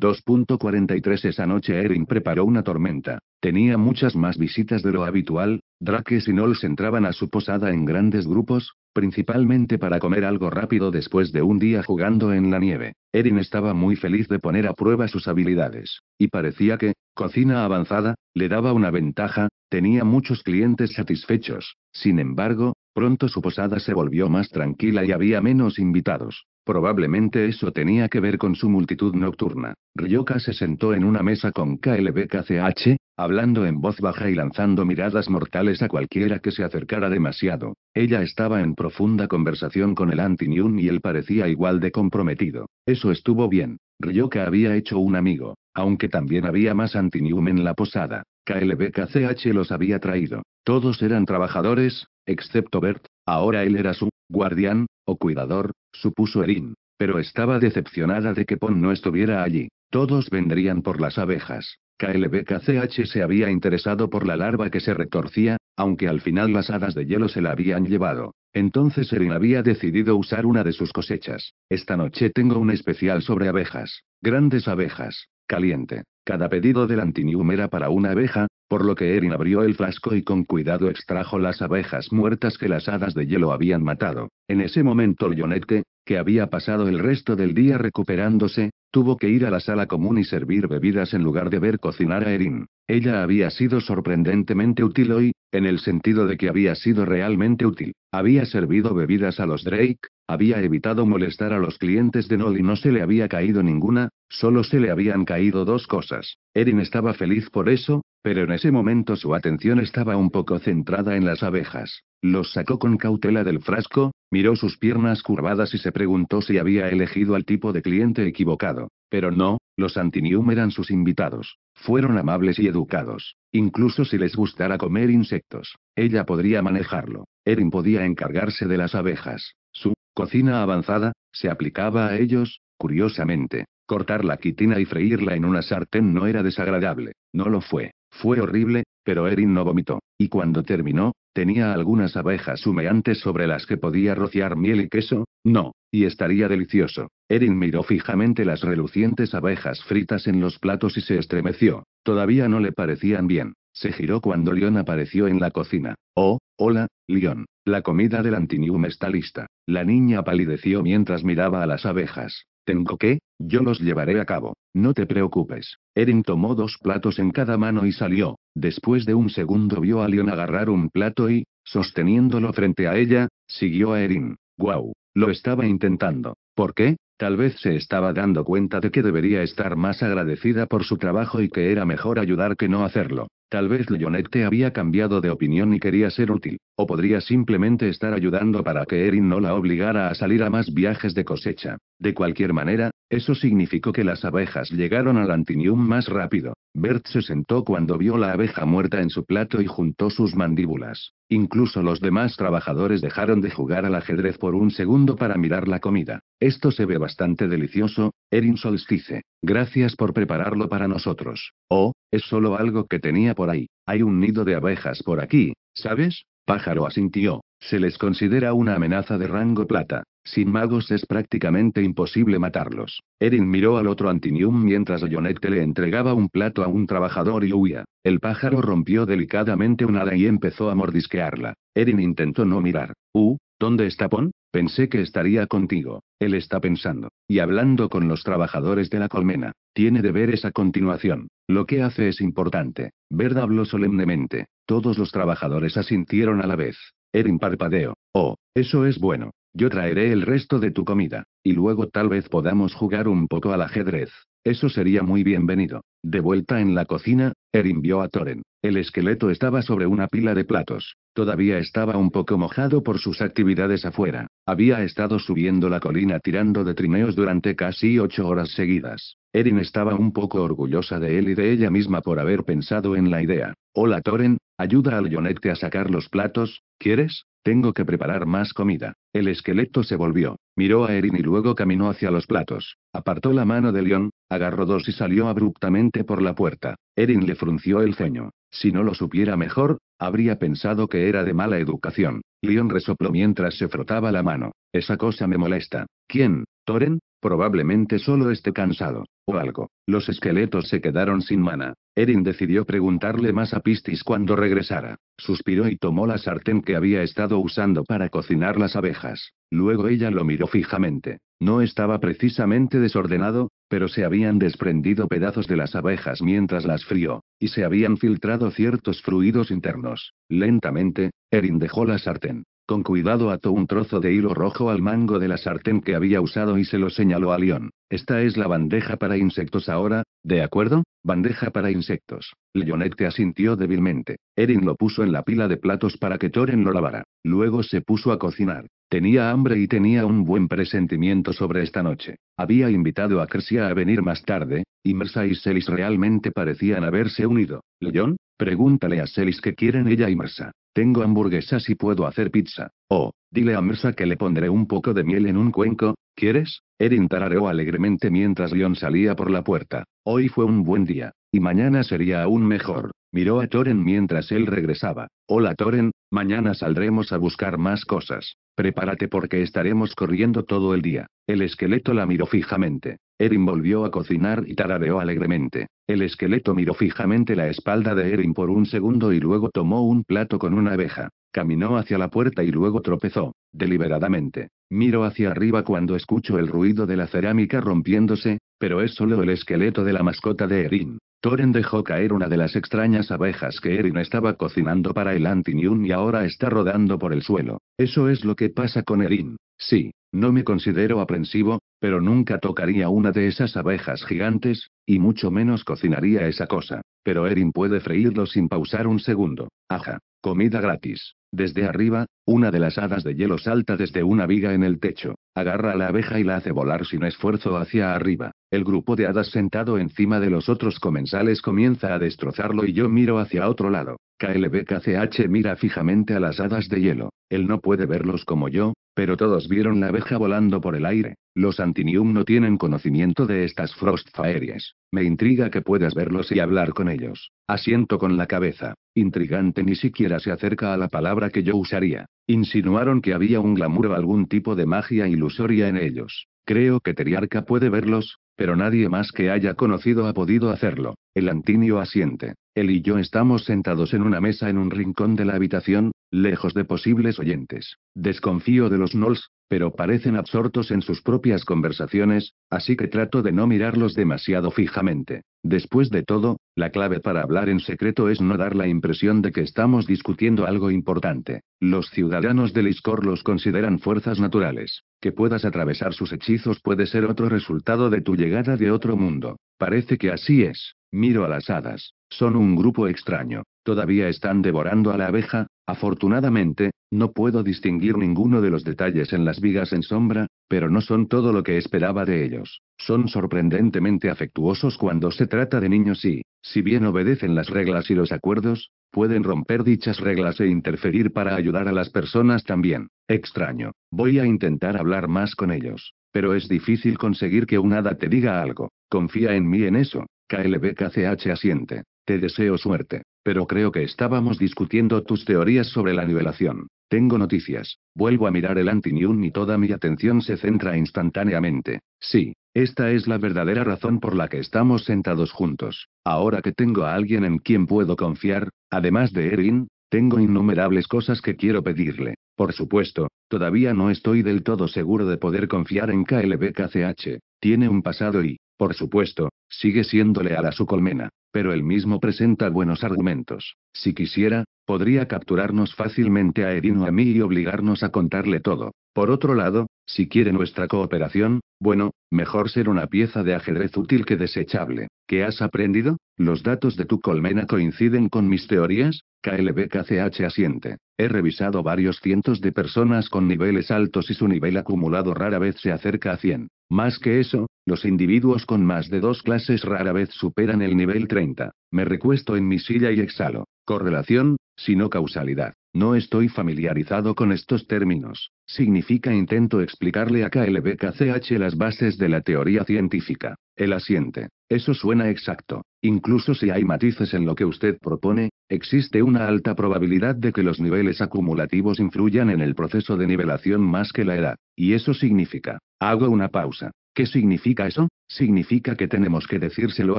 2.43 Esa noche Erin preparó una tormenta. Tenía muchas más visitas de lo habitual, Drakes y Knowles entraban a su posada en grandes grupos, principalmente para comer algo rápido después de un día jugando en la nieve. Erin estaba muy feliz de poner a prueba sus habilidades, y parecía que, cocina avanzada, le daba una ventaja, tenía muchos clientes satisfechos. Sin embargo, pronto su posada se volvió más tranquila y había menos invitados. Probablemente eso tenía que ver con su multitud nocturna. Ryoka se sentó en una mesa con KLBKCH, hablando en voz baja y lanzando miradas mortales a cualquiera que se acercara demasiado. Ella estaba en profunda conversación con el antinium y él parecía igual de comprometido. Eso estuvo bien. Ryoka había hecho un amigo, aunque también había más antinium en la posada. KLBKCH los había traído. Todos eran trabajadores, excepto Bert, ahora él era su guardián, o cuidador, supuso Erin. Pero estaba decepcionada de que Pon no estuviera allí. Todos vendrían por las abejas. KLBKCH se había interesado por la larva que se retorcía, aunque al final las hadas de hielo se la habían llevado. Entonces Erin había decidido usar una de sus cosechas. Esta noche tengo un especial sobre abejas. Grandes abejas. Caliente. Cada pedido del Antinium era para una abeja, por lo que Erin abrió el frasco y con cuidado extrajo las abejas muertas que las hadas de hielo habían matado. En ese momento Lionette, que había pasado el resto del día recuperándose, tuvo que ir a la sala común y servir bebidas en lugar de ver cocinar a Erin. Ella había sido sorprendentemente útil hoy, en el sentido de que había sido realmente útil. Había servido bebidas a los Drake, había evitado molestar a los clientes de Nol y no se le había caído ninguna, solo se le habían caído dos cosas. Erin estaba feliz por eso, pero en ese momento su atención estaba un poco centrada en las abejas. Los sacó con cautela del frasco, miró sus piernas curvadas y se preguntó si había elegido al tipo de cliente equivocado. Pero no, los Antinium eran sus invitados. Fueron amables y educados. Incluso si les gustara comer insectos, ella podría manejarlo. Erin podía encargarse de las abejas. Su cocina avanzada se aplicaba a ellos, curiosamente. Cortar la quitina y freírla en una sartén no era desagradable, no lo fue. Fue horrible, pero Erin no vomitó, y cuando terminó, tenía algunas abejas humeantes sobre las que podía rociar miel y queso, no, y estaría delicioso. Erin miró fijamente las relucientes abejas fritas en los platos y se estremeció. Todavía no le parecían bien. Se giró cuando Leon apareció en la cocina. Oh, hola, Leon. La comida del Antinium está lista. La niña palideció mientras miraba a las abejas. Tengo que, yo los llevaré a cabo, no te preocupes. Erin tomó dos platos en cada mano y salió. Después de un segundo vio a Leon agarrar un plato y, sosteniéndolo frente a ella, siguió a Erin. Guau, lo estaba intentando. ¿Por qué? Tal vez se estaba dando cuenta de que debería estar más agradecida por su trabajo y que era mejor ayudar que no hacerlo. Tal vez Leonette había cambiado de opinión y quería ser útil, o podría simplemente estar ayudando para que Erin no la obligara a salir a más viajes de cosecha. De cualquier manera, eso significó que las abejas llegaron al antinium más rápido. Bert se sentó cuando vio la abeja muerta en su plato y juntó sus mandíbulas. Incluso los demás trabajadores dejaron de jugar al ajedrez por un segundo para mirar la comida. Esto se ve bastante delicioso, Erin Solstice. Gracias por prepararlo para nosotros. Oh, es solo algo que tenía por ahí. Hay un nido de abejas por aquí, ¿sabes? Pájaro asintió. Se les considera una amenaza de rango plata. Sin magos es prácticamente imposible matarlos. Erin miró al otro Antinium mientras Oyonette le entregaba un plato a un trabajador y huía. El pájaro rompió delicadamente un ala y empezó a mordisquearla. Erin intentó no mirar. Uh, ¿dónde está Pon? Pensé que estaría contigo. Él está pensando. Y hablando con los trabajadores de la colmena. Tiene deberes a continuación. Lo que hace es importante. Verda habló solemnemente. Todos los trabajadores asintieron a la vez. Erin parpadeó. Oh, eso es bueno. Yo traeré el resto de tu comida. Y luego tal vez podamos jugar un poco al ajedrez. Eso sería muy bienvenido. De vuelta en la cocina, Erin vio a Toren. El esqueleto estaba sobre una pila de platos. Todavía estaba un poco mojado por sus actividades afuera. Había estado subiendo la colina tirando de trineos durante casi ocho horas seguidas. Erin estaba un poco orgullosa de él y de ella misma por haber pensado en la idea. Hola Toren, ayuda al Yonette a sacar los platos, ¿quieres? Tengo que preparar más comida. El esqueleto se volvió, miró a Erin y luego caminó hacia los platos. Apartó la mano de León, agarró dos y salió abruptamente por la puerta. Erin le frunció el ceño. Si no lo supiera mejor, habría pensado que era de mala educación. León resopló mientras se frotaba la mano. Esa cosa me molesta. ¿Quién? ¿Toren? Probablemente solo esté cansado, o algo. Los esqueletos se quedaron sin mana. Erin decidió preguntarle más a Pistis cuando regresara. Suspiró y tomó la sartén que había estado usando para cocinar las abejas. Luego ella lo miró fijamente. No estaba precisamente desordenado, pero se habían desprendido pedazos de las abejas mientras las frío, y se habían filtrado ciertos fluidos internos. Lentamente, Erin dejó la sartén. Con cuidado ató un trozo de hilo rojo al mango de la sartén que había usado y se lo señaló a León. Esta es la bandeja para insectos ahora, ¿de acuerdo? Bandeja para insectos. Leonette asintió débilmente. Erin lo puso en la pila de platos para que Toren lo lavara. Luego se puso a cocinar. Tenía hambre y tenía un buen presentimiento sobre esta noche. Había invitado a Kersia a venir más tarde, y Mersa y Celis realmente parecían haberse unido. León, Pregúntale a Selis qué quieren ella y Mersa. Tengo hamburguesas y puedo hacer pizza. Oh, dile a Mirza que le pondré un poco de miel en un cuenco, ¿quieres? Erin tarareó alegremente mientras Leon salía por la puerta. Hoy fue un buen día, y mañana sería aún mejor. Miró a Toren mientras él regresaba. Hola Toren, mañana saldremos a buscar más cosas. Prepárate porque estaremos corriendo todo el día. El esqueleto la miró fijamente. Erin volvió a cocinar y tarareó alegremente. El esqueleto miró fijamente la espalda de Erin por un segundo y luego tomó un plato con una abeja. Caminó hacia la puerta y luego tropezó, deliberadamente. Miró hacia arriba cuando escucho el ruido de la cerámica rompiéndose, pero es solo el esqueleto de la mascota de Erin. Toren dejó caer una de las extrañas abejas que Erin estaba cocinando para el antinium y ahora está rodando por el suelo. Eso es lo que pasa con Erin. Sí, no me considero aprensivo, pero nunca tocaría una de esas abejas gigantes, y mucho menos cocinaría esa cosa. Pero Erin puede freírlo sin pausar un segundo. Aja. Comida gratis. Desde arriba, una de las hadas de hielo salta desde una viga en el techo, agarra a la abeja y la hace volar sin esfuerzo hacia arriba. El grupo de hadas sentado encima de los otros comensales comienza a destrozarlo y yo miro hacia otro lado. KLBKCH mira fijamente a las hadas de hielo. Él no puede verlos como yo, pero todos vieron la abeja volando por el aire. Los Antinium no tienen conocimiento de estas Frostfaeries. Me intriga que puedas verlos y hablar con ellos. Asiento con la cabeza. Intrigante ni siquiera se acerca a la palabra que yo usaría. Insinuaron que había un glamour o algún tipo de magia ilusoria en ellos. Creo que Teriarca puede verlos, pero nadie más que haya conocido ha podido hacerlo. El antinio asiente. Él y yo estamos sentados en una mesa en un rincón de la habitación, lejos de posibles oyentes. Desconfío de los Knolls, pero parecen absortos en sus propias conversaciones, así que trato de no mirarlos demasiado fijamente. Después de todo, la clave para hablar en secreto es no dar la impresión de que estamos discutiendo algo importante. Los ciudadanos de Liscor los consideran fuerzas naturales. Que puedas atravesar sus hechizos puede ser otro resultado de tu llegada de otro mundo. Parece que así es. Miro a las hadas. Son un grupo extraño. Todavía están devorando a la abeja. Afortunadamente, no puedo distinguir ninguno de los detalles en las vigas en sombra, pero no son todo lo que esperaba de ellos. Son sorprendentemente afectuosos cuando se trata de niños y, si bien obedecen las reglas y los acuerdos, pueden romper dichas reglas e interferir para ayudar a las personas también. Extraño. Voy a intentar hablar más con ellos. Pero es difícil conseguir que un hada te diga algo. Confía en mí en eso. KLBKCH asiente. Te deseo suerte. Pero creo que estábamos discutiendo tus teorías sobre la nivelación. Tengo noticias. Vuelvo a mirar el anti y toda mi atención se centra instantáneamente. Sí, esta es la verdadera razón por la que estamos sentados juntos. Ahora que tengo a alguien en quien puedo confiar, además de Erin, tengo innumerables cosas que quiero pedirle. Por supuesto, todavía no estoy del todo seguro de poder confiar en KLBKCH. Tiene un pasado y, por supuesto, sigue siendo leal a su colmena, pero él mismo presenta buenos argumentos. Si quisiera, podría capturarnos fácilmente a Erin a mí y obligarnos a contarle todo. Por otro lado, si quiere nuestra cooperación, bueno, mejor ser una pieza de ajedrez útil que desechable. ¿Qué has aprendido? ¿Los datos de tu colmena coinciden con mis teorías? KLBKCH asiente. He revisado varios cientos de personas con niveles altos y su nivel acumulado rara vez se acerca a 100. Más que eso, los individuos con más de dos clases rara vez superan el nivel 30. Me recuesto en mi silla y exhalo. Correlación, sino causalidad. No estoy familiarizado con estos términos. Significa intento explicarle a KLBKCH las bases de la teoría científica. El asiente. Eso suena exacto. Incluso si hay matices en lo que usted propone, existe una alta probabilidad de que los niveles acumulativos influyan en el proceso de nivelación más que la edad. Y eso significa Hago una pausa. ¿Qué significa eso? Significa que tenemos que decírselo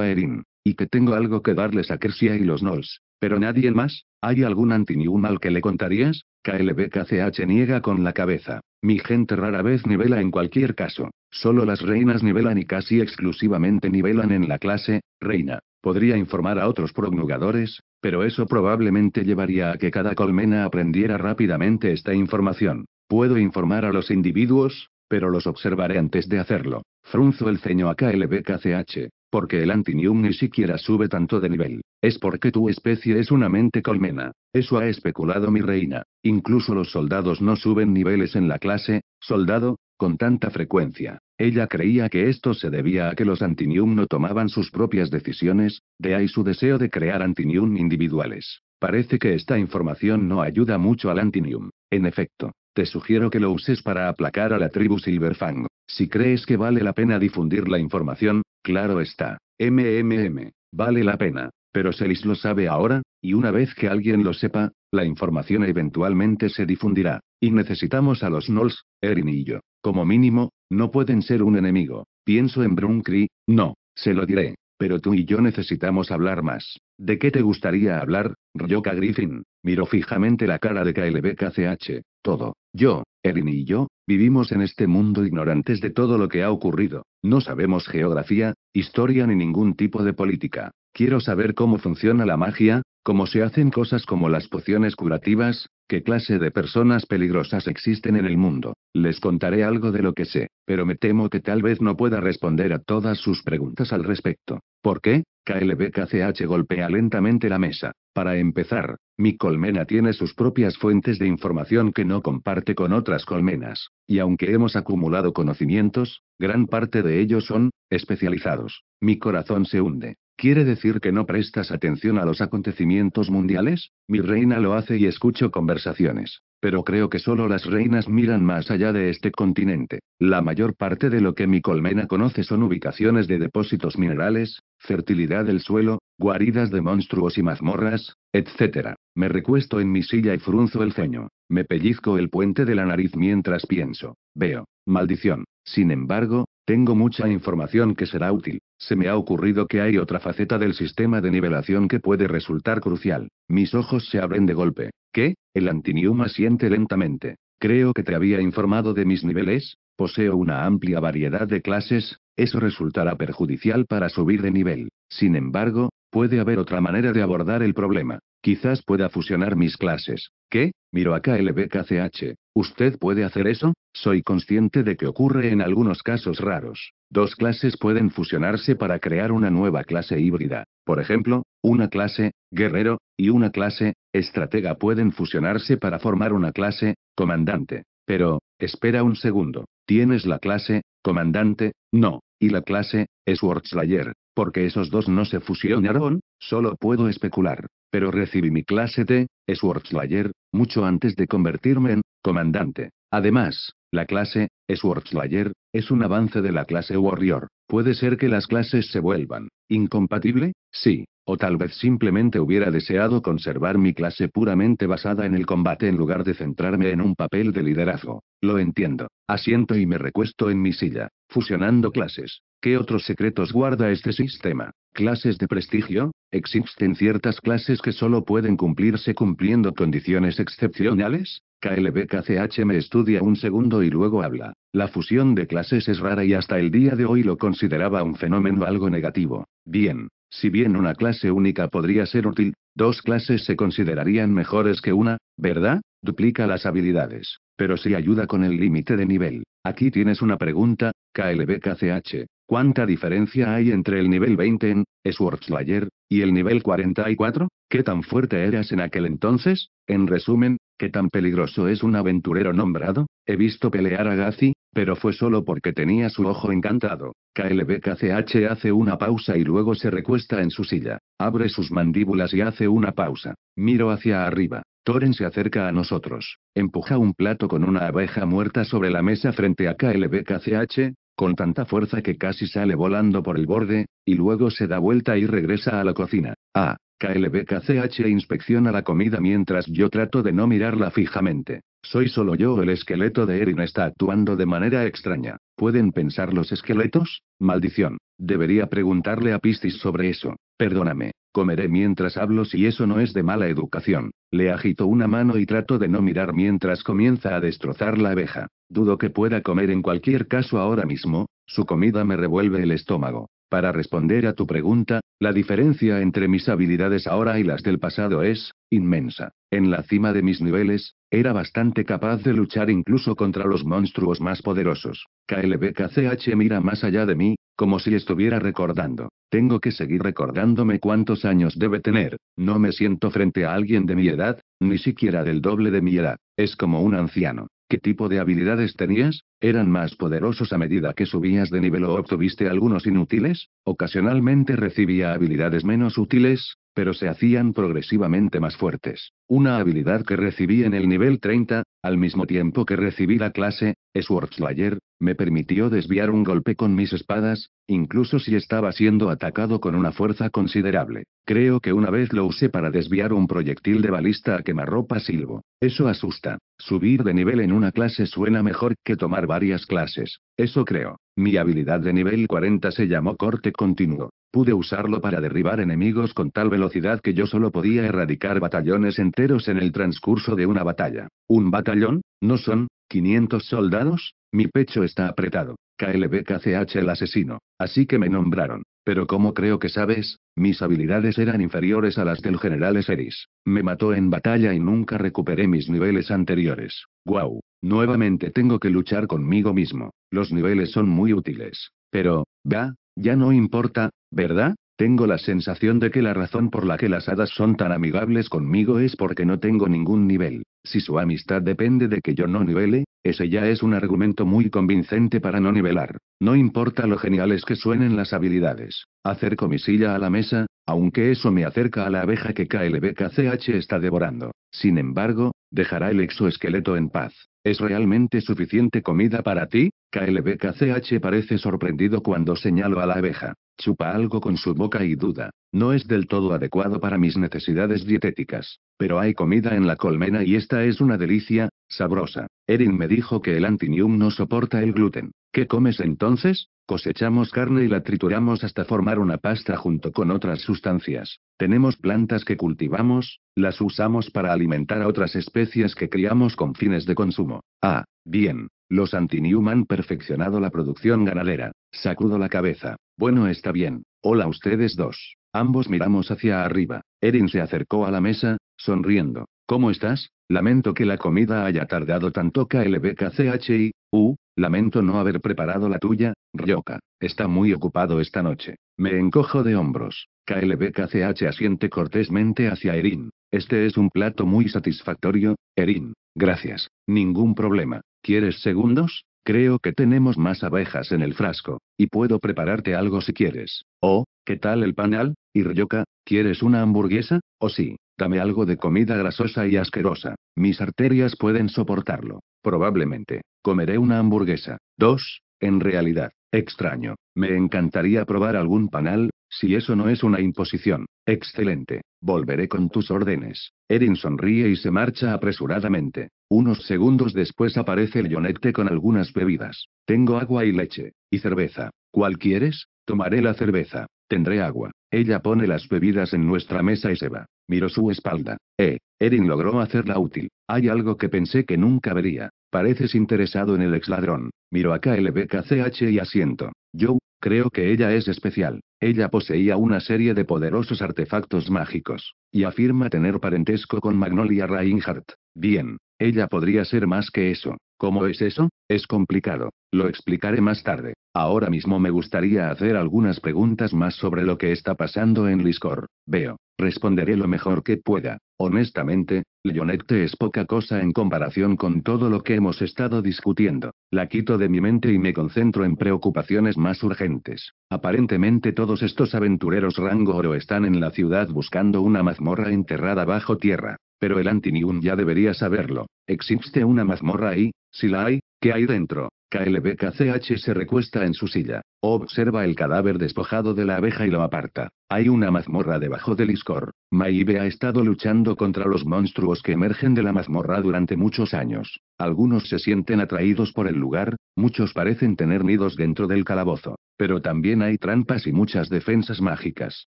a Erin. Y que tengo algo que darles a Kersia y los Nols. Pero nadie más. ¿Hay algún antinium al que le contarías? KLBKCH niega con la cabeza. Mi gente rara vez nivela en cualquier caso. Solo las reinas nivelan y casi exclusivamente nivelan en la clase, reina. Podría informar a otros prognugadores, pero eso probablemente llevaría a que cada colmena aprendiera rápidamente esta información. Puedo informar a los individuos, pero los observaré antes de hacerlo. Frunzo el ceño a KLBKCH. Porque el Antinium ni siquiera sube tanto de nivel. Es porque tu especie es una mente colmena. Eso ha especulado mi reina. Incluso los soldados no suben niveles en la clase, soldado, con tanta frecuencia. Ella creía que esto se debía a que los Antinium no tomaban sus propias decisiones, de ahí su deseo de crear Antinium individuales. Parece que esta información no ayuda mucho al Antinium. En efecto, te sugiero que lo uses para aplacar a la tribu Silverfang. Si crees que vale la pena difundir la información, claro está. MMM, vale la pena. Pero Celis lo sabe ahora, y una vez que alguien lo sepa, la información eventualmente se difundirá. Y necesitamos a los Knolls, Erin y yo. Como mínimo, no pueden ser un enemigo. Pienso en Brunkri. no, se lo diré. Pero tú y yo necesitamos hablar más. ¿De qué te gustaría hablar, Ryoka Griffin? Miró fijamente la cara de KLBKCH. Todo, yo, Erin y yo, vivimos en este mundo ignorantes de todo lo que ha ocurrido. No sabemos geografía, historia ni ningún tipo de política. Quiero saber cómo funciona la magia, cómo se hacen cosas como las pociones curativas, qué clase de personas peligrosas existen en el mundo. Les contaré algo de lo que sé, pero me temo que tal vez no pueda responder a todas sus preguntas al respecto. ¿Por qué? KLBKCH golpea lentamente la mesa. Para empezar, mi colmena tiene sus propias fuentes de información que no comparte con otras colmenas, y aunque hemos acumulado conocimientos, gran parte de ellos son especializados. Mi corazón se hunde. ¿Quiere decir que no prestas atención a los acontecimientos mundiales? Mi reina lo hace y escucho conversaciones. Pero creo que solo las reinas miran más allá de este continente. La mayor parte de lo que mi colmena conoce son ubicaciones de depósitos minerales, fertilidad del suelo, guaridas de monstruos y mazmorras, etc. Me recuesto en mi silla y frunzo el ceño. Me pellizco el puente de la nariz mientras pienso. Veo. Maldición. Sin embargo, tengo mucha información que será útil. Se me ha ocurrido que hay otra faceta del sistema de nivelación que puede resultar crucial. Mis ojos se abren de golpe. ¿Qué? El antinium siente lentamente. Creo que te había informado de mis niveles. Poseo una amplia variedad de clases, eso resultará perjudicial para subir de nivel. Sin embargo, Puede haber otra manera de abordar el problema. Quizás pueda fusionar mis clases. ¿Qué? Miro a KLBKCH. ¿Usted puede hacer eso? Soy consciente de que ocurre en algunos casos raros. Dos clases pueden fusionarse para crear una nueva clase híbrida. Por ejemplo, una clase, guerrero, y una clase, estratega pueden fusionarse para formar una clase, comandante. Pero, espera un segundo. ¿Tienes la clase, comandante? No. Y la clase, Swordslayer, porque esos dos no se fusionaron, solo puedo especular. Pero recibí mi clase de Swordslayer, mucho antes de convertirme en comandante. Además, la clase Swordslayer, es un avance de la clase Warrior. Puede ser que las clases se vuelvan incompatible, sí, o tal vez simplemente hubiera deseado conservar mi clase puramente basada en el combate en lugar de centrarme en un papel de liderazgo. Lo entiendo. Asiento y me recuesto en mi silla, fusionando clases. ¿Qué otros secretos guarda este sistema? ¿Clases de prestigio? ¿Existen ciertas clases que solo pueden cumplirse cumpliendo condiciones excepcionales? KLBKCH me estudia un segundo y luego habla. La fusión de clases es rara y hasta el día de hoy lo consideraba un fenómeno algo negativo. Bien, si bien una clase única podría ser útil, dos clases se considerarían mejores que una, ¿verdad? Duplica las habilidades, pero sí ayuda con el límite de nivel. Aquí tienes una pregunta, KLBKCH. ¿Cuánta diferencia hay entre el nivel 20 en Swordslayer, y el nivel 44? ¿Qué tan fuerte eras en aquel entonces? En resumen, ¿Qué tan peligroso es un aventurero nombrado? He visto pelear a Gazi, pero fue solo porque tenía su ojo encantado. KLBKCH hace una pausa y luego se recuesta en su silla. Abre sus mandíbulas y hace una pausa. Miro hacia arriba. Toren se acerca a nosotros. Empuja un plato con una abeja muerta sobre la mesa frente a KLBKCH, con tanta fuerza que casi sale volando por el borde, y luego se da vuelta y regresa a la cocina. Ah, KLBKCH inspecciona la comida mientras yo trato de no mirarla fijamente. Soy solo yo, el esqueleto de Erin está actuando de manera extraña. ¿Pueden pensar los esqueletos? Maldición. Debería preguntarle a Piscis sobre eso. Perdóname. Comeré mientras hablo si eso no es de mala educación. Le agito una mano y trato de no mirar mientras comienza a destrozar la abeja. Dudo que pueda comer en cualquier caso ahora mismo, su comida me revuelve el estómago. Para responder a tu pregunta, la diferencia entre mis habilidades ahora y las del pasado es inmensa. En la cima de mis niveles, era bastante capaz de luchar incluso contra los monstruos más poderosos. KLBKCH mira más allá de mí, como si estuviera recordando. Tengo que seguir recordándome cuántos años debe tener. No me siento frente a alguien de mi edad, ni siquiera del doble de mi edad. Es como un anciano. ¿Qué tipo de habilidades tenías? ¿Eran más poderosos a medida que subías de nivel o obtuviste algunos inútiles? Ocasionalmente recibía habilidades menos útiles, pero se hacían progresivamente más fuertes. Una habilidad que recibí en el nivel 30, al mismo tiempo que recibí la clase, Swordslayer, me permitió desviar un golpe con mis espadas, incluso si estaba siendo atacado con una fuerza considerable. Creo que una vez lo usé para desviar un proyectil de balista a quemarropa silbo. Eso asusta. Subir de nivel en una clase suena mejor que tomar varias clases. Eso creo. Mi habilidad de nivel 40 se llamó corte continuo. Pude usarlo para derribar enemigos con tal velocidad que yo solo podía erradicar batallones enteros en el transcurso de una batalla. ¿Un batallón? ¿No son 500 soldados? Mi pecho está apretado. KLBKCH el asesino. Así que me nombraron. Pero como creo que sabes, mis habilidades eran inferiores a las del general Eseris. Me mató en batalla y nunca recuperé mis niveles anteriores. Wow. Nuevamente tengo que luchar conmigo mismo. Los niveles son muy útiles. Pero, va, ya no importa, ¿Verdad? Tengo la sensación de que la razón por la que las hadas son tan amigables conmigo es porque no tengo ningún nivel. Si su amistad depende de que yo no nivele, ese ya es un argumento muy convincente para no nivelar. No importa lo geniales que suenen las habilidades. Acerco mi silla a la mesa, aunque eso me acerca a la abeja que KLBKCH está devorando. Sin embargo, dejará el exoesqueleto en paz. ¿Es realmente suficiente comida para ti? KLBKCH parece sorprendido cuando señalo a la abeja. Chupa algo con su boca y duda. No es del todo adecuado para mis necesidades dietéticas. Pero hay comida en la colmena y esta es una delicia, sabrosa. Erin me dijo que el antinium no soporta el gluten. ¿Qué comes entonces? Cosechamos carne y la trituramos hasta formar una pasta junto con otras sustancias. Tenemos plantas que cultivamos, las usamos para alimentar a otras especies que criamos con fines de consumo. Ah, bien. Los Antinium han perfeccionado la producción ganadera. Sacudo la cabeza. Bueno, está bien. Hola ustedes dos. Ambos miramos hacia arriba. Erin se acercó a la mesa, sonriendo. ¿Cómo estás? Lamento que la comida haya tardado tanto KLBKCHI, U, Lamento no haber preparado la tuya, Ryoka. Está muy ocupado esta noche. Me encojo de hombros. KLBKCH asiente cortésmente hacia Erin. Este es un plato muy satisfactorio, Erin. Gracias. Ningún problema. ¿Quieres segundos? Creo que tenemos más abejas en el frasco, y puedo prepararte algo si quieres. Oh, ¿qué tal el panal? Y Ryoka, ¿quieres una hamburguesa? O sí, dame algo de comida grasosa y asquerosa. Mis arterias pueden soportarlo. Probablemente. Comeré una hamburguesa. Dos, en realidad, extraño. Me encantaría probar algún panal, si eso no es una imposición. Excelente. Volveré con tus órdenes. Erin sonríe y se marcha apresuradamente. Unos segundos después aparece el yonete con algunas bebidas. Tengo agua y leche. Y cerveza. ¿Cuál quieres? Tomaré la cerveza. Tendré agua. Ella pone las bebidas en nuestra mesa y se va. Miró su espalda. Eh, Erin logró hacerla útil. Hay algo que pensé que nunca vería. Pareces interesado en el exladrón. Miro a KLBKCH y asiento. Yo, creo que ella es especial. Ella poseía una serie de poderosos artefactos mágicos. Y afirma tener parentesco con Magnolia Reinhardt. Bien, ella podría ser más que eso. ¿Cómo es eso? Es complicado. Lo explicaré más tarde. Ahora mismo me gustaría hacer algunas preguntas más sobre lo que está pasando en Liscor. Veo. Responderé lo mejor que pueda. Honestamente, Leonette es poca cosa en comparación con todo lo que hemos estado discutiendo. La quito de mi mente y me concentro en preocupaciones más urgentes. Aparentemente todos estos aventureros rango oro están en la ciudad buscando una mazmorra enterrada bajo tierra. Pero el Antinium ya debería saberlo. Existe una mazmorra ahí, si la hay, ¿qué hay dentro? KLBKCH se recuesta en su silla. Observa el cadáver despojado de la abeja y lo aparta. Hay una mazmorra debajo del Iscor. Maive ha estado luchando contra los monstruos que emergen de la mazmorra durante muchos años. Algunos se sienten atraídos por el lugar, muchos parecen tener nidos dentro del calabozo. Pero también hay trampas y muchas defensas mágicas.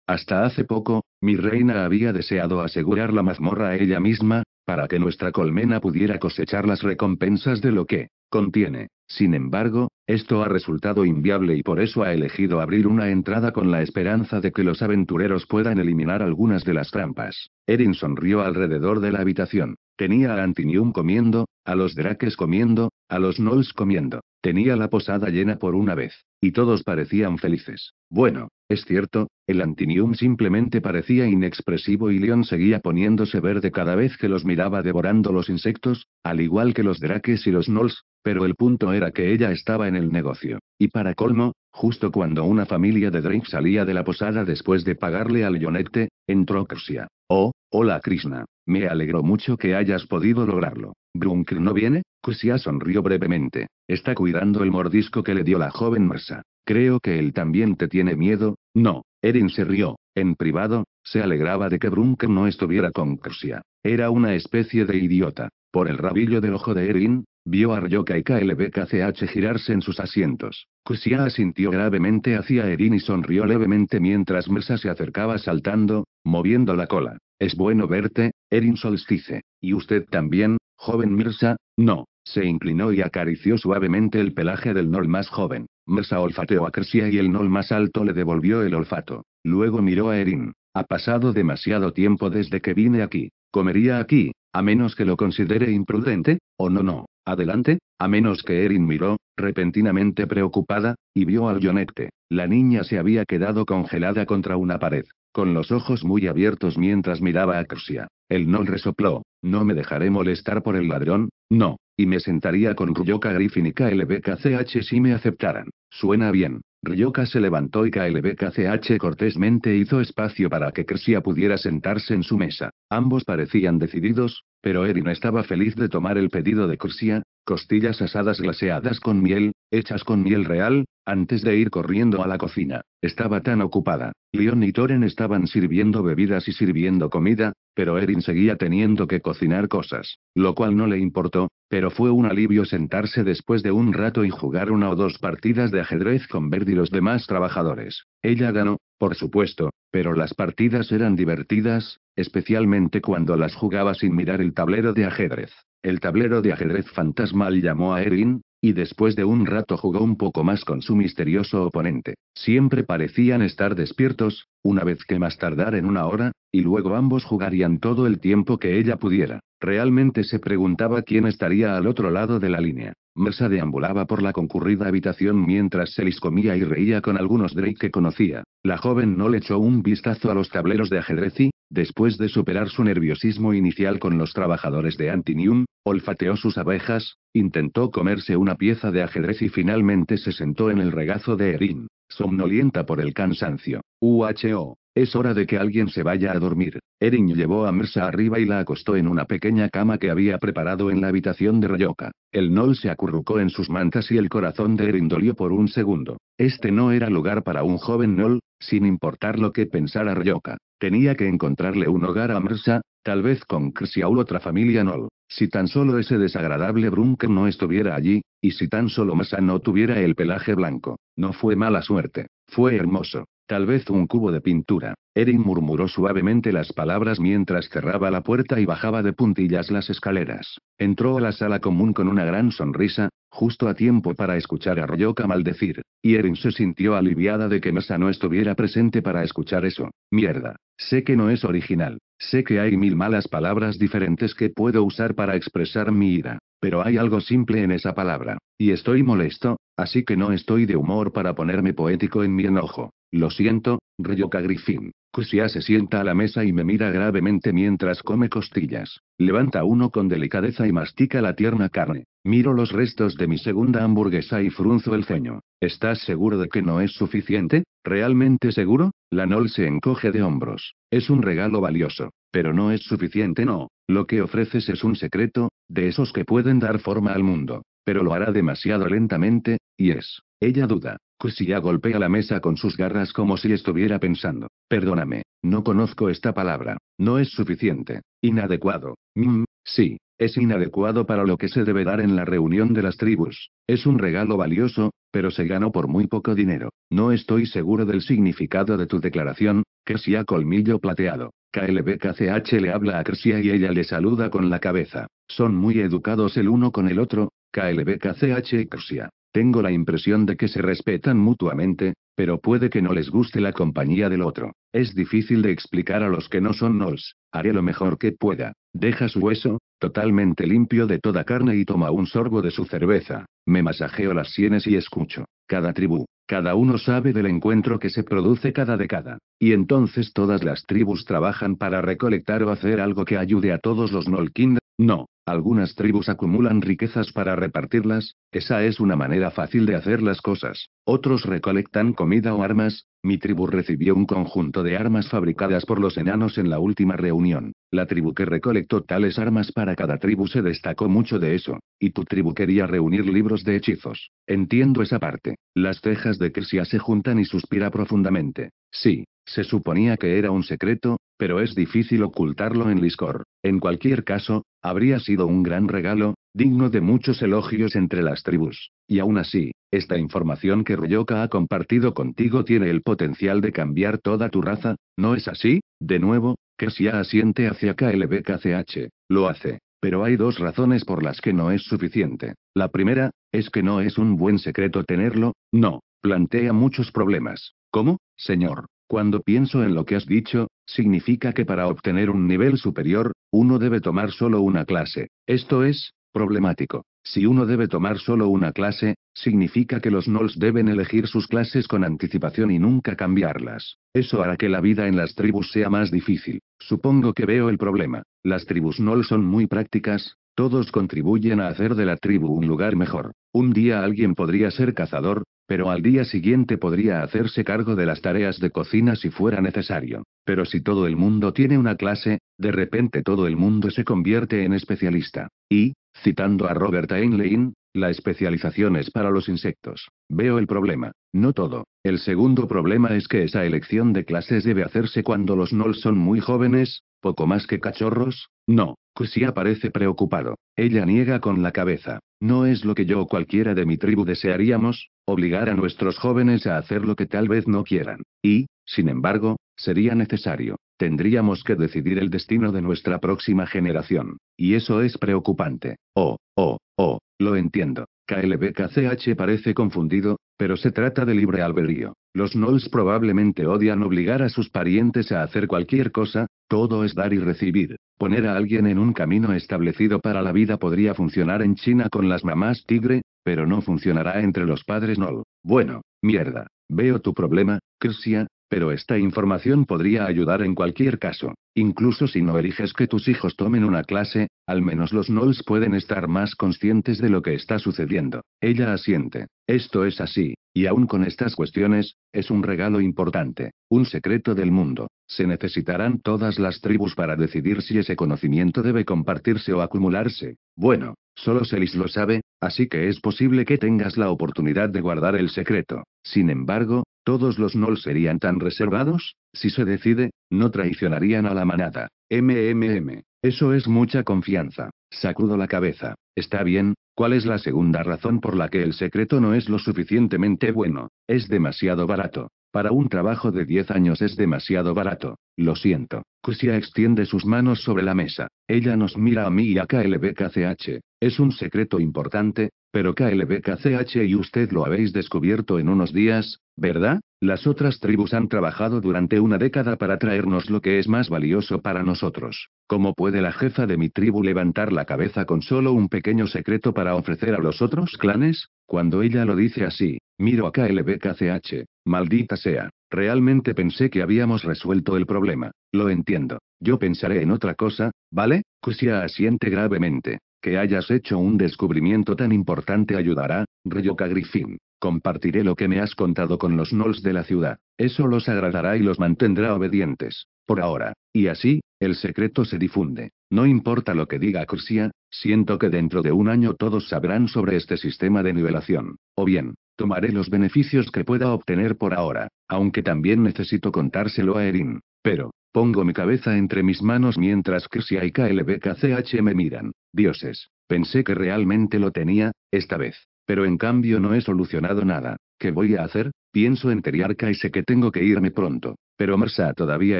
Hasta hace poco, mi reina había deseado asegurar la mazmorra a ella misma, para que nuestra colmena pudiera cosechar las recompensas de lo que contiene. Sin embargo, esto ha resultado inviable y por eso ha elegido abrir una entrada con la esperanza de que los aventureros puedan eliminar algunas de las trampas. Erin sonrió alrededor de la habitación. Tenía a Antinium comiendo, a los Drakes comiendo, a los Knolls comiendo. Tenía la posada llena por una vez. Y todos parecían felices. Bueno, es cierto, el Antinium simplemente parecía inexpresivo y Leon seguía poniéndose verde cada vez que los miraba devorando los insectos, al igual que los drakes y los gnolls, pero el punto era que ella estaba en el negocio. Y para colmo, justo cuando una familia de Drake salía de la posada después de pagarle al yonete, entró Kersia. Oh, hola Krishna. Me alegro mucho que hayas podido lograrlo. ¿Brunkr no viene? Cusia sonrió brevemente. Está cuidando el mordisco que le dio la joven Marsa. Creo que él también te tiene miedo, no. Erin se rió. En privado, se alegraba de que Brunker no estuviera con Kersia. Era una especie de idiota. Por el rabillo del ojo de Erin, vio a Ryoka y KLBKCH girarse en sus asientos. Kersia asintió gravemente hacia Erin y sonrió levemente mientras Mirsa se acercaba saltando, moviendo la cola. Es bueno verte, Erin Solstice. ¿Y usted también, joven Mirsa? No. Se inclinó y acarició suavemente el pelaje del Nol más joven. Mersa olfateó a Cresia y el nol más alto le devolvió el olfato. Luego miró a Erin. Ha pasado demasiado tiempo desde que vine aquí. Comería aquí, a menos que lo considere imprudente, o no, no. Adelante, a menos que Erin miró, repentinamente preocupada, y vio al Yonecte. La niña se había quedado congelada contra una pared, con los ojos muy abiertos mientras miraba a Cresia. El Nol resopló. No me dejaré molestar por el ladrón, no. Y me sentaría con Ruyoka Griffin y KLBKCH si me aceptaran. Suena bien. Ryoka se levantó y KLBKCH cortésmente hizo espacio para que Kersia pudiera sentarse en su mesa. Ambos parecían decididos, pero Erin estaba feliz de tomar el pedido de Kersia, costillas asadas glaseadas con miel, hechas con miel real, antes de ir corriendo a la cocina, estaba tan ocupada. Leon y Toren estaban sirviendo bebidas y sirviendo comida, pero Erin seguía teniendo que cocinar cosas, lo cual no le importó, pero fue un alivio sentarse después de un rato y jugar una o dos partidas de ajedrez con Verdi y los demás trabajadores. Ella ganó, por supuesto, pero las partidas eran divertidas, especialmente cuando las jugaba sin mirar el tablero de ajedrez. El tablero de ajedrez fantasmal llamó a Erin, y después de un rato jugó un poco más con su misterioso oponente. Siempre parecían estar despiertos, una vez que más tardar en una hora, y luego ambos jugarían todo el tiempo que ella pudiera. Realmente se preguntaba quién estaría al otro lado de la línea. Mersa deambulaba por la concurrida habitación mientras les comía y reía con algunos Drake que conocía. La joven no le echó un vistazo a los tableros de ajedrez y, Después de superar su nerviosismo inicial con los trabajadores de Antinium, olfateó sus abejas, intentó comerse una pieza de ajedrez y finalmente se sentó en el regazo de Erin, somnolienta por el cansancio. UHO. Es hora de que alguien se vaya a dormir. Erin llevó a Mersa arriba y la acostó en una pequeña cama que había preparado en la habitación de Rayoka. El Nol se acurrucó en sus mantas y el corazón de Erin dolió por un segundo. Este no era lugar para un joven Nol, sin importar lo que pensara Ryoka. Tenía que encontrarle un hogar a Mersa, tal vez con Crisia otra familia Nol. Si tan solo ese desagradable Brunker no estuviera allí, y si tan solo Mersa no tuviera el pelaje blanco. No fue mala suerte, fue hermoso. Tal vez un cubo de pintura. Erin murmuró suavemente las palabras mientras cerraba la puerta y bajaba de puntillas las escaleras. Entró a la sala común con una gran sonrisa, justo a tiempo para escuchar a Royoka maldecir. Y Erin se sintió aliviada de que Mesa no estuviera presente para escuchar eso. Mierda. Sé que no es original, sé que hay mil malas palabras diferentes que puedo usar para expresar mi ira, pero hay algo simple en esa palabra, y estoy molesto, así que no estoy de humor para ponerme poético en mi enojo. Lo siento, Ryoka Griffin. Kusia se sienta a la mesa y me mira gravemente mientras come costillas. Levanta uno con delicadeza y mastica la tierna carne. Miro los restos de mi segunda hamburguesa y frunzo el ceño. ¿Estás seguro de que no es suficiente? ¿Realmente seguro? La Nol se encoge de hombros. Es un regalo valioso. Pero no es suficiente, no. Lo que ofreces es un secreto, de esos que pueden dar forma al mundo. Pero lo hará demasiado lentamente, y es. Ella duda. Kersia golpea la mesa con sus garras como si estuviera pensando. Perdóname, no conozco esta palabra. No es suficiente. Inadecuado. mmm, sí, es inadecuado para lo que se debe dar en la reunión de las tribus. Es un regalo valioso, pero se ganó por muy poco dinero. No estoy seguro del significado de tu declaración, Kersia Colmillo Plateado. KLBKCH le habla a Kersia y ella le saluda con la cabeza. Son muy educados el uno con el otro, KLBKCH y Kersia. Tengo la impresión de que se respetan mutuamente, pero puede que no les guste la compañía del otro. Es difícil de explicar a los que no son Nols. Haré lo mejor que pueda. Deja su hueso, totalmente limpio de toda carne y toma un sorbo de su cerveza. Me masajeo las sienes y escucho. Cada tribu, cada uno sabe del encuentro que se produce cada década. Y entonces todas las tribus trabajan para recolectar o hacer algo que ayude a todos los Nolkind, no, algunas tribus acumulan riquezas para repartirlas, esa es una manera fácil de hacer las cosas. Otros recolectan comida o armas, mi tribu recibió un conjunto de armas fabricadas por los enanos en la última reunión. La tribu que recolectó tales armas para cada tribu se destacó mucho de eso, y tu tribu quería reunir libros de hechizos. Entiendo esa parte. Las cejas de Kersia se juntan y suspira profundamente. Sí, se suponía que era un secreto, pero es difícil ocultarlo en Liscor. En cualquier caso, Habría sido un gran regalo, digno de muchos elogios entre las tribus. Y aún así, esta información que Ryoka ha compartido contigo tiene el potencial de cambiar toda tu raza, ¿no es así? De nuevo, Kesia asiente hacia KLBKCH. Lo hace. Pero hay dos razones por las que no es suficiente. La primera, es que no es un buen secreto tenerlo, no, plantea muchos problemas. ¿Cómo, señor? Cuando pienso en lo que has dicho, significa que para obtener un nivel superior, uno debe tomar solo una clase. Esto es, problemático. Si uno debe tomar solo una clase, significa que los Nol's deben elegir sus clases con anticipación y nunca cambiarlas. Eso hará que la vida en las tribus sea más difícil. Supongo que veo el problema. Las tribus Nol's son muy prácticas, todos contribuyen a hacer de la tribu un lugar mejor. Un día alguien podría ser cazador, pero al día siguiente podría hacerse cargo de las tareas de cocina si fuera necesario. Pero si todo el mundo tiene una clase, de repente todo el mundo se convierte en especialista. Y, citando a Robert Heinlein, la especialización es para los insectos. Veo el problema. No todo. El segundo problema es que esa elección de clases debe hacerse cuando los NOL son muy jóvenes, poco más que cachorros, no. Kusia parece preocupado. Ella niega con la cabeza. No es lo que yo o cualquiera de mi tribu desearíamos, obligar a nuestros jóvenes a hacer lo que tal vez no quieran. Y, sin embargo, sería necesario. Tendríamos que decidir el destino de nuestra próxima generación. Y eso es preocupante. Oh, oh, oh, lo entiendo. KLBKCH parece confundido, pero se trata de libre albedrío. Los Nols probablemente odian obligar a sus parientes a hacer cualquier cosa, todo es dar y recibir. Poner a alguien en un camino establecido para la vida podría funcionar en China con las mamás tigre, pero no funcionará entre los padres Nol, Bueno, mierda. Veo tu problema, Crisia, pero esta información podría ayudar en cualquier caso. Incluso si no eliges que tus hijos tomen una clase, al menos los Nols pueden estar más conscientes de lo que está sucediendo. Ella asiente. Esto es así, y aún con estas cuestiones, es un regalo importante, un secreto del mundo. Se necesitarán todas las tribus para decidir si ese conocimiento debe compartirse o acumularse. Bueno, solo Selis lo sabe, así que es posible que tengas la oportunidad de guardar el secreto. Sin embargo, todos los Nol serían tan reservados, si se decide, no traicionarían a la manada. MMM. Eso es mucha confianza. Sacudo la cabeza. Está bien, ¿cuál es la segunda razón por la que el secreto no es lo suficientemente bueno? Es demasiado barato. Para un trabajo de 10 años es demasiado barato. Lo siento. Kusia extiende sus manos sobre la mesa. Ella nos mira a mí y a KLBKCH. Es un secreto importante, pero KLBKCH y usted lo habéis descubierto en unos días, ¿verdad? Las otras tribus han trabajado durante una década para traernos lo que es más valioso para nosotros. ¿Cómo puede la jefa de mi tribu levantar la cabeza con solo un pequeño secreto para ofrecer a los otros clanes? Cuando ella lo dice así, miro a KLBKCH. Maldita sea. Realmente pensé que habíamos resuelto el problema. Lo entiendo. Yo pensaré en otra cosa, ¿vale? Kusia asiente gravemente. Que hayas hecho un descubrimiento tan importante ayudará, Ryoka Griffin. Compartiré lo que me has contado con los Knolls de la ciudad. Eso los agradará y los mantendrá obedientes. Por ahora. Y así, el secreto se difunde. No importa lo que diga Cursia, siento que dentro de un año todos sabrán sobre este sistema de nivelación. O bien, Tomaré los beneficios que pueda obtener por ahora, aunque también necesito contárselo a Erin. Pero, pongo mi cabeza entre mis manos mientras Kirsia y KLBKCH me miran. Dioses, pensé que realmente lo tenía, esta vez. Pero en cambio no he solucionado nada. ¿Qué voy a hacer? Pienso en Teriarca y sé que tengo que irme pronto. Pero Mersa todavía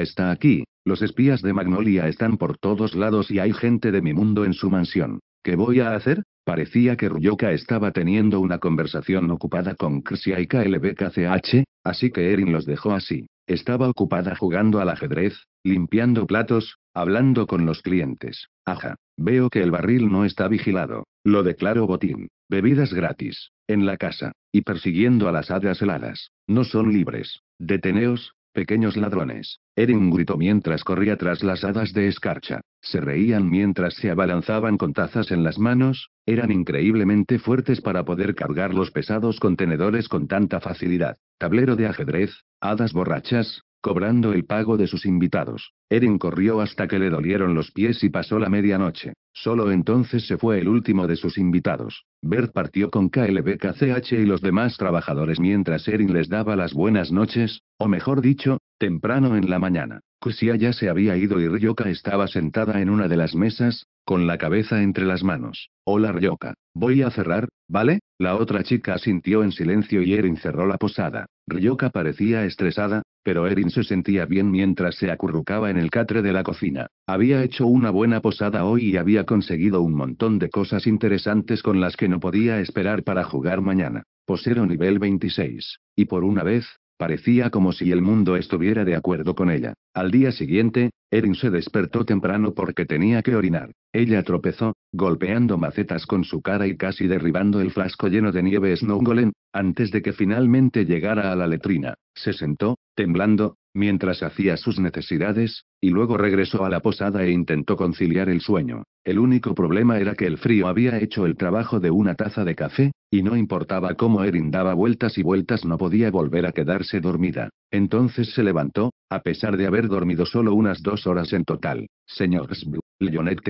está aquí, los espías de Magnolia están por todos lados y hay gente de mi mundo en su mansión. ¿Qué voy a hacer? Parecía que Ruyoka estaba teniendo una conversación ocupada con Krsia y KLBKCH, así que Erin los dejó así. Estaba ocupada jugando al ajedrez, limpiando platos, hablando con los clientes. «Aja, veo que el barril no está vigilado. Lo declaro botín. Bebidas gratis, en la casa, y persiguiendo a las hadas heladas. No son libres. Deteneos, Pequeños ladrones. un gritó mientras corría tras las hadas de escarcha. Se reían mientras se abalanzaban con tazas en las manos, eran increíblemente fuertes para poder cargar los pesados contenedores con tanta facilidad. Tablero de ajedrez, hadas borrachas, cobrando el pago de sus invitados. Erin corrió hasta que le dolieron los pies y pasó la medianoche. Solo entonces se fue el último de sus invitados. Bert partió con KLBKCH y los demás trabajadores mientras Erin les daba las buenas noches, o mejor dicho, temprano en la mañana. Kusia ya se había ido y Ryoka estaba sentada en una de las mesas, con la cabeza entre las manos. Hola Ryoka. Voy a cerrar, ¿vale? La otra chica asintió en silencio y Erin cerró la posada. Ryoka parecía estresada, pero Erin se sentía bien mientras se acurrucaba en el catre de la cocina. Había hecho una buena posada hoy y había conseguido un montón de cosas interesantes con las que no podía esperar para jugar mañana. Posero nivel 26. Y por una vez, Parecía como si el mundo estuviera de acuerdo con ella. Al día siguiente, Erin se despertó temprano porque tenía que orinar. Ella tropezó, golpeando macetas con su cara y casi derribando el frasco lleno de nieve Snowgolem, antes de que finalmente llegara a la letrina. Se sentó, temblando, mientras hacía sus necesidades, y luego regresó a la posada e intentó conciliar el sueño. El único problema era que el frío había hecho el trabajo de una taza de café, y no importaba cómo Erin daba vueltas y vueltas no podía volver a quedarse dormida. Entonces se levantó, a pesar de haber dormido solo unas dos horas en total. Señor Sblu,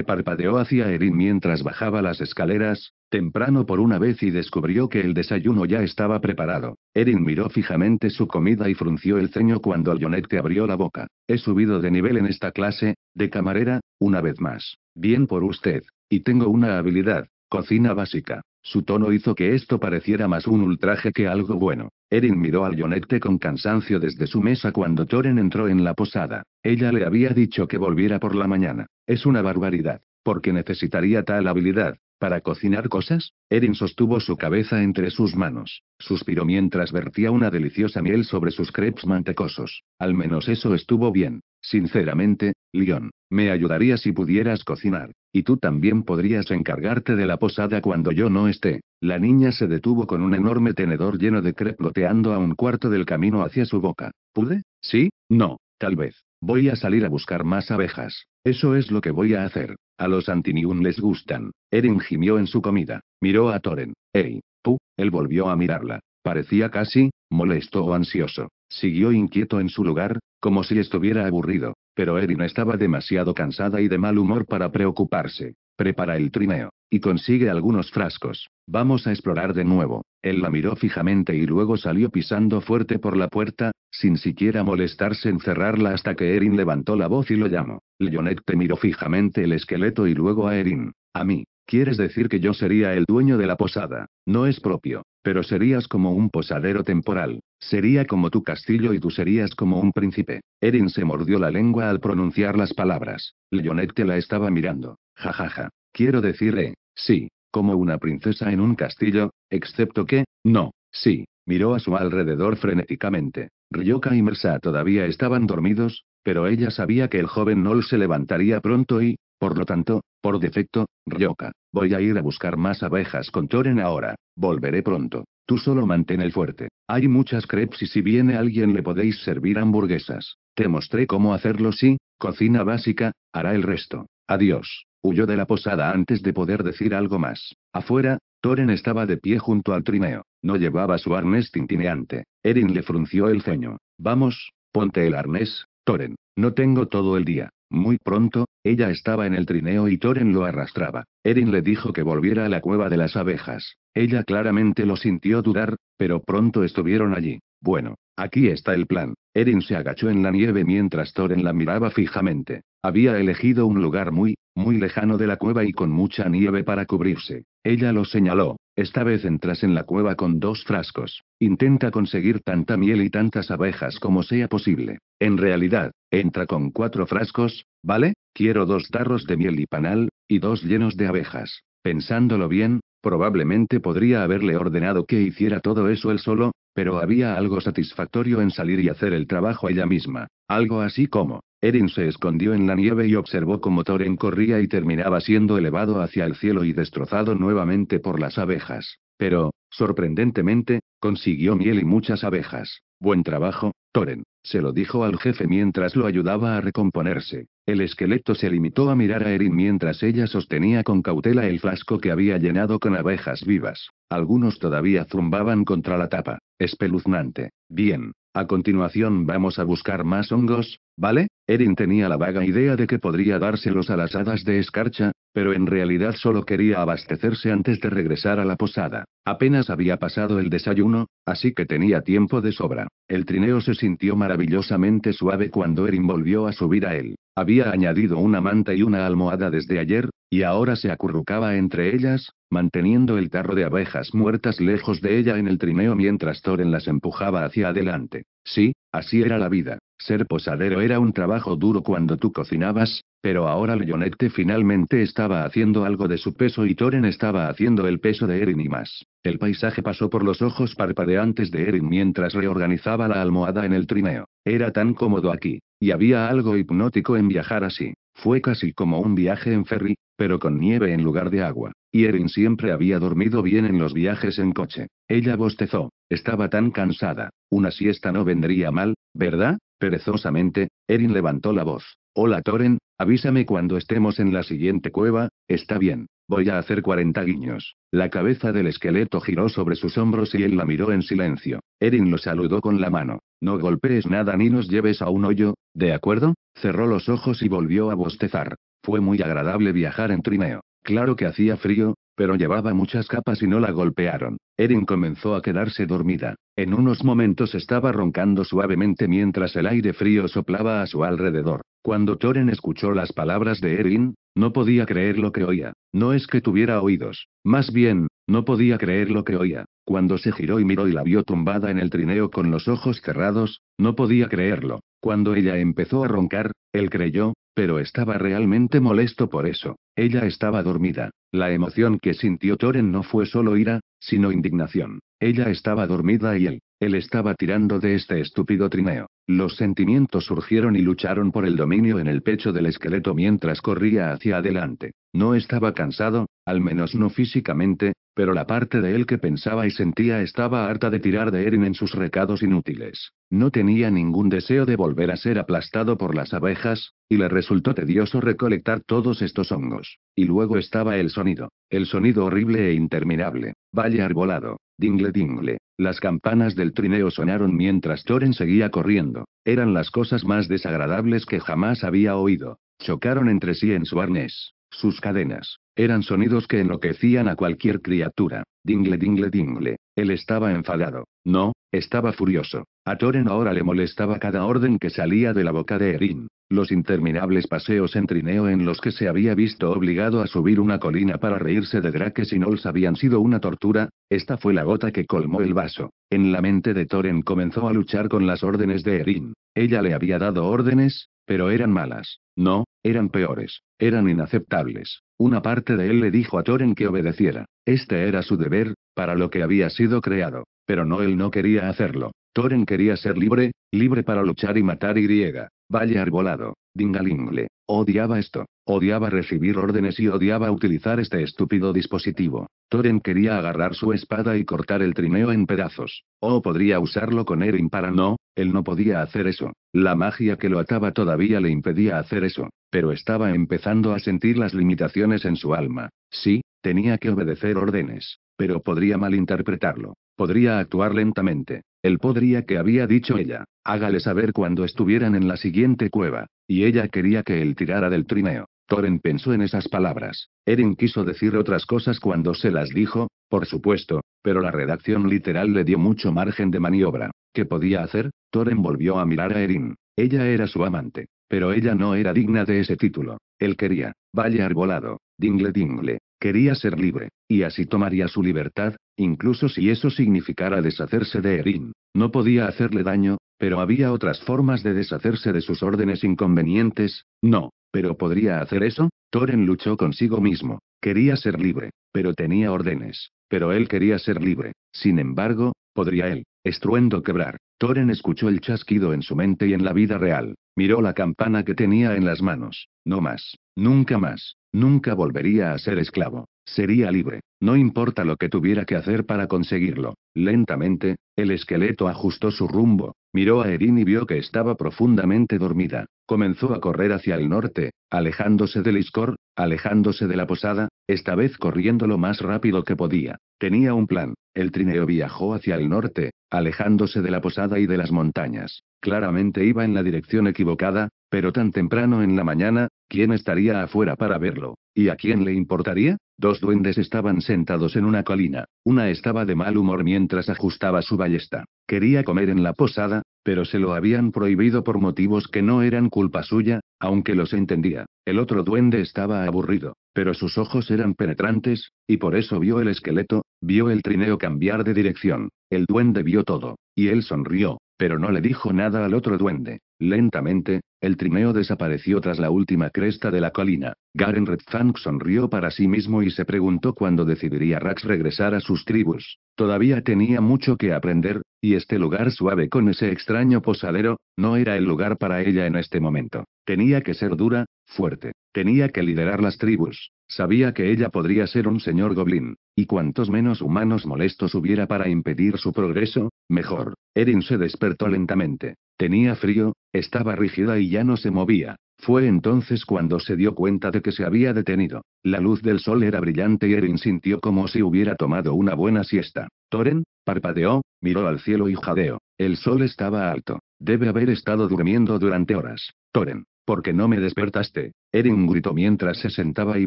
parpadeó hacia Erin mientras bajaba las escaleras, temprano por una vez y descubrió que el desayuno ya estaba preparado. Erin miró fijamente su comida y frunció el ceño cuando Leonet abrió la boca. He subido de nivel esta clase, de camarera, una vez más. Bien por usted. Y tengo una habilidad, cocina básica. Su tono hizo que esto pareciera más un ultraje que algo bueno. Erin miró al Yonette con cansancio desde su mesa cuando Toren entró en la posada. Ella le había dicho que volviera por la mañana. Es una barbaridad. Porque necesitaría tal habilidad. ¿Para cocinar cosas? Erin sostuvo su cabeza entre sus manos. Suspiró mientras vertía una deliciosa miel sobre sus crepes mantecosos. Al menos eso estuvo bien. Sinceramente, León, me ayudaría si pudieras cocinar. Y tú también podrías encargarte de la posada cuando yo no esté. La niña se detuvo con un enorme tenedor lleno de crepe a un cuarto del camino hacia su boca. ¿Pude? Sí, no, tal vez. Voy a salir a buscar más abejas. Eso es lo que voy a hacer. A los Antinium les gustan. Eren gimió en su comida. Miró a Toren. Ey, tú, él volvió a mirarla. Parecía casi, molesto o ansioso. Siguió inquieto en su lugar, como si estuviera aburrido, pero Erin estaba demasiado cansada y de mal humor para preocuparse. Prepara el trineo. Y consigue algunos frascos. Vamos a explorar de nuevo. Él la miró fijamente y luego salió pisando fuerte por la puerta, sin siquiera molestarse en cerrarla hasta que Erin levantó la voz y lo llamó. Leonette miró fijamente el esqueleto y luego a Erin. A mí. Quieres decir que yo sería el dueño de la posada. No es propio. Pero serías como un posadero temporal. Sería como tu castillo y tú serías como un príncipe. Erin se mordió la lengua al pronunciar las palabras. Lionette la estaba mirando. Jajaja. Quiero decirle, eh, sí, como una princesa en un castillo, excepto que, no, sí. Miró a su alrededor frenéticamente. Ryoka y Mersa todavía estaban dormidos, pero ella sabía que el joven Nol se levantaría pronto y, por lo tanto, por defecto, Ryoka, voy a ir a buscar más abejas con Toren ahora. Volveré pronto. Tú solo mantén el fuerte. Hay muchas crepes y si viene alguien le podéis servir hamburguesas. Te mostré cómo hacerlo sí. cocina básica, hará el resto. Adiós. Huyó de la posada antes de poder decir algo más. Afuera, Toren estaba de pie junto al trineo. No llevaba su arnés tintineante. Erin le frunció el ceño. Vamos, ponte el arnés, Toren. No tengo todo el día. Muy pronto, ella estaba en el trineo y Toren lo arrastraba. Erin le dijo que volviera a la cueva de las abejas. Ella claramente lo sintió dudar, pero pronto estuvieron allí. Bueno, aquí está el plan. Erin se agachó en la nieve mientras Toren la miraba fijamente. Había elegido un lugar muy muy lejano de la cueva y con mucha nieve para cubrirse. Ella lo señaló. Esta vez entras en la cueva con dos frascos. Intenta conseguir tanta miel y tantas abejas como sea posible. En realidad, entra con cuatro frascos, ¿vale? Quiero dos tarros de miel y panal, y dos llenos de abejas. Pensándolo bien, Probablemente podría haberle ordenado que hiciera todo eso él solo, pero había algo satisfactorio en salir y hacer el trabajo ella misma. Algo así como, Erin se escondió en la nieve y observó cómo Toren corría y terminaba siendo elevado hacia el cielo y destrozado nuevamente por las abejas. Pero, sorprendentemente, consiguió miel y muchas abejas. Buen trabajo, Toren, se lo dijo al jefe mientras lo ayudaba a recomponerse. El esqueleto se limitó a mirar a Erin mientras ella sostenía con cautela el frasco que había llenado con abejas vivas. Algunos todavía zumbaban contra la tapa. Espeluznante. Bien. A continuación vamos a buscar más hongos, ¿vale? Erin tenía la vaga idea de que podría dárselos a las hadas de escarcha, pero en realidad solo quería abastecerse antes de regresar a la posada. Apenas había pasado el desayuno, así que tenía tiempo de sobra. El trineo se sintió maravillosamente suave cuando Erin volvió a subir a él. Había añadido una manta y una almohada desde ayer, y ahora se acurrucaba entre ellas, manteniendo el tarro de abejas muertas lejos de ella en el trineo mientras Torren las empujaba hacia adelante. Sí, así era la vida. Ser posadero era un trabajo duro cuando tú cocinabas, pero ahora Leonette finalmente estaba haciendo algo de su peso y Torren estaba haciendo el peso de Erin y más. El paisaje pasó por los ojos parpadeantes de Erin mientras reorganizaba la almohada en el trineo. Era tan cómodo aquí. Y había algo hipnótico en viajar así. Fue casi como un viaje en ferry, pero con nieve en lugar de agua. Y Erin siempre había dormido bien en los viajes en coche. Ella bostezó. Estaba tan cansada. Una siesta no vendría mal, ¿verdad? Perezosamente, Erin levantó la voz. Hola Torren. Avísame cuando estemos en la siguiente cueva, está bien. Voy a hacer 40 guiños. La cabeza del esqueleto giró sobre sus hombros y él la miró en silencio. Erin lo saludó con la mano. No golpees nada ni nos lleves a un hoyo, ¿de acuerdo? Cerró los ojos y volvió a bostezar. Fue muy agradable viajar en trineo. Claro que hacía frío, pero llevaba muchas capas y no la golpearon. Erin comenzó a quedarse dormida. En unos momentos estaba roncando suavemente mientras el aire frío soplaba a su alrededor. Cuando Toren escuchó las palabras de Erin, no podía creer lo que oía. No es que tuviera oídos, más bien, no podía creer lo que oía. Cuando se giró y miró y la vio tumbada en el trineo con los ojos cerrados, no podía creerlo. Cuando ella empezó a roncar, él creyó, pero estaba realmente molesto por eso. Ella estaba dormida. La emoción que sintió Toren no fue solo ira, sino indignación. Ella estaba dormida y él, él estaba tirando de este estúpido trineo. Los sentimientos surgieron y lucharon por el dominio en el pecho del esqueleto mientras corría hacia adelante. No estaba cansado, al menos no físicamente, pero la parte de él que pensaba y sentía estaba harta de tirar de Eren en sus recados inútiles. No tenía ningún deseo de volver a ser aplastado por las abejas, y le resultó tedioso recolectar todos estos hongos. Y luego estaba el sonido. El sonido horrible e interminable. Valle arbolado. Dingle dingle. Las campanas del trineo sonaron mientras Toren seguía corriendo. Eran las cosas más desagradables que jamás había oído. Chocaron entre sí en su arnés. Sus cadenas. Eran sonidos que enloquecían a cualquier criatura. Dingle, dingle, dingle. Él estaba enfadado. No, estaba furioso. A Toren ahora le molestaba cada orden que salía de la boca de Erin los interminables paseos en trineo en los que se había visto obligado a subir una colina para reírse de Drake y Nols habían sido una tortura, esta fue la gota que colmó el vaso. En la mente de Toren comenzó a luchar con las órdenes de Erin. Ella le había dado órdenes, pero eran malas. No, eran peores, eran inaceptables. Una parte de él le dijo a Toren que obedeciera. Este era su deber, para lo que había sido creado. Pero no él no quería hacerlo. Toren quería ser libre, libre para luchar y matar y griega. Valle arbolado. Dingalingle. Odiaba esto. Odiaba recibir órdenes y odiaba utilizar este estúpido dispositivo. Toren quería agarrar su espada y cortar el trineo en pedazos. O oh, podría usarlo con Erin para no, él no podía hacer eso. La magia que lo ataba todavía le impedía hacer eso. Pero estaba empezando a sentir las limitaciones en su alma. Sí, tenía que obedecer órdenes. Pero podría malinterpretarlo podría actuar lentamente. Él podría que había dicho ella, hágale saber cuando estuvieran en la siguiente cueva, y ella quería que él tirara del trineo. Toren pensó en esas palabras. Erin quiso decir otras cosas cuando se las dijo, por supuesto, pero la redacción literal le dio mucho margen de maniobra. ¿Qué podía hacer? Toren volvió a mirar a Erin. Ella era su amante, pero ella no era digna de ese título. Él quería, vaya arbolado, dingle dingle, quería ser libre, y así tomaría su libertad, Incluso si eso significara deshacerse de Erin, no podía hacerle daño, pero había otras formas de deshacerse de sus órdenes inconvenientes, no, pero podría hacer eso. Toren luchó consigo mismo. Quería ser libre, pero tenía órdenes. Pero él quería ser libre. Sin embargo, podría él, estruendo quebrar. Toren escuchó el chasquido en su mente y en la vida real. Miró la campana que tenía en las manos. No más. Nunca más. Nunca volvería a ser esclavo. Sería libre, no importa lo que tuviera que hacer para conseguirlo. Lentamente, el esqueleto ajustó su rumbo, miró a Erin y vio que estaba profundamente dormida. Comenzó a correr hacia el norte, alejándose del Iskor, alejándose de la posada, esta vez corriendo lo más rápido que podía. Tenía un plan. El trineo viajó hacia el norte, alejándose de la posada y de las montañas. Claramente iba en la dirección equivocada, pero tan temprano en la mañana, ¿Quién estaría afuera para verlo? ¿Y a quién le importaría? Dos duendes estaban sentados en una colina. Una estaba de mal humor mientras ajustaba su ballesta. Quería comer en la posada, pero se lo habían prohibido por motivos que no eran culpa suya, aunque los entendía. El otro duende estaba aburrido, pero sus ojos eran penetrantes, y por eso vio el esqueleto, vio el trineo cambiar de dirección. El duende vio todo, y él sonrió pero no le dijo nada al otro duende. Lentamente, el trineo desapareció tras la última cresta de la colina. Garen Redfang sonrió para sí mismo y se preguntó cuándo decidiría Rax regresar a sus tribus. Todavía tenía mucho que aprender, y este lugar suave con ese extraño posadero, no era el lugar para ella en este momento. Tenía que ser dura, fuerte. Tenía que liderar las tribus. Sabía que ella podría ser un señor goblin. Y cuantos menos humanos molestos hubiera para impedir su progreso, Mejor. Erin se despertó lentamente. Tenía frío, estaba rígida y ya no se movía. Fue entonces cuando se dio cuenta de que se había detenido. La luz del sol era brillante y Erin sintió como si hubiera tomado una buena siesta. Toren, parpadeó, miró al cielo y jadeó. El sol estaba alto. Debe haber estado durmiendo durante horas. Toren, ¿por qué no me despertaste? Erin gritó mientras se sentaba y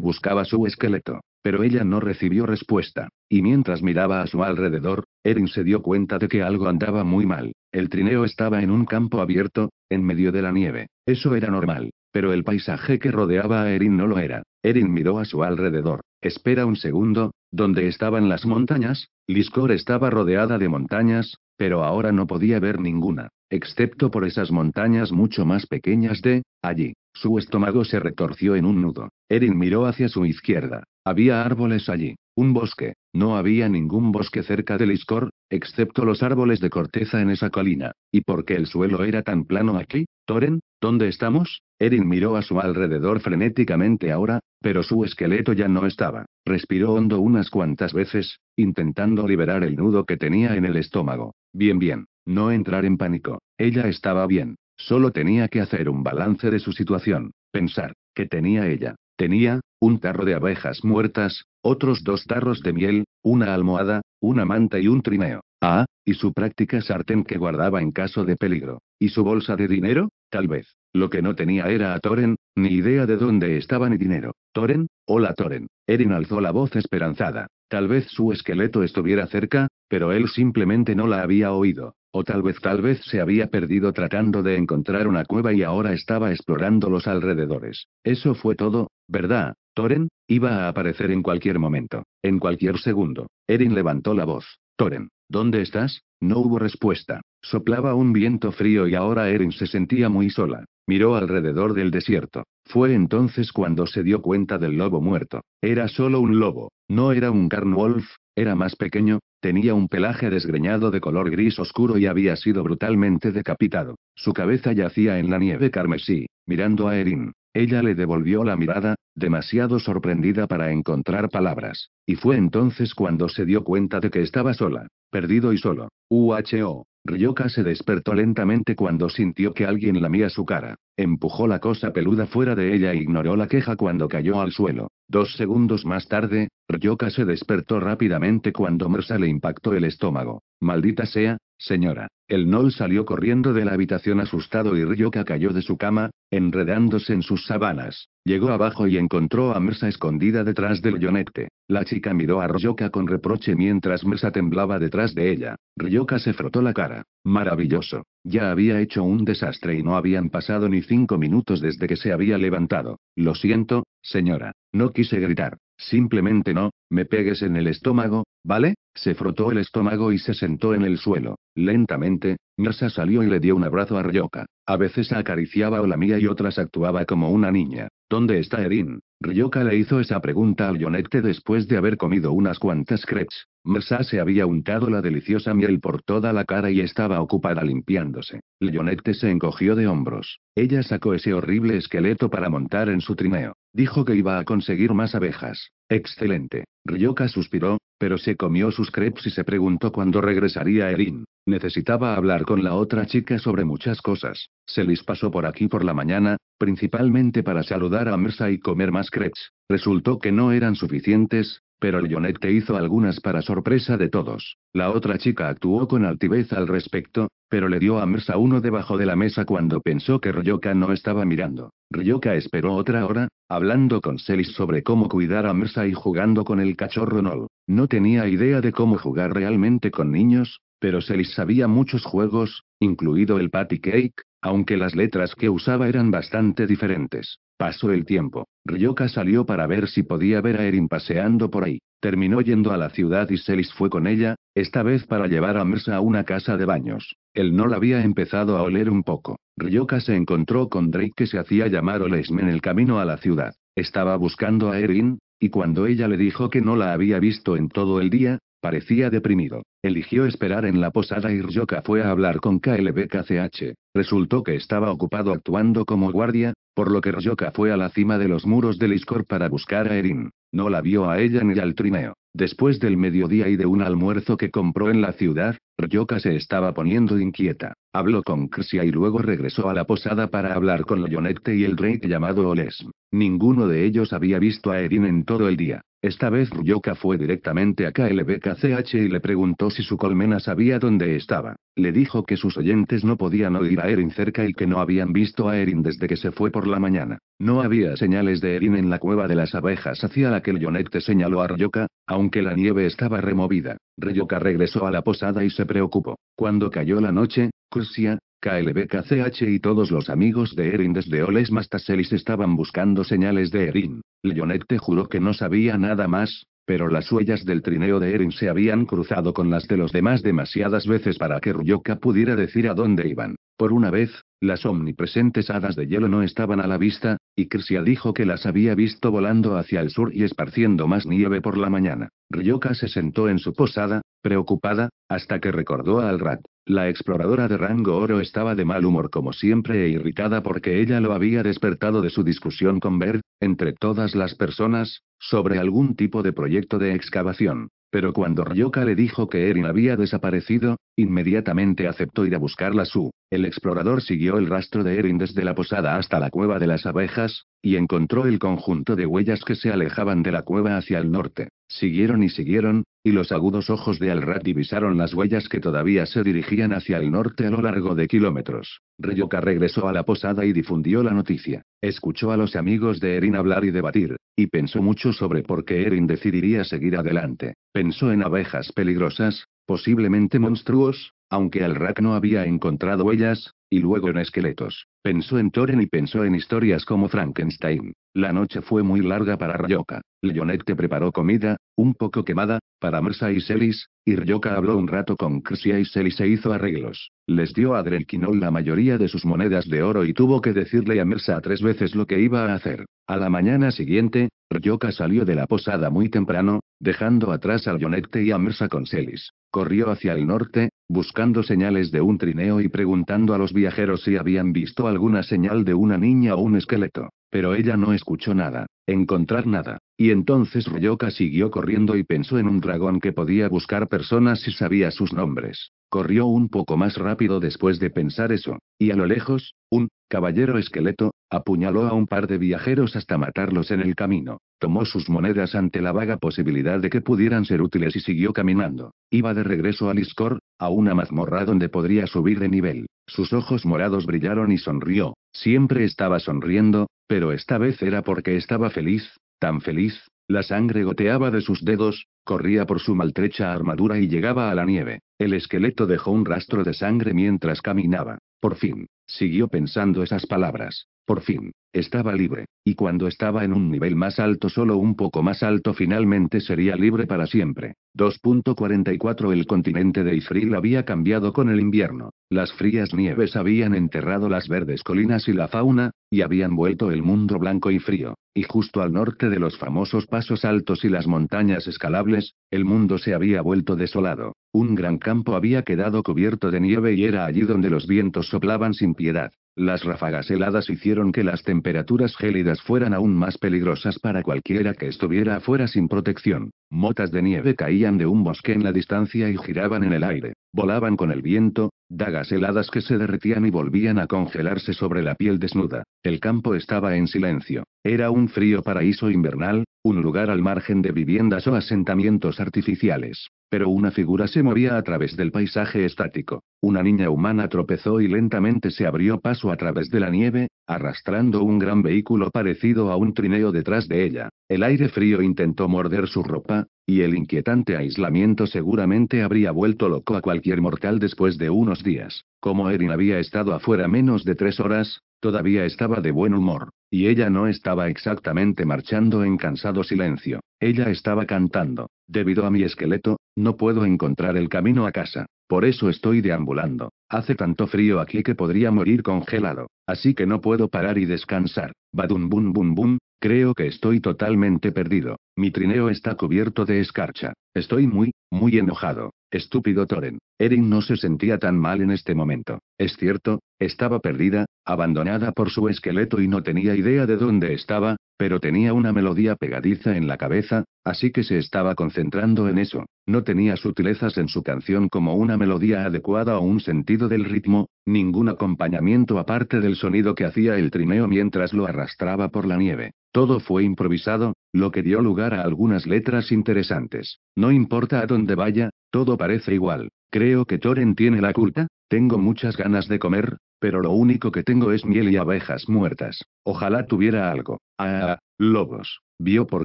buscaba su esqueleto. Pero ella no recibió respuesta. Y mientras miraba a su alrededor, Erin se dio cuenta de que algo andaba muy mal. El trineo estaba en un campo abierto, en medio de la nieve. Eso era normal. Pero el paisaje que rodeaba a Erin no lo era. Erin miró a su alrededor. Espera un segundo, ¿dónde estaban las montañas? Liscor estaba rodeada de montañas, pero ahora no podía ver ninguna, excepto por esas montañas mucho más pequeñas de, allí. Su estómago se retorció en un nudo. Erin miró hacia su izquierda. Había árboles allí. Un bosque. No había ningún bosque cerca del Liscor, excepto los árboles de corteza en esa colina. ¿Y por qué el suelo era tan plano aquí? Toren, ¿dónde estamos? Erin miró a su alrededor frenéticamente ahora, pero su esqueleto ya no estaba. Respiró hondo unas cuantas veces, intentando liberar el nudo que tenía en el estómago. Bien, bien. No entrar en pánico. Ella estaba bien. Solo tenía que hacer un balance de su situación. Pensar, ¿qué tenía ella? Tenía, un tarro de abejas muertas, otros dos tarros de miel, una almohada, una manta y un trineo. Ah, y su práctica sartén que guardaba en caso de peligro. ¿Y su bolsa de dinero? Tal vez. Lo que no tenía era a Toren, ni idea de dónde estaba ni dinero. Toren, hola Toren. Erin alzó la voz esperanzada. Tal vez su esqueleto estuviera cerca, pero él simplemente no la había oído. O tal vez tal vez se había perdido tratando de encontrar una cueva y ahora estaba explorando los alrededores. Eso fue todo, ¿verdad, Toren? Iba a aparecer en cualquier momento, en cualquier segundo. Erin levantó la voz. Toren, ¿dónde estás? No hubo respuesta. Soplaba un viento frío y ahora Erin se sentía muy sola. Miró alrededor del desierto. Fue entonces cuando se dio cuenta del lobo muerto. Era solo un lobo, no era un carnwolf, era más pequeño, tenía un pelaje desgreñado de color gris oscuro y había sido brutalmente decapitado. Su cabeza yacía en la nieve carmesí, mirando a Erin. Ella le devolvió la mirada, demasiado sorprendida para encontrar palabras, y fue entonces cuando se dio cuenta de que estaba sola, perdido y solo. UHO. Ryoka se despertó lentamente cuando sintió que alguien lamía su cara. Empujó la cosa peluda fuera de ella e ignoró la queja cuando cayó al suelo. Dos segundos más tarde, Ryoka se despertó rápidamente cuando Mersa le impactó el estómago. Maldita sea, Señora. El Nol salió corriendo de la habitación asustado y Ryoka cayó de su cama, enredándose en sus sabanas. Llegó abajo y encontró a Mersa escondida detrás del yonete. La chica miró a Ryoka con reproche mientras Mersa temblaba detrás de ella. Ryoka se frotó la cara. Maravilloso. Ya había hecho un desastre y no habían pasado ni cinco minutos desde que se había levantado. Lo siento, señora. No quise gritar. Simplemente no, me pegues en el estómago, ¿vale? Se frotó el estómago y se sentó en el suelo. Lentamente, Mirsa salió y le dio un abrazo a Ryoka. A veces acariciaba a la mía y otras actuaba como una niña. ¿Dónde está Erin? Ryoka le hizo esa pregunta al Yonette después de haber comido unas cuantas crepes. Mirsa se había untado la deliciosa miel por toda la cara y estaba ocupada limpiándose. Lionette se encogió de hombros. Ella sacó ese horrible esqueleto para montar en su trineo. Dijo que iba a conseguir más abejas. Excelente. Ryoka suspiró, pero se comió sus crepes y se preguntó cuándo regresaría Erin. Necesitaba hablar con la otra chica sobre muchas cosas. Selis pasó por aquí por la mañana, principalmente para saludar a Mersa y comer más crepes. Resultó que no eran suficientes, pero te hizo algunas para sorpresa de todos. La otra chica actuó con altivez al respecto, pero le dio a Mersa uno debajo de la mesa cuando pensó que Ryoka no estaba mirando. Ryoka esperó otra hora, hablando con Selis sobre cómo cuidar a Mersa y jugando con el cachorro Nol. No tenía idea de cómo jugar realmente con niños, pero Selis sabía muchos juegos, incluido el patty cake, aunque las letras que usaba eran bastante diferentes. Pasó el tiempo. Ryoka salió para ver si podía ver a Erin paseando por ahí. Terminó yendo a la ciudad y Selis fue con ella, esta vez para llevar a Mersa a una casa de baños. Él no la había empezado a oler un poco. Ryoka se encontró con Drake que se hacía llamar Olesme en el camino a la ciudad. Estaba buscando a Erin, y cuando ella le dijo que no la había visto en todo el día, parecía deprimido. Eligió esperar en la posada y Ryoka fue a hablar con KLBKCH. Resultó que estaba ocupado actuando como guardia, por lo que Ryoka fue a la cima de los muros del Iskor para buscar a Erin. No la vio a ella ni al trineo. Después del mediodía y de un almuerzo que compró en la ciudad, Ryoka se estaba poniendo inquieta. Habló con Krsia y luego regresó a la posada para hablar con Leonette y el rey llamado Olesm. Ninguno de ellos había visto a Erin en todo el día. Esta vez Ryoka fue directamente a KLBKCH y le preguntó si su colmena sabía dónde estaba. Le dijo que sus oyentes no podían oír a Erin cerca y que no habían visto a Erin desde que se fue por la mañana. No había señales de Erin en la cueva de las abejas hacia la que te señaló a Ryoka, aunque la nieve estaba removida. Ryoka regresó a la posada y se preocupó. Cuando cayó la noche, Kursia, KLBKCH y todos los amigos de Erin desde Oles Mastaselis estaban buscando señales de Erin. Leonette juró que no sabía nada más, pero las huellas del trineo de Erin se habían cruzado con las de los demás demasiadas veces para que Ruyoka pudiera decir a dónde iban. Por una vez, las omnipresentes hadas de hielo no estaban a la vista, y Kirsia dijo que las había visto volando hacia el sur y esparciendo más nieve por la mañana. Ryoka se sentó en su posada, preocupada, hasta que recordó a Alrat. La exploradora de rango oro estaba de mal humor como siempre e irritada porque ella lo había despertado de su discusión con Bert, entre todas las personas, sobre algún tipo de proyecto de excavación. Pero cuando Ryoka le dijo que Erin había desaparecido, inmediatamente aceptó ir a buscarla su. El explorador siguió el rastro de Erin desde la posada hasta la cueva de las abejas, y encontró el conjunto de huellas que se alejaban de la cueva hacia el norte. Siguieron y siguieron, y los agudos ojos de Alrat divisaron las huellas que todavía se dirigían hacia el norte a lo largo de kilómetros. Ryoka regresó a la posada y difundió la noticia. Escuchó a los amigos de Erin hablar y debatir, y pensó mucho sobre por qué Erin decidiría seguir adelante. Pensó en abejas peligrosas, posiblemente monstruos, aunque Rack no había encontrado huellas, y luego en esqueletos. Pensó en toren y pensó en historias como Frankenstein. La noche fue muy larga para Ryoka. Leonette preparó comida, un poco quemada, para Mersa y Selis, y Ryoka habló un rato con Crisia y Selis e hizo arreglos. Les dio a Drenkinol la mayoría de sus monedas de oro y tuvo que decirle a Mersa tres veces lo que iba a hacer. A la mañana siguiente, Yoka salió de la posada muy temprano, dejando atrás al Yonette y a Mersa Conselis. Corrió hacia el norte, buscando señales de un trineo y preguntando a los viajeros si habían visto alguna señal de una niña o un esqueleto. Pero ella no escuchó nada, encontrar nada, y entonces Ryoka siguió corriendo y pensó en un dragón que podía buscar personas si sabía sus nombres. Corrió un poco más rápido después de pensar eso, y a lo lejos, un caballero esqueleto, apuñaló a un par de viajeros hasta matarlos en el camino, tomó sus monedas ante la vaga posibilidad de que pudieran ser útiles y siguió caminando. Iba de regreso a Liscor, a una mazmorra donde podría subir de nivel. Sus ojos morados brillaron y sonrió. Siempre estaba sonriendo, pero esta vez era porque estaba feliz, tan feliz, la sangre goteaba de sus dedos, corría por su maltrecha armadura y llegaba a la nieve. El esqueleto dejó un rastro de sangre mientras caminaba. Por fin. Siguió pensando esas palabras. Por fin, estaba libre, y cuando estaba en un nivel más alto, solo un poco más alto, finalmente sería libre para siempre. 2.44 El continente de Ifril había cambiado con el invierno. Las frías nieves habían enterrado las verdes colinas y la fauna, y habían vuelto el mundo blanco y frío. Y justo al norte de los famosos pasos altos y las montañas escalables, el mundo se había vuelto desolado. Un gran campo había quedado cubierto de nieve y era allí donde los vientos soplaban sin piedad. Las ráfagas heladas hicieron que las temperaturas gélidas fueran aún más peligrosas para cualquiera que estuviera afuera sin protección. Motas de nieve caían de un bosque en la distancia y giraban en el aire, volaban con el viento, dagas heladas que se derretían y volvían a congelarse sobre la piel desnuda. El campo estaba en silencio. Era un frío paraíso invernal, un lugar al margen de viviendas o asentamientos artificiales. Pero una figura se movía a través del paisaje estático. Una niña humana tropezó y lentamente se abrió paso a través de la nieve, arrastrando un gran vehículo parecido a un trineo detrás de ella. El aire frío intentó morder su ropa, y el inquietante aislamiento seguramente habría vuelto loco a cualquier mortal después de unos días. Como Erin había estado afuera menos de tres horas, todavía estaba de buen humor, y ella no estaba exactamente marchando en cansado silencio. Ella estaba cantando. Debido a mi esqueleto, no puedo encontrar el camino a casa. Por eso estoy deambulando. Hace tanto frío aquí que podría morir congelado, así que no puedo parar y descansar. Badum bum bum bum, creo que estoy totalmente perdido. Mi trineo está cubierto de escarcha. Estoy muy, muy enojado. Estúpido Toren. Erin no se sentía tan mal en este momento. Es cierto, estaba perdida, abandonada por su esqueleto y no tenía idea de dónde estaba, pero tenía una melodía pegadiza en la cabeza, así que se estaba concentrando en eso. No tenía sutilezas en su canción como una melodía adecuada o un sentido del ritmo, Ningún acompañamiento aparte del sonido que hacía el trineo mientras lo arrastraba por la nieve. Todo fue improvisado, lo que dio lugar a algunas letras interesantes. No importa a dónde vaya, todo parece igual. Creo que Toren tiene la culpa, tengo muchas ganas de comer, pero lo único que tengo es miel y abejas muertas. Ojalá tuviera algo. Ah, lobos. Vio por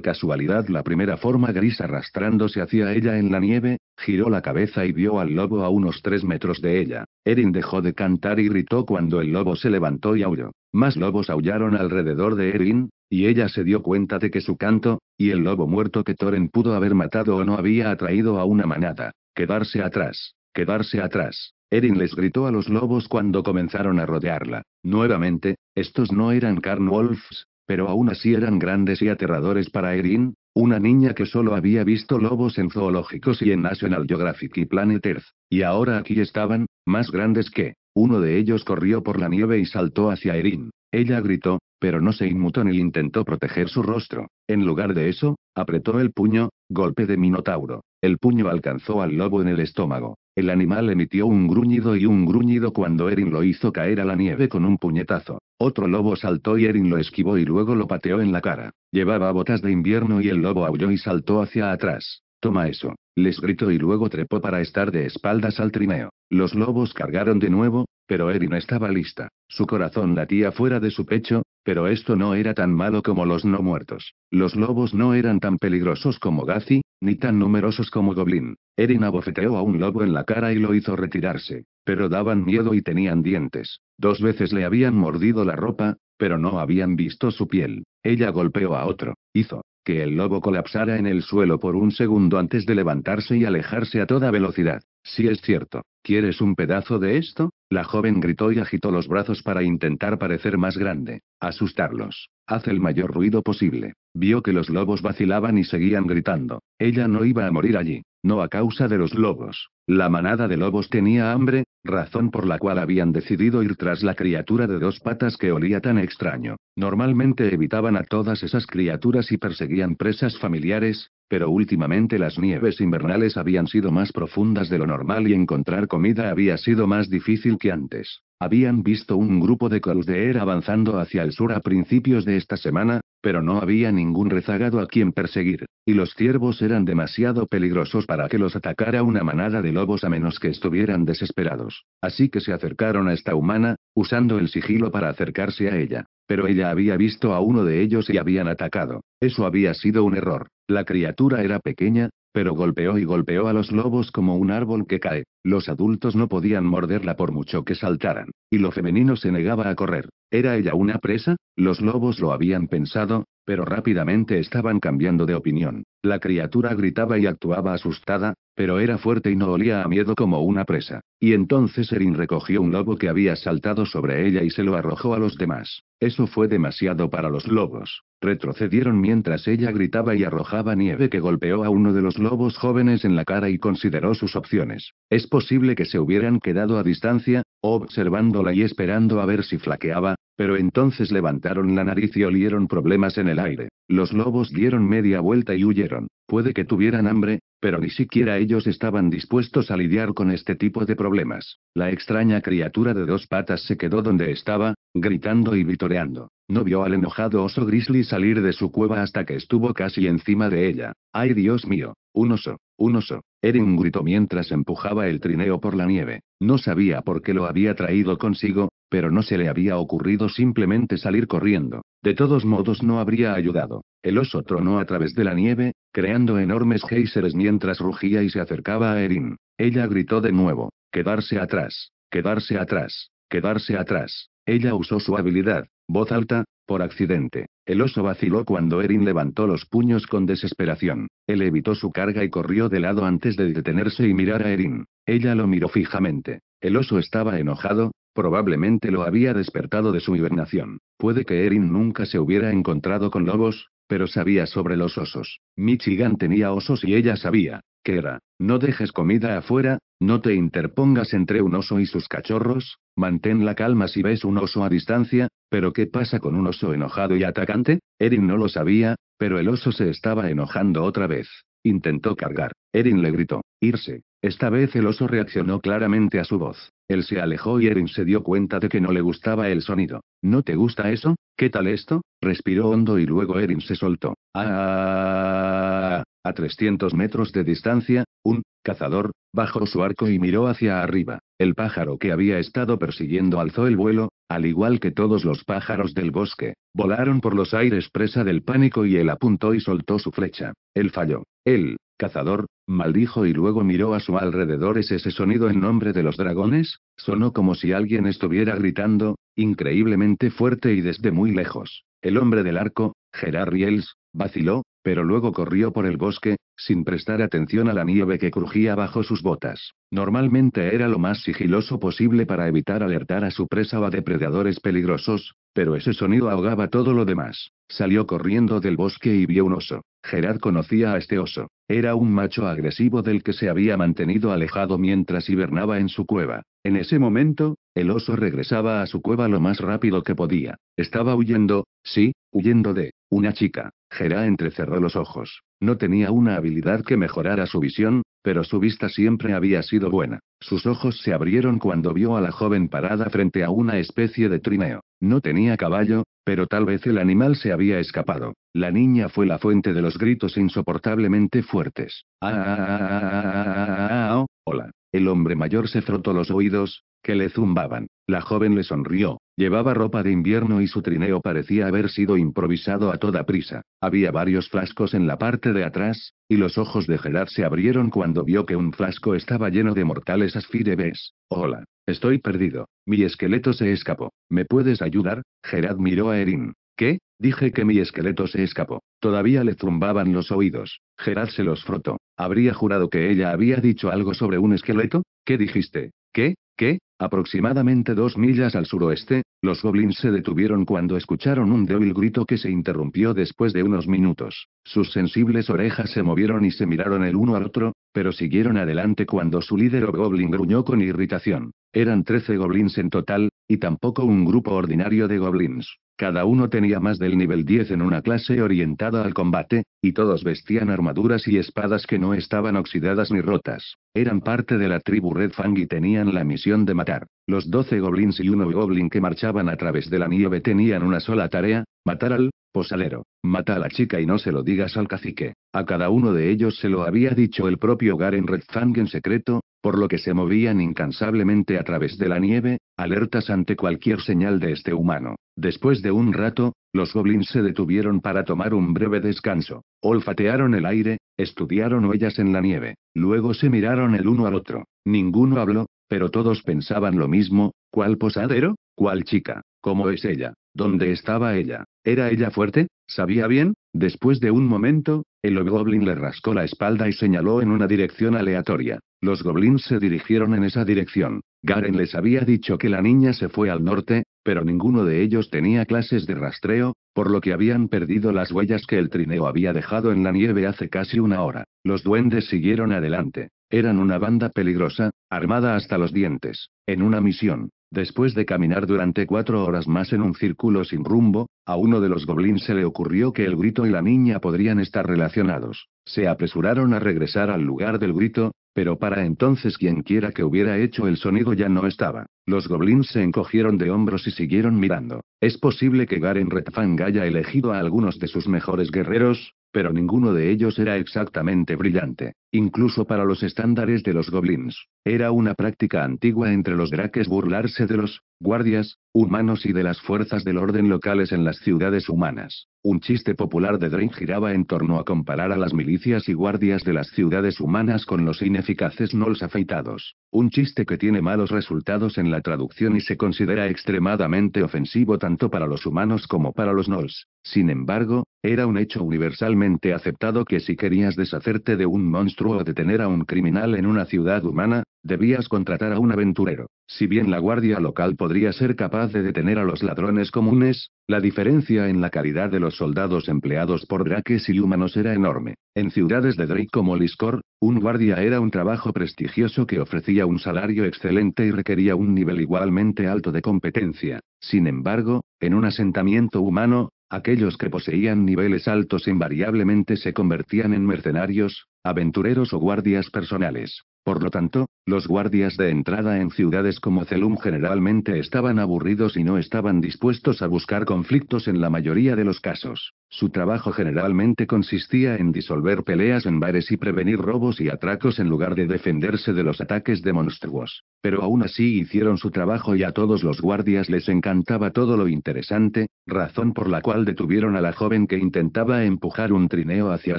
casualidad la primera forma gris arrastrándose hacia ella en la nieve, Giró la cabeza y vio al lobo a unos tres metros de ella. Erin dejó de cantar y gritó cuando el lobo se levantó y aulló. Más lobos aullaron alrededor de Erin, y ella se dio cuenta de que su canto, y el lobo muerto que Thorin pudo haber matado o no había atraído a una manada. Quedarse atrás, quedarse atrás. Erin les gritó a los lobos cuando comenzaron a rodearla. Nuevamente, estos no eran Carnwolves, pero aún así eran grandes y aterradores para Erin, una niña que solo había visto lobos en zoológicos y en National Geographic y Planet Earth, y ahora aquí estaban, más grandes que, uno de ellos corrió por la nieve y saltó hacia Erin. Ella gritó, pero no se inmutó ni intentó proteger su rostro. En lugar de eso, apretó el puño, golpe de minotauro. El puño alcanzó al lobo en el estómago. El animal emitió un gruñido y un gruñido cuando Erin lo hizo caer a la nieve con un puñetazo. Otro lobo saltó y Erin lo esquivó y luego lo pateó en la cara. Llevaba botas de invierno y el lobo aulló y saltó hacia atrás. Toma eso les gritó y luego trepó para estar de espaldas al trineo. Los lobos cargaron de nuevo, pero Erin estaba lista. Su corazón latía fuera de su pecho, pero esto no era tan malo como los no muertos. Los lobos no eran tan peligrosos como Gazi, ni tan numerosos como Goblin. Erin abofeteó a un lobo en la cara y lo hizo retirarse. Pero daban miedo y tenían dientes. Dos veces le habían mordido la ropa, pero no habían visto su piel. Ella golpeó a otro, hizo que el lobo colapsara en el suelo por un segundo antes de levantarse y alejarse a toda velocidad. Si es cierto, ¿quieres un pedazo de esto? La joven gritó y agitó los brazos para intentar parecer más grande. Asustarlos. Haz el mayor ruido posible. Vio que los lobos vacilaban y seguían gritando. Ella no iba a morir allí. No a causa de los lobos. La manada de lobos tenía hambre, razón por la cual habían decidido ir tras la criatura de dos patas que olía tan extraño. Normalmente evitaban a todas esas criaturas y perseguían presas familiares, pero últimamente las nieves invernales habían sido más profundas de lo normal y encontrar comida había sido más difícil que antes. Habían visto un grupo de er avanzando hacia el sur a principios de esta semana, pero no había ningún rezagado a quien perseguir, y los ciervos eran demasiado peligrosos para que los atacara una manada de lobos a menos que estuvieran desesperados, así que se acercaron a esta humana, usando el sigilo para acercarse a ella. Pero ella había visto a uno de ellos y habían atacado. Eso había sido un error. La criatura era pequeña, pero golpeó y golpeó a los lobos como un árbol que cae. Los adultos no podían morderla por mucho que saltaran, y lo femenino se negaba a correr. ¿Era ella una presa? Los lobos lo habían pensado, pero rápidamente estaban cambiando de opinión. La criatura gritaba y actuaba asustada, pero era fuerte y no olía a miedo como una presa. Y entonces Erin recogió un lobo que había saltado sobre ella y se lo arrojó a los demás. Eso fue demasiado para los lobos. Retrocedieron mientras ella gritaba y arrojaba nieve que golpeó a uno de los lobos jóvenes en la cara y consideró sus opciones. Es posible que se hubieran quedado a distancia, observándola y esperando a ver si flaqueaba, pero entonces levantaron la nariz y olieron problemas en el aire. Los lobos dieron media vuelta y huyeron. Puede que tuvieran hambre, pero ni siquiera ellos estaban dispuestos a lidiar con este tipo de problemas. La extraña criatura de dos patas se quedó donde estaba, gritando y vitoreando. No vio al enojado oso grizzly salir de su cueva hasta que estuvo casi encima de ella. ¡Ay Dios mío! Un oso, un oso. un gritó mientras empujaba el trineo por la nieve. No sabía por qué lo había traído consigo, pero no se le había ocurrido simplemente salir corriendo. De todos modos no habría ayudado. El oso tronó a través de la nieve, creando enormes géiseres mientras rugía y se acercaba a Erin. Ella gritó de nuevo, quedarse atrás, quedarse atrás, quedarse atrás. Ella usó su habilidad, voz alta, por accidente. El oso vaciló cuando Erin levantó los puños con desesperación. Él evitó su carga y corrió de lado antes de detenerse y mirar a Erin. Ella lo miró fijamente. El oso estaba enojado, Probablemente lo había despertado de su hibernación. Puede que Erin nunca se hubiera encontrado con lobos, pero sabía sobre los osos. Michigan tenía osos y ella sabía, que era, no dejes comida afuera, no te interpongas entre un oso y sus cachorros, mantén la calma si ves un oso a distancia, pero ¿qué pasa con un oso enojado y atacante? Erin no lo sabía, pero el oso se estaba enojando otra vez. Intentó cargar. Erin le gritó, irse, esta vez el oso reaccionó claramente a su voz. Él se alejó y Erin se dio cuenta de que no le gustaba el sonido. ¿No te gusta eso? ¿Qué tal esto? Respiró hondo y luego Erin se soltó. Ah, a 300 metros de distancia, un cazador bajó su arco y miró hacia arriba. El pájaro que había estado persiguiendo alzó el vuelo, al igual que todos los pájaros del bosque. Volaron por los aires presa del pánico y él apuntó y soltó su flecha. Él falló. El cazador Maldijo y luego miró a su alrededor ese sonido en nombre de los dragones, sonó como si alguien estuviera gritando, increíblemente fuerte y desde muy lejos. El hombre del arco, Gerard Riels, vaciló, pero luego corrió por el bosque, sin prestar atención a la nieve que crujía bajo sus botas. Normalmente era lo más sigiloso posible para evitar alertar a su presa o a depredadores peligrosos, pero ese sonido ahogaba todo lo demás. Salió corriendo del bosque y vio un oso. Gerard conocía a este oso. Era un macho agresivo del que se había mantenido alejado mientras hibernaba en su cueva. En ese momento, el oso regresaba a su cueva lo más rápido que podía. Estaba huyendo, sí, huyendo de una chica. Gerard entrecerró los ojos. No tenía una habilidad que mejorara su visión, pero su vista siempre había sido buena. Sus ojos se abrieron cuando vio a la joven parada frente a una especie de trineo. No tenía caballo, pero tal vez el animal se había escapado. La niña fue la fuente de los gritos insoportablemente fuertes. ¡Ah! ¡Hola! El hombre mayor se frotó los oídos, que le zumbaban. La joven le sonrió, Llevaba ropa de invierno y su trineo parecía haber sido improvisado a toda prisa. Había varios frascos en la parte de atrás, y los ojos de Gerard se abrieron cuando vio que un frasco estaba lleno de mortales asfirebes. Hola, estoy perdido. Mi esqueleto se escapó. ¿Me puedes ayudar? Gerard miró a Erin. ¿Qué? Dije que mi esqueleto se escapó. Todavía le zumbaban los oídos. Gerard se los frotó. Habría jurado que ella había dicho algo sobre un esqueleto. ¿Qué dijiste? ¿Qué? que, aproximadamente dos millas al suroeste, los goblins se detuvieron cuando escucharon un débil grito que se interrumpió después de unos minutos. Sus sensibles orejas se movieron y se miraron el uno al otro, pero siguieron adelante cuando su líder goblin gruñó con irritación. Eran trece goblins en total, y tampoco un grupo ordinario de goblins. Cada uno tenía más del nivel 10 en una clase orientada al combate, y todos vestían armaduras y espadas que no estaban oxidadas ni rotas. Eran parte de la tribu Red Fang y tenían la misión de matar. Los 12 goblins y uno goblin que marchaban a través de la nieve tenían una sola tarea, matar al posalero. Mata a la chica y no se lo digas al cacique. A cada uno de ellos se lo había dicho el propio Garen Redfang en secreto, por lo que se movían incansablemente a través de la nieve, alertas ante cualquier señal de este humano. Después de un rato, los goblins se detuvieron para tomar un breve descanso, olfatearon el aire, estudiaron huellas en la nieve, luego se miraron el uno al otro. Ninguno habló, pero todos pensaban lo mismo, ¿cuál posadero? ¿Cuál chica? ¿Cómo es ella? ¿Dónde estaba ella? ¿Era ella fuerte? ¿Sabía bien? Después de un momento, el Goblin le rascó la espalda y señaló en una dirección aleatoria. Los goblins se dirigieron en esa dirección. Garen les había dicho que la niña se fue al norte, pero ninguno de ellos tenía clases de rastreo, por lo que habían perdido las huellas que el trineo había dejado en la nieve hace casi una hora. Los duendes siguieron adelante. Eran una banda peligrosa, armada hasta los dientes, en una misión. Después de caminar durante cuatro horas más en un círculo sin rumbo, a uno de los goblins se le ocurrió que el grito y la niña podrían estar relacionados. Se apresuraron a regresar al lugar del grito, pero para entonces quien quiera que hubiera hecho el sonido ya no estaba. Los goblins se encogieron de hombros y siguieron mirando. Es posible que Garen Redfang haya elegido a algunos de sus mejores guerreros, pero ninguno de ellos era exactamente brillante, incluso para los estándares de los goblins. Era una práctica antigua entre los draques burlarse de los guardias humanos y de las fuerzas del orden locales en las ciudades humanas. Un chiste popular de Drain giraba en torno a comparar a las milicias y guardias de las ciudades humanas con los ineficaces nols afeitados. Un chiste que tiene malos resultados en la traducción y se considera extremadamente ofensivo tanto para los humanos como para los nols. Sin embargo, era un hecho universalmente aceptado que si querías deshacerte de un monstruo o detener a un criminal en una ciudad humana, Debías contratar a un aventurero. Si bien la guardia local podría ser capaz de detener a los ladrones comunes, la diferencia en la calidad de los soldados empleados por draques y humanos era enorme. En ciudades de Drake como Liscor, un guardia era un trabajo prestigioso que ofrecía un salario excelente y requería un nivel igualmente alto de competencia. Sin embargo, en un asentamiento humano, aquellos que poseían niveles altos invariablemente se convertían en mercenarios, aventureros o guardias personales. Por lo tanto, los guardias de entrada en ciudades como Celum generalmente estaban aburridos y no estaban dispuestos a buscar conflictos en la mayoría de los casos. Su trabajo generalmente consistía en disolver peleas en bares y prevenir robos y atracos en lugar de defenderse de los ataques de monstruos. Pero aún así hicieron su trabajo y a todos los guardias les encantaba todo lo interesante, razón por la cual detuvieron a la joven que intentaba empujar un trineo hacia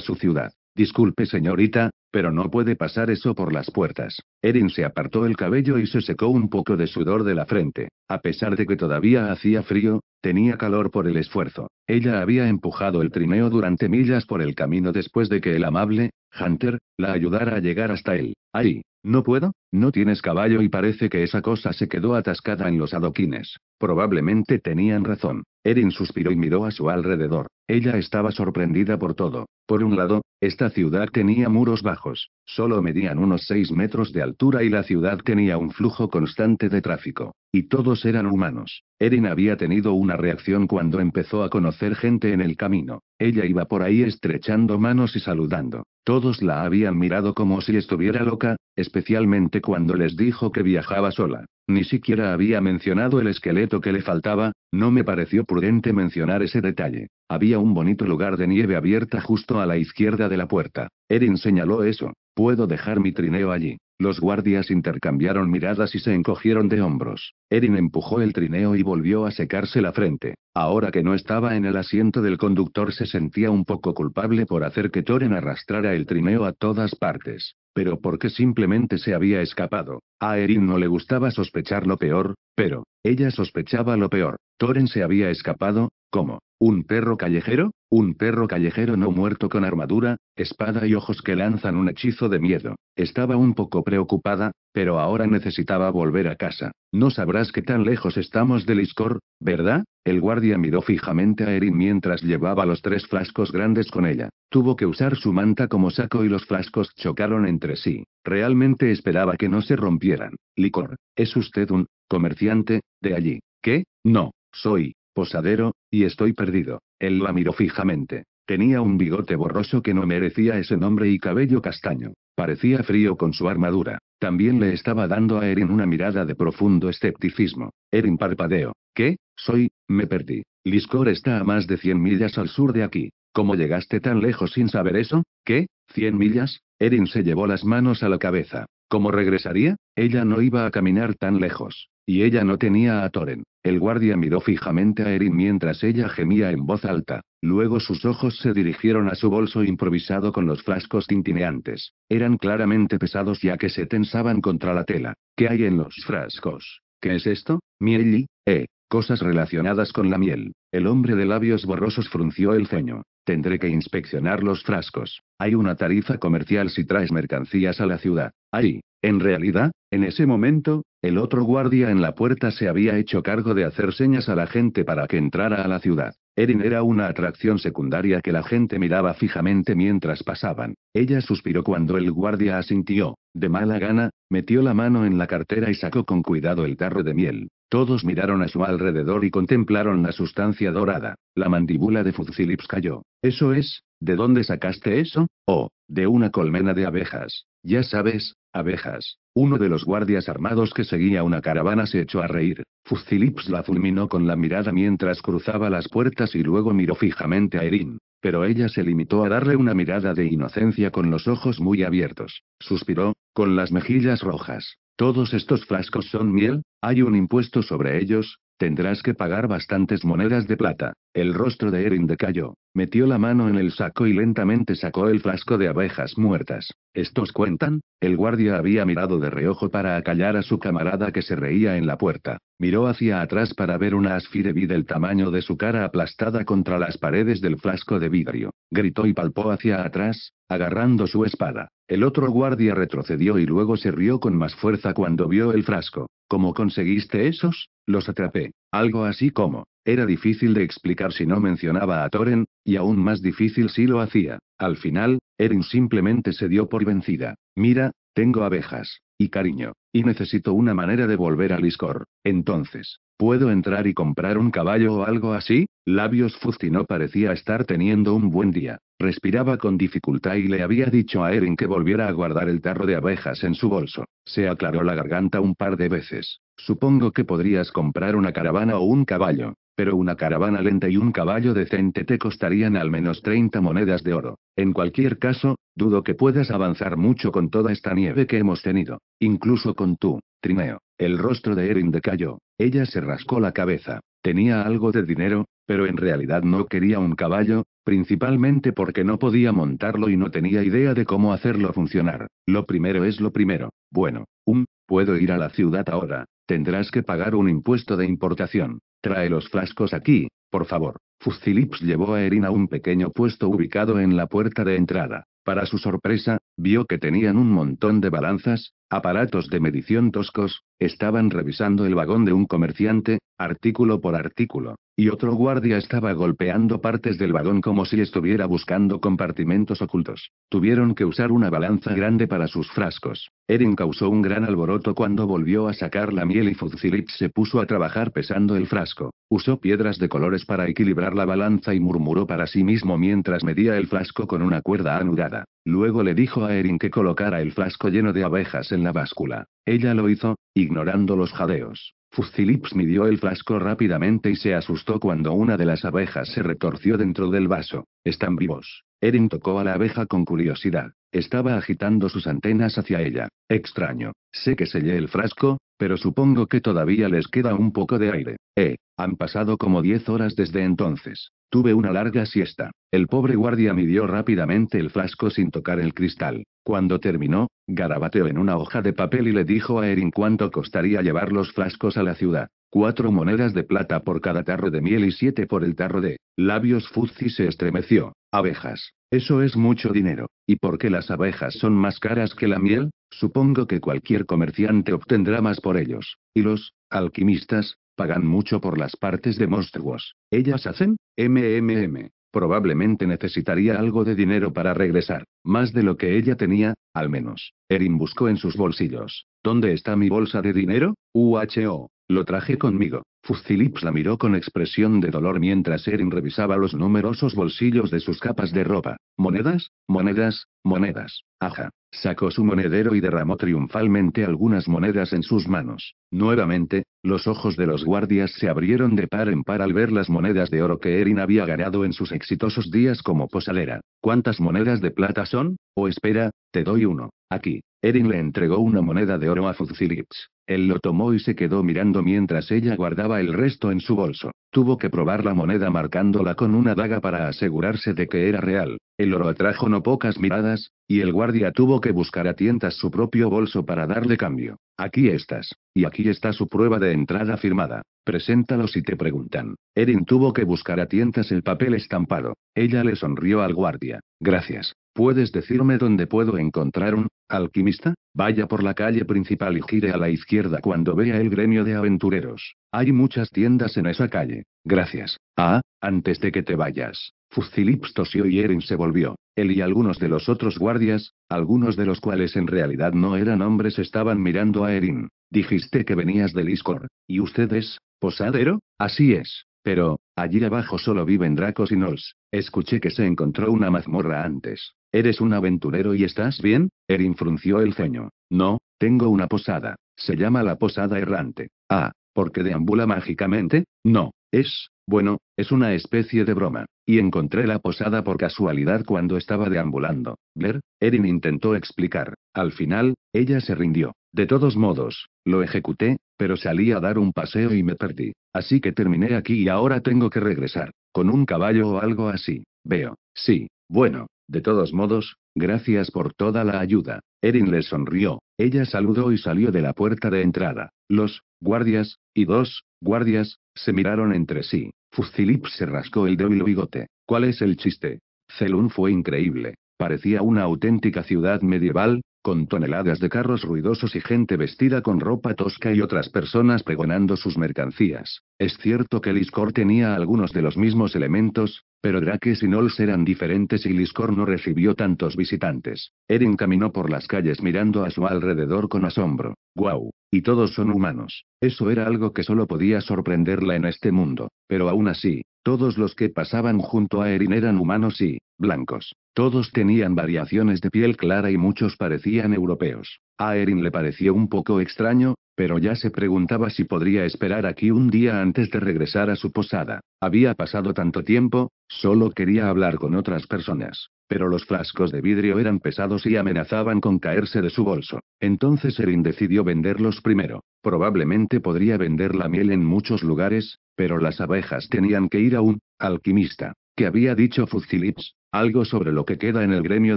su ciudad. Disculpe señorita, pero no puede pasar eso por las puertas. Erin se apartó el cabello y se secó un poco de sudor de la frente. A pesar de que todavía hacía frío, tenía calor por el esfuerzo. Ella había empujado el trineo durante millas por el camino después de que el amable, Hunter, la ayudara a llegar hasta él. Ahí, no puedo, no tienes caballo y parece que esa cosa se quedó atascada en los adoquines. Probablemente tenían razón. Erin suspiró y miró a su alrededor. Ella estaba sorprendida por todo. Por un lado, esta ciudad tenía muros bajos, solo medían unos 6 metros de altura y la ciudad tenía un flujo constante de tráfico. Y todos eran humanos. Erin había tenido una reacción cuando empezó a conocer gente en el camino. Ella iba por ahí estrechando manos y saludando. Todos la habían mirado como si estuviera loca, especialmente cuando les dijo que viajaba sola. Ni siquiera había mencionado el esqueleto que le faltaba, no me pareció prudente mencionar ese detalle. Había un bonito lugar de nieve abierta justo a la izquierda de la puerta. Erin señaló eso. Puedo dejar mi trineo allí. Los guardias intercambiaron miradas y se encogieron de hombros. Erin empujó el trineo y volvió a secarse la frente. Ahora que no estaba en el asiento del conductor se sentía un poco culpable por hacer que Toren arrastrara el trineo a todas partes. Pero porque simplemente se había escapado. A Erin no le gustaba sospechar lo peor, pero, ella sospechaba lo peor. Toren se había escapado, ¿cómo? ¿Un perro callejero? Un perro callejero no muerto con armadura, espada y ojos que lanzan un hechizo de miedo. Estaba un poco preocupada, pero ahora necesitaba volver a casa. No sabrás qué tan lejos estamos de Iscor, ¿verdad? El guardia miró fijamente a Erin mientras llevaba los tres frascos grandes con ella. Tuvo que usar su manta como saco y los frascos chocaron entre sí. Realmente esperaba que no se rompieran. Licor, ¿es usted un comerciante de allí? ¿Qué? No, soy posadero, y estoy perdido. Él la miró fijamente. Tenía un bigote borroso que no merecía ese nombre y cabello castaño. Parecía frío con su armadura. También le estaba dando a Erin una mirada de profundo escepticismo. Erin parpadeó. ¿Qué? Soy, me perdí. Liscor está a más de 100 millas al sur de aquí. ¿Cómo llegaste tan lejos sin saber eso? ¿Qué? ¿100 millas? Erin se llevó las manos a la cabeza. ¿Cómo regresaría? Ella no iba a caminar tan lejos. Y ella no tenía a Toren. El guardia miró fijamente a Erin mientras ella gemía en voz alta. Luego sus ojos se dirigieron a su bolso improvisado con los frascos tintineantes. Eran claramente pesados ya que se tensaban contra la tela. ¿Qué hay en los frascos? ¿Qué es esto? Miel eh, cosas relacionadas con la miel. El hombre de labios borrosos frunció el ceño. Tendré que inspeccionar los frascos. Hay una tarifa comercial si traes mercancías a la ciudad. Ahí. En realidad, en ese momento, el otro guardia en la puerta se había hecho cargo de hacer señas a la gente para que entrara a la ciudad. Erin era una atracción secundaria que la gente miraba fijamente mientras pasaban. Ella suspiró cuando el guardia asintió. De mala gana, metió la mano en la cartera y sacó con cuidado el tarro de miel. Todos miraron a su alrededor y contemplaron la sustancia dorada. La mandíbula de Fuzilips cayó. ¿Eso es? ¿De dónde sacaste eso? Oh, de una colmena de abejas. Ya sabes, abejas. Uno de los guardias armados que seguía una caravana se echó a reír. Fuzilips la fulminó con la mirada mientras cruzaba las puertas y luego miró fijamente a Erin. Pero ella se limitó a darle una mirada de inocencia con los ojos muy abiertos. Suspiró, con las mejillas rojas. Todos estos frascos son miel, hay un impuesto sobre ellos, Tendrás que pagar bastantes monedas de plata. El rostro de Erin decayó. Metió la mano en el saco y lentamente sacó el flasco de abejas muertas. ¿Estos cuentan? El guardia había mirado de reojo para acallar a su camarada que se reía en la puerta. Miró hacia atrás para ver una vi del tamaño de su cara aplastada contra las paredes del flasco de vidrio. Gritó y palpó hacia atrás, agarrando su espada. El otro guardia retrocedió y luego se rió con más fuerza cuando vio el frasco. ¿Cómo conseguiste esos? Los atrapé. Algo así como. Era difícil de explicar si no mencionaba a Toren, y aún más difícil si lo hacía. Al final, Erin simplemente se dio por vencida. Mira, tengo abejas. Y cariño. Y necesito una manera de volver a Liscor. Entonces, ¿puedo entrar y comprar un caballo o algo así? Labios fustinó parecía estar teniendo un buen día. Respiraba con dificultad y le había dicho a Erin que volviera a guardar el tarro de abejas en su bolso. Se aclaró la garganta un par de veces. Supongo que podrías comprar una caravana o un caballo. Pero una caravana lenta y un caballo decente te costarían al menos 30 monedas de oro. En cualquier caso, Dudo que puedas avanzar mucho con toda esta nieve que hemos tenido, incluso con tu trineo. El rostro de Erin decayó. Ella se rascó la cabeza. Tenía algo de dinero, pero en realidad no quería un caballo, principalmente porque no podía montarlo y no tenía idea de cómo hacerlo funcionar. Lo primero es lo primero. Bueno, um, puedo ir a la ciudad ahora. Tendrás que pagar un impuesto de importación. Trae los frascos aquí, por favor. Fusilips llevó a Erin a un pequeño puesto ubicado en la puerta de entrada. Para su sorpresa, vio que tenían un montón de balanzas, aparatos de medición toscos, estaban revisando el vagón de un comerciante, artículo por artículo, y otro guardia estaba golpeando partes del vagón como si estuviera buscando compartimentos ocultos. Tuvieron que usar una balanza grande para sus frascos. Erin causó un gran alboroto cuando volvió a sacar la miel y Fuzilip se puso a trabajar pesando el frasco. Usó piedras de colores para equilibrar la balanza y murmuró para sí mismo mientras medía el frasco con una cuerda anudada. Luego le dijo a Erin que colocara el frasco lleno de abejas en la báscula. Ella lo hizo, ignorando los jadeos. Fucilips midió el frasco rápidamente y se asustó cuando una de las abejas se retorció dentro del vaso. Están vivos. Erin tocó a la abeja con curiosidad. Estaba agitando sus antenas hacia ella. Extraño. Sé que sellé el frasco, pero supongo que todavía les queda un poco de aire. Eh, han pasado como diez horas desde entonces. Tuve una larga siesta. El pobre guardia midió rápidamente el frasco sin tocar el cristal. Cuando terminó, garabateó en una hoja de papel y le dijo a Erin cuánto costaría llevar los frascos a la ciudad. Cuatro monedas de plata por cada tarro de miel y siete por el tarro de labios Fuzzi se estremeció. Abejas. Eso es mucho dinero. ¿Y por qué las abejas son más caras que la miel? Supongo que cualquier comerciante obtendrá más por ellos. Y los alquimistas pagan mucho por las partes de monstruos. ¿Ellas hacen? MMM. Probablemente necesitaría algo de dinero para regresar, más de lo que ella tenía, al menos. Erin buscó en sus bolsillos. ¿Dónde está mi bolsa de dinero? UHO. Lo traje conmigo. Fuzilips la miró con expresión de dolor mientras Erin revisaba los numerosos bolsillos de sus capas de ropa. Monedas, monedas, monedas. Aja. Sacó su monedero y derramó triunfalmente algunas monedas en sus manos. Nuevamente, los ojos de los guardias se abrieron de par en par al ver las monedas de oro que Erin había ganado en sus exitosos días como posalera, ¿Cuántas monedas de plata son? O oh, espera, te doy uno. Aquí. Erin le entregó una moneda de oro a Fuzilips. Él lo tomó y se quedó mirando mientras ella guardaba el resto en su bolso. Tuvo que probar la moneda marcándola con una daga para asegurarse de que era real. El oro atrajo no pocas miradas, y el guardia tuvo que buscar a tientas su propio bolso para darle cambio. Aquí estás. Y aquí está su prueba de entrada firmada. Preséntalo si te preguntan. Erin tuvo que buscar a tientas el papel estampado. Ella le sonrió al guardia. Gracias. ¿Puedes decirme dónde puedo encontrar un alquimista? Vaya por la calle principal y gire a la izquierda cuando vea el gremio de aventureros. Hay muchas tiendas en esa calle. Gracias. Ah, antes de que te vayas. Fuzilips tosió y Erin se volvió. Él y algunos de los otros guardias, algunos de los cuales en realidad no eran hombres, estaban mirando a Erin. Dijiste que venías del Iskor. ¿Y usted es posadero? Así es. Pero, allí abajo solo viven dracos y nols. Escuché que se encontró una mazmorra antes. ¿Eres un aventurero y estás bien? Erin frunció el ceño. No, tengo una posada. Se llama la posada errante. Ah, porque deambula mágicamente? No, es, bueno, es una especie de broma. Y encontré la posada por casualidad cuando estaba deambulando. Blair, Erin intentó explicar. Al final, ella se rindió. De todos modos, lo ejecuté, pero salí a dar un paseo y me perdí. Así que terminé aquí y ahora tengo que regresar. Con un caballo o algo así. Veo. Sí. Bueno, de todos modos, gracias por toda la ayuda. Erin le sonrió. Ella saludó y salió de la puerta de entrada. Los guardias y dos guardias se miraron entre sí. Fuzilip se rascó el débil bigote. ¿Cuál es el chiste? «Zelun fue increíble. Parecía una auténtica ciudad medieval, con toneladas de carros ruidosos y gente vestida con ropa tosca y otras personas pregonando sus mercancías. Es cierto que Liscor tenía algunos de los mismos elementos, pero que y Nols eran diferentes y Liscor no recibió tantos visitantes. Erin caminó por las calles mirando a su alrededor con asombro. ¡Guau! Y todos son humanos. Eso era algo que solo podía sorprenderla en este mundo, pero aún así, todos los que pasaban junto a Erin eran humanos y blancos. Todos tenían variaciones de piel clara y muchos parecían europeos. A Erin le pareció un poco extraño, pero ya se preguntaba si podría esperar aquí un día antes de regresar a su posada. Había pasado tanto tiempo, solo quería hablar con otras personas. Pero los frascos de vidrio eran pesados y amenazaban con caerse de su bolso. Entonces Erin decidió venderlos primero. Probablemente podría vender la miel en muchos lugares, pero las abejas tenían que ir a un alquimista. ¿Qué había dicho Fuzilips? ¿Algo sobre lo que queda en el gremio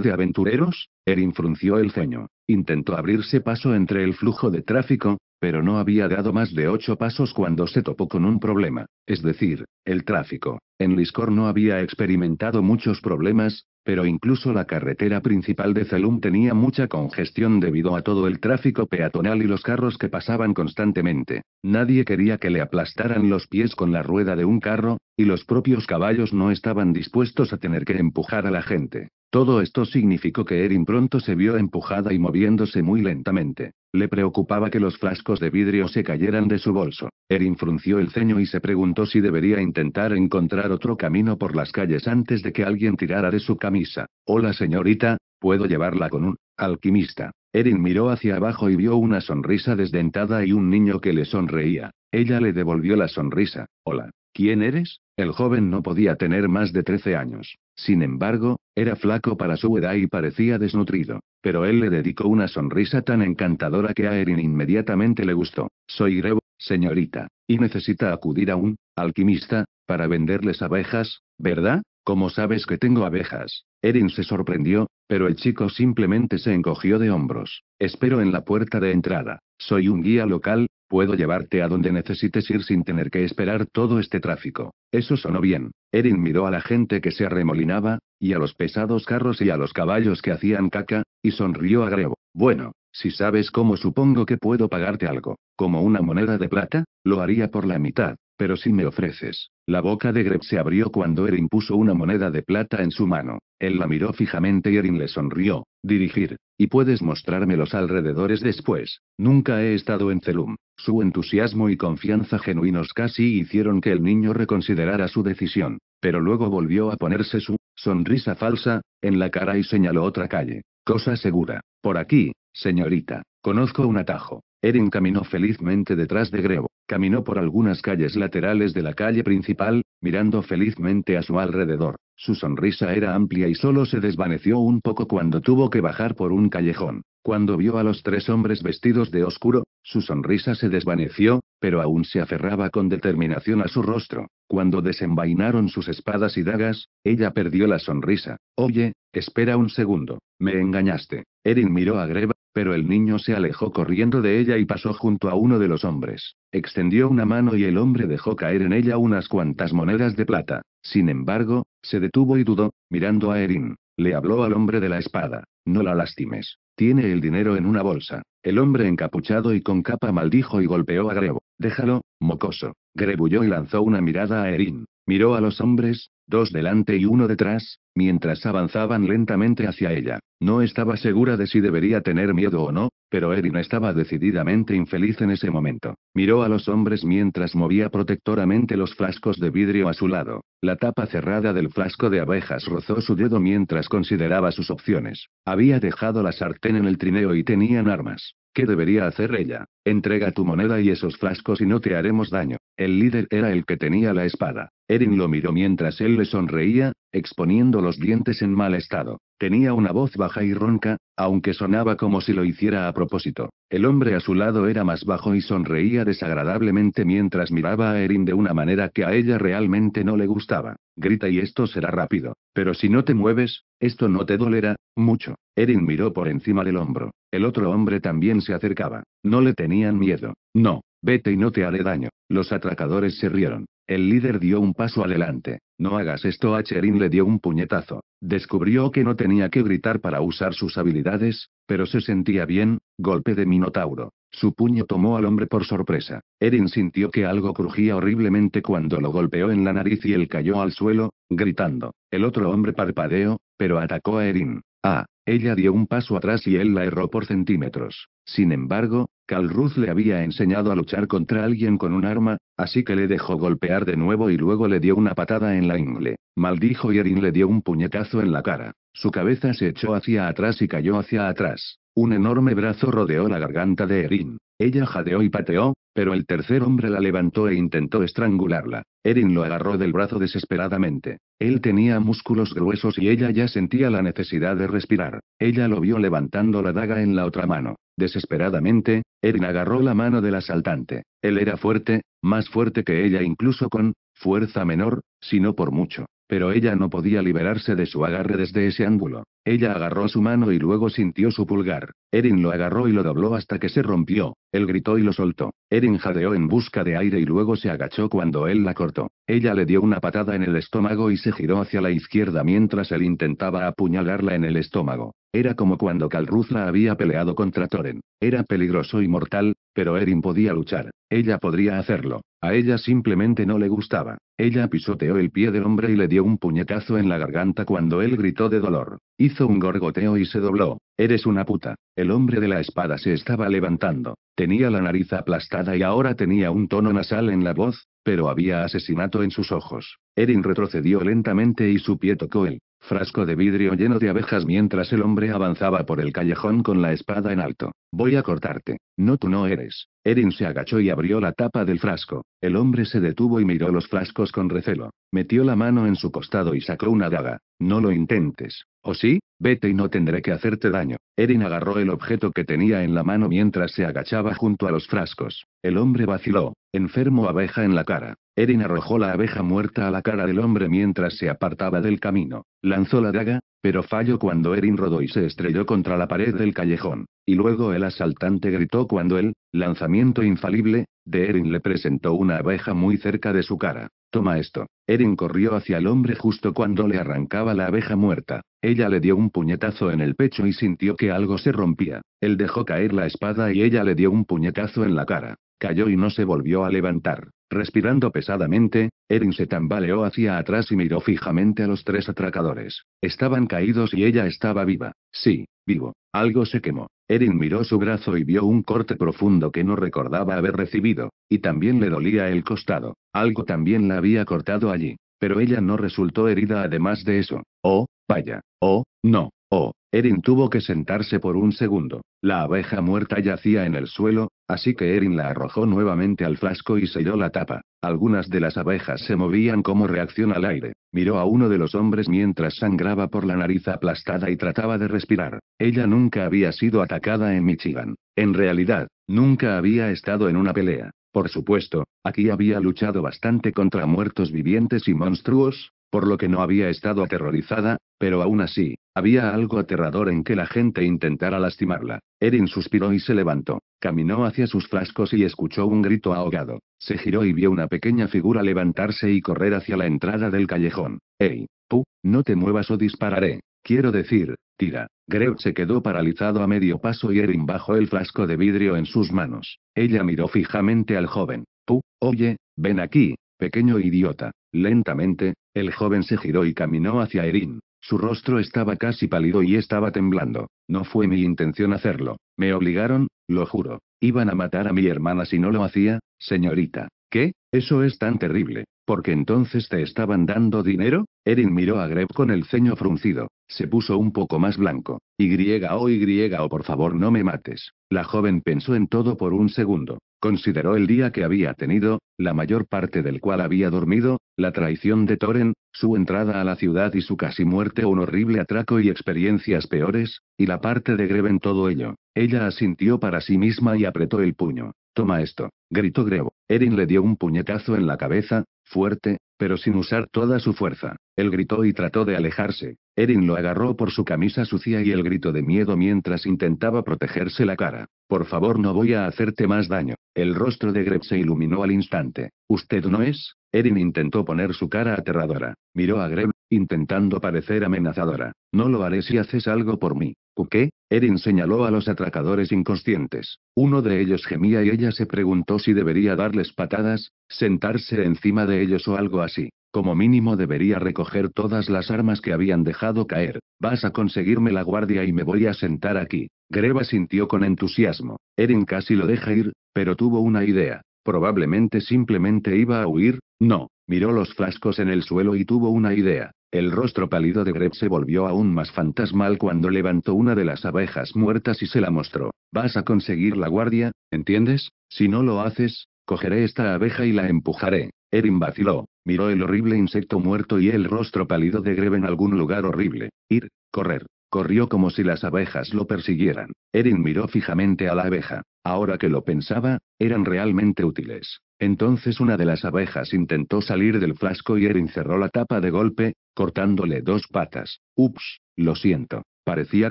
de aventureros? Erin frunció el ceño. Intentó abrirse paso entre el flujo de tráfico, pero no había dado más de ocho pasos cuando se topó con un problema, es decir, el tráfico. En Liscor no había experimentado muchos problemas, pero incluso la carretera principal de Celum tenía mucha congestión debido a todo el tráfico peatonal y los carros que pasaban constantemente. Nadie quería que le aplastaran los pies con la rueda de un carro, y los propios caballos no estaban dispuestos a tener que empujar a la gente. Todo esto significó que Erin pronto se vio empujada y moviéndose muy lentamente. Le preocupaba que los frascos de vidrio se cayeran de su bolso. Erin frunció el ceño y se preguntó si debería intentar encontrar otro camino por las calles antes de que alguien tirara de su camisa. Hola señorita, puedo llevarla con un alquimista. Erin miró hacia abajo y vio una sonrisa desdentada y un niño que le sonreía. Ella le devolvió la sonrisa. Hola, ¿quién eres? El joven no podía tener más de 13 años. Sin embargo, era flaco para su edad y parecía desnutrido. Pero él le dedicó una sonrisa tan encantadora que a Erin inmediatamente le gustó. Soy Grebo, señorita, y necesita acudir a un alquimista para venderles abejas, ¿verdad? ¿Cómo sabes que tengo abejas? Erin se sorprendió, pero el chico simplemente se encogió de hombros. Espero en la puerta de entrada. Soy un guía local, Puedo llevarte a donde necesites ir sin tener que esperar todo este tráfico. Eso sonó bien. Erin miró a la gente que se arremolinaba, y a los pesados carros y a los caballos que hacían caca, y sonrió a Greb. Bueno, si sabes cómo supongo que puedo pagarte algo, como una moneda de plata, lo haría por la mitad, pero si me ofreces. La boca de Greb se abrió cuando Erin puso una moneda de plata en su mano. Él la miró fijamente y Erin le sonrió dirigir, y puedes mostrarme los alrededores después. Nunca he estado en Celum. Su entusiasmo y confianza genuinos casi hicieron que el niño reconsiderara su decisión, pero luego volvió a ponerse su sonrisa falsa en la cara y señaló otra calle. Cosa segura. Por aquí, señorita. Conozco un atajo. Erin caminó felizmente detrás de Grebo. Caminó por algunas calles laterales de la calle principal, mirando felizmente a su alrededor. Su sonrisa era amplia y solo se desvaneció un poco cuando tuvo que bajar por un callejón. Cuando vio a los tres hombres vestidos de oscuro, su sonrisa se desvaneció, pero aún se aferraba con determinación a su rostro. Cuando desenvainaron sus espadas y dagas, ella perdió la sonrisa. Oye, espera un segundo, me engañaste. Erin miró a Greva, pero el niño se alejó corriendo de ella y pasó junto a uno de los hombres. Extendió una mano y el hombre dejó caer en ella unas cuantas monedas de plata. Sin embargo, se detuvo y dudó, mirando a Erin. Le habló al hombre de la espada. No la lastimes. Tiene el dinero en una bolsa. El hombre encapuchado y con capa maldijo y golpeó a Grebo. Déjalo, mocoso. Grebulló y lanzó una mirada a Erin. Miró a los hombres, dos delante y uno detrás, mientras avanzaban lentamente hacia ella. No estaba segura de si debería tener miedo o no, pero Erin estaba decididamente infeliz en ese momento. Miró a los hombres mientras movía protectoramente los flascos de vidrio a su lado. La tapa cerrada del frasco de abejas rozó su dedo mientras consideraba sus opciones. Había dejado la sartén en el trineo y tenían armas. ¿Qué debería hacer ella? Entrega tu moneda y esos frascos y no te haremos daño. El líder era el que tenía la espada. Erin lo miró mientras él le sonreía, exponiendo dientes en mal estado. Tenía una voz baja y ronca, aunque sonaba como si lo hiciera a propósito. El hombre a su lado era más bajo y sonreía desagradablemente mientras miraba a Erin de una manera que a ella realmente no le gustaba. Grita y esto será rápido. Pero si no te mueves, esto no te dolerá, mucho. Erin miró por encima del hombro. El otro hombre también se acercaba. No le tenían miedo. No. Vete y no te haré daño. Los atracadores se rieron. El líder dio un paso adelante. No hagas esto. A le dio un puñetazo. Descubrió que no tenía que gritar para usar sus habilidades, pero se sentía bien. Golpe de Minotauro. Su puño tomó al hombre por sorpresa. Erin sintió que algo crujía horriblemente cuando lo golpeó en la nariz y él cayó al suelo, gritando. El otro hombre parpadeó, pero atacó a Erin. Ah, ella dio un paso atrás y él la erró por centímetros. Sin embargo, Calruth le había enseñado a luchar contra alguien con un arma, así que le dejó golpear de nuevo y luego le dio una patada en la ingle. Maldijo y Erin le dio un puñetazo en la cara. Su cabeza se echó hacia atrás y cayó hacia atrás. Un enorme brazo rodeó la garganta de Erin. Ella jadeó y pateó, pero el tercer hombre la levantó e intentó estrangularla. Erin lo agarró del brazo desesperadamente. Él tenía músculos gruesos y ella ya sentía la necesidad de respirar. Ella lo vio levantando la daga en la otra mano. Desesperadamente, Erin agarró la mano del asaltante. Él era fuerte, más fuerte que ella incluso con fuerza menor, si no por mucho. Pero ella no podía liberarse de su agarre desde ese ángulo. Ella agarró su mano y luego sintió su pulgar. Erin lo agarró y lo dobló hasta que se rompió. Él gritó y lo soltó. Erin jadeó en busca de aire y luego se agachó cuando él la cortó. Ella le dio una patada en el estómago y se giró hacia la izquierda mientras él intentaba apuñalarla en el estómago. Era como cuando la había peleado contra Toren. Era peligroso y mortal, pero Erin podía luchar. Ella podría hacerlo. A ella simplemente no le gustaba. Ella pisoteó el pie del hombre y le dio un puñetazo en la garganta cuando él gritó de dolor. Hizo un gorgoteo y se dobló. Eres una puta. El hombre de la espada se estaba levantando. Tenía la nariz aplastada y ahora tenía un tono nasal en la voz, pero había asesinato en sus ojos. Erin retrocedió lentamente y su pie tocó él frasco de vidrio lleno de abejas mientras el hombre avanzaba por el callejón con la espada en alto. Voy a cortarte. No tú no eres. Erin se agachó y abrió la tapa del frasco. El hombre se detuvo y miró los frascos con recelo. Metió la mano en su costado y sacó una daga. No lo intentes. ¿O sí? Vete y no tendré que hacerte daño. Erin agarró el objeto que tenía en la mano mientras se agachaba junto a los frascos. El hombre vaciló, enfermo abeja en la cara. Erin arrojó la abeja muerta a la cara del hombre mientras se apartaba del camino. Lanzó la daga, pero falló cuando Erin rodó y se estrelló contra la pared del callejón. Y luego el asaltante gritó cuando el lanzamiento infalible, de Erin le presentó una abeja muy cerca de su cara. Toma esto. Erin corrió hacia el hombre justo cuando le arrancaba la abeja muerta. Ella le dio un puñetazo en el pecho y sintió que algo se rompía. Él dejó caer la espada y ella le dio un puñetazo en la cara. Cayó y no se volvió a levantar. Respirando pesadamente, Erin se tambaleó hacia atrás y miró fijamente a los tres atracadores. Estaban caídos y ella estaba viva. Sí, vivo. Algo se quemó. Erin miró su brazo y vio un corte profundo que no recordaba haber recibido, y también le dolía el costado. Algo también la había cortado allí. Pero ella no resultó herida además de eso. Oh, vaya. Oh, no. Oh. Erin tuvo que sentarse por un segundo. La abeja muerta yacía en el suelo, Así que Erin la arrojó nuevamente al frasco y selló la tapa. Algunas de las abejas se movían como reacción al aire. Miró a uno de los hombres mientras sangraba por la nariz aplastada y trataba de respirar. Ella nunca había sido atacada en Michigan. En realidad, nunca había estado en una pelea. Por supuesto, aquí había luchado bastante contra muertos vivientes y monstruos, por lo que no había estado aterrorizada, pero aún así, había algo aterrador en que la gente intentara lastimarla. Erin suspiró y se levantó, caminó hacia sus frascos y escuchó un grito ahogado. Se giró y vio una pequeña figura levantarse y correr hacia la entrada del callejón. ¡Ey! pu, no te muevas o dispararé. Quiero decir, tira. Greg se quedó paralizado a medio paso y Erin bajó el frasco de vidrio en sus manos. Ella miró fijamente al joven. Pu, oye, ven aquí, Pequeño idiota. Lentamente, el joven se giró y caminó hacia Erin. Su rostro estaba casi pálido y estaba temblando. No fue mi intención hacerlo. Me obligaron, lo juro. Iban a matar a mi hermana si no lo hacía, señorita. ¿Qué? Eso es tan terrible. ¿Porque entonces te estaban dando dinero? Erin miró a Greb con el ceño fruncido. Se puso un poco más blanco. Y o oh, Y o oh, por favor no me mates. La joven pensó en todo por un segundo. Consideró el día que había tenido, la mayor parte del cual había dormido, la traición de Toren, su entrada a la ciudad y su casi muerte, un horrible atraco y experiencias peores, y la parte de Greve en todo ello. Ella asintió para sí misma y apretó el puño. Toma esto, gritó Grebo. Erin le dio un puñetazo en la cabeza, fuerte, pero sin usar toda su fuerza. Él gritó y trató de alejarse. Erin lo agarró por su camisa sucia y el grito de miedo mientras intentaba protegerse la cara. Por favor, no voy a hacerte más daño. El rostro de Greb se iluminó al instante. ¿Usted no es? Erin intentó poner su cara aterradora. Miró a Greb, intentando parecer amenazadora. No lo haré si haces algo por mí. ¿Qué? Erin señaló a los atracadores inconscientes. Uno de ellos gemía y ella se preguntó si debería darles patadas, sentarse encima de ellos o algo así. Como mínimo debería recoger todas las armas que habían dejado caer. Vas a conseguirme la guardia y me voy a sentar aquí. Greva sintió con entusiasmo. Erin casi lo deja ir, pero tuvo una idea. Probablemente simplemente iba a huir. No, miró los frascos en el suelo y tuvo una idea. El rostro pálido de Greb se volvió aún más fantasmal cuando levantó una de las abejas muertas y se la mostró. Vas a conseguir la guardia, ¿entiendes? Si no lo haces, cogeré esta abeja y la empujaré. Erin vaciló, miró el horrible insecto muerto y el rostro pálido de Greb en algún lugar horrible. Ir, correr. Corrió como si las abejas lo persiguieran. Erin miró fijamente a la abeja. Ahora que lo pensaba, eran realmente útiles. Entonces una de las abejas intentó salir del frasco y Erin cerró la tapa de golpe, cortándole dos patas. Ups, lo siento. Parecía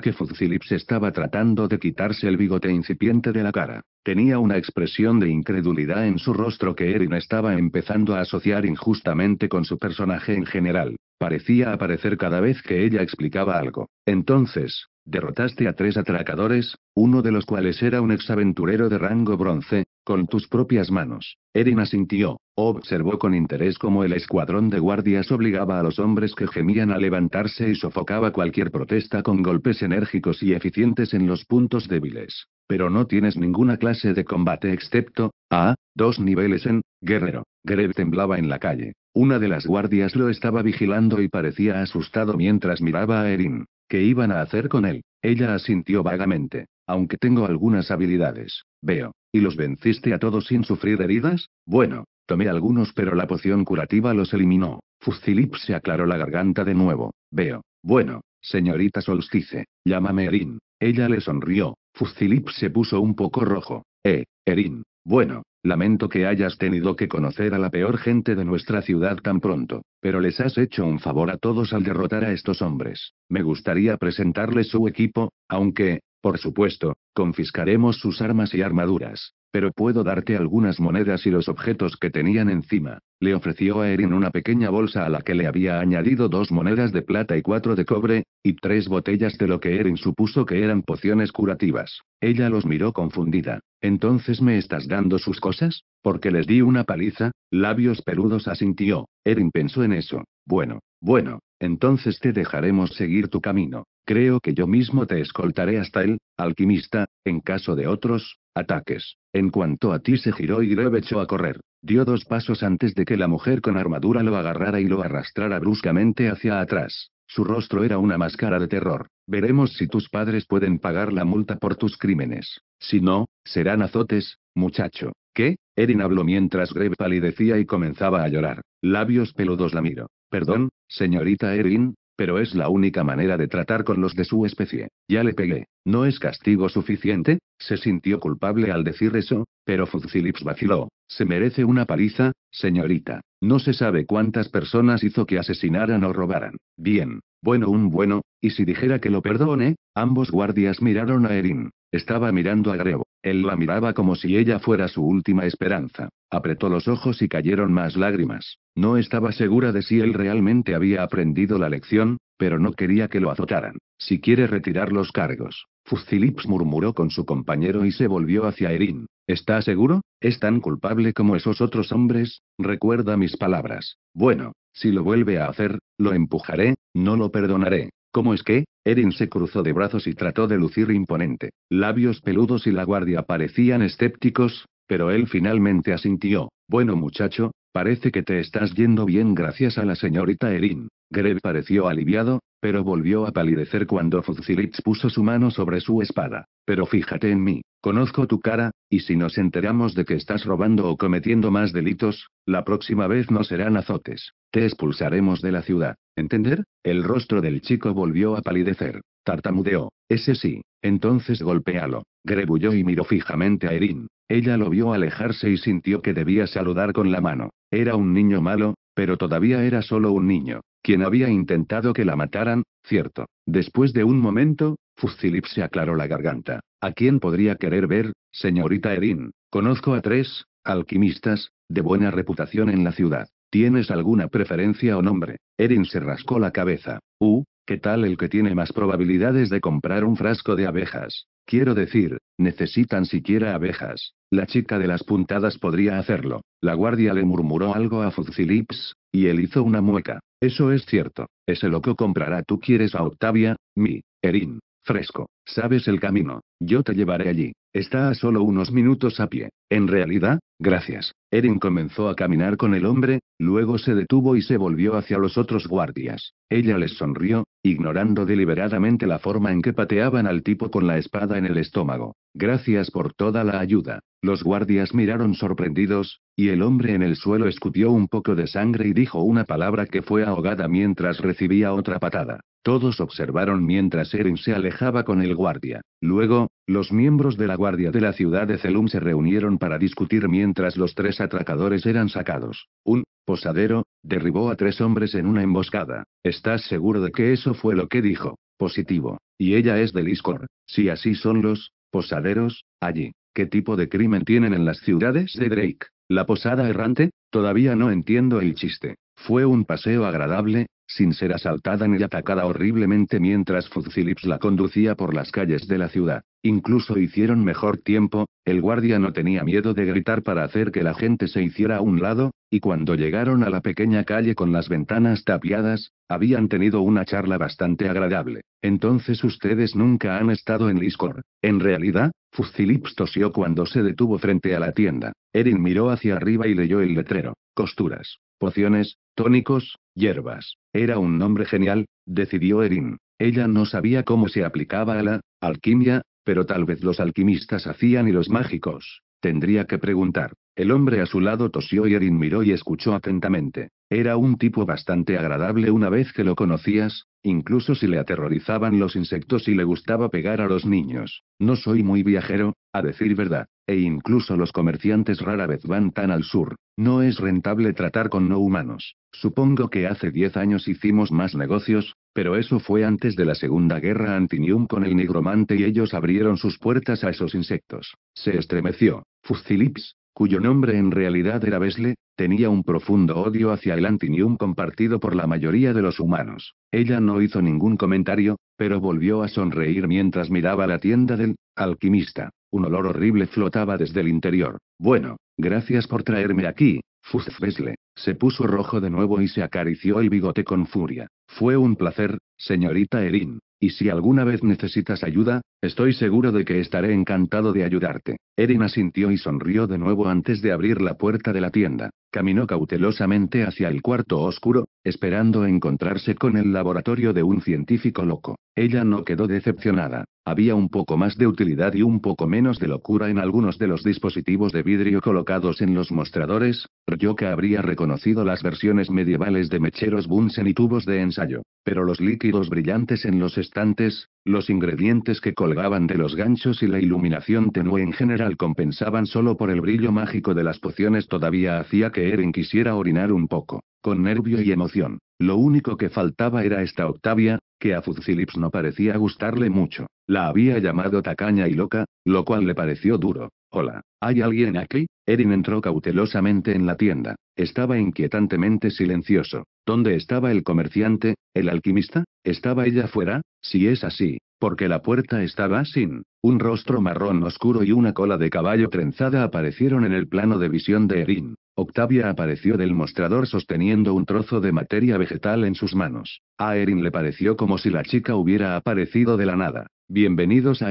que Fuzzilips estaba tratando de quitarse el bigote incipiente de la cara. Tenía una expresión de incredulidad en su rostro que Erin estaba empezando a asociar injustamente con su personaje en general. Parecía aparecer cada vez que ella explicaba algo. Entonces, derrotaste a tres atracadores, uno de los cuales era un exaventurero de rango bronce, con tus propias manos. Erin asintió. Observó con interés cómo el escuadrón de guardias obligaba a los hombres que gemían a levantarse y sofocaba cualquier protesta con golpes enérgicos y eficientes en los puntos débiles. Pero no tienes ninguna clase de combate excepto, a, dos niveles en, guerrero. Greb temblaba en la calle. Una de las guardias lo estaba vigilando y parecía asustado mientras miraba a Erin. ¿Qué iban a hacer con él? Ella asintió vagamente. Aunque tengo algunas habilidades, veo. ¿Y los venciste a todos sin sufrir heridas? Bueno, Tomé algunos pero la poción curativa los eliminó. Fuzilip se aclaró la garganta de nuevo. Veo. Bueno, señorita Solstice, llámame Erin. Ella le sonrió. Fuzilip se puso un poco rojo. Eh, Erin. Bueno, lamento que hayas tenido que conocer a la peor gente de nuestra ciudad tan pronto, pero les has hecho un favor a todos al derrotar a estos hombres. Me gustaría presentarles su equipo, aunque, por supuesto, confiscaremos sus armas y armaduras. Pero puedo darte algunas monedas y los objetos que tenían encima. Le ofreció a Erin una pequeña bolsa a la que le había añadido dos monedas de plata y cuatro de cobre, y tres botellas de lo que Erin supuso que eran pociones curativas. Ella los miró confundida. ¿Entonces me estás dando sus cosas? Porque les di una paliza, labios peludos asintió. Erin pensó en eso. Bueno, bueno, entonces te dejaremos seguir tu camino. Creo que yo mismo te escoltaré hasta él, alquimista, en caso de otros ataques. En cuanto a ti se giró y Greve echó a correr. Dio dos pasos antes de que la mujer con armadura lo agarrara y lo arrastrara bruscamente hacia atrás. Su rostro era una máscara de terror. Veremos si tus padres pueden pagar la multa por tus crímenes. Si no, serán azotes, muchacho. ¿Qué? Erin habló mientras Greve palidecía y comenzaba a llorar. Labios peludos la miro. Perdón, señorita Erin, pero es la única manera de tratar con los de su especie. Ya le pegué. ¿No es castigo suficiente? Se sintió culpable al decir eso, pero Fuzzilips vaciló. Se merece una paliza, señorita. No se sabe cuántas personas hizo que asesinaran o robaran. Bien, bueno, un bueno, y si dijera que lo perdone, ambos guardias miraron a Erin. Estaba mirando a Grebo. Él la miraba como si ella fuera su última esperanza. Apretó los ojos y cayeron más lágrimas. No estaba segura de si él realmente había aprendido la lección, pero no quería que lo azotaran. Si quiere retirar los cargos. Fuzilips murmuró con su compañero y se volvió hacia Erin. ¿Está seguro? ¿Es tan culpable como esos otros hombres? Recuerda mis palabras. Bueno, si lo vuelve a hacer, lo empujaré, no lo perdonaré. ¿Cómo es que? Erin se cruzó de brazos y trató de lucir imponente. Labios peludos y la guardia parecían escépticos, pero él finalmente asintió. Bueno muchacho, parece que te estás yendo bien gracias a la señorita Erin. Greg pareció aliviado, pero volvió a palidecer cuando Fuzilitz puso su mano sobre su espada. Pero fíjate en mí. Conozco tu cara, y si nos enteramos de que estás robando o cometiendo más delitos, la próxima vez no serán azotes. Te expulsaremos de la ciudad. ¿Entender? El rostro del chico volvió a palidecer. Tartamudeó. Ese sí. Entonces golpealo. Grebulló y miró fijamente a Erin. Ella lo vio alejarse y sintió que debía saludar con la mano. Era un niño malo, pero todavía era solo un niño. Quien había intentado que la mataran, cierto. Después de un momento, Fuzzilips se aclaró la garganta. ¿A quién podría querer ver, señorita Erin? Conozco a tres, alquimistas, de buena reputación en la ciudad. ¿Tienes alguna preferencia o nombre? Erin se rascó la cabeza. Uh, ¿qué tal el que tiene más probabilidades de comprar un frasco de abejas? Quiero decir, necesitan siquiera abejas. La chica de las puntadas podría hacerlo. La guardia le murmuró algo a Fucilips y él hizo una mueca. Eso es cierto. Ese loco comprará. Tú quieres a Octavia, mi, Erin. Fresco. Sabes el camino. Yo te llevaré allí. Está a solo unos minutos a pie. En realidad, gracias. Erin comenzó a caminar con el hombre, luego se detuvo y se volvió hacia los otros guardias. Ella les sonrió, ignorando deliberadamente la forma en que pateaban al tipo con la espada en el estómago. Gracias por toda la ayuda. Los guardias miraron sorprendidos, y el hombre en el suelo escupió un poco de sangre y dijo una palabra que fue ahogada mientras recibía otra patada. Todos observaron mientras Eren se alejaba con el guardia. Luego, los miembros de la guardia de la ciudad de Zelum se reunieron para discutir mientras los tres atracadores eran sacados. Un posadero derribó a tres hombres en una emboscada. ¿Estás seguro de que eso fue lo que dijo? Positivo. Y ella es del Iskor. Si así son los posaderos, allí. ¿Qué tipo de crimen tienen en las ciudades de Drake? ¿La posada errante? Todavía no entiendo el chiste. Fue un paseo agradable, sin ser asaltada ni atacada horriblemente mientras Phillips la conducía por las calles de la ciudad. Incluso hicieron mejor tiempo, el guardia no tenía miedo de gritar para hacer que la gente se hiciera a un lado, y cuando llegaron a la pequeña calle con las ventanas tapiadas, habían tenido una charla bastante agradable. Entonces ustedes nunca han estado en Liscor. En realidad, Phillips tosió cuando se detuvo frente a la tienda. Erin miró hacia arriba y leyó el letrero. Costuras. Pociones, tónicos, hierbas. Era un nombre genial, decidió Erin. Ella no sabía cómo se aplicaba a la alquimia, pero tal vez los alquimistas hacían y los mágicos. Tendría que preguntar. El hombre a su lado tosió y Erin miró y escuchó atentamente. Era un tipo bastante agradable una vez que lo conocías, Incluso si le aterrorizaban los insectos y le gustaba pegar a los niños. No soy muy viajero, a decir verdad, e incluso los comerciantes rara vez van tan al sur. No es rentable tratar con no humanos. Supongo que hace 10 años hicimos más negocios, pero eso fue antes de la Segunda Guerra Antinium con el nigromante y ellos abrieron sus puertas a esos insectos. Se estremeció. Fucilips, cuyo nombre en realidad era Besle, Tenía un profundo odio hacia el Antinium compartido por la mayoría de los humanos. Ella no hizo ningún comentario, pero volvió a sonreír mientras miraba la tienda del alquimista. Un olor horrible flotaba desde el interior. Bueno, gracias por traerme aquí, Fusfresle. Se puso rojo de nuevo y se acarició el bigote con furia. Fue un placer, señorita Erin. Y si alguna vez necesitas ayuda, estoy seguro de que estaré encantado de ayudarte. Erin asintió y sonrió de nuevo antes de abrir la puerta de la tienda. Caminó cautelosamente hacia el cuarto oscuro, esperando encontrarse con el laboratorio de un científico loco. Ella no quedó decepcionada. Había un poco más de utilidad y un poco menos de locura en algunos de los dispositivos de vidrio colocados en los mostradores, Ryoka habría reconocido las versiones medievales de mecheros Bunsen y tubos de ensayo, pero los líquidos brillantes en los estantes, los ingredientes que colgaban de los ganchos y la iluminación tenue en general compensaban solo por el brillo mágico de las pociones todavía hacía que Eren quisiera orinar un poco, con nervio y emoción. Lo único que faltaba era esta Octavia, que a Fuzilips no parecía gustarle mucho. La había llamado tacaña y loca, lo cual le pareció duro. Hola, ¿hay alguien aquí? Erin entró cautelosamente en la tienda. Estaba inquietantemente silencioso. ¿Dónde estaba el comerciante? ¿El alquimista? ¿Estaba ella fuera? Si es así, porque la puerta estaba sin. Un rostro marrón oscuro y una cola de caballo trenzada aparecieron en el plano de visión de Erin. Octavia apareció del mostrador sosteniendo un trozo de materia vegetal en sus manos. A Erin le pareció como si la chica hubiera aparecido de la nada. Bienvenidos a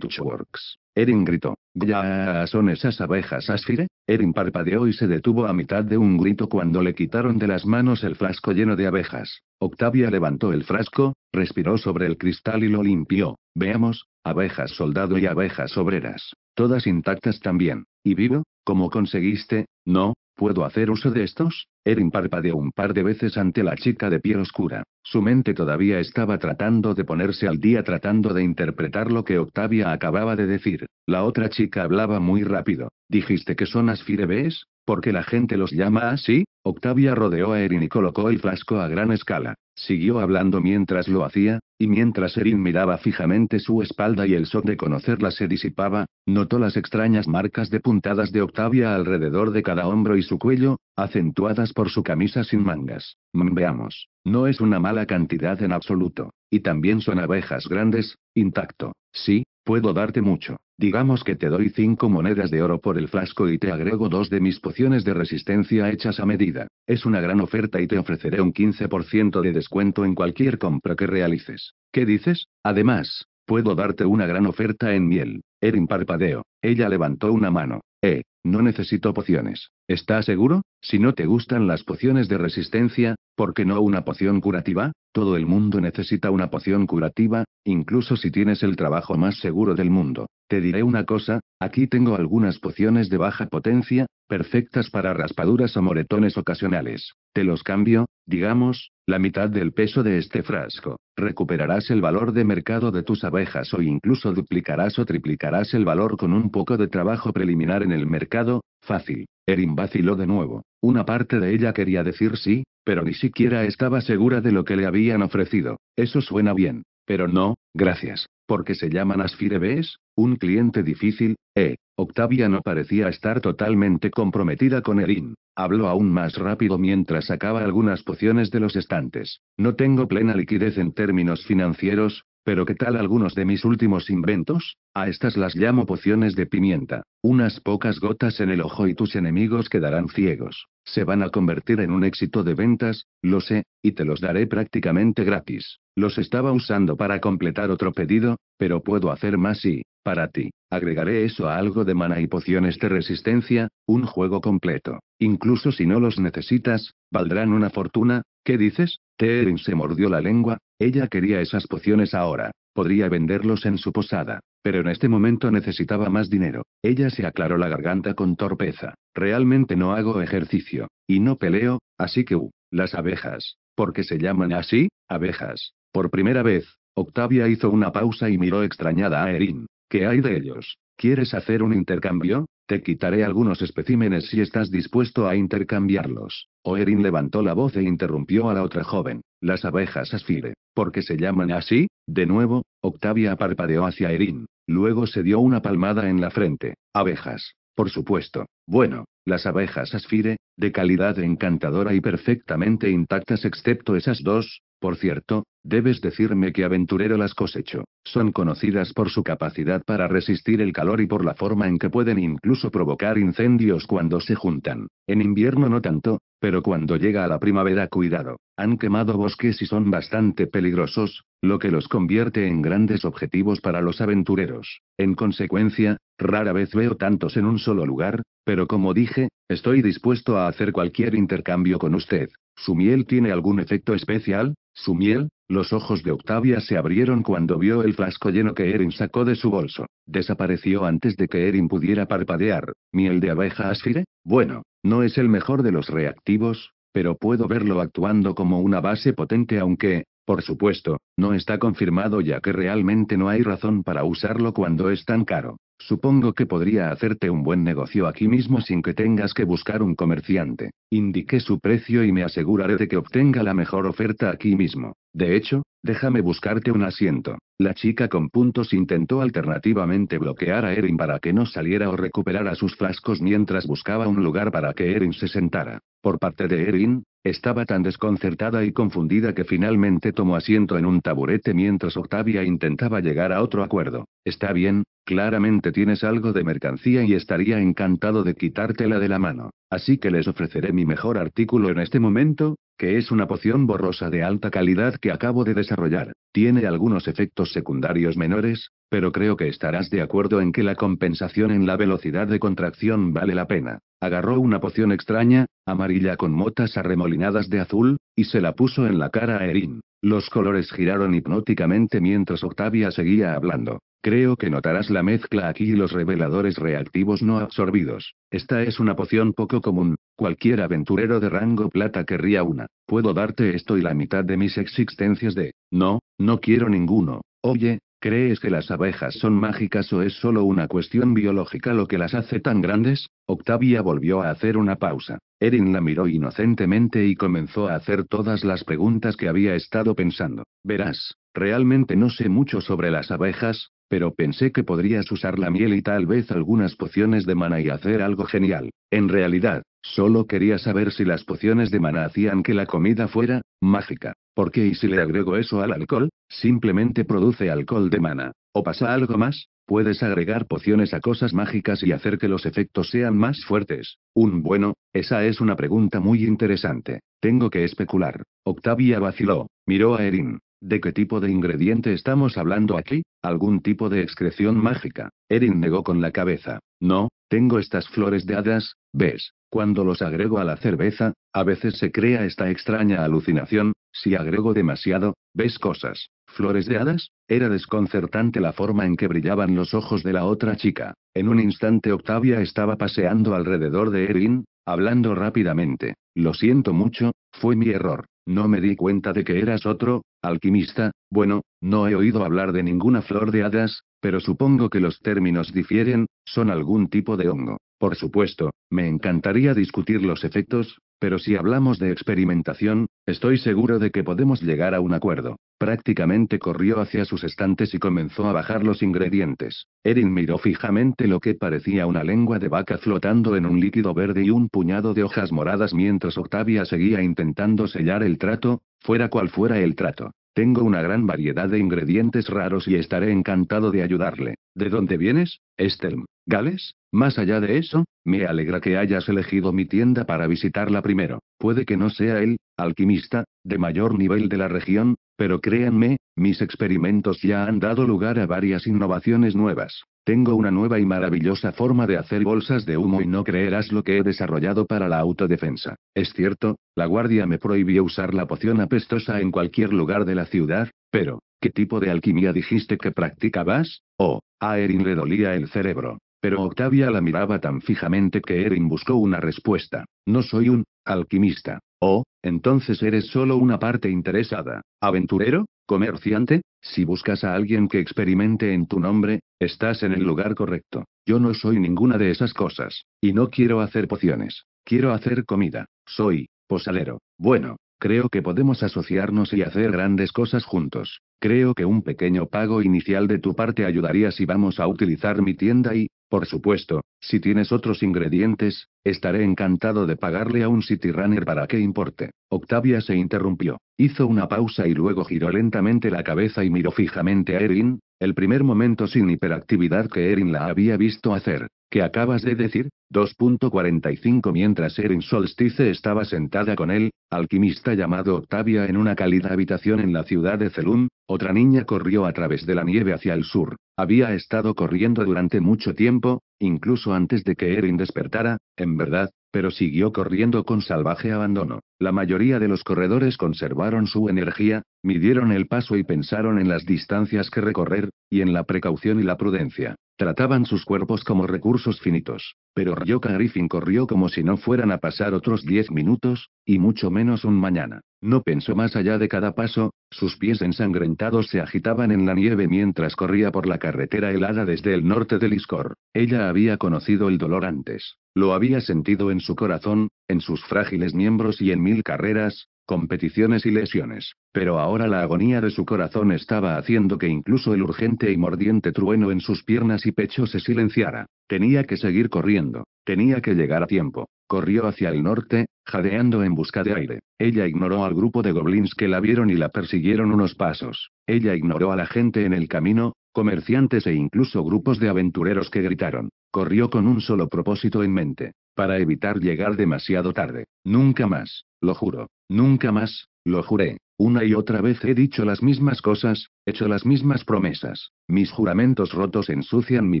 Works. Erin gritó. ¿Ya son esas abejas Asfire? Erin parpadeó y se detuvo a mitad de un grito cuando le quitaron de las manos el frasco lleno de abejas. Octavia levantó el frasco, respiró sobre el cristal y lo limpió. Veamos, abejas soldado y abejas obreras. Todas intactas también. ¿Y vivo? ¿Cómo conseguiste? No, ¿Puedo hacer uso de estos? Erin parpadeó un par de veces ante la chica de piel oscura. Su mente todavía estaba tratando de ponerse al día tratando de interpretar lo que Octavia acababa de decir. La otra chica hablaba muy rápido. ¿Dijiste que son asfirebes? Porque la gente los llama así? Octavia rodeó a Erin y colocó el frasco a gran escala. Siguió hablando mientras lo hacía, y mientras Erin miraba fijamente su espalda y el shock de conocerla se disipaba, notó las extrañas marcas de puntadas de Octavia alrededor de cada hombro y su cuello, acentuadas por su camisa sin mangas. veamos, no es una mala cantidad en absoluto. Y también son abejas grandes, intacto. Sí, puedo darte mucho. Digamos que te doy cinco monedas de oro por el frasco y te agrego dos de mis pociones de resistencia hechas a medida. Es una gran oferta y te ofreceré un 15% de descuento en cualquier compra que realices. ¿Qué dices? Además, puedo darte una gran oferta en miel. Erin parpadeo, Ella levantó una mano. Eh, no necesito pociones. ¿Estás seguro? Si no te gustan las pociones de resistencia, ¿por qué no una poción curativa? Todo el mundo necesita una poción curativa, incluso si tienes el trabajo más seguro del mundo. Te diré una cosa, aquí tengo algunas pociones de baja potencia, perfectas para raspaduras o moretones ocasionales. Te los cambio, digamos, la mitad del peso de este frasco. Recuperarás el valor de mercado de tus abejas o incluso duplicarás o triplicarás el valor con un poco de trabajo preliminar en el mercado. Fácil. Erin vaciló de nuevo. Una parte de ella quería decir sí, pero ni siquiera estaba segura de lo que le habían ofrecido. Eso suena bien. Pero no, gracias. Porque se llaman asfirebes, un cliente difícil, eh. Octavia no parecía estar totalmente comprometida con Erin. Habló aún más rápido mientras sacaba algunas pociones de los estantes. No tengo plena liquidez en términos financieros, pero ¿qué tal algunos de mis últimos inventos? A estas las llamo pociones de pimienta. Unas pocas gotas en el ojo y tus enemigos quedarán ciegos. Se van a convertir en un éxito de ventas, lo sé, y te los daré prácticamente gratis. Los estaba usando para completar otro pedido, pero puedo hacer más y, para ti, agregaré eso a algo de mana y pociones de resistencia, un juego completo. Incluso si no los necesitas, valdrán una fortuna, ¿qué dices? Teren se mordió la lengua, ella quería esas pociones ahora, podría venderlos en su posada. Pero en este momento necesitaba más dinero. Ella se aclaró la garganta con torpeza. Realmente no hago ejercicio. Y no peleo, así que uh, las abejas. Porque se llaman así, abejas. Por primera vez, Octavia hizo una pausa y miró extrañada a Erin. ¿Qué hay de ellos? ¿Quieres hacer un intercambio? Te quitaré algunos especímenes si estás dispuesto a intercambiarlos. Erin levantó la voz e interrumpió a la otra joven. Las abejas asfire. ¿Por qué se llaman así? De nuevo, Octavia parpadeó hacia Erin. Luego se dio una palmada en la frente. Abejas. Por supuesto. Bueno, las abejas asfire, de calidad encantadora y perfectamente intactas excepto esas dos, por cierto, debes decirme que aventurero las cosecho, son conocidas por su capacidad para resistir el calor y por la forma en que pueden incluso provocar incendios cuando se juntan, en invierno no tanto, pero cuando llega a la primavera cuidado, han quemado bosques y son bastante peligrosos, lo que los convierte en grandes objetivos para los aventureros. En consecuencia, rara vez veo tantos en un solo lugar, pero como dije, estoy dispuesto a hacer cualquier intercambio con usted. ¿Su miel tiene algún efecto especial? ¿Su miel? Los ojos de Octavia se abrieron cuando vio el frasco lleno que Erin sacó de su bolso. Desapareció antes de que Erin pudiera parpadear. ¿Miel de abeja asfire? Bueno, no es el mejor de los reactivos, pero puedo verlo actuando como una base potente aunque, por supuesto, no está confirmado ya que realmente no hay razón para usarlo cuando es tan caro. Supongo que podría hacerte un buen negocio aquí mismo sin que tengas que buscar un comerciante. Indiqué su precio y me aseguraré de que obtenga la mejor oferta aquí mismo. De hecho, déjame buscarte un asiento. La chica con puntos intentó alternativamente bloquear a Erin para que no saliera o recuperara sus frascos mientras buscaba un lugar para que Erin se sentara. Por parte de Erin, estaba tan desconcertada y confundida que finalmente tomó asiento en un taburete mientras Octavia intentaba llegar a otro acuerdo. Está bien, claramente tienes algo de mercancía y estaría encantado de quitártela de la mano, así que les ofreceré mi mejor artículo en este momento, que es una poción borrosa de alta calidad que acabo de desarrollar. Tiene algunos efectos secundarios menores, pero creo que estarás de acuerdo en que la compensación en la velocidad de contracción vale la pena. Agarró una poción extraña, amarilla con motas arremolinadas de azul, y se la puso en la cara a Erin. Los colores giraron hipnóticamente mientras Octavia seguía hablando. Creo que notarás la mezcla aquí y los reveladores reactivos no absorbidos. Esta es una poción poco común, cualquier aventurero de rango plata querría una. Puedo darte esto y la mitad de mis existencias de... No, no quiero ninguno. Oye, ¿Crees que las abejas son mágicas o es solo una cuestión biológica lo que las hace tan grandes? Octavia volvió a hacer una pausa. Erin la miró inocentemente y comenzó a hacer todas las preguntas que había estado pensando. Verás, realmente no sé mucho sobre las abejas, pero pensé que podrías usar la miel y tal vez algunas pociones de mana y hacer algo genial. En realidad, solo quería saber si las pociones de mana hacían que la comida fuera mágica. qué y si le agrego eso al alcohol, simplemente produce alcohol de mana. ¿O pasa algo más? Puedes agregar pociones a cosas mágicas y hacer que los efectos sean más fuertes. Un bueno, esa es una pregunta muy interesante. Tengo que especular. Octavia vaciló, miró a Erin. ¿De qué tipo de ingrediente estamos hablando aquí? ¿Algún tipo de excreción mágica? Erin negó con la cabeza. No, tengo estas flores de hadas, ¿ves? Cuando los agrego a la cerveza, a veces se crea esta extraña alucinación, si agrego demasiado, ¿ves cosas? ¿Flores de hadas? Era desconcertante la forma en que brillaban los ojos de la otra chica. En un instante Octavia estaba paseando alrededor de Erin, hablando rápidamente. Lo siento mucho, fue mi error. No me di cuenta de que eras otro, Alquimista, bueno, no he oído hablar de ninguna flor de hadas, pero supongo que los términos difieren, son algún tipo de hongo. Por supuesto, me encantaría discutir los efectos, pero si hablamos de experimentación, estoy seguro de que podemos llegar a un acuerdo. Prácticamente corrió hacia sus estantes y comenzó a bajar los ingredientes. Erin miró fijamente lo que parecía una lengua de vaca flotando en un líquido verde y un puñado de hojas moradas mientras Octavia seguía intentando sellar el trato, fuera cual fuera el trato. Tengo una gran variedad de ingredientes raros y estaré encantado de ayudarle. ¿De dónde vienes, Estelm? ¿Gales? Más allá de eso, me alegra que hayas elegido mi tienda para visitarla primero. Puede que no sea el alquimista de mayor nivel de la región, pero créanme, mis experimentos ya han dado lugar a varias innovaciones nuevas. Tengo una nueva y maravillosa forma de hacer bolsas de humo y no creerás lo que he desarrollado para la autodefensa. Es cierto, la guardia me prohibió usar la poción apestosa en cualquier lugar de la ciudad, pero, ¿qué tipo de alquimia dijiste que practicabas? Oh, a Erin le dolía el cerebro. Pero Octavia la miraba tan fijamente que Erin buscó una respuesta. No soy un alquimista. Oh, entonces eres solo una parte interesada. ¿Aventurero? ¿Comerciante? Si buscas a alguien que experimente en tu nombre, estás en el lugar correcto. Yo no soy ninguna de esas cosas. Y no quiero hacer pociones. Quiero hacer comida. Soy posalero. Bueno, Creo que podemos asociarnos y hacer grandes cosas juntos. Creo que un pequeño pago inicial de tu parte ayudaría si vamos a utilizar mi tienda y, por supuesto, si tienes otros ingredientes, estaré encantado de pagarle a un City Runner para que importe. Octavia se interrumpió, hizo una pausa y luego giró lentamente la cabeza y miró fijamente a Erin, el primer momento sin hiperactividad que Erin la había visto hacer. que acabas de decir? 2.45 Mientras Erin Solstice estaba sentada con él, alquimista llamado Octavia en una cálida habitación en la ciudad de Celum, otra niña corrió a través de la nieve hacia el sur. Había estado corriendo durante mucho tiempo, incluso antes de que Erin despertara, en verdad, pero siguió corriendo con salvaje abandono. La mayoría de los corredores conservaron su energía, midieron el paso y pensaron en las distancias que recorrer, y en la precaución y la prudencia. Trataban sus cuerpos como recursos finitos. Pero Ryoka Griffin corrió como si no fueran a pasar otros diez minutos, y mucho menos un mañana. No pensó más allá de cada paso, sus pies ensangrentados se agitaban en la nieve mientras corría por la carretera helada desde el norte de Iskor. Ella había conocido el dolor antes. Lo había sentido en su corazón, en sus frágiles miembros y en mil carreras, competiciones y lesiones. Pero ahora la agonía de su corazón estaba haciendo que incluso el urgente y mordiente trueno en sus piernas y pecho se silenciara. Tenía que seguir corriendo, tenía que llegar a tiempo. Corrió hacia el norte, jadeando en busca de aire. Ella ignoró al grupo de goblins que la vieron y la persiguieron unos pasos. Ella ignoró a la gente en el camino, comerciantes e incluso grupos de aventureros que gritaron. Corrió con un solo propósito en mente, para evitar llegar demasiado tarde. Nunca más, lo juro, nunca más, lo juré. Una y otra vez he dicho las mismas cosas, hecho las mismas promesas. Mis juramentos rotos ensucian mi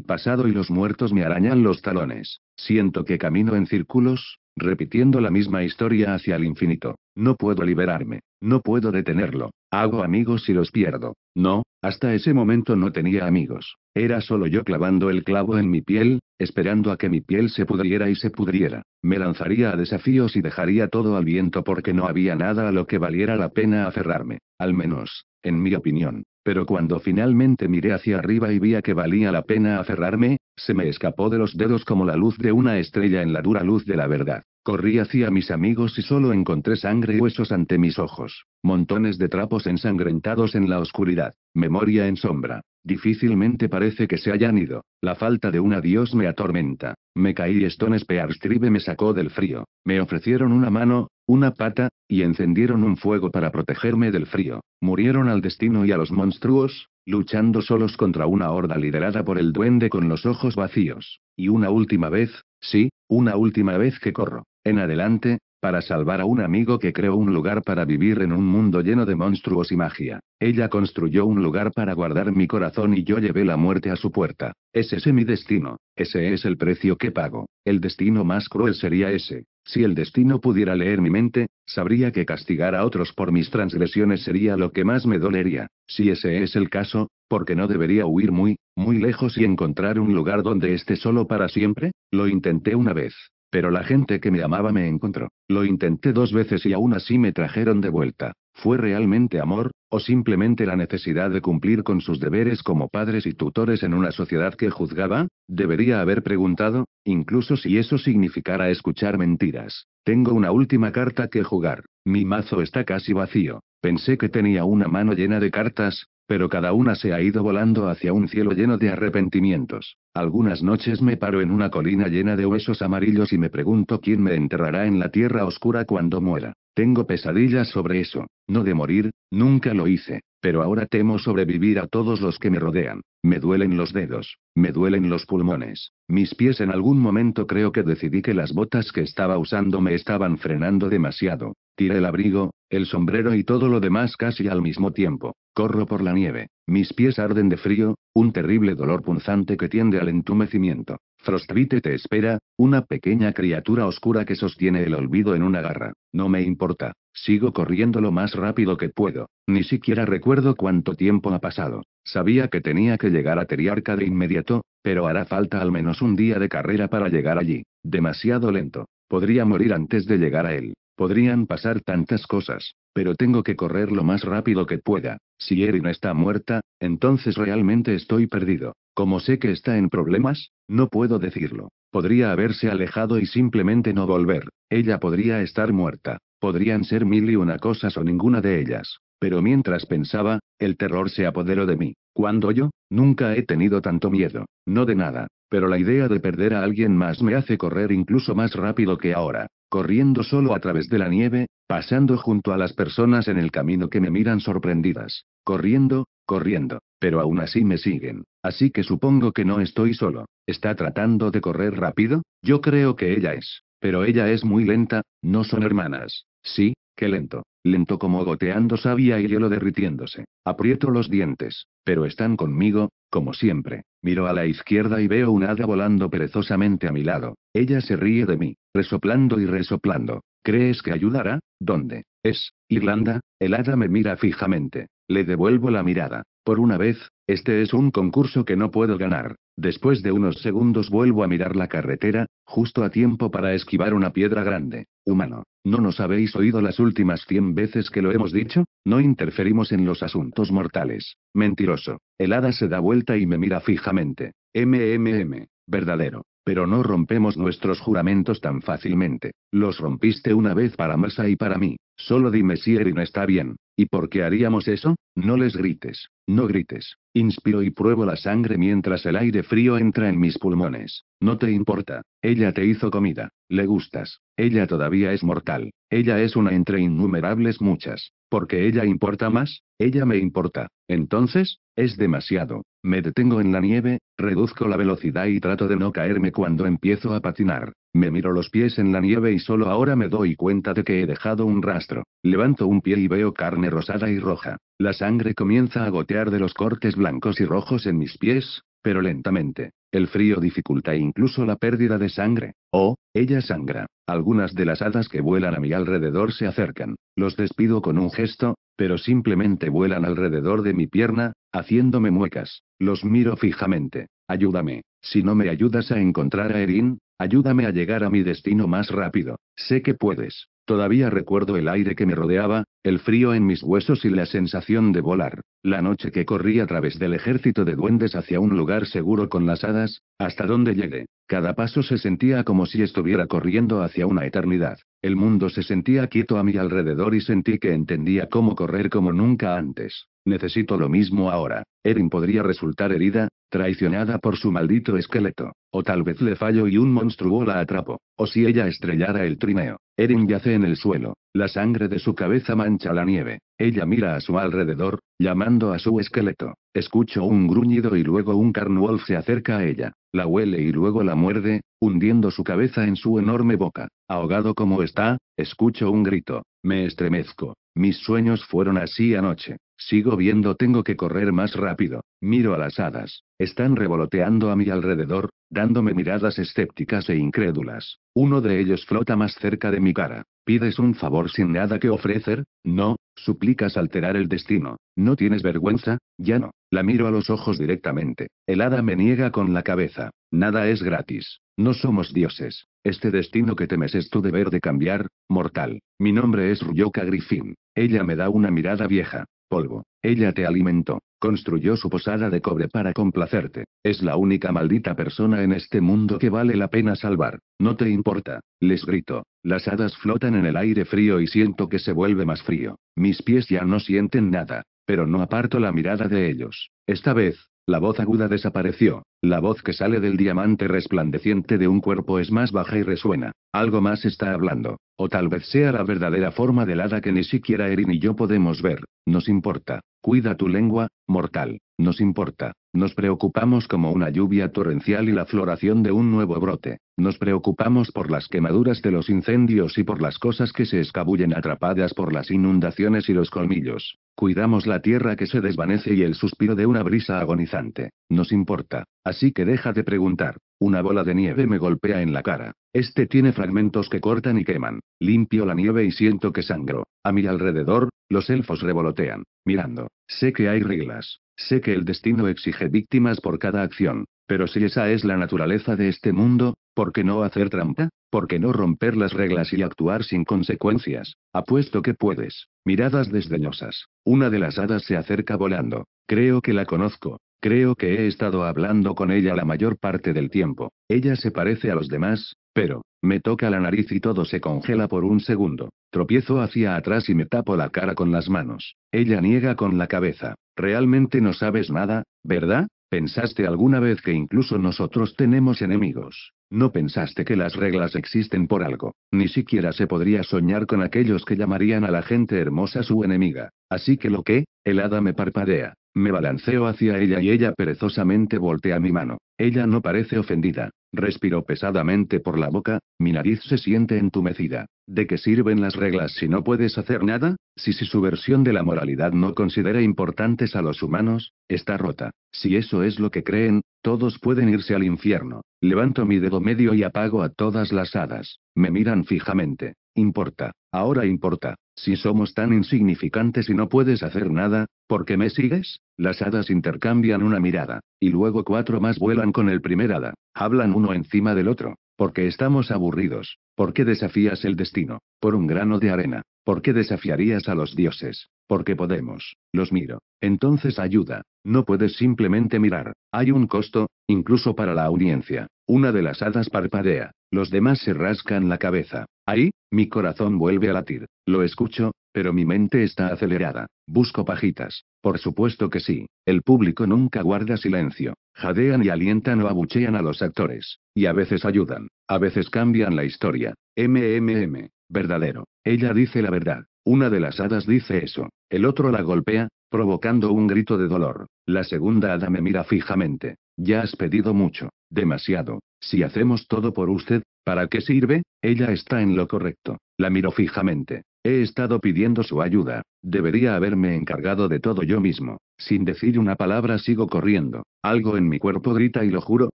pasado y los muertos me arañan los talones. Siento que camino en círculos, repitiendo la misma historia hacia el infinito. No puedo liberarme, no puedo detenerlo. Hago amigos y los pierdo. No, hasta ese momento no tenía amigos. Era solo yo clavando el clavo en mi piel, esperando a que mi piel se pudriera y se pudriera. Me lanzaría a desafíos y dejaría todo al viento porque no había nada a lo que valiera la pena aferrarme, al menos, en mi opinión. Pero cuando finalmente miré hacia arriba y vi que valía la pena aferrarme, se me escapó de los dedos como la luz de una estrella en la dura luz de la verdad. Corrí hacia mis amigos y solo encontré sangre y huesos ante mis ojos, montones de trapos ensangrentados en la oscuridad, memoria en sombra. Difícilmente parece que se hayan ido. La falta de un adiós me atormenta. Me caí y Stone Spearstribe me sacó del frío. Me ofrecieron una mano, una pata, y encendieron un fuego para protegerme del frío. Murieron al destino y a los monstruos, luchando solos contra una horda liderada por el duende con los ojos vacíos. Y una última vez, sí, una última vez que corro en adelante, para salvar a un amigo que creó un lugar para vivir en un mundo lleno de monstruos y magia. Ella construyó un lugar para guardar mi corazón y yo llevé la muerte a su puerta. ese Es mi destino, ese es el precio que pago. El destino más cruel sería ese. Si el destino pudiera leer mi mente, sabría que castigar a otros por mis transgresiones sería lo que más me dolería. Si ese es el caso, ¿por qué no debería huir muy, muy lejos y encontrar un lugar donde esté solo para siempre? Lo intenté una vez. Pero la gente que me amaba me encontró. Lo intenté dos veces y aún así me trajeron de vuelta. ¿Fue realmente amor, o simplemente la necesidad de cumplir con sus deberes como padres y tutores en una sociedad que juzgaba? Debería haber preguntado, incluso si eso significara escuchar mentiras. Tengo una última carta que jugar. Mi mazo está casi vacío. Pensé que tenía una mano llena de cartas, pero cada una se ha ido volando hacia un cielo lleno de arrepentimientos. Algunas noches me paro en una colina llena de huesos amarillos y me pregunto quién me enterrará en la tierra oscura cuando muera. Tengo pesadillas sobre eso, no de morir, nunca lo hice, pero ahora temo sobrevivir a todos los que me rodean. Me duelen los dedos, me duelen los pulmones, mis pies en algún momento creo que decidí que las botas que estaba usando me estaban frenando demasiado. Tiré el abrigo, el sombrero y todo lo demás casi al mismo tiempo. Corro por la nieve. Mis pies arden de frío, un terrible dolor punzante que tiende al entumecimiento. Frostbite te espera, una pequeña criatura oscura que sostiene el olvido en una garra. No me importa. Sigo corriendo lo más rápido que puedo. Ni siquiera recuerdo cuánto tiempo ha pasado. Sabía que tenía que llegar a Teriarca de inmediato, pero hará falta al menos un día de carrera para llegar allí. Demasiado lento. Podría morir antes de llegar a él. Podrían pasar tantas cosas, pero tengo que correr lo más rápido que pueda. Si Erin está muerta, entonces realmente estoy perdido. Como sé que está en problemas, no puedo decirlo. Podría haberse alejado y simplemente no volver. Ella podría estar muerta. Podrían ser mil y una cosas o ninguna de ellas. Pero mientras pensaba, el terror se apoderó de mí. Cuando yo, nunca he tenido tanto miedo. No de nada. Pero la idea de perder a alguien más me hace correr incluso más rápido que ahora corriendo solo a través de la nieve, pasando junto a las personas en el camino que me miran sorprendidas, corriendo, corriendo, pero aún así me siguen, así que supongo que no estoy solo. ¿Está tratando de correr rápido? Yo creo que ella es, pero ella es muy lenta, no son hermanas. Sí, qué lento. Lento como goteando savia y hielo derritiéndose. Aprieto los dientes. Pero están conmigo, como siempre. Miro a la izquierda y veo un hada volando perezosamente a mi lado. Ella se ríe de mí, resoplando y resoplando. ¿Crees que ayudará? ¿Dónde? Es, Irlanda, el hada me mira fijamente. Le devuelvo la mirada. Por una vez, este es un concurso que no puedo ganar. Después de unos segundos vuelvo a mirar la carretera, justo a tiempo para esquivar una piedra grande. Humano, ¿no nos habéis oído las últimas cien veces que lo hemos dicho? No interferimos en los asuntos mortales. Mentiroso. El hada se da vuelta y me mira fijamente. MMM verdadero, pero no rompemos nuestros juramentos tan fácilmente. Los rompiste una vez para Masa y para mí. Solo dime si Erin está bien. ¿Y por qué haríamos eso? No les grites, no grites. Inspiro y pruebo la sangre mientras el aire frío entra en mis pulmones. No te importa. Ella te hizo comida. Le gustas. Ella todavía es mortal. Ella es una entre innumerables muchas. Porque ella importa más, ella me importa. Entonces, es demasiado. Me detengo en la nieve, reduzco la velocidad y trato de no caerme cuando empiezo a patinar. Me miro los pies en la nieve y solo ahora me doy cuenta de que he dejado un rastro. Levanto un pie y veo carne rosada y roja. La sangre comienza a gotear de los cortes blancos y rojos en mis pies, pero lentamente. El frío dificulta incluso la pérdida de sangre. Oh, ella sangra. Algunas de las hadas que vuelan a mi alrededor se acercan. Los despido con un gesto, pero simplemente vuelan alrededor de mi pierna, haciéndome muecas. Los miro fijamente. Ayúdame. Si no me ayudas a encontrar a Erin, Ayúdame a llegar a mi destino más rápido. Sé que puedes. Todavía recuerdo el aire que me rodeaba, el frío en mis huesos y la sensación de volar, la noche que corrí a través del ejército de duendes hacia un lugar seguro con las hadas, hasta donde llegué. Cada paso se sentía como si estuviera corriendo hacia una eternidad. El mundo se sentía quieto a mi alrededor y sentí que entendía cómo correr como nunca antes. Necesito lo mismo ahora. Erin podría resultar herida, traicionada por su maldito esqueleto. O tal vez le fallo y un monstruo la atrapo. O si ella estrellara el trineo. Erin yace en el suelo. La sangre de su cabeza mancha la nieve. Ella mira a su alrededor, llamando a su esqueleto. Escucho un gruñido y luego un carnwolf se acerca a ella. La huele y luego la muerde, hundiendo su cabeza en su enorme boca. Ahogado como está, escucho un grito. Me estremezco. Mis sueños fueron así anoche. Sigo viendo, tengo que correr más rápido. Miro a las hadas. Están revoloteando a mi alrededor, dándome miradas escépticas e incrédulas. Uno de ellos flota más cerca de mi cara. ¿Pides un favor sin nada que ofrecer? No, suplicas alterar el destino. ¿No tienes vergüenza? Ya no. La miro a los ojos directamente. El hada me niega con la cabeza. Nada es gratis. No somos dioses. Este destino que temes es tu deber de cambiar, mortal. Mi nombre es Ruyoka Griffin. Ella me da una mirada vieja polvo. Ella te alimentó, construyó su posada de cobre para complacerte. Es la única maldita persona en este mundo que vale la pena salvar. No te importa, les grito. Las hadas flotan en el aire frío y siento que se vuelve más frío. Mis pies ya no sienten nada, pero no aparto la mirada de ellos. Esta vez, la voz aguda desapareció. La voz que sale del diamante resplandeciente de un cuerpo es más baja y resuena. Algo más está hablando. O tal vez sea la verdadera forma del hada que ni siquiera Erin y yo podemos ver. Nos importa. Cuida tu lengua, mortal. Nos importa. Nos preocupamos como una lluvia torrencial y la floración de un nuevo brote. Nos preocupamos por las quemaduras de los incendios y por las cosas que se escabullen atrapadas por las inundaciones y los colmillos. Cuidamos la tierra que se desvanece y el suspiro de una brisa agonizante. Nos importa. Así que deja de preguntar. Una bola de nieve me golpea en la cara. Este tiene fragmentos que cortan y queman. Limpio la nieve y siento que sangro. A mi alrededor, los elfos revolotean, mirando. Sé que hay reglas. Sé que el destino exige víctimas por cada acción. Pero si esa es la naturaleza de este mundo, ¿por qué no hacer trampa? ¿Por qué no romper las reglas y actuar sin consecuencias? Apuesto que puedes. Miradas desdeñosas. Una de las hadas se acerca volando. Creo que la conozco. Creo que he estado hablando con ella la mayor parte del tiempo. Ella se parece a los demás, pero, me toca la nariz y todo se congela por un segundo. Tropiezo hacia atrás y me tapo la cara con las manos. Ella niega con la cabeza. Realmente no sabes nada, ¿verdad? ¿Pensaste alguna vez que incluso nosotros tenemos enemigos? ¿No pensaste que las reglas existen por algo? Ni siquiera se podría soñar con aquellos que llamarían a la gente hermosa su enemiga. Así que lo que, el hada me parpadea. Me balanceo hacia ella y ella perezosamente voltea mi mano. Ella no parece ofendida. Respiro pesadamente por la boca, mi nariz se siente entumecida. ¿De qué sirven las reglas si no puedes hacer nada? Si, si su versión de la moralidad no considera importantes a los humanos, está rota. Si eso es lo que creen, todos pueden irse al infierno. Levanto mi dedo medio y apago a todas las hadas. Me miran fijamente. Importa. Ahora importa. Si somos tan insignificantes y no puedes hacer nada, ¿por qué me sigues? Las hadas intercambian una mirada, y luego cuatro más vuelan con el primer hada, hablan uno encima del otro, porque estamos aburridos, porque desafías el destino, por un grano de arena, porque desafiarías a los dioses, porque podemos, los miro, entonces ayuda, no puedes simplemente mirar, hay un costo, incluso para la audiencia, una de las hadas parpadea, los demás se rascan la cabeza. Ahí, mi corazón vuelve a latir. Lo escucho, pero mi mente está acelerada. Busco pajitas. Por supuesto que sí. El público nunca guarda silencio. Jadean y alientan o abuchean a los actores. Y a veces ayudan. A veces cambian la historia. MMM. Verdadero. Ella dice la verdad. Una de las hadas dice eso. El otro la golpea, provocando un grito de dolor. La segunda hada me mira fijamente. Ya has pedido mucho. Demasiado. Si hacemos todo por usted, ¿para qué sirve? Ella está en lo correcto. La miro fijamente. He estado pidiendo su ayuda. Debería haberme encargado de todo yo mismo. Sin decir una palabra sigo corriendo. Algo en mi cuerpo grita y lo juro,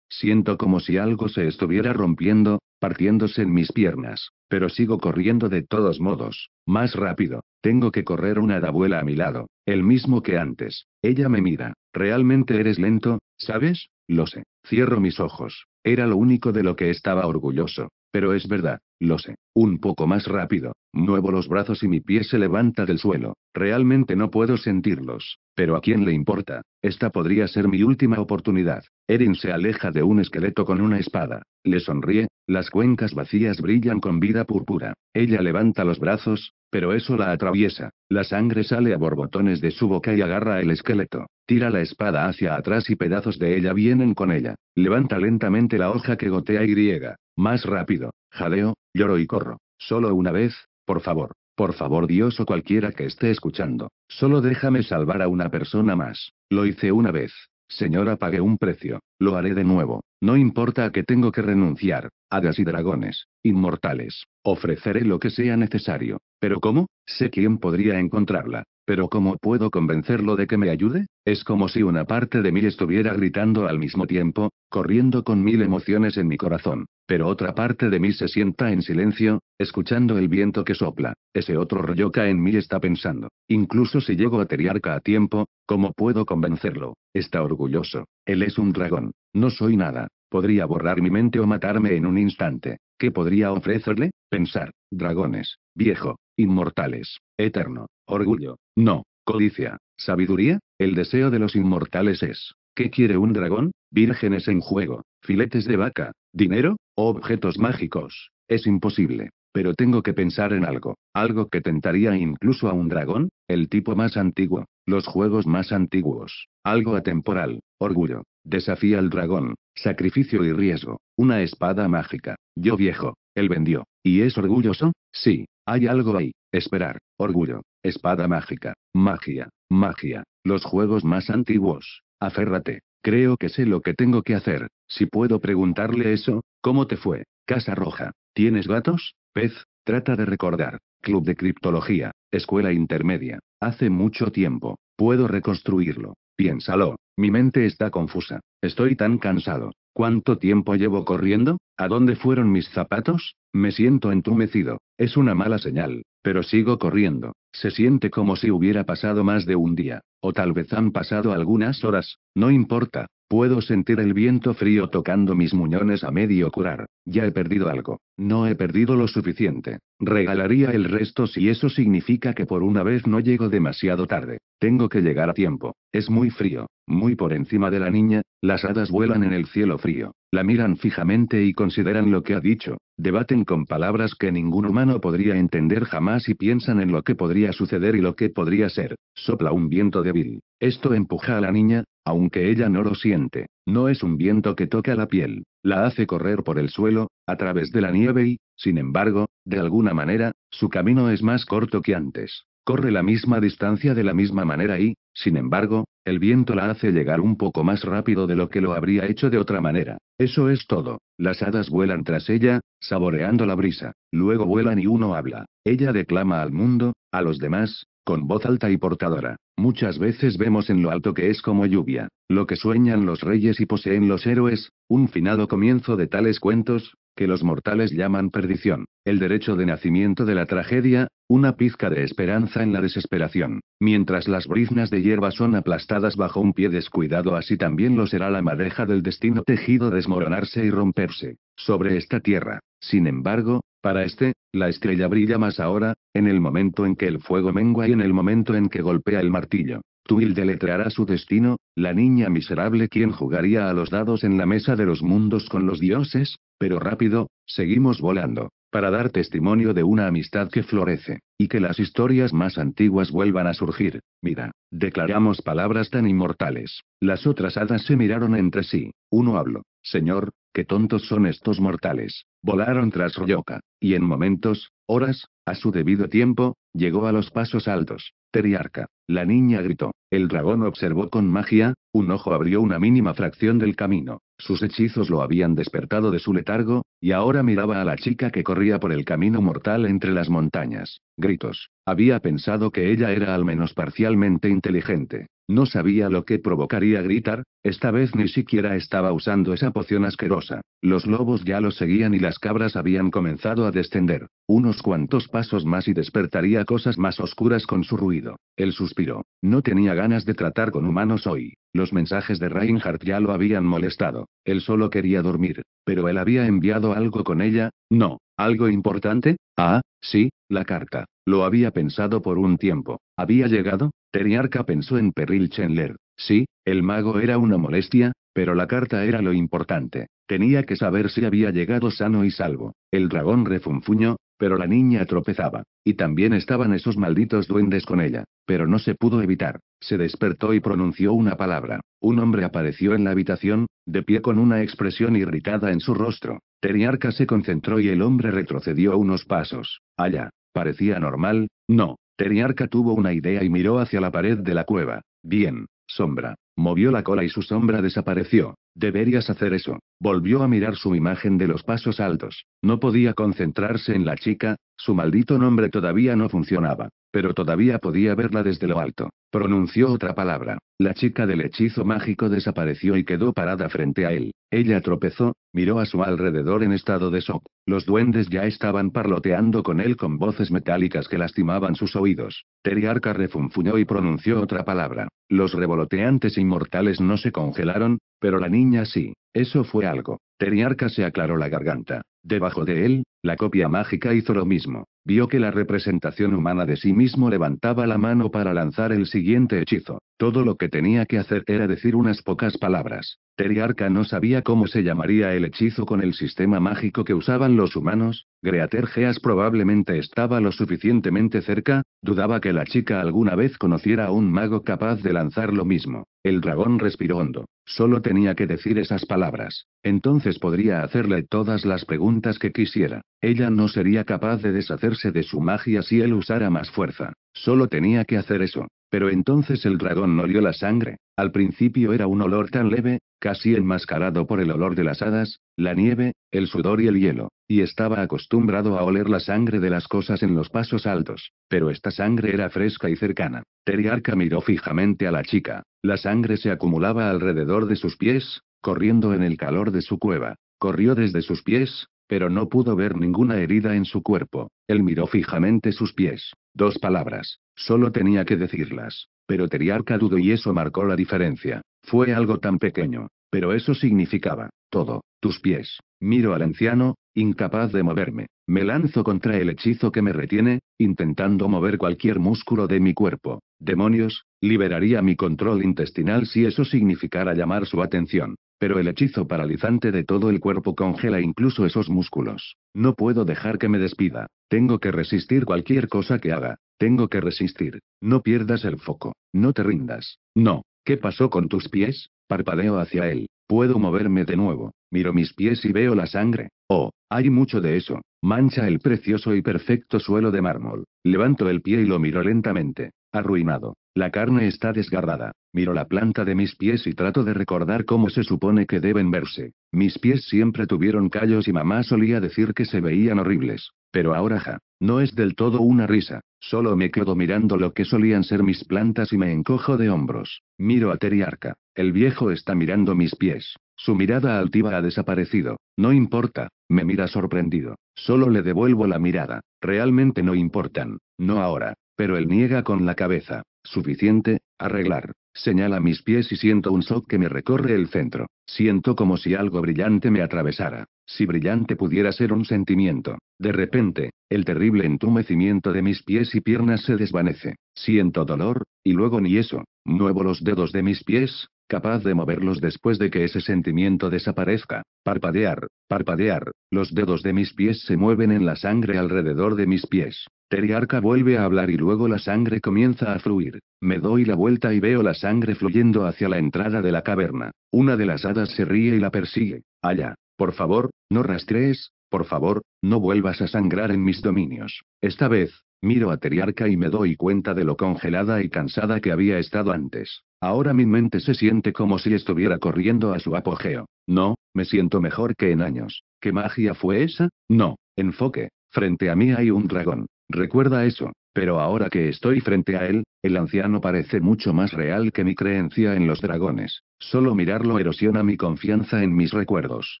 siento como si algo se estuviera rompiendo, partiéndose en mis piernas. Pero sigo corriendo de todos modos. Más rápido. Tengo que correr una dabuela a mi lado. El mismo que antes. Ella me mira. Realmente eres lento, ¿sabes? Lo sé. Cierro mis ojos. Era lo único de lo que estaba orgulloso. Pero es verdad, lo sé. Un poco más rápido. Muevo los brazos y mi pie se levanta del suelo. Realmente no puedo sentirlos. Pero ¿a quién le importa? Esta podría ser mi última oportunidad. Erin se aleja de un esqueleto con una espada. Le sonríe, las cuencas vacías brillan con vida púrpura. Ella levanta los brazos, pero eso la atraviesa. La sangre sale a borbotones de su boca y agarra el esqueleto. Tira la espada hacia atrás y pedazos de ella vienen con ella. Levanta lentamente la hoja que gotea y griega. Más rápido. Jadeo, lloro y corro. Solo una vez, por favor. Por favor Dios o cualquiera que esté escuchando. Solo déjame salvar a una persona más. Lo hice una vez. Señora, pagué un precio. Lo haré de nuevo. No importa a que tengo que renunciar. Hadas y dragones. Inmortales. Ofreceré lo que sea necesario. Pero ¿cómo? Sé quién podría encontrarla. Pero ¿cómo puedo convencerlo de que me ayude? Es como si una parte de mí estuviera gritando al mismo tiempo, corriendo con mil emociones en mi corazón, pero otra parte de mí se sienta en silencio, escuchando el viento que sopla. Ese otro rolloca en mí está pensando, incluso si llego a Teriarca a tiempo, ¿cómo puedo convencerlo? Está orgulloso. Él es un dragón. No soy nada. Podría borrar mi mente o matarme en un instante. ¿Qué podría ofrecerle? Pensar. Dragones. Viejo. Inmortales. Eterno. Orgullo. No. Codicia. Sabiduría. El deseo de los inmortales es. ¿Qué quiere un dragón? Vírgenes en juego. Filetes de vaca. Dinero. Objetos mágicos. Es imposible. Pero tengo que pensar en algo, algo que tentaría incluso a un dragón, el tipo más antiguo, los juegos más antiguos, algo atemporal, orgullo, Desafía al dragón, sacrificio y riesgo, una espada mágica. Yo viejo, él vendió. ¿Y es orgulloso? Sí, hay algo ahí. Esperar, orgullo, espada mágica, magia, magia, los juegos más antiguos. Aférrate, creo que sé lo que tengo que hacer. Si puedo preguntarle eso, ¿cómo te fue? Casa Roja, ¿tienes gatos? Pez, trata de recordar. Club de Criptología, Escuela Intermedia. Hace mucho tiempo, puedo reconstruirlo. Piénsalo, mi mente está confusa, estoy tan cansado. ¿Cuánto tiempo llevo corriendo? ¿A dónde fueron mis zapatos? Me siento entumecido, es una mala señal, pero sigo corriendo. Se siente como si hubiera pasado más de un día, o tal vez han pasado algunas horas, no importa, puedo sentir el viento frío tocando mis muñones a medio curar, ya he perdido algo, no he perdido lo suficiente, regalaría el resto si eso significa que por una vez no llego demasiado tarde, tengo que llegar a tiempo, es muy frío, muy por encima de la niña, las hadas vuelan en el cielo frío, la miran fijamente y consideran lo que ha dicho, debaten con palabras que ningún humano podría entender jamás y piensan en lo que podría suceder y lo que podría ser. Sopla un viento débil. Esto empuja a la niña, aunque ella no lo siente. No es un viento que toca la piel, la hace correr por el suelo, a través de la nieve y, sin embargo, de alguna manera, su camino es más corto que antes. Corre la misma distancia de la misma manera y, sin embargo, el viento la hace llegar un poco más rápido de lo que lo habría hecho de otra manera. Eso es todo. Las hadas vuelan tras ella, saboreando la brisa. Luego vuelan y uno habla. Ella declama al mundo, a los demás, con voz alta y portadora. Muchas veces vemos en lo alto que es como lluvia, lo que sueñan los reyes y poseen los héroes, un finado comienzo de tales cuentos, que los mortales llaman perdición, el derecho de nacimiento de la tragedia, una pizca de esperanza en la desesperación. Mientras las briznas de hierba son aplastadas bajo un pie descuidado, así también lo será la madeja del destino tejido desmoronarse y romperse sobre esta tierra. Sin embargo, para este, la estrella brilla más ahora, en el momento en que el fuego mengua y en el momento en que golpea el martillo. Tuil deletreará su destino, la niña miserable quien jugaría a los dados en la mesa de los mundos con los dioses, pero rápido, seguimos volando, para dar testimonio de una amistad que florece, y que las historias más antiguas vuelvan a surgir. Mira, declaramos palabras tan inmortales. Las otras hadas se miraron entre sí. Uno habló, Señor, Qué tontos son estos mortales. Volaron tras Ryoka. Y en momentos, horas, a su debido tiempo, llegó a los pasos altos. Teriarca. La niña gritó. El dragón observó con magia, un ojo abrió una mínima fracción del camino. Sus hechizos lo habían despertado de su letargo, y ahora miraba a la chica que corría por el camino mortal entre las montañas. Gritos. Había pensado que ella era al menos parcialmente inteligente. No sabía lo que provocaría gritar, esta vez ni siquiera estaba usando esa poción asquerosa. Los lobos ya lo seguían y las cabras habían comenzado a descender. Unos cuantos pasos más y despertaría cosas más oscuras con su ruido. Él suspiró. No tenía ganas de tratar con humanos hoy. Los mensajes de Reinhardt ya lo habían molestado. Él solo quería dormir. Pero él había enviado algo con ella, no, ¿Algo importante? Ah, sí, la carta. Lo había pensado por un tiempo. ¿Había llegado? Teriarca pensó en Peril Chandler. Sí, el mago era una molestia, pero la carta era lo importante. Tenía que saber si había llegado sano y salvo. El dragón refunfuñó, pero la niña tropezaba. Y también estaban esos malditos duendes con ella. Pero no se pudo evitar. Se despertó y pronunció una palabra. Un hombre apareció en la habitación, de pie con una expresión irritada en su rostro. Teriarca se concentró y el hombre retrocedió unos pasos. Allá. Parecía normal, no. Teriarca tuvo una idea y miró hacia la pared de la cueva. Bien. Sombra. Movió la cola y su sombra desapareció. Deberías hacer eso. Volvió a mirar su imagen de los pasos altos. No podía concentrarse en la chica, su maldito nombre todavía no funcionaba, pero todavía podía verla desde lo alto. Pronunció otra palabra. La chica del hechizo mágico desapareció y quedó parada frente a él. Ella tropezó, miró a su alrededor en estado de shock. Los duendes ya estaban parloteando con él con voces metálicas que lastimaban sus oídos. Teriarca refunfuñó y pronunció otra palabra. Los revoloteantes inmortales no se congelaron, pero la niña sí. Eso fue algo. Teriarca se aclaró la garganta. Debajo de él, la copia mágica hizo lo mismo. Vio que la representación humana de sí mismo levantaba la mano para lanzar el siguiente hechizo. Todo lo que tenía que hacer era decir unas pocas palabras. Teriarca no sabía cómo se llamaría el hechizo con el sistema mágico que usaban los humanos, Greater probablemente estaba lo suficientemente cerca, dudaba que la chica alguna vez conociera a un mago capaz de lanzar lo mismo. El dragón respiró hondo. Solo tenía que decir esas palabras. Entonces podría hacerle todas las preguntas que quisiera. Ella no sería capaz de deshacerse de su magia si él usara más fuerza. Solo tenía que hacer eso. Pero entonces el dragón olió la sangre. Al principio era un olor tan leve, casi enmascarado por el olor de las hadas, la nieve, el sudor y el hielo, y estaba acostumbrado a oler la sangre de las cosas en los pasos altos, pero esta sangre era fresca y cercana. Teriarca miró fijamente a la chica, la sangre se acumulaba alrededor de sus pies, corriendo en el calor de su cueva, corrió desde sus pies, pero no pudo ver ninguna herida en su cuerpo. Él miró fijamente sus pies. Dos palabras. Solo tenía que decirlas. Pero Teriarca dudó y eso marcó la diferencia. Fue algo tan pequeño. Pero eso significaba. Todo, tus pies. Miro al anciano, incapaz de moverme. Me lanzo contra el hechizo que me retiene, intentando mover cualquier músculo de mi cuerpo. Demonios, liberaría mi control intestinal si eso significara llamar su atención. Pero el hechizo paralizante de todo el cuerpo congela incluso esos músculos. No puedo dejar que me despida. Tengo que resistir cualquier cosa que haga. Tengo que resistir. No pierdas el foco. No te rindas. No. ¿Qué pasó con tus pies? Parpadeo hacia él. Puedo moverme de nuevo. Miro mis pies y veo la sangre. Oh, hay mucho de eso. Mancha el precioso y perfecto suelo de mármol. Levanto el pie y lo miro lentamente. Arruinado. La carne está desgarrada. Miro la planta de mis pies y trato de recordar cómo se supone que deben verse. Mis pies siempre tuvieron callos y mamá solía decir que se veían horribles. Pero ahora ja. No es del todo una risa. Solo me quedo mirando lo que solían ser mis plantas y me encojo de hombros. Miro a Teriarca. El viejo está mirando mis pies. Su mirada altiva ha desaparecido. No importa, me mira sorprendido. Solo le devuelvo la mirada. Realmente no importan. No ahora. Pero él niega con la cabeza. Suficiente, Arreglar. Señala mis pies y siento un shock que me recorre el centro. Siento como si algo brillante me atravesara. Si brillante pudiera ser un sentimiento. De repente, el terrible entumecimiento de mis pies y piernas se desvanece. Siento dolor, y luego ni eso. Nuevo los dedos de mis pies, capaz de moverlos después de que ese sentimiento desaparezca. Parpadear, parpadear, los dedos de mis pies se mueven en la sangre alrededor de mis pies. Teriarca vuelve a hablar y luego la sangre comienza a fluir. Me doy la vuelta y veo la sangre fluyendo hacia la entrada de la caverna. Una de las hadas se ríe y la persigue. Allá, por favor, no rastrees, por favor, no vuelvas a sangrar en mis dominios. Esta vez, Miro a Teriarca y me doy cuenta de lo congelada y cansada que había estado antes. Ahora mi mente se siente como si estuviera corriendo a su apogeo. No, me siento mejor que en años. ¿Qué magia fue esa? No, enfoque. Frente a mí hay un dragón. Recuerda eso. Pero ahora que estoy frente a él, el anciano parece mucho más real que mi creencia en los dragones. Solo mirarlo erosiona mi confianza en mis recuerdos.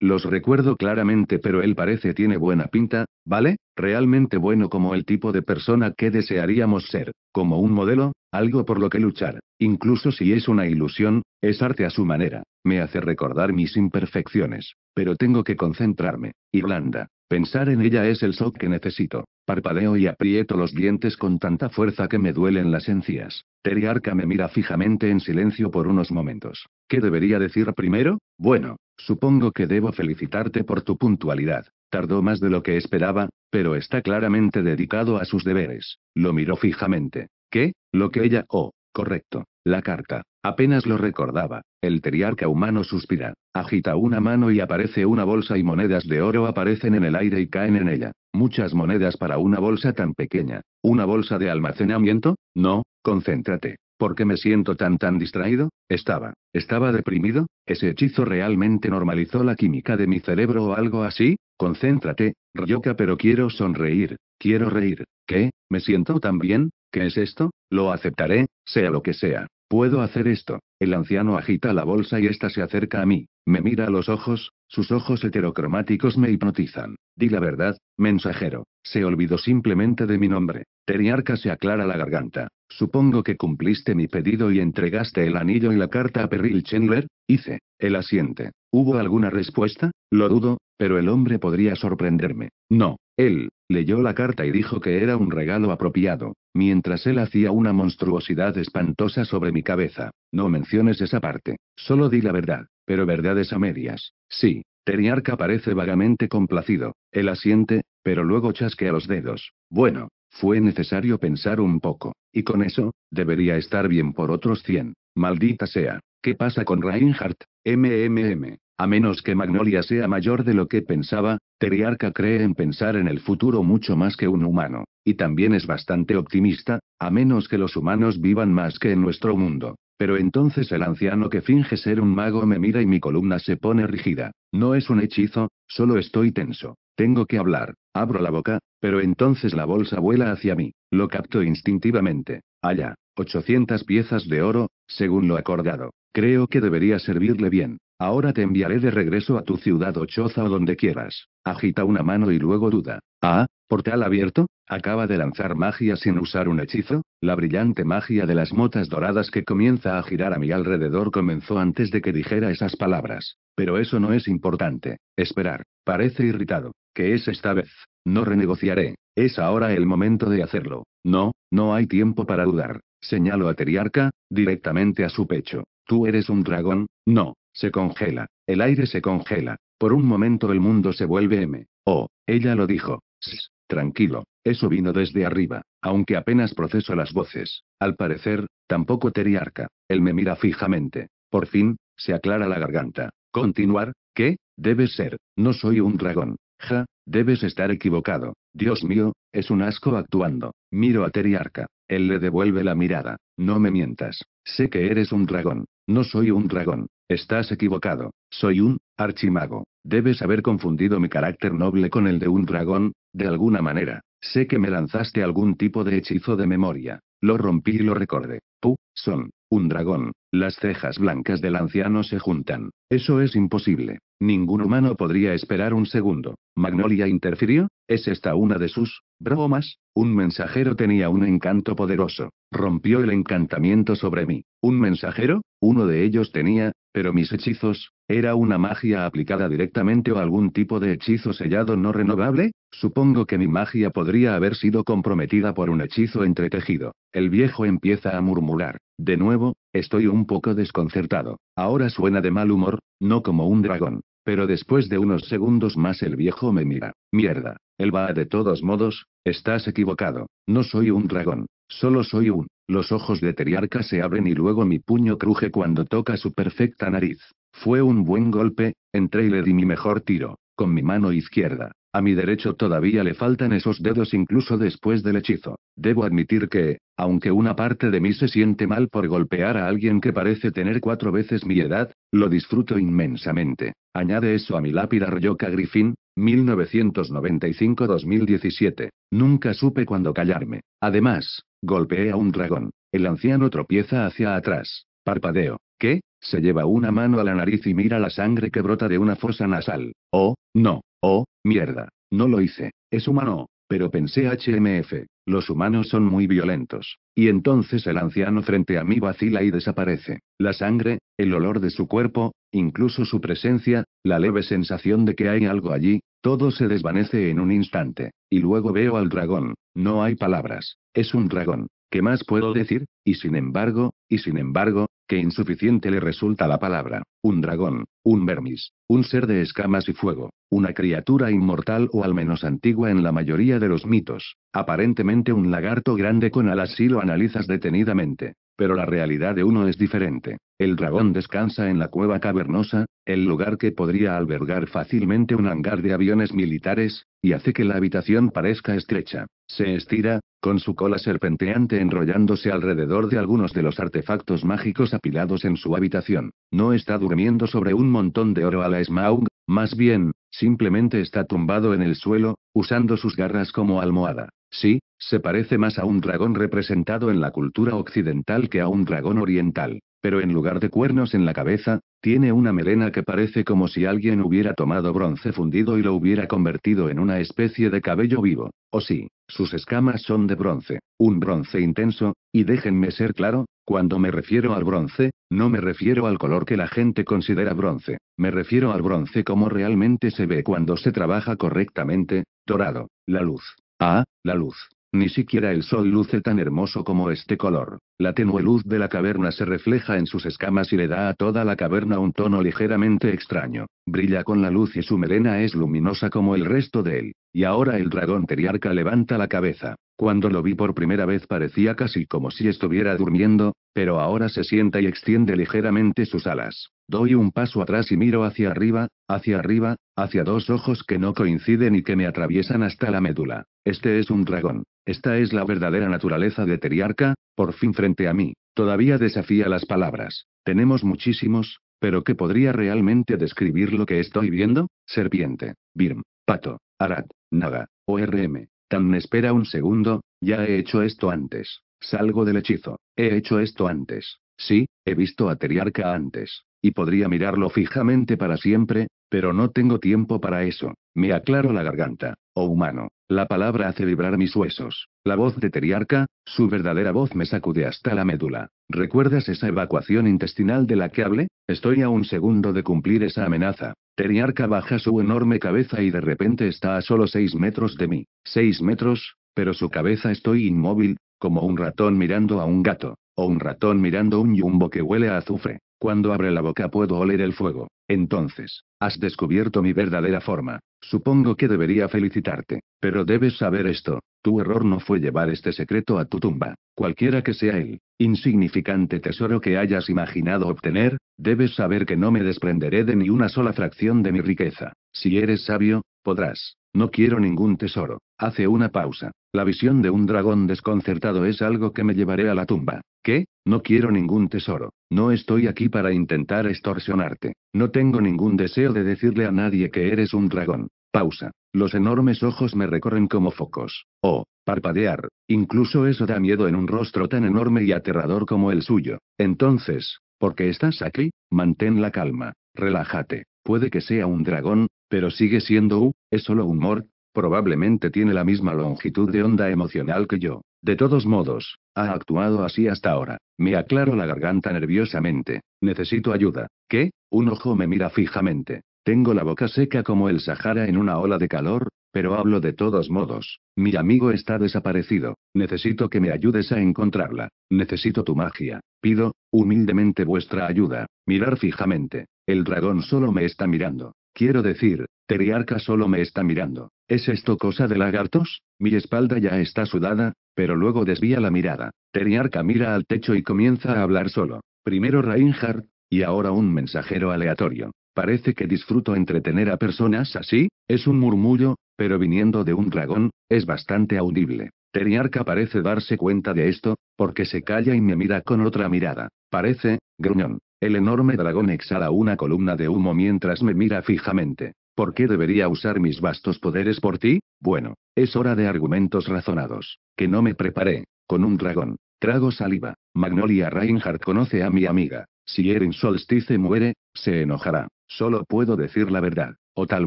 Los recuerdo claramente, pero él parece tiene buena pinta, ¿vale? Realmente bueno como el tipo de persona que desearíamos ser, como un modelo, algo por lo que luchar. Incluso si es una ilusión, es arte a su manera. Me hace recordar mis imperfecciones. Pero tengo que concentrarme. Irlanda. Pensar en ella es el shock que necesito. Parpadeo y aprieto los dientes con tanta fuerza que me duelen las encías. Teriarca me mira fijamente en silencio por unos momentos. ¿Qué debería decir primero? Bueno, supongo que debo felicitarte por tu puntualidad. Tardó más de lo que esperaba, pero está claramente dedicado a sus deberes. Lo miró fijamente. ¿Qué? Lo que ella... Oh, correcto. La carta. Apenas lo recordaba, el teriarca humano suspira, agita una mano y aparece una bolsa y monedas de oro aparecen en el aire y caen en ella. Muchas monedas para una bolsa tan pequeña. ¿Una bolsa de almacenamiento? No, concéntrate. ¿Por qué me siento tan tan distraído? Estaba, estaba deprimido. ¿Ese hechizo realmente normalizó la química de mi cerebro o algo así? Concéntrate, Ryoka, pero quiero sonreír, quiero reír. ¿Qué? ¿Me siento tan bien? ¿Qué es esto? Lo aceptaré, sea lo que sea. Puedo hacer esto. El anciano agita la bolsa y ésta se acerca a mí. Me mira a los ojos, sus ojos heterocromáticos me hipnotizan. Di la verdad, mensajero. Se olvidó simplemente de mi nombre. Teriarca se aclara la garganta. Supongo que cumpliste mi pedido y entregaste el anillo y la carta a Perril Chandler, hice. El asiente. ¿Hubo alguna respuesta? Lo dudo, pero el hombre podría sorprenderme. No. Él, leyó la carta y dijo que era un regalo apropiado, mientras él hacía una monstruosidad espantosa sobre mi cabeza. No menciones esa parte, solo di la verdad, pero verdades a medias. Sí, Teriarca parece vagamente complacido, él asiente, pero luego chasquea los dedos. Bueno, fue necesario pensar un poco, y con eso, debería estar bien por otros cien. Maldita sea, ¿Qué pasa con Reinhardt? MMM. A menos que Magnolia sea mayor de lo que pensaba, Teriarca cree en pensar en el futuro mucho más que un humano, y también es bastante optimista, a menos que los humanos vivan más que en nuestro mundo. Pero entonces el anciano que finge ser un mago me mira y mi columna se pone rígida. No es un hechizo, solo estoy tenso. Tengo que hablar. Abro la boca, pero entonces la bolsa vuela hacia mí. Lo capto instintivamente. Allá, 800 piezas de oro, según lo acordado. Creo que debería servirle bien. Ahora te enviaré de regreso a tu ciudad o choza o donde quieras. Agita una mano y luego duda. Ah, portal abierto, acaba de lanzar magia sin usar un hechizo, la brillante magia de las motas doradas que comienza a girar a mi alrededor comenzó antes de que dijera esas palabras. Pero eso no es importante. Esperar. Parece irritado. ¿Qué es esta vez? No renegociaré. Es ahora el momento de hacerlo. No, no hay tiempo para dudar. Señalo a Teriarca, directamente a su pecho. Tú eres un dragón, no, se congela, el aire se congela, por un momento el mundo se vuelve M. Oh, ella lo dijo. Shh, tranquilo, eso vino desde arriba, aunque apenas proceso las voces. Al parecer, tampoco Teriarca. Él me mira fijamente. Por fin, se aclara la garganta. Continuar, ¿qué? Debes ser, no soy un dragón. Ja, debes estar equivocado. Dios mío, es un asco actuando. Miro a Teriarca. Él le devuelve la mirada. No me mientas. Sé que eres un dragón. No soy un dragón. Estás equivocado. Soy un archimago. Debes haber confundido mi carácter noble con el de un dragón, de alguna manera. Sé que me lanzaste algún tipo de hechizo de memoria. Lo rompí y lo recordé. Pu, son. Un dragón. Las cejas blancas del anciano se juntan. Eso es imposible. Ningún humano podría esperar un segundo. Magnolia interfirió. ¿Es esta una de sus bromas? Un mensajero tenía un encanto poderoso. Rompió el encantamiento sobre mí. ¿Un mensajero? Uno de ellos tenía pero mis hechizos, ¿era una magia aplicada directamente o algún tipo de hechizo sellado no renovable? Supongo que mi magia podría haber sido comprometida por un hechizo entretejido. El viejo empieza a murmurar. De nuevo, estoy un poco desconcertado. Ahora suena de mal humor, no como un dragón. Pero después de unos segundos más el viejo me mira. Mierda. Él va de todos modos, estás equivocado. No soy un dragón. Solo soy un los ojos de Teriarca se abren y luego mi puño cruje cuando toca su perfecta nariz. Fue un buen golpe, entré y le di mi mejor tiro, con mi mano izquierda. A mi derecho todavía le faltan esos dedos incluso después del hechizo. Debo admitir que, aunque una parte de mí se siente mal por golpear a alguien que parece tener cuatro veces mi edad, lo disfruto inmensamente. Añade eso a mi lápida Ryoka Griffin, 1995-2017. Nunca supe cuándo callarme. Además, golpeé a un dragón. El anciano tropieza hacia atrás. Parpadeo. ¿Qué? Se lleva una mano a la nariz y mira la sangre que brota de una fosa nasal. Oh, no. Oh, mierda. No lo hice. Es humano. Pero pensé HMF. Los humanos son muy violentos. Y entonces el anciano frente a mí vacila y desaparece. La sangre, el olor de su cuerpo, incluso su presencia, la leve sensación de que hay algo allí, todo se desvanece en un instante. Y luego veo al dragón. No hay palabras. Es un dragón. ¿Qué más puedo decir? Y sin embargo, y sin embargo, que insuficiente le resulta la palabra. Un dragón, un vermis, un ser de escamas y fuego, una criatura inmortal o al menos antigua en la mayoría de los mitos. Aparentemente un lagarto grande con alas si lo analizas detenidamente. Pero la realidad de uno es diferente. El dragón descansa en la cueva cavernosa, el lugar que podría albergar fácilmente un hangar de aviones militares, y hace que la habitación parezca estrecha. Se estira, con su cola serpenteante enrollándose alrededor de algunos de los artefactos mágicos apilados en su habitación. No está durmiendo sobre un montón de oro a la Smaug, más bien, simplemente está tumbado en el suelo, usando sus garras como almohada. Sí, se parece más a un dragón representado en la cultura occidental que a un dragón oriental pero en lugar de cuernos en la cabeza, tiene una melena que parece como si alguien hubiera tomado bronce fundido y lo hubiera convertido en una especie de cabello vivo. O oh, sí, sus escamas son de bronce, un bronce intenso, y déjenme ser claro, cuando me refiero al bronce, no me refiero al color que la gente considera bronce, me refiero al bronce como realmente se ve cuando se trabaja correctamente, dorado, la luz. Ah, la luz. Ni siquiera el sol luce tan hermoso como este color. La tenue luz de la caverna se refleja en sus escamas y le da a toda la caverna un tono ligeramente extraño. Brilla con la luz y su melena es luminosa como el resto de él. Y ahora el dragón teriarca levanta la cabeza. Cuando lo vi por primera vez parecía casi como si estuviera durmiendo, pero ahora se sienta y extiende ligeramente sus alas. Doy un paso atrás y miro hacia arriba, hacia arriba, hacia dos ojos que no coinciden y que me atraviesan hasta la médula. Este es un dragón. Esta es la verdadera naturaleza de Teriarca, por fin frente a mí, todavía desafía las palabras. Tenemos muchísimos, pero ¿qué podría realmente describir lo que estoy viendo? Serpiente, Birm, Pato, Arat, Naga, ORM. Tan espera un segundo, ya he hecho esto antes. Salgo del hechizo. He hecho esto antes. Sí, he visto a Teriarca antes. Y podría mirarlo fijamente para siempre, pero no tengo tiempo para eso. Me aclaro la garganta. Oh humano, la palabra hace vibrar mis huesos. La voz de Teriarca, su verdadera voz me sacude hasta la médula. ¿Recuerdas esa evacuación intestinal de la que hablé? Estoy a un segundo de cumplir esa amenaza. Teriarca baja su enorme cabeza y de repente está a solo seis metros de mí. Seis metros, pero su cabeza estoy inmóvil, como un ratón mirando a un gato, o un ratón mirando un yumbo que huele a azufre. Cuando abre la boca puedo oler el fuego. Entonces, has descubierto mi verdadera forma. Supongo que debería felicitarte. Pero debes saber esto. Tu error no fue llevar este secreto a tu tumba. Cualquiera que sea el insignificante tesoro que hayas imaginado obtener, debes saber que no me desprenderé de ni una sola fracción de mi riqueza. Si eres sabio, podrás. No quiero ningún tesoro. Hace una pausa. La visión de un dragón desconcertado es algo que me llevaré a la tumba. ¿Qué? No quiero ningún tesoro. No estoy aquí para intentar extorsionarte. No tengo ningún deseo de decirle a nadie que eres un dragón. Pausa. Los enormes ojos me recorren como focos. Oh, parpadear. Incluso eso da miedo en un rostro tan enorme y aterrador como el suyo. Entonces, ¿por qué estás aquí? Mantén la calma. Relájate. Puede que sea un dragón, pero sigue siendo U, es solo un humor, Probablemente tiene la misma longitud de onda emocional que yo. De todos modos, ha actuado así hasta ahora. Me aclaro la garganta nerviosamente. Necesito ayuda. ¿Qué? Un ojo me mira fijamente. Tengo la boca seca como el Sahara en una ola de calor, pero hablo de todos modos. Mi amigo está desaparecido. Necesito que me ayudes a encontrarla. Necesito tu magia. Pido, humildemente, vuestra ayuda. Mirar fijamente. El dragón solo me está mirando. Quiero decir, Teriarca solo me está mirando. ¿Es esto cosa de lagartos? Mi espalda ya está sudada, pero luego desvía la mirada. Teriarca mira al techo y comienza a hablar solo. Primero Reinhardt, y ahora un mensajero aleatorio. Parece que disfruto entretener a personas así, es un murmullo, pero viniendo de un dragón, es bastante audible. Teriarca parece darse cuenta de esto, porque se calla y me mira con otra mirada. Parece, gruñón. El enorme dragón exhala una columna de humo mientras me mira fijamente. ¿Por qué debería usar mis vastos poderes por ti? Bueno, es hora de argumentos razonados, que no me preparé. Con un dragón. Trago saliva. Magnolia Reinhardt conoce a mi amiga. Si Erin Solstice muere, se enojará. Solo puedo decir la verdad. O tal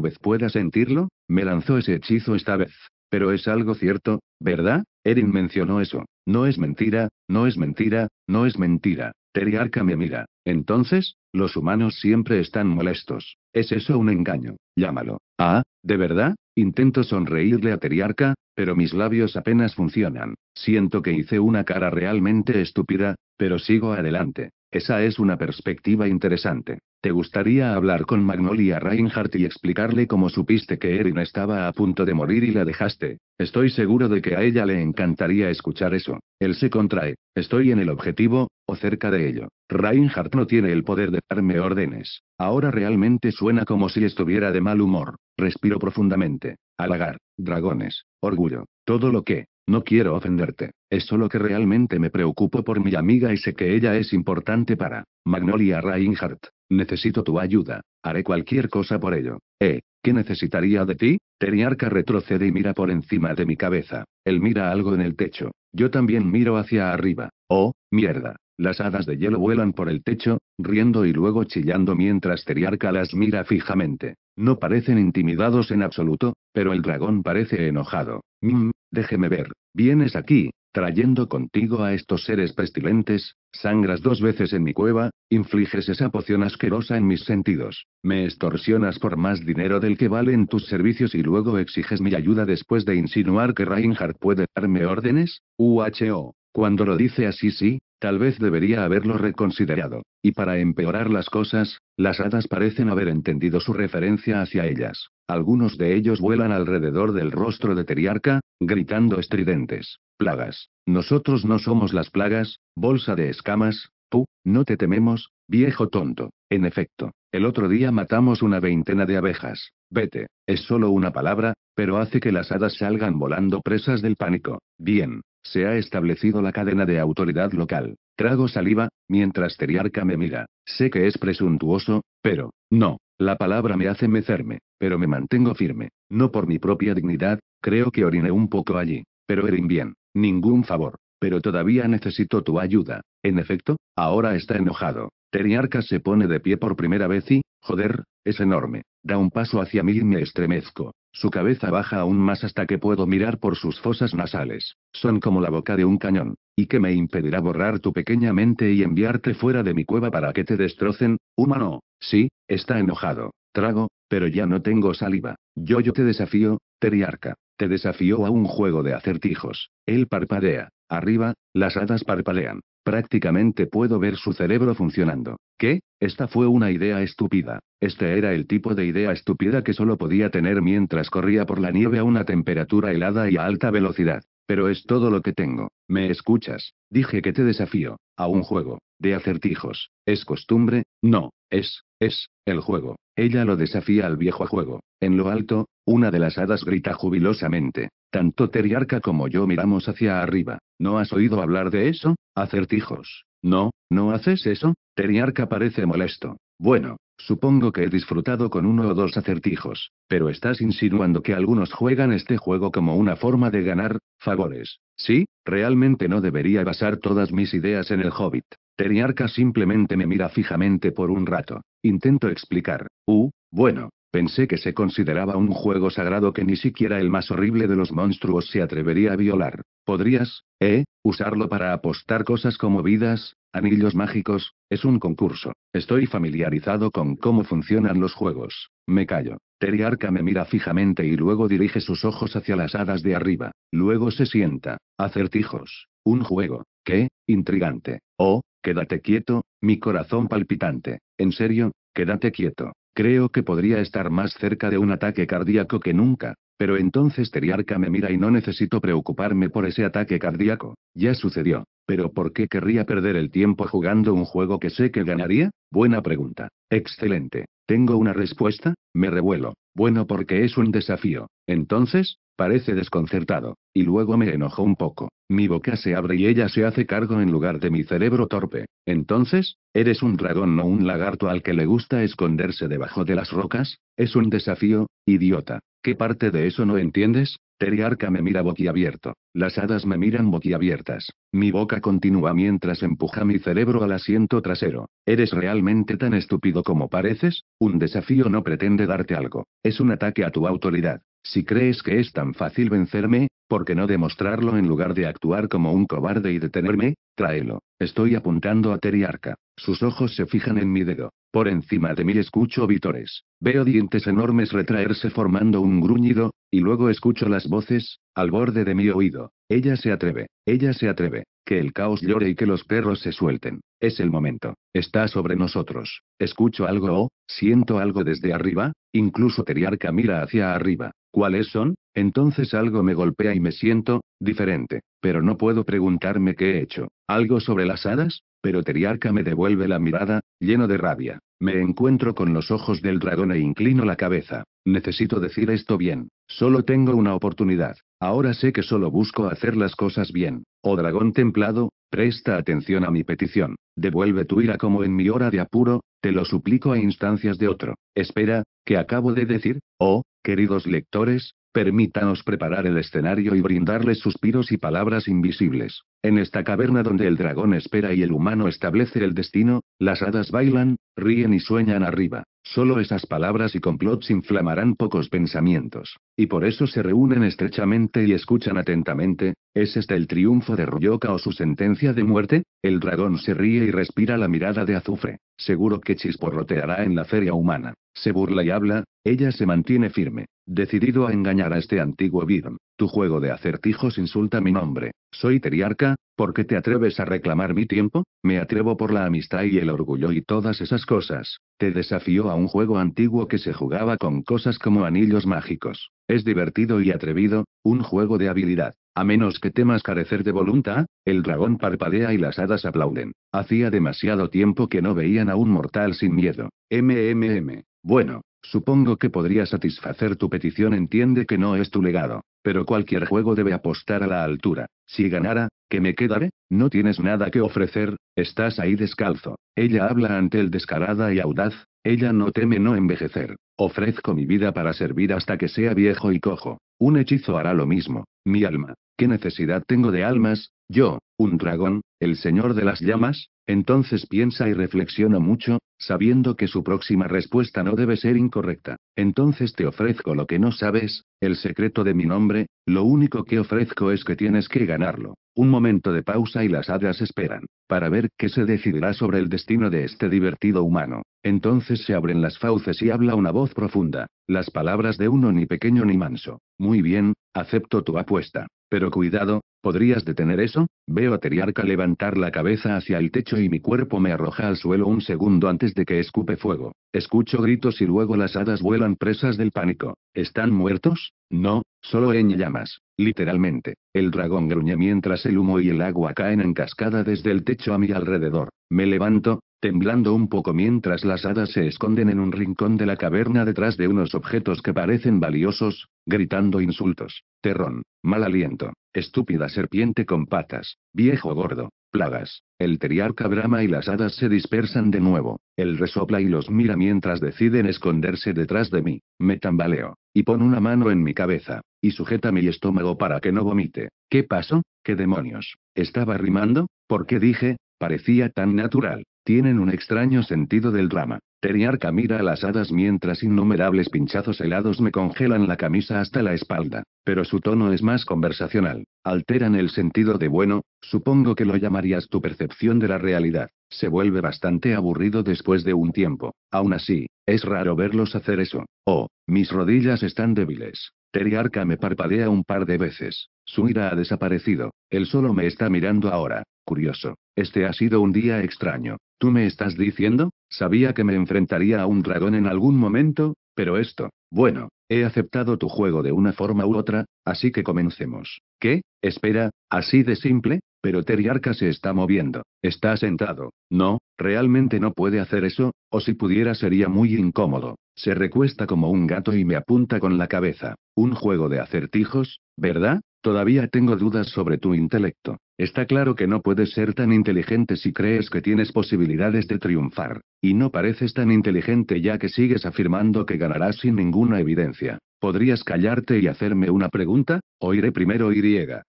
vez pueda sentirlo. Me lanzó ese hechizo esta vez. Pero es algo cierto, ¿verdad? Erin mencionó eso. No es mentira, no es mentira, no es mentira. Teriarca me mira. Entonces, los humanos siempre están molestos. ¿Es eso un engaño? Llámalo. Ah, ¿de verdad? Intento sonreírle a Teriarca, pero mis labios apenas funcionan. Siento que hice una cara realmente estúpida, pero sigo adelante. Esa es una perspectiva interesante. ¿Te gustaría hablar con Magnolia Reinhardt y explicarle cómo supiste que Erin estaba a punto de morir y la dejaste? Estoy seguro de que a ella le encantaría escuchar eso. Él se contrae. Estoy en el objetivo, o cerca de ello. Reinhardt no tiene el poder de darme órdenes. Ahora realmente suena como si estuviera de mal humor. Respiro profundamente. Alagar, Dragones. Orgullo. Todo lo que, no quiero ofenderte, es solo que realmente me preocupo por mi amiga y sé que ella es importante para Magnolia Reinhardt. Necesito tu ayuda. Haré cualquier cosa por ello. Eh, ¿qué necesitaría de ti? Teriarca retrocede y mira por encima de mi cabeza. Él mira algo en el techo. Yo también miro hacia arriba. Oh, mierda. Las hadas de hielo vuelan por el techo, riendo y luego chillando mientras Teriarca las mira fijamente. No parecen intimidados en absoluto, pero el dragón parece enojado. Mmm, Déjeme ver, vienes aquí, trayendo contigo a estos seres pestilentes, sangras dos veces en mi cueva, infliges esa poción asquerosa en mis sentidos, me extorsionas por más dinero del que valen tus servicios y luego exiges mi ayuda después de insinuar que Reinhardt puede darme órdenes, UHO, cuando lo dice así sí, tal vez debería haberlo reconsiderado. Y para empeorar las cosas, las hadas parecen haber entendido su referencia hacia ellas. Algunos de ellos vuelan alrededor del rostro de Teriarca, gritando estridentes. Plagas. Nosotros no somos las plagas, bolsa de escamas, tú, no te tememos, viejo tonto. En efecto, el otro día matamos una veintena de abejas. Vete, es solo una palabra, pero hace que las hadas salgan volando presas del pánico. Bien, se ha establecido la cadena de autoridad local. Trago saliva, mientras Teriarca me mira. Sé que es presuntuoso, pero, no, la palabra me hace mecerme, pero me mantengo firme. No por mi propia dignidad, creo que oriné un poco allí. Pero Erin bien, ningún favor. Pero todavía necesito tu ayuda. En efecto, ahora está enojado. Teriarca se pone de pie por primera vez y, joder, es enorme. Da un paso hacia mí y me estremezco. Su cabeza baja aún más hasta que puedo mirar por sus fosas nasales. Son como la boca de un cañón. ¿Y qué me impedirá borrar tu pequeña mente y enviarte fuera de mi cueva para que te destrocen? Humano, sí, está enojado. Trago, pero ya no tengo saliva. Yo yo te desafío, Teriarca. Te desafío a un juego de acertijos. Él parpadea. Arriba, las hadas parpadean. Prácticamente puedo ver su cerebro funcionando. ¿Qué? Esta fue una idea estúpida. Este era el tipo de idea estúpida que solo podía tener mientras corría por la nieve a una temperatura helada y a alta velocidad. Pero es todo lo que tengo. ¿Me escuchas? Dije que te desafío. A un juego. De acertijos. ¿Es costumbre? No. Es. Es. El juego. Ella lo desafía al viejo juego. En lo alto, una de las hadas grita jubilosamente. Tanto Teriarca como yo miramos hacia arriba. ¿No has oído hablar de eso? Acertijos. No, ¿no haces eso? Teriarca parece molesto. Bueno, supongo que he disfrutado con uno o dos acertijos, pero estás insinuando que algunos juegan este juego como una forma de ganar favores. Sí, realmente no debería basar todas mis ideas en el hobbit. Teriarca simplemente me mira fijamente por un rato. Intento explicar. Uh, bueno, Pensé que se consideraba un juego sagrado que ni siquiera el más horrible de los monstruos se atrevería a violar. Podrías, eh, usarlo para apostar cosas como vidas, anillos mágicos, es un concurso. Estoy familiarizado con cómo funcionan los juegos. Me callo. Teriarca me mira fijamente y luego dirige sus ojos hacia las hadas de arriba. Luego se sienta. Acertijos. Un juego. Qué, intrigante. Oh, quédate quieto, mi corazón palpitante. En serio, quédate quieto. Creo que podría estar más cerca de un ataque cardíaco que nunca, pero entonces Teriarca me mira y no necesito preocuparme por ese ataque cardíaco, ya sucedió. Pero ¿por qué querría perder el tiempo jugando un juego que sé que ganaría? Buena pregunta. Excelente. ¿Tengo una respuesta? Me revuelo. Bueno, porque es un desafío. Entonces, parece desconcertado, y luego me enojo un poco. Mi boca se abre y ella se hace cargo en lugar de mi cerebro torpe. Entonces, ¿eres un dragón o un lagarto al que le gusta esconderse debajo de las rocas? Es un desafío, idiota. ¿Qué parte de eso no entiendes? Teriarca me mira boquiabierto. Las hadas me miran boquiabiertas. Mi boca continúa mientras empuja mi cerebro al asiento trasero. ¿Eres realmente tan estúpido como pareces? Un desafío no pretende darte algo. Es un ataque a tu autoridad. Si crees que es tan fácil vencerme, ¿por qué no demostrarlo en lugar de actuar como un cobarde y detenerme? Tráelo. Estoy apuntando a Teriarca. Sus ojos se fijan en mi dedo. Por encima de mí escucho vítores, veo dientes enormes retraerse formando un gruñido, y luego escucho las voces, al borde de mi oído. Ella se atreve, ella se atreve, que el caos llore y que los perros se suelten. Es el momento, está sobre nosotros. Escucho algo o, oh, siento algo desde arriba, incluso Teriarca mira hacia arriba cuáles son, entonces algo me golpea y me siento, diferente, pero no puedo preguntarme qué he hecho, algo sobre las hadas, pero Teriarca me devuelve la mirada, lleno de rabia. Me encuentro con los ojos del dragón e inclino la cabeza. Necesito decir esto bien. Solo tengo una oportunidad. Ahora sé que solo busco hacer las cosas bien. Oh dragón templado, presta atención a mi petición. Devuelve tu ira como en mi hora de apuro, te lo suplico a instancias de otro. Espera, ¿qué acabo de decir? Oh, queridos lectores, Permítanos preparar el escenario y brindarles suspiros y palabras invisibles. En esta caverna donde el dragón espera y el humano establece el destino, las hadas bailan, ríen y sueñan arriba. Solo esas palabras y complots inflamarán pocos pensamientos. Y por eso se reúnen estrechamente y escuchan atentamente. ¿Es este el triunfo de Ruyoka o su sentencia de muerte? El dragón se ríe y respira la mirada de azufre. Seguro que chisporroteará en la feria humana. Se burla y habla, ella se mantiene firme. Decidido a engañar a este antiguo birn, tu juego de acertijos insulta mi nombre. Soy Teriarca, ¿por qué te atreves a reclamar mi tiempo? Me atrevo por la amistad y el orgullo y todas esas cosas. Te desafío a un juego antiguo que se jugaba con cosas como anillos mágicos. Es divertido y atrevido, un juego de habilidad. A menos que temas carecer de voluntad, el dragón parpadea y las hadas aplauden. Hacía demasiado tiempo que no veían a un mortal sin miedo. MMM. Bueno, Supongo que podría satisfacer tu petición, entiende que no es tu legado, pero cualquier juego debe apostar a la altura. Si ganara, ¿qué me quedaré? No tienes nada que ofrecer, estás ahí descalzo. Ella habla ante el descarada y audaz, ella no teme no envejecer. Ofrezco mi vida para servir hasta que sea viejo y cojo. Un hechizo hará lo mismo. Mi alma. ¿Qué necesidad tengo de almas? Yo, un dragón, el señor de las llamas. Entonces piensa y reflexiona mucho, sabiendo que su próxima respuesta no debe ser incorrecta. Entonces te ofrezco lo que no sabes, el secreto de mi nombre, lo único que ofrezco es que tienes que ganarlo. Un momento de pausa y las hadas esperan, para ver qué se decidirá sobre el destino de este divertido humano. Entonces se abren las fauces y habla una voz profunda, las palabras de uno ni pequeño ni manso. Muy bien, acepto tu apuesta. Pero cuidado, ¿Podrías detener eso? Veo a Teriarca levantar la cabeza hacia el techo y mi cuerpo me arroja al suelo un segundo antes de que escupe fuego. Escucho gritos y luego las hadas vuelan presas del pánico. ¿Están muertos? No, solo en llamas. Literalmente. El dragón gruñe mientras el humo y el agua caen en cascada desde el techo a mi alrededor. Me levanto, temblando un poco mientras las hadas se esconden en un rincón de la caverna detrás de unos objetos que parecen valiosos, gritando insultos. Terrón. Mal aliento. Estúpida serpiente con patas, viejo gordo, plagas. El teriarca brama y las hadas se dispersan de nuevo. Él resopla y los mira mientras deciden esconderse detrás de mí. Me tambaleo. Y pon una mano en mi cabeza. Y sujeta mi estómago para que no vomite. ¿Qué pasó? ¿Qué demonios? ¿Estaba rimando? ¿Por qué dije? Parecía tan natural. Tienen un extraño sentido del drama. Teriarca mira a las hadas mientras innumerables pinchazos helados me congelan la camisa hasta la espalda, pero su tono es más conversacional. Alteran el sentido de bueno, supongo que lo llamarías tu percepción de la realidad. Se vuelve bastante aburrido después de un tiempo. Aún así, es raro verlos hacer eso. Oh, mis rodillas están débiles. Teriarca me parpadea un par de veces. Su ira ha desaparecido. Él solo me está mirando ahora. Curioso. Este ha sido un día extraño. ¿Tú me estás diciendo? Sabía que me enfrentaría a un dragón en algún momento, pero esto, bueno, he aceptado tu juego de una forma u otra, así que comencemos. ¿Qué? Espera, así de simple, pero Teriarca se está moviendo. Está sentado. No, realmente no puede hacer eso, o si pudiera sería muy incómodo. Se recuesta como un gato y me apunta con la cabeza. Un juego de acertijos, ¿verdad? Todavía tengo dudas sobre tu intelecto. Está claro que no puedes ser tan inteligente si crees que tienes posibilidades de triunfar. Y no pareces tan inteligente ya que sigues afirmando que ganarás sin ninguna evidencia. ¿Podrías callarte y hacerme una pregunta? O iré primero y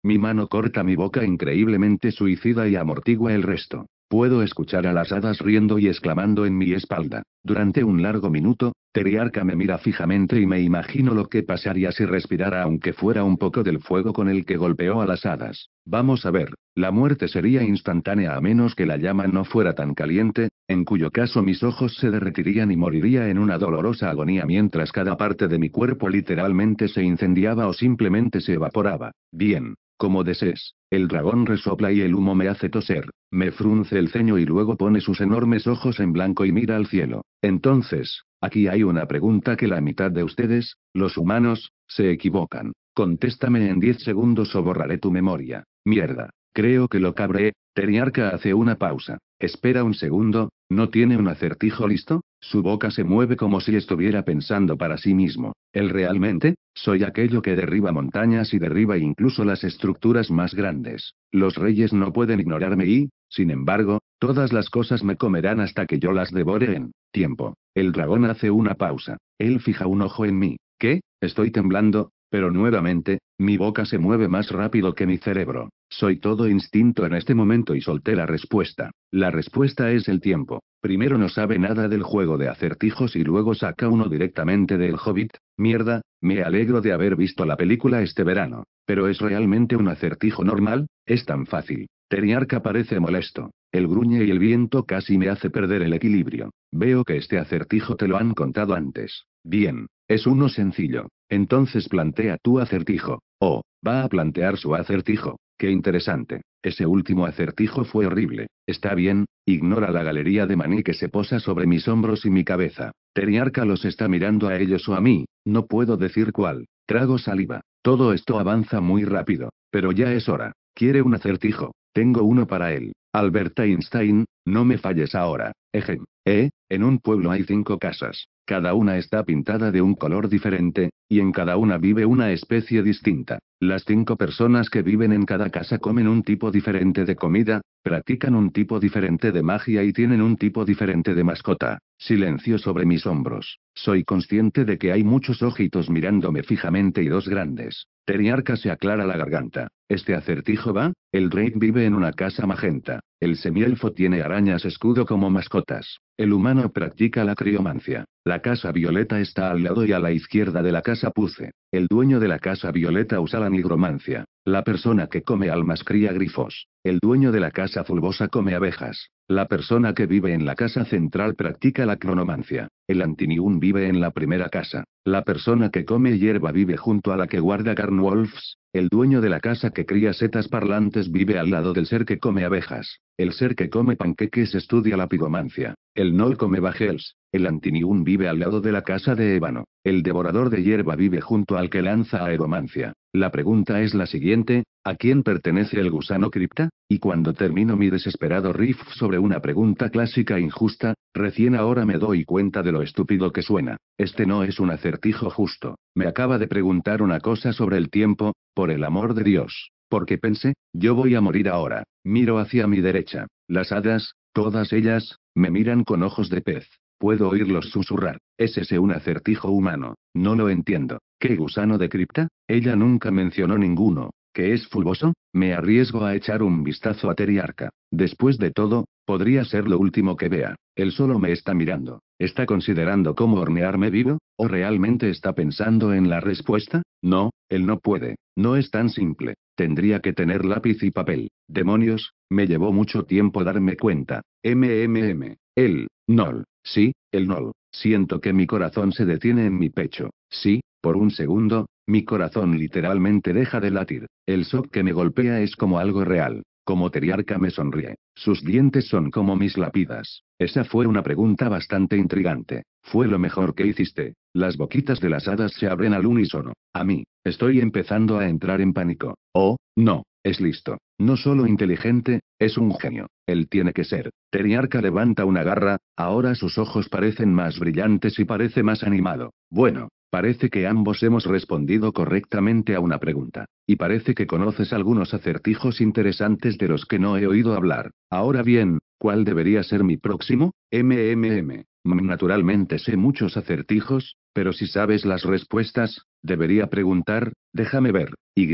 Mi mano corta mi boca increíblemente suicida y amortigua el resto. Puedo escuchar a las hadas riendo y exclamando en mi espalda. Durante un largo minuto, Teriarca me mira fijamente y me imagino lo que pasaría si respirara aunque fuera un poco del fuego con el que golpeó a las hadas. Vamos a ver, la muerte sería instantánea a menos que la llama no fuera tan caliente, en cuyo caso mis ojos se derretirían y moriría en una dolorosa agonía mientras cada parte de mi cuerpo literalmente se incendiaba o simplemente se evaporaba. Bien, como desees. El dragón resopla y el humo me hace toser. Me frunce el ceño y luego pone sus enormes ojos en blanco y mira al cielo. Entonces, aquí hay una pregunta que la mitad de ustedes, los humanos, se equivocan. Contéstame en 10 segundos o borraré tu memoria. Mierda. Creo que lo cabré. Teriarca hace una pausa. Espera un segundo, ¿no tiene un acertijo listo? Su boca se mueve como si estuviera pensando para sí mismo. Él realmente, soy aquello que derriba montañas y derriba incluso las estructuras más grandes. Los reyes no pueden ignorarme y, sin embargo, todas las cosas me comerán hasta que yo las devore en tiempo. El dragón hace una pausa. Él fija un ojo en mí. ¿Qué? Estoy temblando, pero nuevamente, mi boca se mueve más rápido que mi cerebro. Soy todo instinto en este momento y solté la respuesta. La respuesta es el tiempo. Primero no sabe nada del juego de acertijos y luego saca uno directamente del hobbit. Mierda, me alegro de haber visto la película este verano. Pero es realmente un acertijo normal, es tan fácil. Teriarca parece molesto. El gruñe y el viento casi me hace perder el equilibrio. Veo que este acertijo te lo han contado antes. Bien, es uno sencillo. Entonces plantea tu acertijo. O, va a plantear su acertijo. Qué interesante. Ese último acertijo fue horrible. Está bien, ignora la galería de maní que se posa sobre mis hombros y mi cabeza. Teriarca los está mirando a ellos o a mí, no puedo decir cuál. Trago saliva. Todo esto avanza muy rápido, pero ya es hora. Quiere un acertijo. Tengo uno para él. Albert Einstein, no me falles ahora. Ejem. Eh, en un pueblo hay cinco casas. Cada una está pintada de un color diferente, y en cada una vive una especie distinta. Las cinco personas que viven en cada casa comen un tipo diferente de comida, practican un tipo diferente de magia y tienen un tipo diferente de mascota. Silencio sobre mis hombros. Soy consciente de que hay muchos ojitos mirándome fijamente y dos grandes. Teriarca se aclara la garganta. Este acertijo va, el rey vive en una casa magenta. El semielfo tiene arañas escudo como mascotas. El humano practica la criomancia. La casa violeta está al lado y a la izquierda de la casa puce. El dueño de la casa violeta usa la nigromancia. La persona que come almas cría grifos. El dueño de la casa fulbosa come abejas. La persona que vive en la casa central practica la cronomancia. El antiniún vive en la primera casa. La persona que come hierba vive junto a la que guarda carnwolves, El dueño de la casa que cría setas parlantes vive al lado del ser que come abejas. El ser que come panqueques estudia la pigomancia. El Nol come bajels. El Antinium vive al lado de la casa de Ébano. El devorador de hierba vive junto al que lanza aeromancia. La pregunta es la siguiente, ¿a quién pertenece el gusano cripta? Y cuando termino mi desesperado riff sobre una pregunta clásica e injusta, recién ahora me doy cuenta de lo estúpido que suena. Este no es un acertijo justo. Me acaba de preguntar una cosa sobre el tiempo, por el amor de Dios. Porque pensé, yo voy a morir ahora. Miro hacia mi derecha. Las hadas, todas ellas, me miran con ojos de pez. Puedo oírlos susurrar. ¿Es ese un acertijo humano? No lo entiendo. ¿Qué gusano de cripta? Ella nunca mencionó ninguno. ¿qué es fulboso? Me arriesgo a echar un vistazo a Teriarca. Después de todo, podría ser lo último que vea. Él solo me está mirando. ¿Está considerando cómo hornearme vivo? ¿O realmente está pensando en la respuesta? No, él no puede. No es tan simple. Tendría que tener lápiz y papel. Demonios, me llevó mucho tiempo darme cuenta. MMM. El, Nol. Sí, el Nol. Siento que mi corazón se detiene en mi pecho. Sí, por un segundo, mi corazón literalmente deja de latir. El shock que me golpea es como algo real. Como teriarca me sonríe. Sus dientes son como mis lápidas. Esa fue una pregunta bastante intrigante. Fue lo mejor que hiciste. Las boquitas de las hadas se abren al unísono. A mí, estoy empezando a entrar en pánico. Oh, no, es listo. No solo inteligente, es un genio. Él tiene que ser. Teriarca levanta una garra, ahora sus ojos parecen más brillantes y parece más animado. Bueno, Parece que ambos hemos respondido correctamente a una pregunta. Y parece que conoces algunos acertijos interesantes de los que no he oído hablar. Ahora bien, ¿cuál debería ser mi próximo? MMM. Naturalmente sé muchos acertijos, pero si sabes las respuestas, debería preguntar, déjame ver. Y,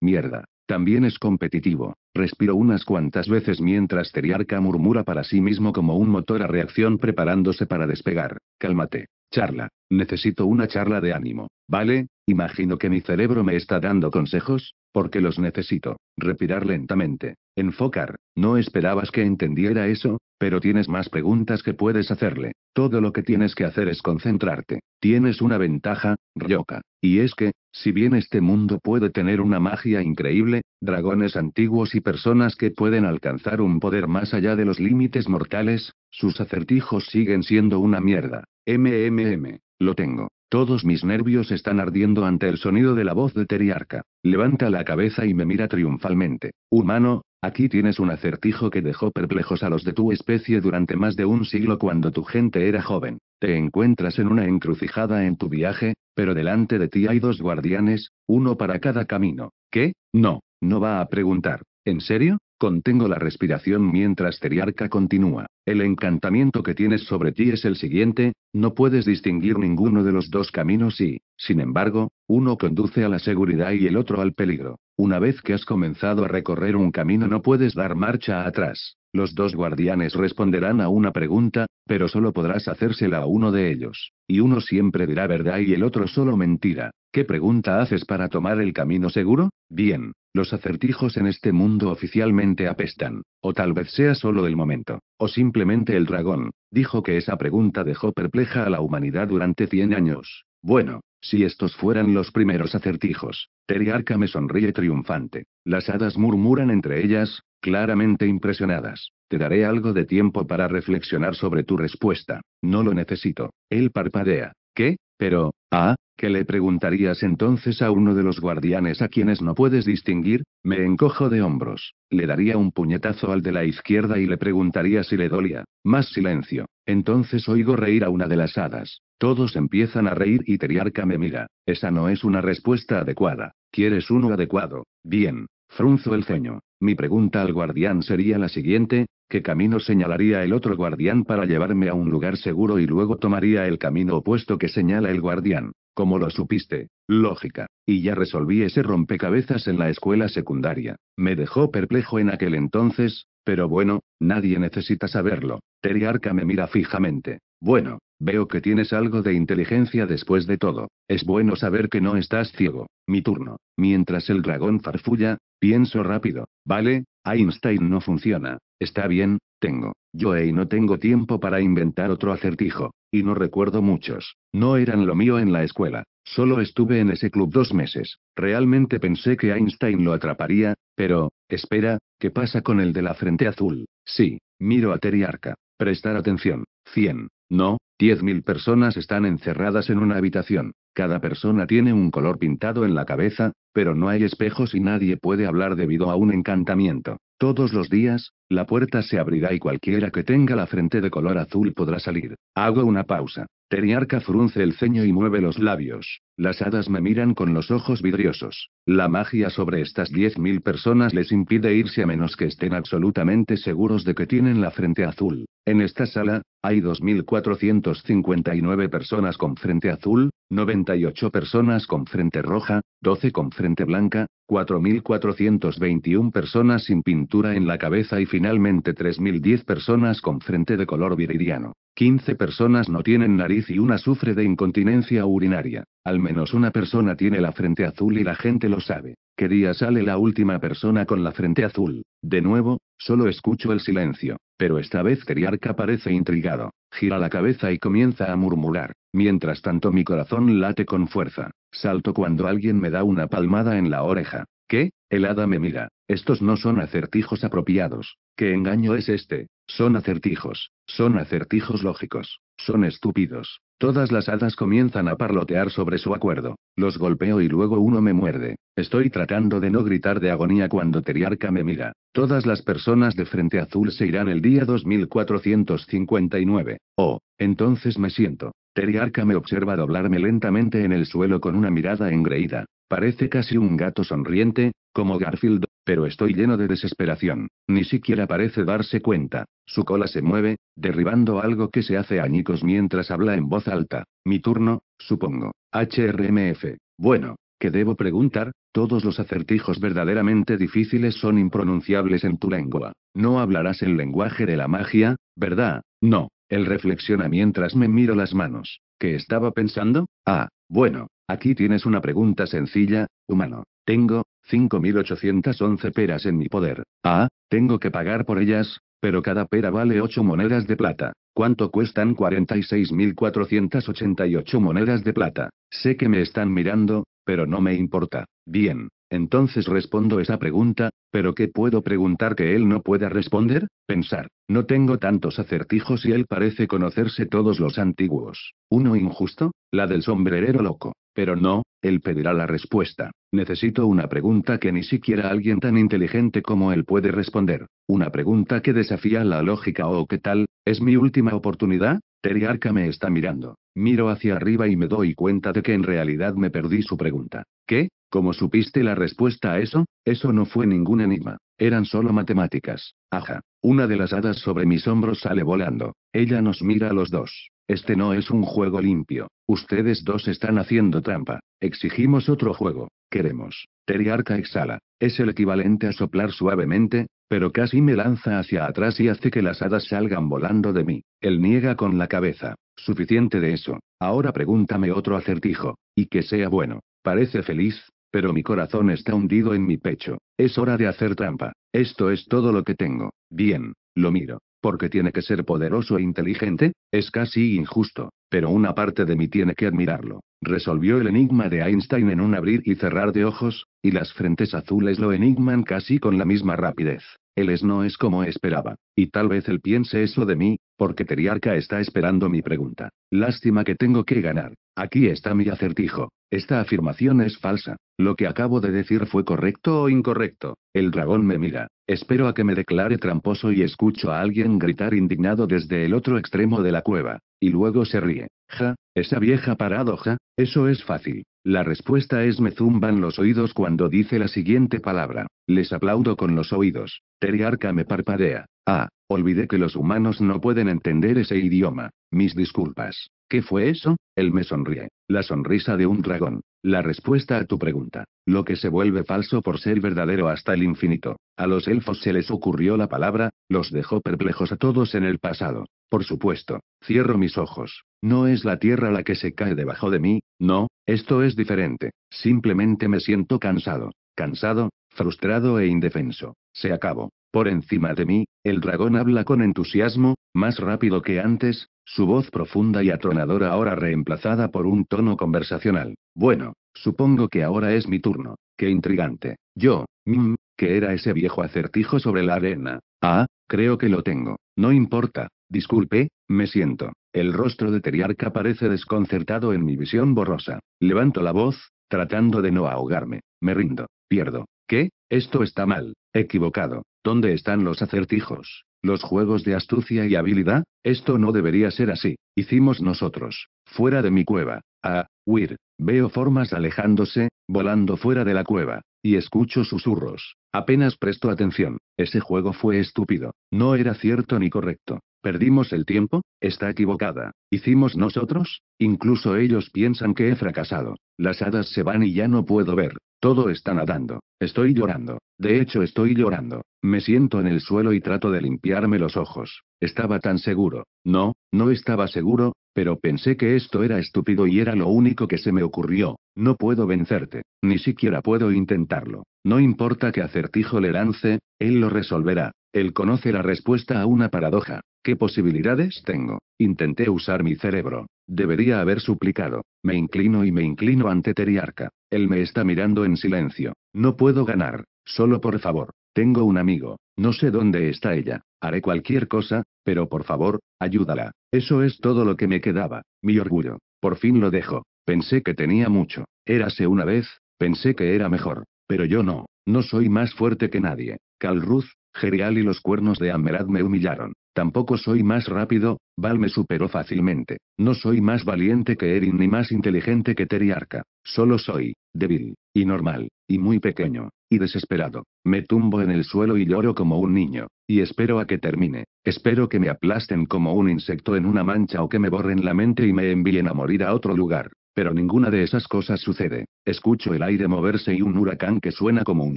mierda. También es competitivo. Respiro unas cuantas veces mientras Teriarca murmura para sí mismo como un motor a reacción preparándose para despegar. Cálmate. Charla. Necesito una charla de ánimo. ¿Vale? Imagino que mi cerebro me está dando consejos, porque los necesito. Respirar lentamente. Enfocar. No esperabas que entendiera eso, pero tienes más preguntas que puedes hacerle. Todo lo que tienes que hacer es concentrarte. Tienes una ventaja, Ryoka. Y es que, si bien este mundo puede tener una magia increíble, dragones antiguos y personas que pueden alcanzar un poder más allá de los límites mortales, sus acertijos siguen siendo una mierda. MMM, lo tengo. Todos mis nervios están ardiendo ante el sonido de la voz de Teriarca. Levanta la cabeza y me mira triunfalmente. Humano, aquí tienes un acertijo que dejó perplejos a los de tu especie durante más de un siglo cuando tu gente era joven. Te encuentras en una encrucijada en tu viaje, pero delante de ti hay dos guardianes, uno para cada camino. ¿Qué? No, no va a preguntar. ¿En serio? Contengo la respiración mientras Teriarca continúa. El encantamiento que tienes sobre ti es el siguiente, no puedes distinguir ninguno de los dos caminos y, sin embargo, uno conduce a la seguridad y el otro al peligro. Una vez que has comenzado a recorrer un camino no puedes dar marcha atrás. Los dos guardianes responderán a una pregunta, pero solo podrás hacérsela a uno de ellos. Y uno siempre dirá verdad y el otro solo mentira. ¿Qué pregunta haces para tomar el camino seguro? Bien, los acertijos en este mundo oficialmente apestan. O tal vez sea solo el momento. O simplemente el dragón. Dijo que esa pregunta dejó perpleja a la humanidad durante 100 años. Bueno, si estos fueran los primeros acertijos. Teriarca me sonríe triunfante. Las hadas murmuran entre ellas, claramente impresionadas. Te daré algo de tiempo para reflexionar sobre tu respuesta. No lo necesito. Él parpadea. ¿Qué? Pero, ah, ¿qué le preguntarías entonces a uno de los guardianes a quienes no puedes distinguir? Me encojo de hombros. Le daría un puñetazo al de la izquierda y le preguntaría si le dolía. Más silencio. Entonces oigo reír a una de las hadas. Todos empiezan a reír y Teriarca me mira. Esa no es una respuesta adecuada. ¿Quieres uno adecuado? Bien. Frunzo el ceño. Mi pregunta al guardián sería la siguiente, ¿qué camino señalaría el otro guardián para llevarme a un lugar seguro y luego tomaría el camino opuesto que señala el guardián? Como lo supiste? Lógica. Y ya resolví ese rompecabezas en la escuela secundaria. Me dejó perplejo en aquel entonces, pero bueno, nadie necesita saberlo. Teriarca me mira fijamente. Bueno, Veo que tienes algo de inteligencia después de todo. Es bueno saber que no estás ciego. Mi turno. Mientras el dragón farfulla, pienso rápido. Vale, Einstein no funciona. Está bien, tengo. y no tengo tiempo para inventar otro acertijo. Y no recuerdo muchos. No eran lo mío en la escuela. Solo estuve en ese club dos meses. Realmente pensé que Einstein lo atraparía, pero, espera, ¿qué pasa con el de la frente azul? Sí, miro a Teriarca. Prestar atención. 100. No, 10.000 personas están encerradas en una habitación. Cada persona tiene un color pintado en la cabeza, pero no hay espejos y nadie puede hablar debido a un encantamiento. Todos los días, la puerta se abrirá y cualquiera que tenga la frente de color azul podrá salir. Hago una pausa. Teriarca frunce el ceño y mueve los labios. Las hadas me miran con los ojos vidriosos. La magia sobre estas 10.000 personas les impide irse a menos que estén absolutamente seguros de que tienen la frente azul. En esta sala, hay 2.459 personas con frente azul, 98 personas con frente roja, 12 con frente blanca, 4.421 personas sin pintura en la cabeza y finalmente 3.010 personas con frente de color viridiano. 15 personas no tienen nariz y una sufre de incontinencia urinaria. Al menos una persona tiene la frente azul y la gente lo sabe. ¿Qué día sale la última persona con la frente azul? De nuevo, Solo escucho el silencio, pero esta vez Teriarca parece intrigado, gira la cabeza y comienza a murmurar. Mientras tanto mi corazón late con fuerza. Salto cuando alguien me da una palmada en la oreja. ¿Qué? El hada me mira. Estos no son acertijos apropiados. ¿Qué engaño es este? Son acertijos. Son acertijos lógicos. Son estúpidos. Todas las hadas comienzan a parlotear sobre su acuerdo. Los golpeo y luego uno me muerde. Estoy tratando de no gritar de agonía cuando Teriarca me mira. Todas las personas de Frente Azul se irán el día 2459. Oh, entonces me siento. Teriarca me observa doblarme lentamente en el suelo con una mirada engreída. Parece casi un gato sonriente, como Garfield, pero estoy lleno de desesperación. Ni siquiera parece darse cuenta. Su cola se mueve, derribando algo que se hace añicos mientras habla en voz alta. Mi turno, supongo. HRMF. Bueno, ¿qué debo preguntar? Todos los acertijos verdaderamente difíciles son impronunciables en tu lengua. No hablarás el lenguaje de la magia, ¿verdad? No. Él reflexiona mientras me miro las manos. ¿Qué estaba pensando? Ah, bueno, aquí tienes una pregunta sencilla, humano. Tengo, 5.811 peras en mi poder. Ah, tengo que pagar por ellas, pero cada pera vale 8 monedas de plata. ¿Cuánto cuestan 46.488 monedas de plata? Sé que me están mirando, pero no me importa. Bien, entonces respondo esa pregunta, pero ¿qué puedo preguntar que él no pueda responder? Pensar. No tengo tantos acertijos y él parece conocerse todos los antiguos. ¿Uno injusto? La del sombrerero loco. Pero no, él pedirá la respuesta. Necesito una pregunta que ni siquiera alguien tan inteligente como él puede responder. Una pregunta que desafía la lógica o qué tal, ¿es mi última oportunidad? Teriarca me está mirando. Miro hacia arriba y me doy cuenta de que en realidad me perdí su pregunta. ¿Qué? ¿Cómo supiste la respuesta a eso? Eso no fue ningún enigma. Eran solo matemáticas. Ajá. Una de las hadas sobre mis hombros sale volando. Ella nos mira a los dos. Este no es un juego limpio. Ustedes dos están haciendo trampa. Exigimos otro juego. Queremos. Teriarca exhala. Es el equivalente a soplar suavemente, pero casi me lanza hacia atrás y hace que las hadas salgan volando de mí. Él niega con la cabeza. Suficiente de eso. Ahora pregúntame otro acertijo. Y que sea bueno. Parece feliz, pero mi corazón está hundido en mi pecho. Es hora de hacer trampa. Esto es todo lo que tengo. Bien, lo miro. Porque tiene que ser poderoso e inteligente, es casi injusto, pero una parte de mí tiene que admirarlo. Resolvió el enigma de Einstein en un abrir y cerrar de ojos, y las frentes azules lo enigman casi con la misma rapidez. Él es no es como esperaba. Y tal vez él piense eso de mí, porque Teriarca está esperando mi pregunta. Lástima que tengo que ganar. Aquí está mi acertijo. Esta afirmación es falsa. Lo que acabo de decir fue correcto o incorrecto. El dragón me mira. Espero a que me declare tramposo y escucho a alguien gritar indignado desde el otro extremo de la cueva. Y luego se ríe. Ja, esa vieja paradoja, eso es fácil. La respuesta es me zumban los oídos cuando dice la siguiente palabra. Les aplaudo con los oídos. Teriarca me parpadea. Ah, olvidé que los humanos no pueden entender ese idioma. Mis disculpas. ¿Qué fue eso? Él me sonríe. La sonrisa de un dragón. La respuesta a tu pregunta. Lo que se vuelve falso por ser verdadero hasta el infinito. A los elfos se les ocurrió la palabra, los dejó perplejos a todos en el pasado. Por supuesto. Cierro mis ojos. No es la tierra la que se cae debajo de mí, no, esto es diferente. Simplemente me siento cansado. Cansado, frustrado e indefenso. Se acabó. Por encima de mí, el dragón habla con entusiasmo, más rápido que antes, su voz profunda y atronadora ahora reemplazada por un tono conversacional. Bueno, supongo que ahora es mi turno. Qué intrigante. Yo, mmm, que era ese viejo acertijo sobre la arena. Ah, creo que lo tengo. No importa. Disculpe, me siento. El rostro de Teriarca parece desconcertado en mi visión borrosa. Levanto la voz, tratando de no ahogarme. Me rindo. Pierdo. ¿Qué? Esto está mal. Equivocado. ¿Dónde están los acertijos? Los juegos de astucia y habilidad, esto no debería ser así. Hicimos nosotros. Fuera de mi cueva. Ah, huir. Veo formas alejándose, volando fuera de la cueva. Y escucho susurros. Apenas presto atención. Ese juego fue estúpido. No era cierto ni correcto. ¿Perdimos el tiempo? Está equivocada. ¿Hicimos nosotros? Incluso ellos piensan que he fracasado. Las hadas se van y ya no puedo ver. Todo está nadando. Estoy llorando. De hecho, estoy llorando. Me siento en el suelo y trato de limpiarme los ojos. Estaba tan seguro. No, no estaba seguro, pero pensé que esto era estúpido y era lo único que se me ocurrió. No puedo vencerte. Ni siquiera puedo intentarlo. No importa que acertijo le lance, él lo resolverá. Él conoce la respuesta a una paradoja. ¿Qué posibilidades tengo? Intenté usar mi cerebro. Debería haber suplicado. Me inclino y me inclino ante Teriarca. Él me está mirando en silencio. No puedo ganar. Solo por favor. Tengo un amigo, no sé dónde está ella, haré cualquier cosa, pero por favor, ayúdala. Eso es todo lo que me quedaba, mi orgullo. Por fin lo dejo. Pensé que tenía mucho. Érase una vez, pensé que era mejor. Pero yo no, no soy más fuerte que nadie. Calruz, Gerial y los cuernos de Ammerad me humillaron. Tampoco soy más rápido, Val me superó fácilmente. No soy más valiente que Erin ni más inteligente que Teriarca. Solo soy, débil, y normal, y muy pequeño, y desesperado. Me tumbo en el suelo y lloro como un niño, y espero a que termine. Espero que me aplasten como un insecto en una mancha o que me borren la mente y me envíen a morir a otro lugar. Pero ninguna de esas cosas sucede. Escucho el aire moverse y un huracán que suena como un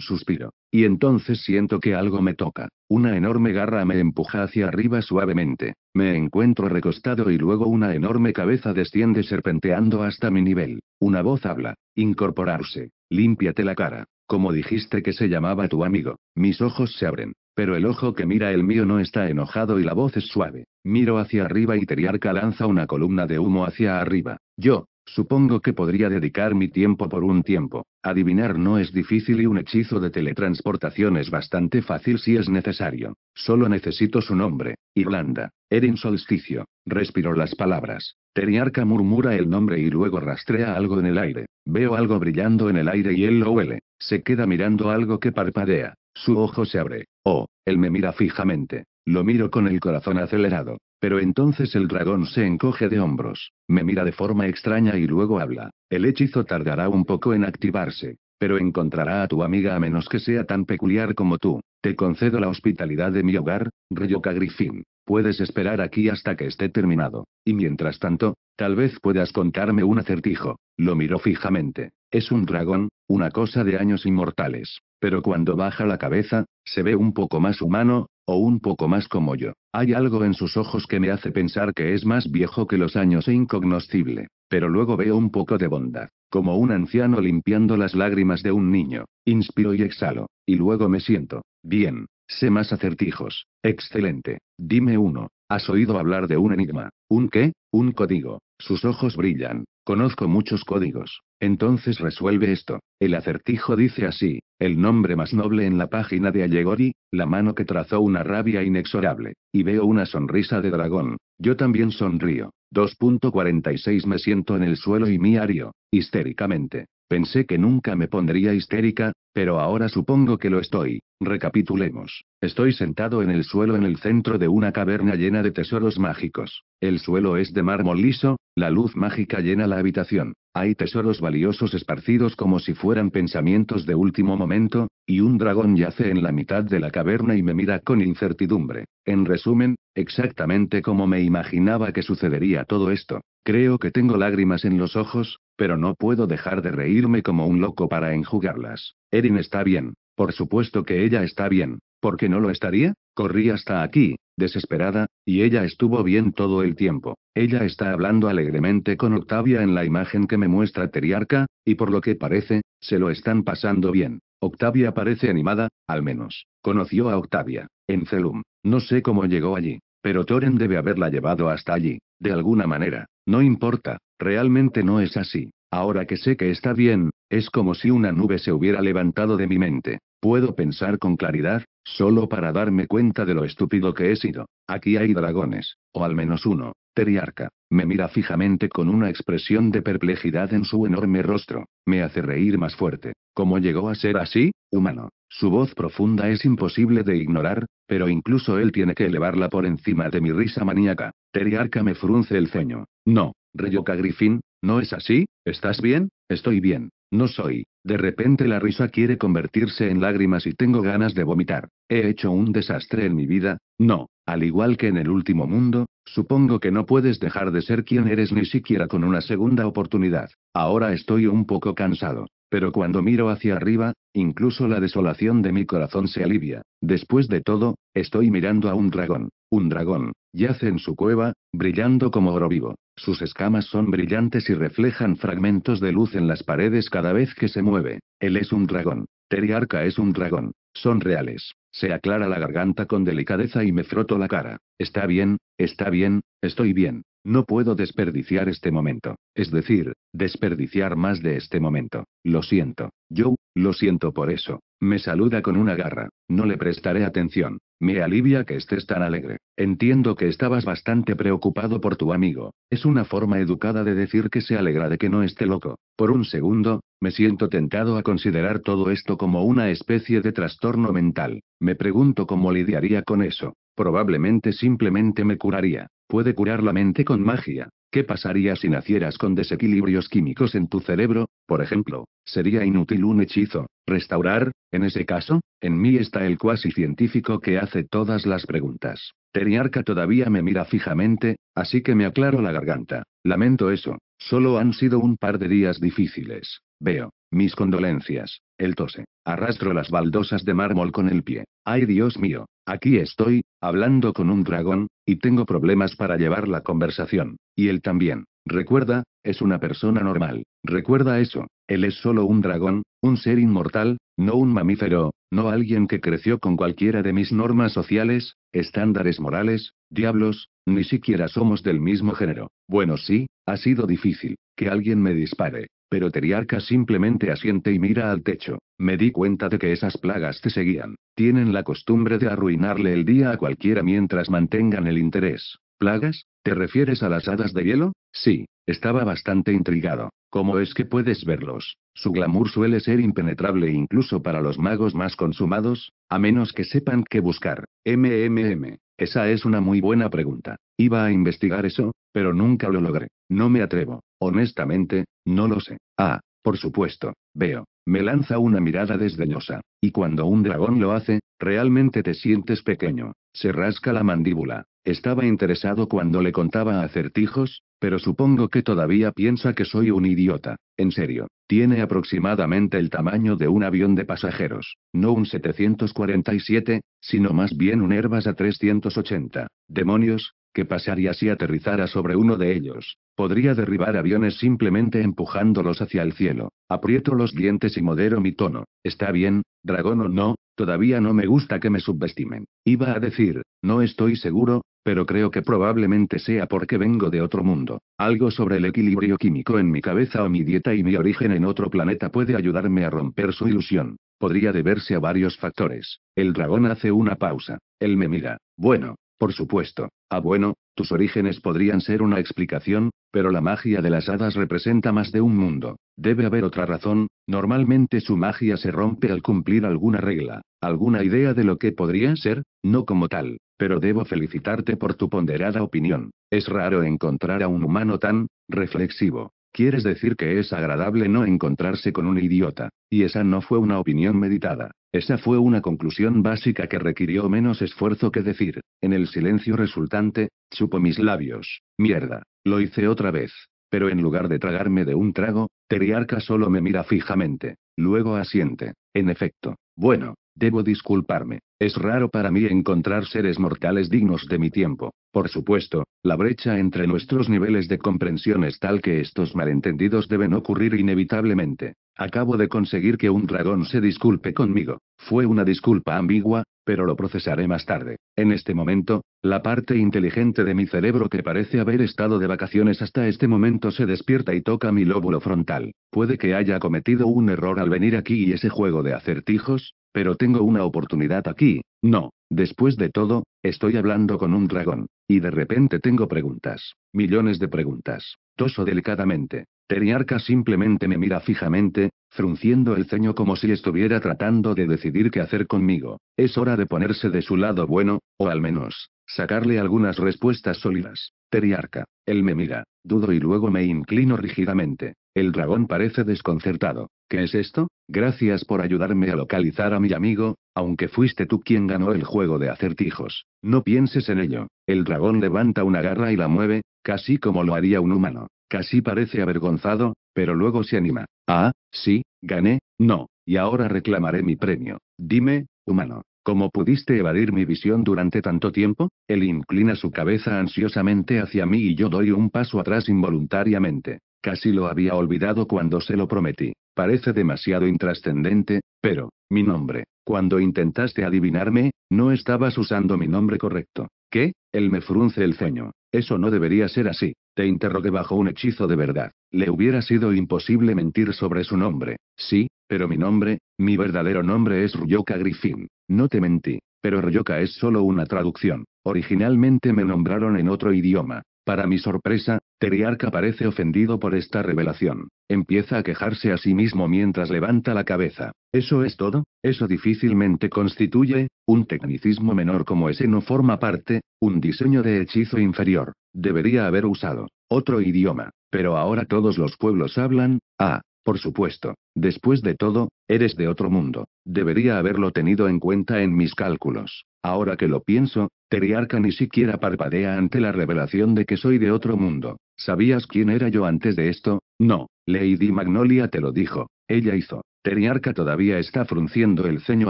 suspiro. Y entonces siento que algo me toca. Una enorme garra me empuja hacia arriba suavemente. Me encuentro recostado y luego una enorme cabeza desciende serpenteando hasta mi nivel. Una voz habla. Incorporarse. Límpiate la cara. Como dijiste que se llamaba tu amigo. Mis ojos se abren. Pero el ojo que mira el mío no está enojado y la voz es suave. Miro hacia arriba y Teriarca lanza una columna de humo hacia arriba. Yo, Supongo que podría dedicar mi tiempo por un tiempo. Adivinar no es difícil y un hechizo de teletransportación es bastante fácil si es necesario. Solo necesito su nombre. Irlanda. Erin Solsticio. Respiro las palabras. Teriarca murmura el nombre y luego rastrea algo en el aire. Veo algo brillando en el aire y él lo huele. Se queda mirando algo que parpadea. Su ojo se abre. Oh, él me mira fijamente. Lo miro con el corazón acelerado. Pero entonces el dragón se encoge de hombros, me mira de forma extraña y luego habla. El hechizo tardará un poco en activarse, pero encontrará a tu amiga a menos que sea tan peculiar como tú. Te concedo la hospitalidad de mi hogar, Ryoka Griffin. Puedes esperar aquí hasta que esté terminado. Y mientras tanto, tal vez puedas contarme un acertijo. Lo miro fijamente. Es un dragón, una cosa de años inmortales. Pero cuando baja la cabeza, se ve un poco más humano, o un poco más como yo. Hay algo en sus ojos que me hace pensar que es más viejo que los años e incognoscible. Pero luego veo un poco de bondad. Como un anciano limpiando las lágrimas de un niño. Inspiro y exhalo. Y luego me siento. Bien. Sé más acertijos. Excelente. Dime uno. ¿Has oído hablar de un enigma? ¿Un qué? Un código. Sus ojos brillan. Conozco muchos códigos. Entonces resuelve esto. El acertijo dice así, el nombre más noble en la página de Allegori, la mano que trazó una rabia inexorable, y veo una sonrisa de dragón. Yo también sonrío. 2.46 Me siento en el suelo y mi ario, histéricamente. Pensé que nunca me pondría histérica, pero ahora supongo que lo estoy. Recapitulemos. Estoy sentado en el suelo en el centro de una caverna llena de tesoros mágicos. El suelo es de mármol liso, la luz mágica llena la habitación. Hay tesoros valiosos esparcidos como si fueran pensamientos de último momento, y un dragón yace en la mitad de la caverna y me mira con incertidumbre. En resumen, exactamente como me imaginaba que sucedería todo esto. Creo que tengo lágrimas en los ojos, pero no puedo dejar de reírme como un loco para enjugarlas. Erin está bien. Por supuesto que ella está bien. ¿Por qué no lo estaría? Corrí hasta aquí, desesperada, y ella estuvo bien todo el tiempo. Ella está hablando alegremente con Octavia en la imagen que me muestra Teriarca, y por lo que parece, se lo están pasando bien. Octavia parece animada, al menos. Conoció a Octavia, en Celum. No sé cómo llegó allí. Pero Torren debe haberla llevado hasta allí, de alguna manera. No importa, realmente no es así. Ahora que sé que está bien, es como si una nube se hubiera levantado de mi mente. Puedo pensar con claridad, solo para darme cuenta de lo estúpido que he sido. Aquí hay dragones, o al menos uno. Teriarca. Me mira fijamente con una expresión de perplejidad en su enorme rostro. Me hace reír más fuerte. ¿Cómo llegó a ser así, humano? Su voz profunda es imposible de ignorar, pero incluso él tiene que elevarla por encima de mi risa maníaca. Teriarca me frunce el ceño. No, Reyoka Griffin, ¿no es así? ¿Estás bien? Estoy bien. No soy. De repente la risa quiere convertirse en lágrimas y tengo ganas de vomitar. ¿He hecho un desastre en mi vida? No, al igual que en el último mundo, supongo que no puedes dejar de ser quien eres ni siquiera con una segunda oportunidad. Ahora estoy un poco cansado. Pero cuando miro hacia arriba, incluso la desolación de mi corazón se alivia. Después de todo, estoy mirando a un dragón. Un dragón, yace en su cueva, brillando como oro vivo. Sus escamas son brillantes y reflejan fragmentos de luz en las paredes cada vez que se mueve. Él es un dragón. Teriarca es un dragón. Son reales. Se aclara la garganta con delicadeza y me froto la cara. Está bien, está bien, estoy bien. No puedo desperdiciar este momento. Es decir, desperdiciar más de este momento. Lo siento. Yo, lo siento por eso. Me saluda con una garra. No le prestaré atención. Me alivia que estés tan alegre. Entiendo que estabas bastante preocupado por tu amigo. Es una forma educada de decir que se alegra de que no esté loco. Por un segundo, me siento tentado a considerar todo esto como una especie de trastorno mental. Me pregunto cómo lidiaría con eso. Probablemente simplemente me curaría. Puede curar la mente con magia. ¿Qué pasaría si nacieras con desequilibrios químicos en tu cerebro? Por ejemplo, sería inútil un hechizo. ¿Restaurar? En ese caso, en mí está el cuasi científico que hace todas las preguntas. Teriarca todavía me mira fijamente, así que me aclaro la garganta. Lamento eso, Solo han sido un par de días difíciles. Veo. Mis condolencias. El tose. Arrastro las baldosas de mármol con el pie. Ay Dios mío. Aquí estoy, hablando con un dragón, y tengo problemas para llevar la conversación. Y él también. Recuerda, es una persona normal. Recuerda eso. Él es solo un dragón, un ser inmortal, no un mamífero, no alguien que creció con cualquiera de mis normas sociales, estándares morales, diablos, ni siquiera somos del mismo género. Bueno, sí, ha sido difícil que alguien me dispare. Pero Teriarca simplemente asiente y mira al techo. Me di cuenta de que esas plagas te seguían. Tienen la costumbre de arruinarle el día a cualquiera mientras mantengan el interés. ¿Plagas? ¿Te refieres a las hadas de hielo? Sí, estaba bastante intrigado. ¿Cómo es que puedes verlos? Su glamour suele ser impenetrable incluso para los magos más consumados, a menos que sepan qué buscar. MMM. Esa es una muy buena pregunta. Iba a investigar eso, pero nunca lo logré. No me atrevo. Honestamente, no lo sé. Ah, por supuesto. Veo. Me lanza una mirada desdeñosa. Y cuando un dragón lo hace, realmente te sientes pequeño. Se rasca la mandíbula. Estaba interesado cuando le contaba acertijos, pero supongo que todavía piensa que soy un idiota. En serio, tiene aproximadamente el tamaño de un avión de pasajeros, no un 747, sino más bien un Airbus A380. Demonios, que pasaría si aterrizara sobre uno de ellos. Podría derribar aviones simplemente empujándolos hacia el cielo. Aprieto los dientes y modero mi tono. Está bien, dragón o no, todavía no me gusta que me subestimen. Iba a decir, no estoy seguro, pero creo que probablemente sea porque vengo de otro mundo. Algo sobre el equilibrio químico en mi cabeza o mi dieta y mi origen en otro planeta puede ayudarme a romper su ilusión. Podría deberse a varios factores. El dragón hace una pausa. Él me mira. Bueno, por supuesto, ah bueno, tus orígenes podrían ser una explicación, pero la magia de las hadas representa más de un mundo. Debe haber otra razón, normalmente su magia se rompe al cumplir alguna regla, alguna idea de lo que podría ser, no como tal, pero debo felicitarte por tu ponderada opinión. Es raro encontrar a un humano tan reflexivo. Quieres decir que es agradable no encontrarse con un idiota. Y esa no fue una opinión meditada. Esa fue una conclusión básica que requirió menos esfuerzo que decir. En el silencio resultante, chupo mis labios. Mierda. Lo hice otra vez. Pero en lugar de tragarme de un trago, Teriarca solo me mira fijamente. Luego asiente. En efecto. Bueno, Debo disculparme. Es raro para mí encontrar seres mortales dignos de mi tiempo. Por supuesto, la brecha entre nuestros niveles de comprensión es tal que estos malentendidos deben ocurrir inevitablemente. Acabo de conseguir que un dragón se disculpe conmigo. Fue una disculpa ambigua, pero lo procesaré más tarde. En este momento, la parte inteligente de mi cerebro que parece haber estado de vacaciones hasta este momento se despierta y toca mi lóbulo frontal. Puede que haya cometido un error al venir aquí y ese juego de acertijos, pero tengo una oportunidad aquí. No, después de todo, estoy hablando con un dragón. Y de repente tengo preguntas. Millones de preguntas. Toso delicadamente. Teriarca simplemente me mira fijamente, frunciendo el ceño como si estuviera tratando de decidir qué hacer conmigo. Es hora de ponerse de su lado bueno, o al menos, sacarle algunas respuestas sólidas. Teriarca. Él me mira, dudo y luego me inclino rígidamente. El dragón parece desconcertado. ¿Qué es esto? Gracias por ayudarme a localizar a mi amigo, aunque fuiste tú quien ganó el juego de acertijos. No pienses en ello. El dragón levanta una garra y la mueve, casi como lo haría un humano. Casi parece avergonzado, pero luego se anima. Ah, sí, gané, no, y ahora reclamaré mi premio. Dime, humano, ¿Cómo pudiste evadir mi visión durante tanto tiempo? Él inclina su cabeza ansiosamente hacia mí y yo doy un paso atrás involuntariamente. Casi lo había olvidado cuando se lo prometí. Parece demasiado intrascendente, pero, mi nombre, cuando intentaste adivinarme, no estabas usando mi nombre correcto. ¿Qué? Él me frunce el ceño. Eso no debería ser así. Te interrogué bajo un hechizo de verdad. Le hubiera sido imposible mentir sobre su nombre. Sí, pero mi nombre, mi verdadero nombre es Ryoka Griffin. No te mentí, pero Ryoka es solo una traducción. Originalmente me nombraron en otro idioma. Para mi sorpresa, Teriarca parece ofendido por esta revelación. Empieza a quejarse a sí mismo mientras levanta la cabeza. ¿Eso es todo? Eso difícilmente constituye, un tecnicismo menor como ese no forma parte, un diseño de hechizo inferior. Debería haber usado otro idioma. Pero ahora todos los pueblos hablan, ah, por supuesto, después de todo, eres de otro mundo. Debería haberlo tenido en cuenta en mis cálculos. Ahora que lo pienso, Teriarca ni siquiera parpadea ante la revelación de que soy de otro mundo. ¿Sabías quién era yo antes de esto? No, Lady Magnolia te lo dijo. Ella hizo. Teriarca todavía está frunciendo el ceño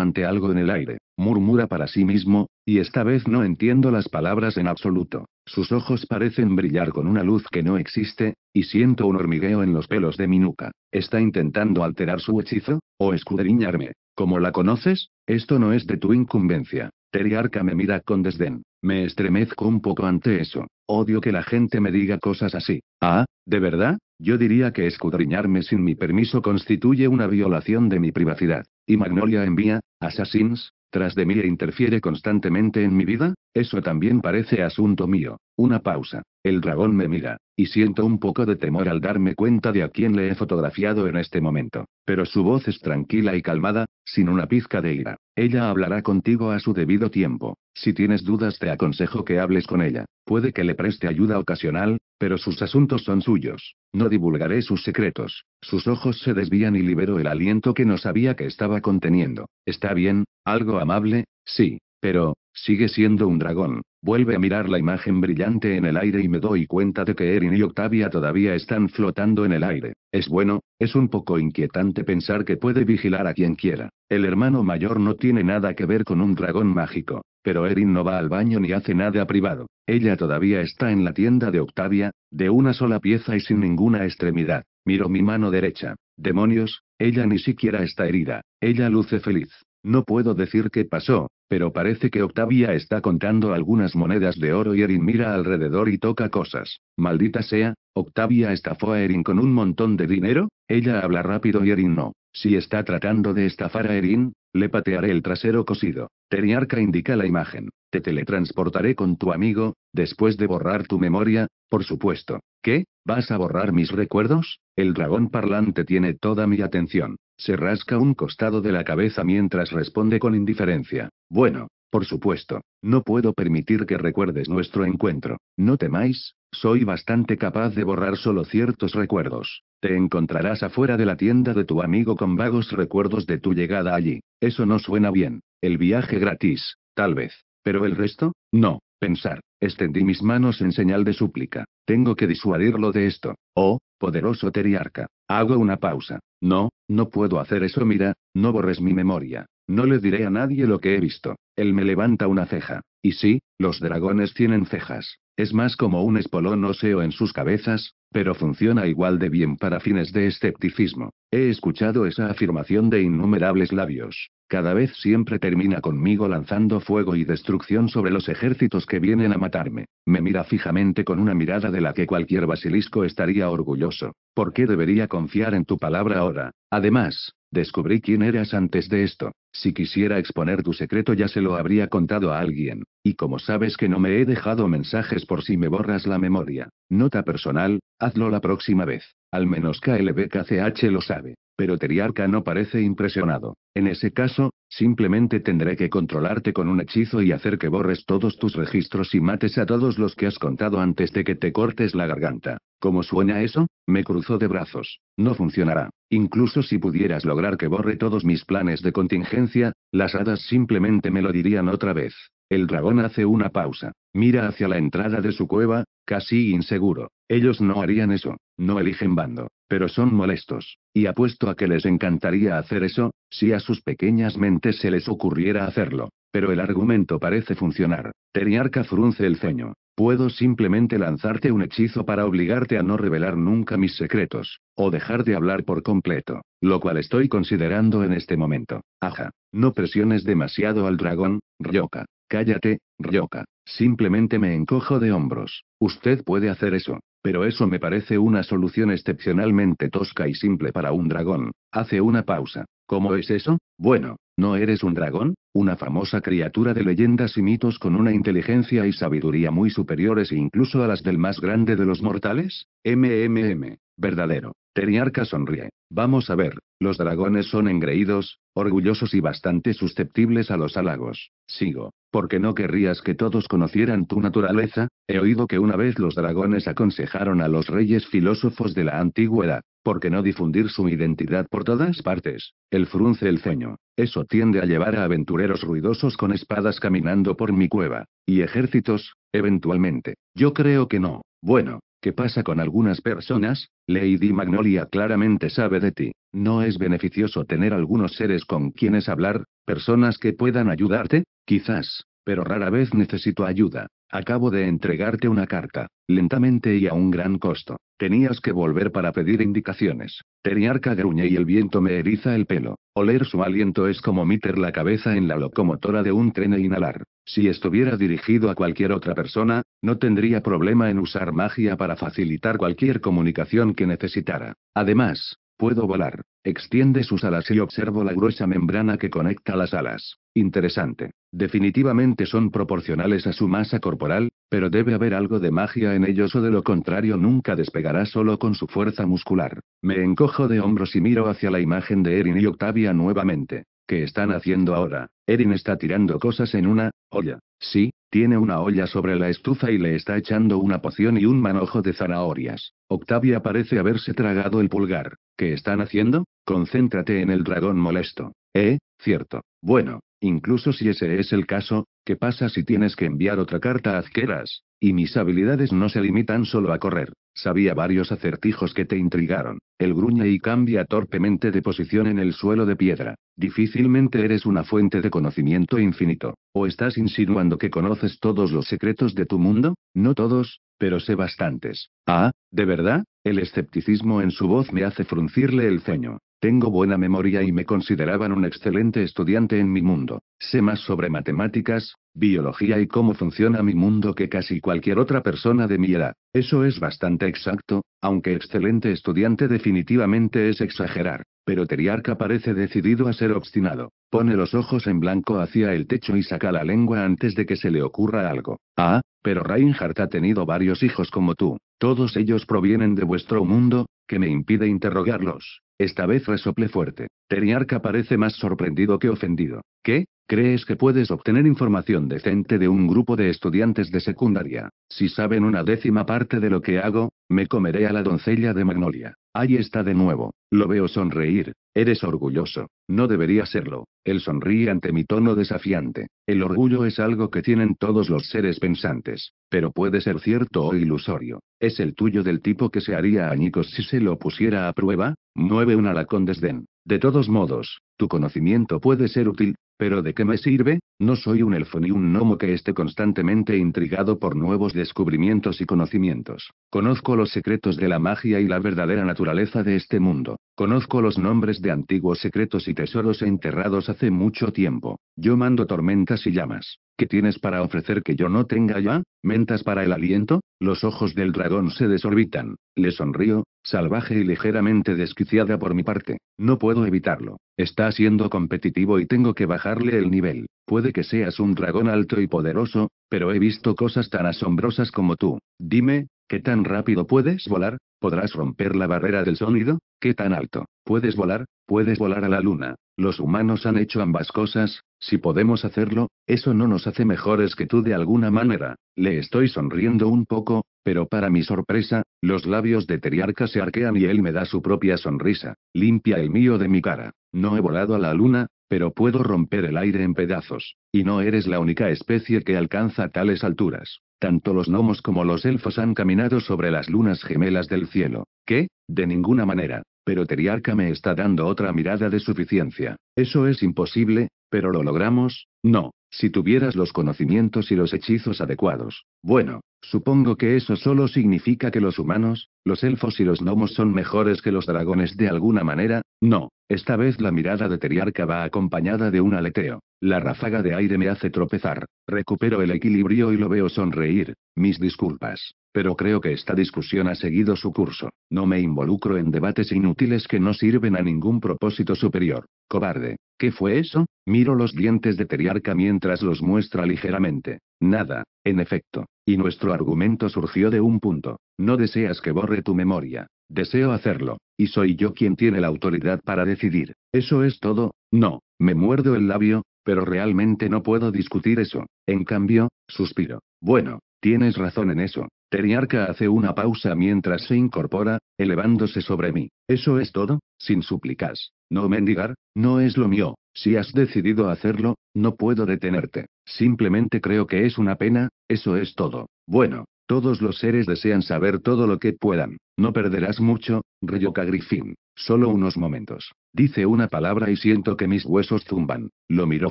ante algo en el aire, murmura para sí mismo, y esta vez no entiendo las palabras en absoluto. Sus ojos parecen brillar con una luz que no existe, y siento un hormigueo en los pelos de mi nuca. ¿Está intentando alterar su hechizo? ¿O escudriñarme? ¿Cómo la conoces? Esto no es de tu incumbencia. Teriarca me mira con desdén. Me estremezco un poco ante eso. Odio que la gente me diga cosas así. Ah, ¿de verdad? Yo diría que escudriñarme sin mi permiso constituye una violación de mi privacidad. ¿Y Magnolia envía, assassins, tras de mí e interfiere constantemente en mi vida? Eso también parece asunto mío. Una pausa. El dragón me mira, y siento un poco de temor al darme cuenta de a quién le he fotografiado en este momento. Pero su voz es tranquila y calmada, sin una pizca de ira. Ella hablará contigo a su debido tiempo. Si tienes dudas te aconsejo que hables con ella. Puede que le preste ayuda ocasional, pero sus asuntos son suyos. No divulgaré sus secretos. Sus ojos se desvían y libero el aliento que no sabía que estaba conteniendo. Está bien, algo amable, sí, pero, Sigue siendo un dragón. Vuelve a mirar la imagen brillante en el aire y me doy cuenta de que Erin y Octavia todavía están flotando en el aire. Es bueno, es un poco inquietante pensar que puede vigilar a quien quiera. El hermano mayor no tiene nada que ver con un dragón mágico. Pero Erin no va al baño ni hace nada privado. Ella todavía está en la tienda de Octavia, de una sola pieza y sin ninguna extremidad. Miro mi mano derecha. Demonios, ella ni siquiera está herida. Ella luce feliz. No puedo decir qué pasó, pero parece que Octavia está contando algunas monedas de oro y Erin mira alrededor y toca cosas. Maldita sea, Octavia estafó a Erin con un montón de dinero, ella habla rápido y Erin no. Si está tratando de estafar a Erin, le patearé el trasero cosido. Teriarca indica la imagen. Te teletransportaré con tu amigo, después de borrar tu memoria, por supuesto. ¿Qué? ¿Vas a borrar mis recuerdos? El dragón parlante tiene toda mi atención. Se rasca un costado de la cabeza mientras responde con indiferencia. Bueno, por supuesto, no puedo permitir que recuerdes nuestro encuentro. No temáis, soy bastante capaz de borrar solo ciertos recuerdos. Te encontrarás afuera de la tienda de tu amigo con vagos recuerdos de tu llegada allí. Eso no suena bien. El viaje gratis, tal vez. Pero el resto, no. Pensar. Extendí mis manos en señal de súplica. Tengo que disuadirlo de esto. Oh, poderoso teriarca. Hago una pausa. No, no puedo hacer eso, mira, no borres mi memoria. No le diré a nadie lo que he visto. Él me levanta una ceja. Y sí, los dragones tienen cejas. Es más como un espolón óseo en sus cabezas, pero funciona igual de bien para fines de escepticismo. He escuchado esa afirmación de innumerables labios. Cada vez siempre termina conmigo lanzando fuego y destrucción sobre los ejércitos que vienen a matarme. Me mira fijamente con una mirada de la que cualquier basilisco estaría orgulloso. ¿Por qué debería confiar en tu palabra ahora? Además, descubrí quién eras antes de esto. Si quisiera exponer tu secreto ya se lo habría contado a alguien. Y como sabes que no me he dejado mensajes por si me borras la memoria. Nota personal, hazlo la próxima vez. Al menos KLBKCH lo sabe. Pero Teriarca no parece impresionado. En ese caso, simplemente tendré que controlarte con un hechizo y hacer que borres todos tus registros y mates a todos los que has contado antes de que te cortes la garganta. ¿Cómo suena eso? Me cruzó de brazos. No funcionará. Incluso si pudieras lograr que borre todos mis planes de contingencia, las hadas simplemente me lo dirían otra vez. El dragón hace una pausa. Mira hacia la entrada de su cueva, casi inseguro. Ellos no harían eso. No eligen bando. Pero son molestos, y apuesto a que les encantaría hacer eso, si a sus pequeñas mentes se les ocurriera hacerlo. Pero el argumento parece funcionar. Teriarca frunce el ceño. Puedo simplemente lanzarte un hechizo para obligarte a no revelar nunca mis secretos, o dejar de hablar por completo, lo cual estoy considerando en este momento. Aja, no presiones demasiado al dragón, Ryoka. Cállate, Ryoka. Simplemente me encojo de hombros. Usted puede hacer eso, pero eso me parece una solución excepcionalmente tosca y simple para un dragón. Hace una pausa. ¿Cómo es eso? Bueno, ¿no eres un dragón? Una famosa criatura de leyendas y mitos con una inteligencia y sabiduría muy superiores e incluso a las del más grande de los mortales? MMM. Verdadero. Teriarca sonríe. Vamos a ver, los dragones son engreídos, orgullosos y bastante susceptibles a los halagos. Sigo. Porque no querrías que todos conocieran tu naturaleza, he oído que una vez los dragones aconsejaron a los reyes filósofos de la antigüedad, qué no difundir su identidad por todas partes? El frunce el ceño. Eso tiende a llevar a aventureros ruidosos con espadas caminando por mi cueva. ¿Y ejércitos? Eventualmente. Yo creo que no. Bueno, ¿Qué pasa con algunas personas, Lady Magnolia claramente sabe de ti. ¿No es beneficioso tener algunos seres con quienes hablar, personas que puedan ayudarte? Quizás, pero rara vez necesito ayuda. Acabo de entregarte una carta, lentamente y a un gran costo. Tenías que volver para pedir indicaciones. Teriarca gruñe y el viento me eriza el pelo. Oler su aliento es como meter la cabeza en la locomotora de un tren e inhalar. Si estuviera dirigido a cualquier otra persona, no tendría problema en usar magia para facilitar cualquier comunicación que necesitara. Además, Puedo volar. Extiende sus alas y observo la gruesa membrana que conecta las alas. Interesante. Definitivamente son proporcionales a su masa corporal, pero debe haber algo de magia en ellos o de lo contrario nunca despegará solo con su fuerza muscular. Me encojo de hombros y miro hacia la imagen de Erin y Octavia nuevamente. ¿Qué están haciendo ahora? Erin está tirando cosas en una olla. Sí, tiene una olla sobre la estufa y le está echando una poción y un manojo de zanahorias. Octavia parece haberse tragado el pulgar. ¿Qué están haciendo? Concéntrate en el dragón molesto. Eh, cierto. Bueno, Incluso si ese es el caso, ¿qué pasa si tienes que enviar otra carta a Azqueras? Y mis habilidades no se limitan solo a correr. Sabía varios acertijos que te intrigaron. El gruñe y cambia torpemente de posición en el suelo de piedra. Difícilmente eres una fuente de conocimiento infinito. ¿O estás insinuando que conoces todos los secretos de tu mundo? No todos, pero sé bastantes. Ah, ¿de verdad? El escepticismo en su voz me hace fruncirle el ceño. Tengo buena memoria y me consideraban un excelente estudiante en mi mundo. Sé más sobre matemáticas, biología y cómo funciona mi mundo que casi cualquier otra persona de mi edad. Eso es bastante exacto, aunque excelente estudiante definitivamente es exagerar. Pero Teriarca parece decidido a ser obstinado. Pone los ojos en blanco hacia el techo y saca la lengua antes de que se le ocurra algo. Ah, pero Reinhardt ha tenido varios hijos como tú. Todos ellos provienen de vuestro mundo, que me impide interrogarlos. Esta vez resoplé fuerte. Teriarca parece más sorprendido que ofendido. ¿Qué? ¿Crees que puedes obtener información decente de un grupo de estudiantes de secundaria? Si saben una décima parte de lo que hago, me comeré a la doncella de Magnolia. Ahí está de nuevo. Lo veo sonreír. Eres orgulloso. No debería serlo. Él sonríe ante mi tono desafiante. El orgullo es algo que tienen todos los seres pensantes. Pero puede ser cierto o ilusorio. ¿Es el tuyo del tipo que se haría añicos si se lo pusiera a prueba? «Mueve un ala con desdén. De todos modos, tu conocimiento puede ser útil, pero ¿de qué me sirve? No soy un elfo ni un gnomo que esté constantemente intrigado por nuevos descubrimientos y conocimientos. Conozco los secretos de la magia y la verdadera naturaleza de este mundo. Conozco los nombres de antiguos secretos y tesoros enterrados hace mucho tiempo. Yo mando tormentas y llamas. ¿Qué tienes para ofrecer que yo no tenga ya? ¿Mentas para el aliento? Los ojos del dragón se desorbitan. Le sonrío, salvaje y ligeramente desquiciada por mi parte. No puedo evitarlo. Está siendo competitivo y tengo que bajarle el nivel. Puede que seas un dragón alto y poderoso, pero he visto cosas tan asombrosas como tú. Dime, ¿qué tan rápido puedes volar? ¿Podrás romper la barrera del sonido? ¿Qué tan alto? ¿Puedes volar? ¿Puedes volar a la luna? Los humanos han hecho ambas cosas, si podemos hacerlo, eso no nos hace mejores que tú de alguna manera. Le estoy sonriendo un poco, pero para mi sorpresa, los labios de Teriarca se arquean y él me da su propia sonrisa, limpia el mío de mi cara. No he volado a la luna, pero puedo romper el aire en pedazos, y no eres la única especie que alcanza tales alturas. Tanto los gnomos como los elfos han caminado sobre las lunas gemelas del cielo. ¿Qué? De ninguna manera pero Teriarca me está dando otra mirada de suficiencia. Eso es imposible, pero lo logramos, no, si tuvieras los conocimientos y los hechizos adecuados. Bueno, supongo que eso solo significa que los humanos, los elfos y los gnomos son mejores que los dragones de alguna manera, no, esta vez la mirada de Teriarca va acompañada de un aleteo. La ráfaga de aire me hace tropezar, recupero el equilibrio y lo veo sonreír, mis disculpas, pero creo que esta discusión ha seguido su curso, no me involucro en debates inútiles que no sirven a ningún propósito superior. Cobarde, ¿qué fue eso? Miro los dientes de Teriarca mientras los muestra ligeramente. Nada, en efecto, y nuestro argumento surgió de un punto, no deseas que borre tu memoria, deseo hacerlo, y soy yo quien tiene la autoridad para decidir, eso es todo, no, me muerdo el labio, pero realmente no puedo discutir eso. En cambio, suspiro. Bueno, tienes razón en eso. Teriarca hace una pausa mientras se incorpora, elevándose sobre mí. Eso es todo, sin súplicas. No mendigar, no es lo mío. Si has decidido hacerlo, no puedo detenerte. Simplemente creo que es una pena, eso es todo. Bueno, todos los seres desean saber todo lo que puedan. No perderás mucho, Ryoka Griffin. Solo unos momentos. Dice una palabra y siento que mis huesos zumban. Lo miro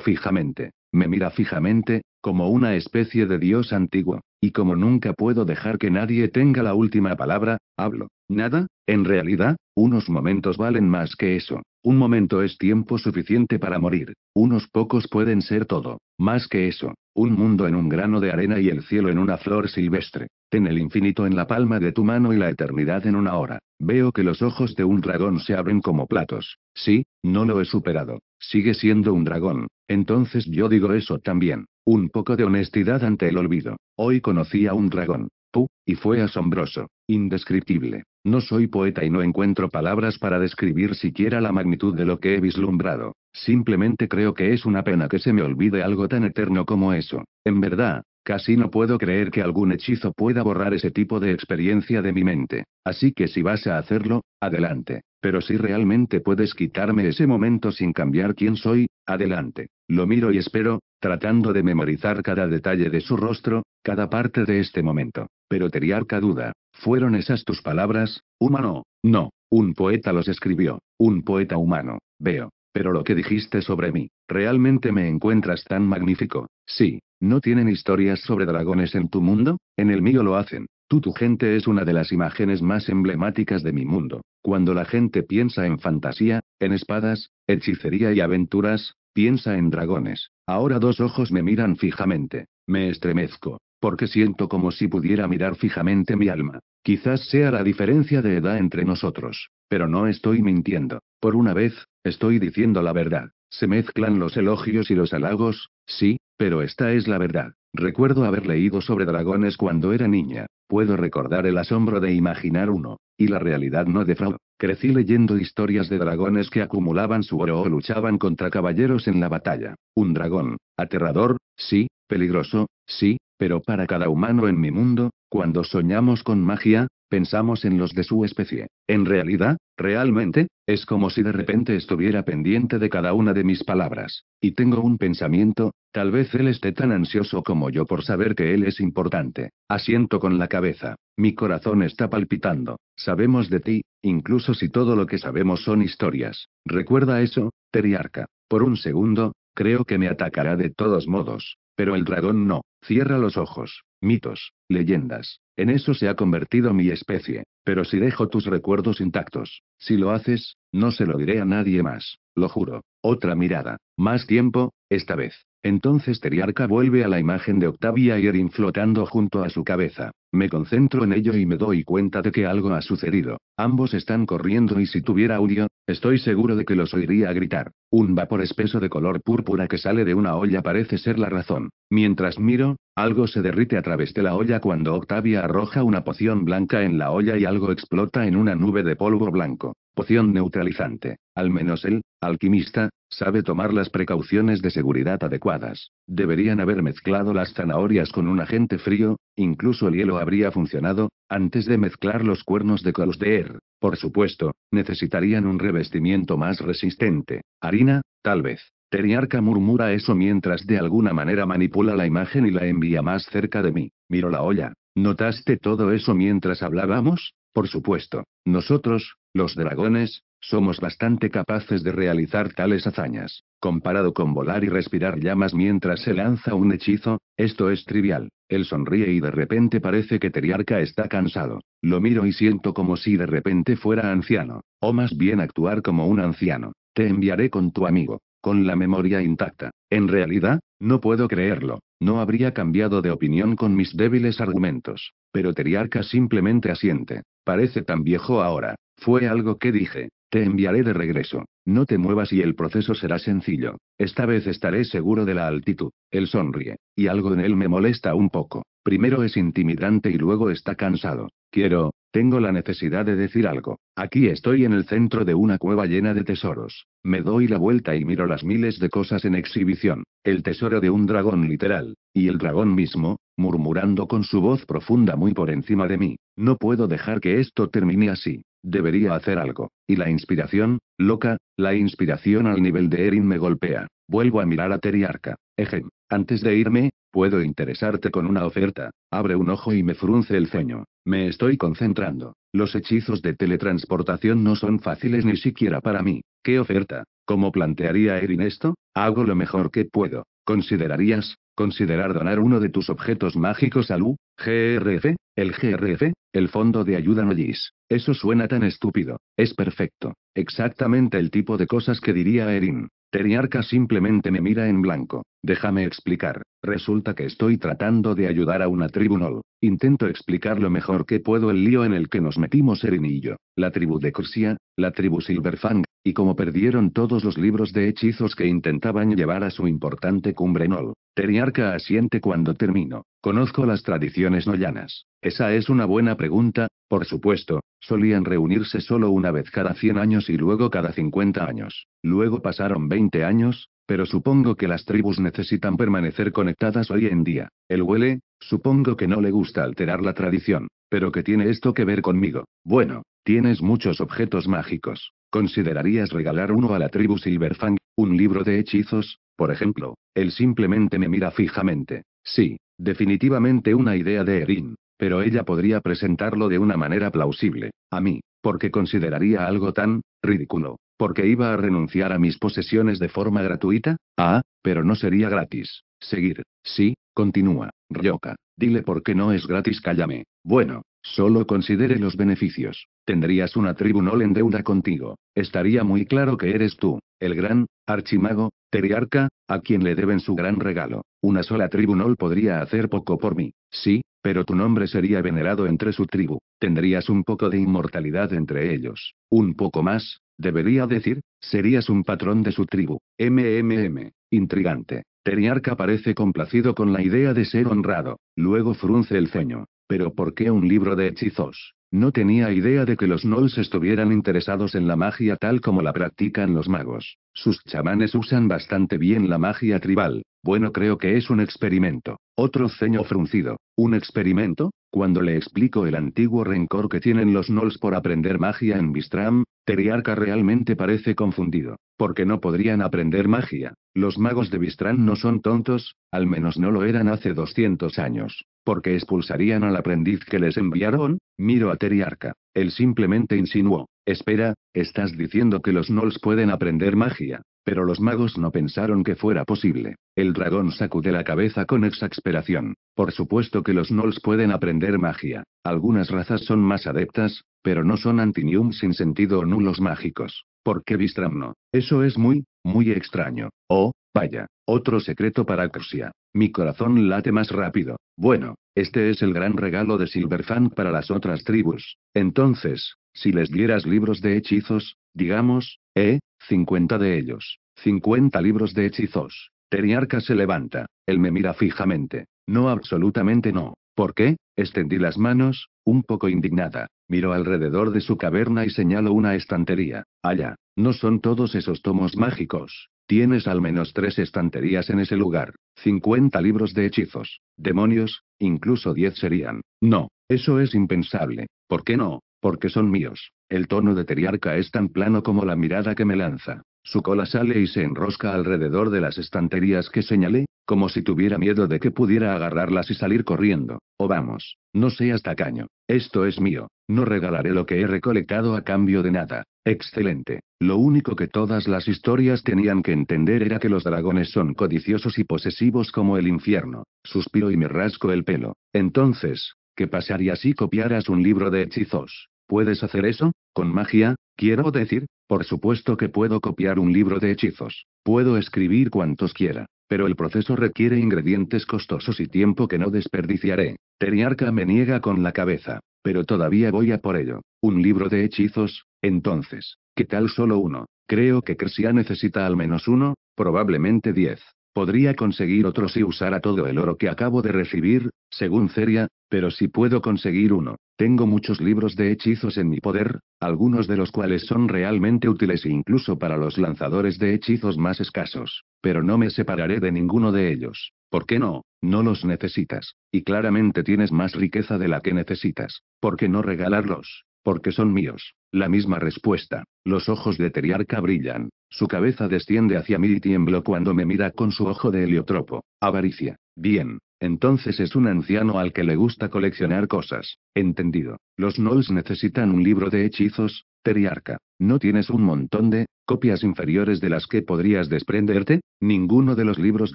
fijamente. Me mira fijamente, como una especie de dios antiguo. Y como nunca puedo dejar que nadie tenga la última palabra, hablo. Nada, en realidad, unos momentos valen más que eso. Un momento es tiempo suficiente para morir. Unos pocos pueden ser todo. Más que eso. Un mundo en un grano de arena y el cielo en una flor silvestre. Ten el infinito en la palma de tu mano y la eternidad en una hora. Veo que los ojos de un dragón se abren como platos. Sí, no lo he superado. Sigue siendo un dragón. Entonces yo digo eso también. Un poco de honestidad ante el olvido. Hoy conocí a un dragón. Puh, y fue asombroso. Indescriptible. No soy poeta y no encuentro palabras para describir siquiera la magnitud de lo que he vislumbrado. Simplemente creo que es una pena que se me olvide algo tan eterno como eso. En verdad, Casi no puedo creer que algún hechizo pueda borrar ese tipo de experiencia de mi mente. Así que si vas a hacerlo, adelante. Pero si realmente puedes quitarme ese momento sin cambiar quién soy, adelante. Lo miro y espero, tratando de memorizar cada detalle de su rostro, cada parte de este momento. Pero Teriarca duda. ¿Fueron esas tus palabras? Humano. No. Un poeta los escribió. Un poeta humano. Veo. Pero lo que dijiste sobre mí, realmente me encuentras tan magnífico. Sí, ¿No tienen historias sobre dragones en tu mundo? En el mío lo hacen. Tú, tu gente es una de las imágenes más emblemáticas de mi mundo. Cuando la gente piensa en fantasía, en espadas, hechicería y aventuras, piensa en dragones. Ahora dos ojos me miran fijamente. Me estremezco, porque siento como si pudiera mirar fijamente mi alma. Quizás sea la diferencia de edad entre nosotros, pero no estoy mintiendo. Por una vez, estoy diciendo la verdad. Se mezclan los elogios y los halagos, sí, pero esta es la verdad. Recuerdo haber leído sobre dragones cuando era niña. Puedo recordar el asombro de imaginar uno. Y la realidad no defrauda. Crecí leyendo historias de dragones que acumulaban su oro o luchaban contra caballeros en la batalla. Un dragón. Aterrador, sí, peligroso, sí, pero para cada humano en mi mundo, cuando soñamos con magia, Pensamos en los de su especie. En realidad, realmente, es como si de repente estuviera pendiente de cada una de mis palabras. Y tengo un pensamiento, tal vez él esté tan ansioso como yo por saber que él es importante. Asiento con la cabeza. Mi corazón está palpitando. Sabemos de ti, incluso si todo lo que sabemos son historias. Recuerda eso, Teriarca. Por un segundo, creo que me atacará de todos modos. Pero el dragón no. Cierra los ojos mitos, leyendas. En eso se ha convertido mi especie. Pero si dejo tus recuerdos intactos, si lo haces, no se lo diré a nadie más, lo juro. Otra mirada, más tiempo, esta vez. Entonces Teriarca vuelve a la imagen de Octavia y Erin flotando junto a su cabeza. Me concentro en ello y me doy cuenta de que algo ha sucedido. Ambos están corriendo y si tuviera audio, estoy seguro de que los oiría gritar. Un vapor espeso de color púrpura que sale de una olla parece ser la razón. Mientras miro, algo se derrite a través de la olla cuando Octavia arroja una poción blanca en la olla y algo explota en una nube de polvo blanco. Poción neutralizante. Al menos él, Alquimista, sabe tomar las precauciones de seguridad adecuadas. Deberían haber mezclado las zanahorias con un agente frío, incluso el hielo habría funcionado, antes de mezclar los cuernos de Colosdeer. Por supuesto, necesitarían un revestimiento más resistente. Harina, tal vez. Teriarca murmura eso mientras de alguna manera manipula la imagen y la envía más cerca de mí. Miro la olla. ¿Notaste todo eso mientras hablábamos? Por supuesto. Nosotros, los dragones, somos bastante capaces de realizar tales hazañas. Comparado con volar y respirar llamas mientras se lanza un hechizo, esto es trivial. Él sonríe y de repente parece que Teriarca está cansado. Lo miro y siento como si de repente fuera anciano, o más bien actuar como un anciano. Te enviaré con tu amigo, con la memoria intacta. En realidad, no puedo creerlo. No habría cambiado de opinión con mis débiles argumentos. Pero Teriarca simplemente asiente. Parece tan viejo ahora. Fue algo que dije. Te enviaré de regreso. No te muevas y el proceso será sencillo. Esta vez estaré seguro de la altitud. Él sonríe. Y algo en él me molesta un poco. Primero es intimidante y luego está cansado. Quiero, tengo la necesidad de decir algo. Aquí estoy en el centro de una cueva llena de tesoros. Me doy la vuelta y miro las miles de cosas en exhibición. El tesoro de un dragón literal. Y el dragón mismo, murmurando con su voz profunda muy por encima de mí. No puedo dejar que esto termine así. Debería hacer algo. Y la inspiración, loca, la inspiración al nivel de Erin me golpea. Vuelvo a mirar a Teriarca. Ejem. Antes de irme, puedo interesarte con una oferta. Abre un ojo y me frunce el ceño. Me estoy concentrando. Los hechizos de teletransportación no son fáciles ni siquiera para mí. ¿Qué oferta? ¿Cómo plantearía Erin esto? Hago lo mejor que puedo. ¿Considerarías? Considerar donar uno de tus objetos mágicos al GRF, el GRF, el Fondo de Ayuda Nollis. Eso suena tan estúpido. Es perfecto. Exactamente el tipo de cosas que diría Erin. Teriarca simplemente me mira en blanco. Déjame explicar. Resulta que estoy tratando de ayudar a una tribunal. Intento explicar lo mejor que puedo el lío en el que nos metimos Erin y yo. La tribu de Corsia, la tribu Silverfang, y como perdieron todos los libros de hechizos que intentaban llevar a su importante cumbre Nol, Teriarca asiente cuando termino. Conozco las tradiciones noyanas. Esa es una buena pregunta, por supuesto, solían reunirse solo una vez cada 100 años y luego cada 50 años. Luego pasaron 20 años, pero supongo que las tribus necesitan permanecer conectadas hoy en día. El huele, supongo que no le gusta alterar la tradición. Pero ¿qué tiene esto que ver conmigo? Bueno, tienes muchos objetos mágicos. ¿Considerarías regalar uno a la tribu Silverfang, un libro de hechizos, por ejemplo? Él simplemente me mira fijamente. Sí, definitivamente una idea de Erin, pero ella podría presentarlo de una manera plausible. A mí, porque consideraría algo tan ridículo, porque iba a renunciar a mis posesiones de forma gratuita? Ah, pero no sería gratis. Seguir. Sí, continúa, Ryoka. Dile por qué no es gratis, cállame. Bueno, solo considere los beneficios. Tendrías una tribu no en deuda contigo. Estaría muy claro que eres tú, el gran, archimago, teriarca, a quien le deben su gran regalo. Una sola tribunol podría hacer poco por mí, sí, pero tu nombre sería venerado entre su tribu. Tendrías un poco de inmortalidad entre ellos. Un poco más, debería decir, serías un patrón de su tribu. MMM. Intrigante. Teriarca parece complacido con la idea de ser honrado. Luego frunce el ceño. ¿Pero por qué un libro de hechizos? No tenía idea de que los Nol's estuvieran interesados en la magia tal como la practican los magos. Sus chamanes usan bastante bien la magia tribal. Bueno, creo que es un experimento. Otro ceño fruncido. ¿Un experimento? Cuando le explico el antiguo rencor que tienen los Nol's por aprender magia en Bistram, Teriarca realmente parece confundido. Porque no podrían aprender magia. Los magos de Bistram no son tontos, al menos no lo eran hace 200 años porque expulsarían al aprendiz que les enviaron, miro a Teriarca. Él simplemente insinuó, espera, estás diciendo que los Nols pueden aprender magia, pero los magos no pensaron que fuera posible. El dragón sacude la cabeza con exasperación. Por supuesto que los Nols pueden aprender magia. Algunas razas son más adeptas, pero no son antinium sin sentido o nulos mágicos. ¿Por qué Bistram no? Eso es muy, muy extraño. Oh, Vaya, otro secreto para Crucia. Mi corazón late más rápido. Bueno, este es el gran regalo de Silverfang para las otras tribus. Entonces, si les dieras libros de hechizos, digamos, eh, 50 de ellos. 50 libros de hechizos. Teriarca se levanta. Él me mira fijamente. No, absolutamente no. ¿Por qué? Extendí las manos, un poco indignada. Miro alrededor de su caverna y señaló una estantería. Allá, no son todos esos tomos mágicos. Tienes al menos tres estanterías en ese lugar, 50 libros de hechizos, demonios, incluso 10 serían. No, eso es impensable. ¿Por qué no? Porque son míos. El tono de Teriarca es tan plano como la mirada que me lanza. Su cola sale y se enrosca alrededor de las estanterías que señalé, como si tuviera miedo de que pudiera agarrarlas y salir corriendo. O vamos, no seas tacaño. Esto es mío. No regalaré lo que he recolectado a cambio de nada. Excelente. Lo único que todas las historias tenían que entender era que los dragones son codiciosos y posesivos como el infierno. Suspiro y me rasco el pelo. Entonces, ¿qué pasaría si copiaras un libro de hechizos? ¿Puedes hacer eso? ¿Con magia? Quiero decir, por supuesto que puedo copiar un libro de hechizos. Puedo escribir cuantos quiera. Pero el proceso requiere ingredientes costosos y tiempo que no desperdiciaré. Teriarca me niega con la cabeza. Pero todavía voy a por ello. Un libro de hechizos, entonces, ¿qué tal solo uno? Creo que Kersia necesita al menos uno, probablemente diez. Podría conseguir otro si usara todo el oro que acabo de recibir, según Ceria, pero si puedo conseguir uno, tengo muchos libros de hechizos en mi poder, algunos de los cuales son realmente útiles e incluso para los lanzadores de hechizos más escasos, pero no me separaré de ninguno de ellos. ¿Por qué no? No los necesitas, y claramente tienes más riqueza de la que necesitas. ¿Por qué no regalarlos? Porque son míos. La misma respuesta. Los ojos de Teriarca brillan. Su cabeza desciende hacia mí y tiemblo cuando me mira con su ojo de heliotropo. Avaricia. Bien. Entonces es un anciano al que le gusta coleccionar cosas. Entendido. Los Knolls necesitan un libro de hechizos, Teriarca. ¿No tienes un montón de copias inferiores de las que podrías desprenderte? Ninguno de los libros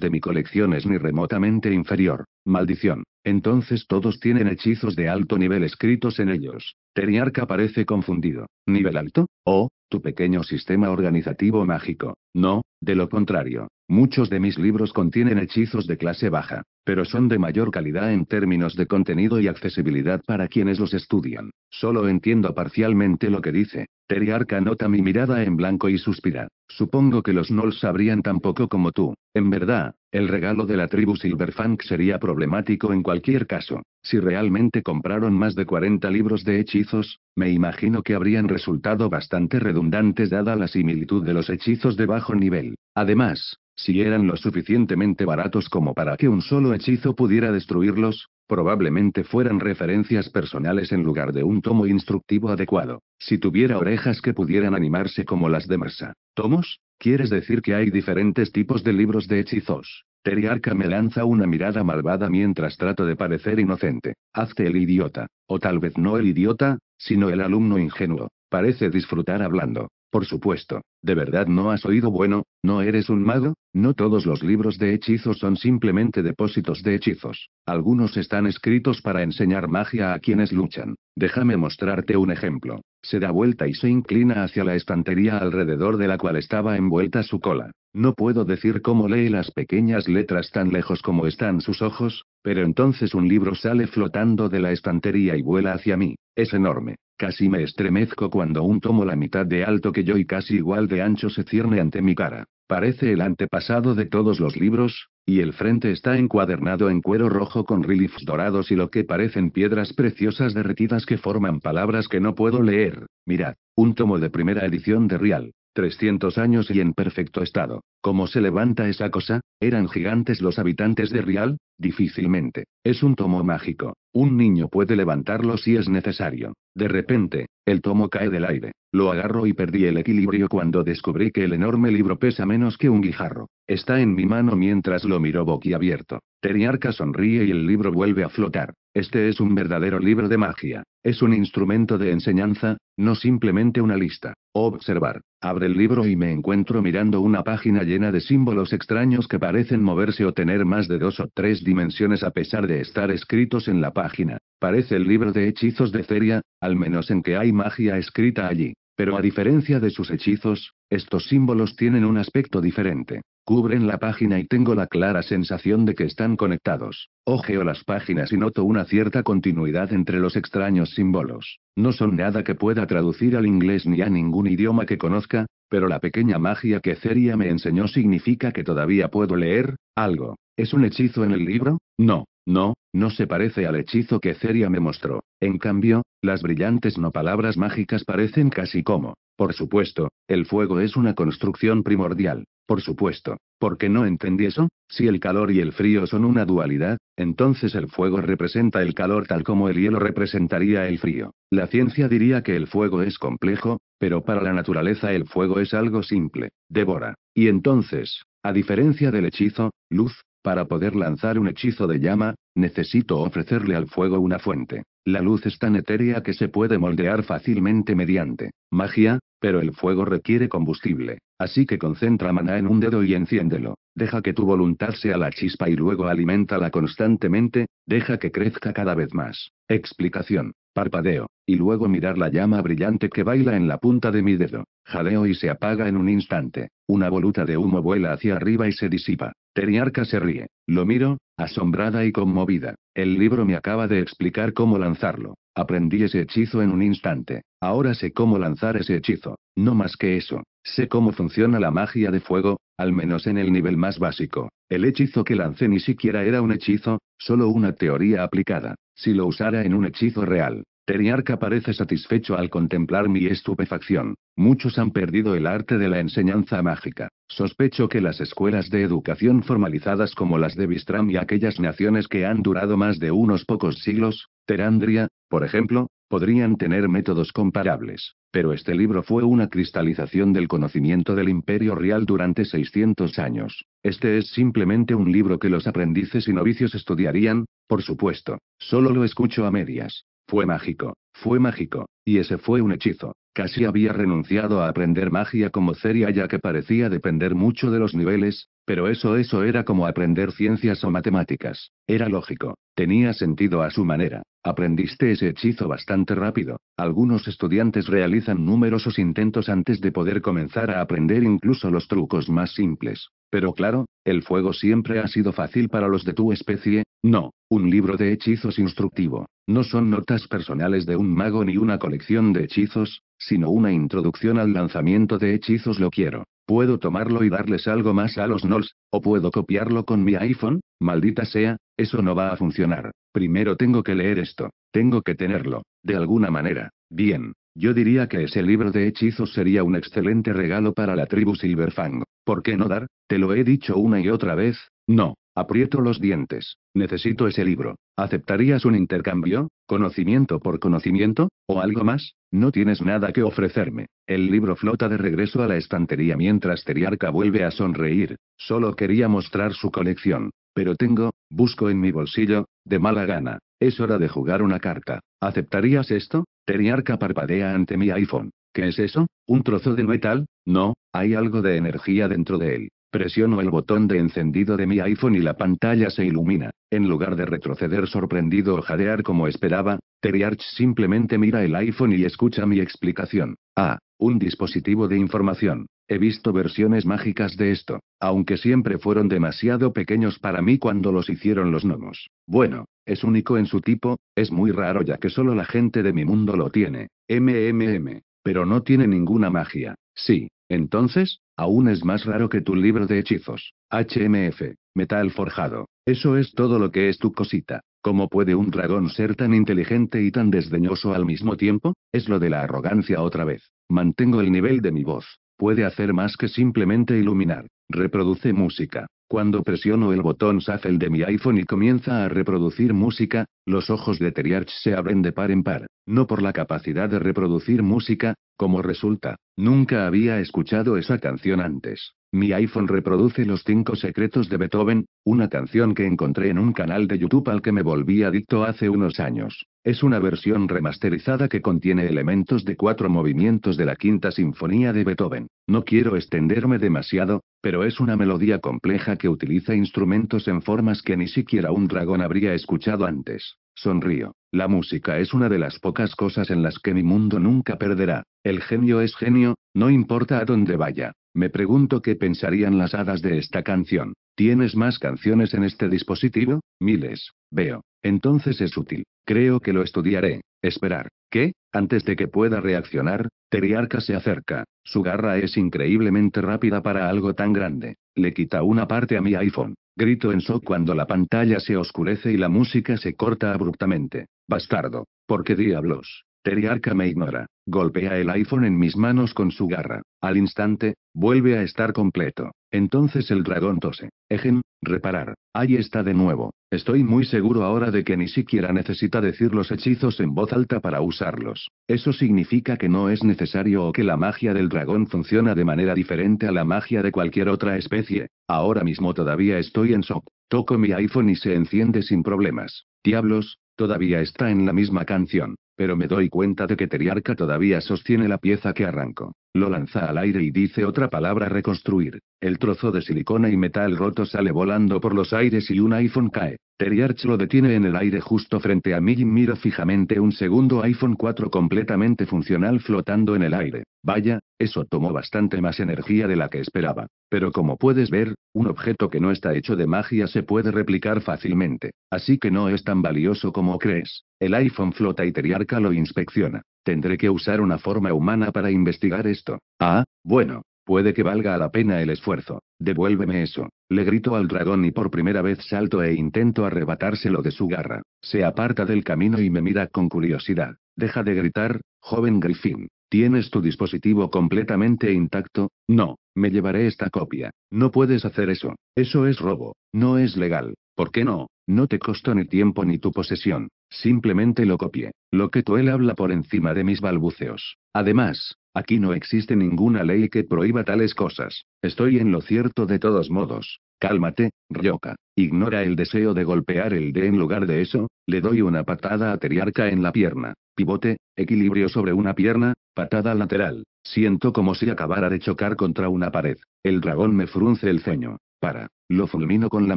de mi colección es ni remotamente inferior. Maldición. Entonces todos tienen hechizos de alto nivel escritos en ellos. Teriarca parece confundido. ¿Nivel alto? o oh, tu pequeño sistema organizativo mágico. No, de lo contrario, Muchos de mis libros contienen hechizos de clase baja, pero son de mayor calidad en términos de contenido y accesibilidad para quienes los estudian. Solo entiendo parcialmente lo que dice. Teriarca nota mi mirada en blanco y suspira. Supongo que los Nol sabrían tan poco como tú. En verdad, el regalo de la tribu Silverfang sería problemático en cualquier caso. Si realmente compraron más de 40 libros de hechizos, me imagino que habrían resultado bastante redundantes dada la similitud de los hechizos de bajo nivel. Además, si eran lo suficientemente baratos como para que un solo hechizo pudiera destruirlos, probablemente fueran referencias personales en lugar de un tomo instructivo adecuado. Si tuviera orejas que pudieran animarse como las de Mersa. ¿Tomos? ¿Quieres decir que hay diferentes tipos de libros de hechizos? Teriarca me lanza una mirada malvada mientras trato de parecer inocente. Hazte el idiota. O tal vez no el idiota, sino el alumno ingenuo. Parece disfrutar hablando. Por supuesto. ¿De verdad no has oído bueno? ¿No eres un mago? No todos los libros de hechizos son simplemente depósitos de hechizos. Algunos están escritos para enseñar magia a quienes luchan. Déjame mostrarte un ejemplo. Se da vuelta y se inclina hacia la estantería alrededor de la cual estaba envuelta su cola. No puedo decir cómo lee las pequeñas letras tan lejos como están sus ojos, pero entonces un libro sale flotando de la estantería y vuela hacia mí. Es enorme. Casi me estremezco cuando un tomo la mitad de alto que yo y casi igual de ancho se cierne ante mi cara. Parece el antepasado de todos los libros, y el frente está encuadernado en cuero rojo con reliefs dorados y lo que parecen piedras preciosas derretidas que forman palabras que no puedo leer. Mirad, un tomo de primera edición de Rial. 300 años y en perfecto estado. ¿Cómo se levanta esa cosa? ¿Eran gigantes los habitantes de Rial? Difícilmente. Es un tomo mágico. Un niño puede levantarlo si es necesario. De repente, el tomo cae del aire. Lo agarro y perdí el equilibrio cuando descubrí que el enorme libro pesa menos que un guijarro. Está en mi mano mientras lo miro boquiabierto. Teriarca sonríe y el libro vuelve a flotar. Este es un verdadero libro de magia. Es un instrumento de enseñanza, no simplemente una lista. Observar. Abre el libro y me encuentro mirando una página llena de símbolos extraños que parecen moverse o tener más de dos o tres dimensiones a pesar de estar escritos en la página. Parece el libro de hechizos de Ceria, al menos en que hay magia escrita allí. Pero a diferencia de sus hechizos, estos símbolos tienen un aspecto diferente. Cubren la página y tengo la clara sensación de que están conectados. Ojeo las páginas y noto una cierta continuidad entre los extraños símbolos. No son nada que pueda traducir al inglés ni a ningún idioma que conozca, pero la pequeña magia que Ceria me enseñó significa que todavía puedo leer algo. ¿Es un hechizo en el libro? No. No, no se parece al hechizo que Ceria me mostró. En cambio, las brillantes no palabras mágicas parecen casi como. Por supuesto, el fuego es una construcción primordial. Por supuesto. ¿Por qué no entendí eso? Si el calor y el frío son una dualidad, entonces el fuego representa el calor tal como el hielo representaría el frío. La ciencia diría que el fuego es complejo, pero para la naturaleza el fuego es algo simple. Devora. Y entonces, a diferencia del hechizo, luz, para poder lanzar un hechizo de llama, necesito ofrecerle al fuego una fuente. La luz es tan etérea que se puede moldear fácilmente mediante magia, pero el fuego requiere combustible. Así que concentra mana en un dedo y enciéndelo. Deja que tu voluntad sea la chispa y luego alimentala constantemente, deja que crezca cada vez más. Explicación. Parpadeo, y luego mirar la llama brillante que baila en la punta de mi dedo. Jadeo y se apaga en un instante. Una voluta de humo vuela hacia arriba y se disipa. Teriarca se ríe. Lo miro, asombrada y conmovida. El libro me acaba de explicar cómo lanzarlo. Aprendí ese hechizo en un instante. Ahora sé cómo lanzar ese hechizo. No más que eso. Sé cómo funciona la magia de fuego, al menos en el nivel más básico. El hechizo que lancé ni siquiera era un hechizo, solo una teoría aplicada. Si lo usara en un hechizo real. Teriarca parece satisfecho al contemplar mi estupefacción. Muchos han perdido el arte de la enseñanza mágica. Sospecho que las escuelas de educación formalizadas como las de Bistram y aquellas naciones que han durado más de unos pocos siglos, Terandria, por ejemplo, podrían tener métodos comparables, pero este libro fue una cristalización del conocimiento del imperio real durante 600 años. Este es simplemente un libro que los aprendices y novicios estudiarían, por supuesto, solo lo escucho a medias. Fue mágico, fue mágico, y ese fue un hechizo. Casi había renunciado a aprender magia como seria ya que parecía depender mucho de los niveles, pero eso eso era como aprender ciencias o matemáticas. Era lógico, tenía sentido a su manera. Aprendiste ese hechizo bastante rápido. Algunos estudiantes realizan numerosos intentos antes de poder comenzar a aprender incluso los trucos más simples. Pero claro, el fuego siempre ha sido fácil para los de tu especie, no, un libro de hechizos instructivo. No son notas personales de un mago ni una colección de hechizos, sino una introducción al lanzamiento de hechizos lo quiero. Puedo tomarlo y darles algo más a los nolls, o puedo copiarlo con mi iPhone, maldita sea, eso no va a funcionar. Primero tengo que leer esto. Tengo que tenerlo. De alguna manera. Bien. Yo diría que ese libro de hechizos sería un excelente regalo para la tribu Silverfang. ¿Por qué no dar? Te lo he dicho una y otra vez. No. Aprieto los dientes. Necesito ese libro. ¿Aceptarías un intercambio? ¿Conocimiento por conocimiento? ¿O algo más? No tienes nada que ofrecerme. El libro flota de regreso a la estantería mientras Teriarca vuelve a sonreír. Solo quería mostrar su colección. Pero tengo, busco en mi bolsillo, de mala gana. Es hora de jugar una carta. ¿Aceptarías esto? Teriarch parpadea ante mi iPhone. ¿Qué es eso? ¿Un trozo de metal? No, hay algo de energía dentro de él. Presiono el botón de encendido de mi iPhone y la pantalla se ilumina. En lugar de retroceder sorprendido o jadear como esperaba, Teriarch simplemente mira el iPhone y escucha mi explicación. Ah, un dispositivo de información. He visto versiones mágicas de esto, aunque siempre fueron demasiado pequeños para mí cuando los hicieron los gnomos. Bueno, es único en su tipo, es muy raro ya que solo la gente de mi mundo lo tiene. MMM. Pero no tiene ninguna magia. Sí, entonces, aún es más raro que tu libro de hechizos. HMF. Metal forjado. Eso es todo lo que es tu cosita. ¿Cómo puede un dragón ser tan inteligente y tan desdeñoso al mismo tiempo? Es lo de la arrogancia otra vez. Mantengo el nivel de mi voz. Puede hacer más que simplemente iluminar. Reproduce música. Cuando presiono el botón SAFEL de mi iPhone y comienza a reproducir música, los ojos de Teriarch se abren de par en par, no por la capacidad de reproducir música, como resulta, nunca había escuchado esa canción antes. Mi iPhone reproduce Los Cinco Secretos de Beethoven, una canción que encontré en un canal de YouTube al que me volví adicto hace unos años. Es una versión remasterizada que contiene elementos de cuatro movimientos de la Quinta Sinfonía de Beethoven. No quiero extenderme demasiado, pero es una melodía compleja que utiliza instrumentos en formas que ni siquiera un dragón habría escuchado antes. Sonrío. La música es una de las pocas cosas en las que mi mundo nunca perderá. El genio es genio, no importa a dónde vaya. Me pregunto qué pensarían las hadas de esta canción. ¿Tienes más canciones en este dispositivo? Miles. Veo. Entonces es útil. Creo que lo estudiaré. Esperar. Que, antes de que pueda reaccionar, Teriarca se acerca. Su garra es increíblemente rápida para algo tan grande. Le quita una parte a mi iPhone. Grito en shock cuando la pantalla se oscurece y la música se corta abruptamente. Bastardo. ¿Por qué diablos? Teriarca me ignora. Golpea el iPhone en mis manos con su garra. Al instante, vuelve a estar completo. Entonces el dragón tose. Ejen, reparar. Ahí está de nuevo. Estoy muy seguro ahora de que ni siquiera necesita decir los hechizos en voz alta para usarlos. Eso significa que no es necesario o que la magia del dragón funciona de manera diferente a la magia de cualquier otra especie. Ahora mismo todavía estoy en shock. Toco mi iPhone y se enciende sin problemas. Diablos, todavía está en la misma canción. Pero me doy cuenta de que Teriarca todavía sostiene la pieza que arranco. Lo lanza al aire y dice otra palabra reconstruir. El trozo de silicona y metal roto sale volando por los aires y un iPhone cae. Teriarch lo detiene en el aire justo frente a mí y mira fijamente un segundo iPhone 4 completamente funcional flotando en el aire. Vaya, eso tomó bastante más energía de la que esperaba. Pero como puedes ver, un objeto que no está hecho de magia se puede replicar fácilmente. Así que no es tan valioso como crees. El iPhone flota y Teriarca lo inspecciona. Tendré que usar una forma humana para investigar esto. Ah, bueno, puede que valga la pena el esfuerzo. Devuélveme eso, le grito al dragón y por primera vez salto e intento arrebatárselo de su garra. Se aparta del camino y me mira con curiosidad. Deja de gritar, joven Griffin. ¿Tienes tu dispositivo completamente intacto? No, me llevaré esta copia. No puedes hacer eso. Eso es robo. No es legal. ¿Por qué no? No te costó ni tiempo ni tu posesión. Simplemente lo copié. Lo que Toel habla por encima de mis balbuceos. Además, aquí no existe ninguna ley que prohíba tales cosas. Estoy en lo cierto de todos modos. Cálmate, Ryoka. Ignora el deseo de golpear el D en lugar de eso, le doy una patada a en la pierna. Pivote, equilibrio sobre una pierna, patada lateral. Siento como si acabara de chocar contra una pared. El dragón me frunce el ceño. Para. Lo fulmino con la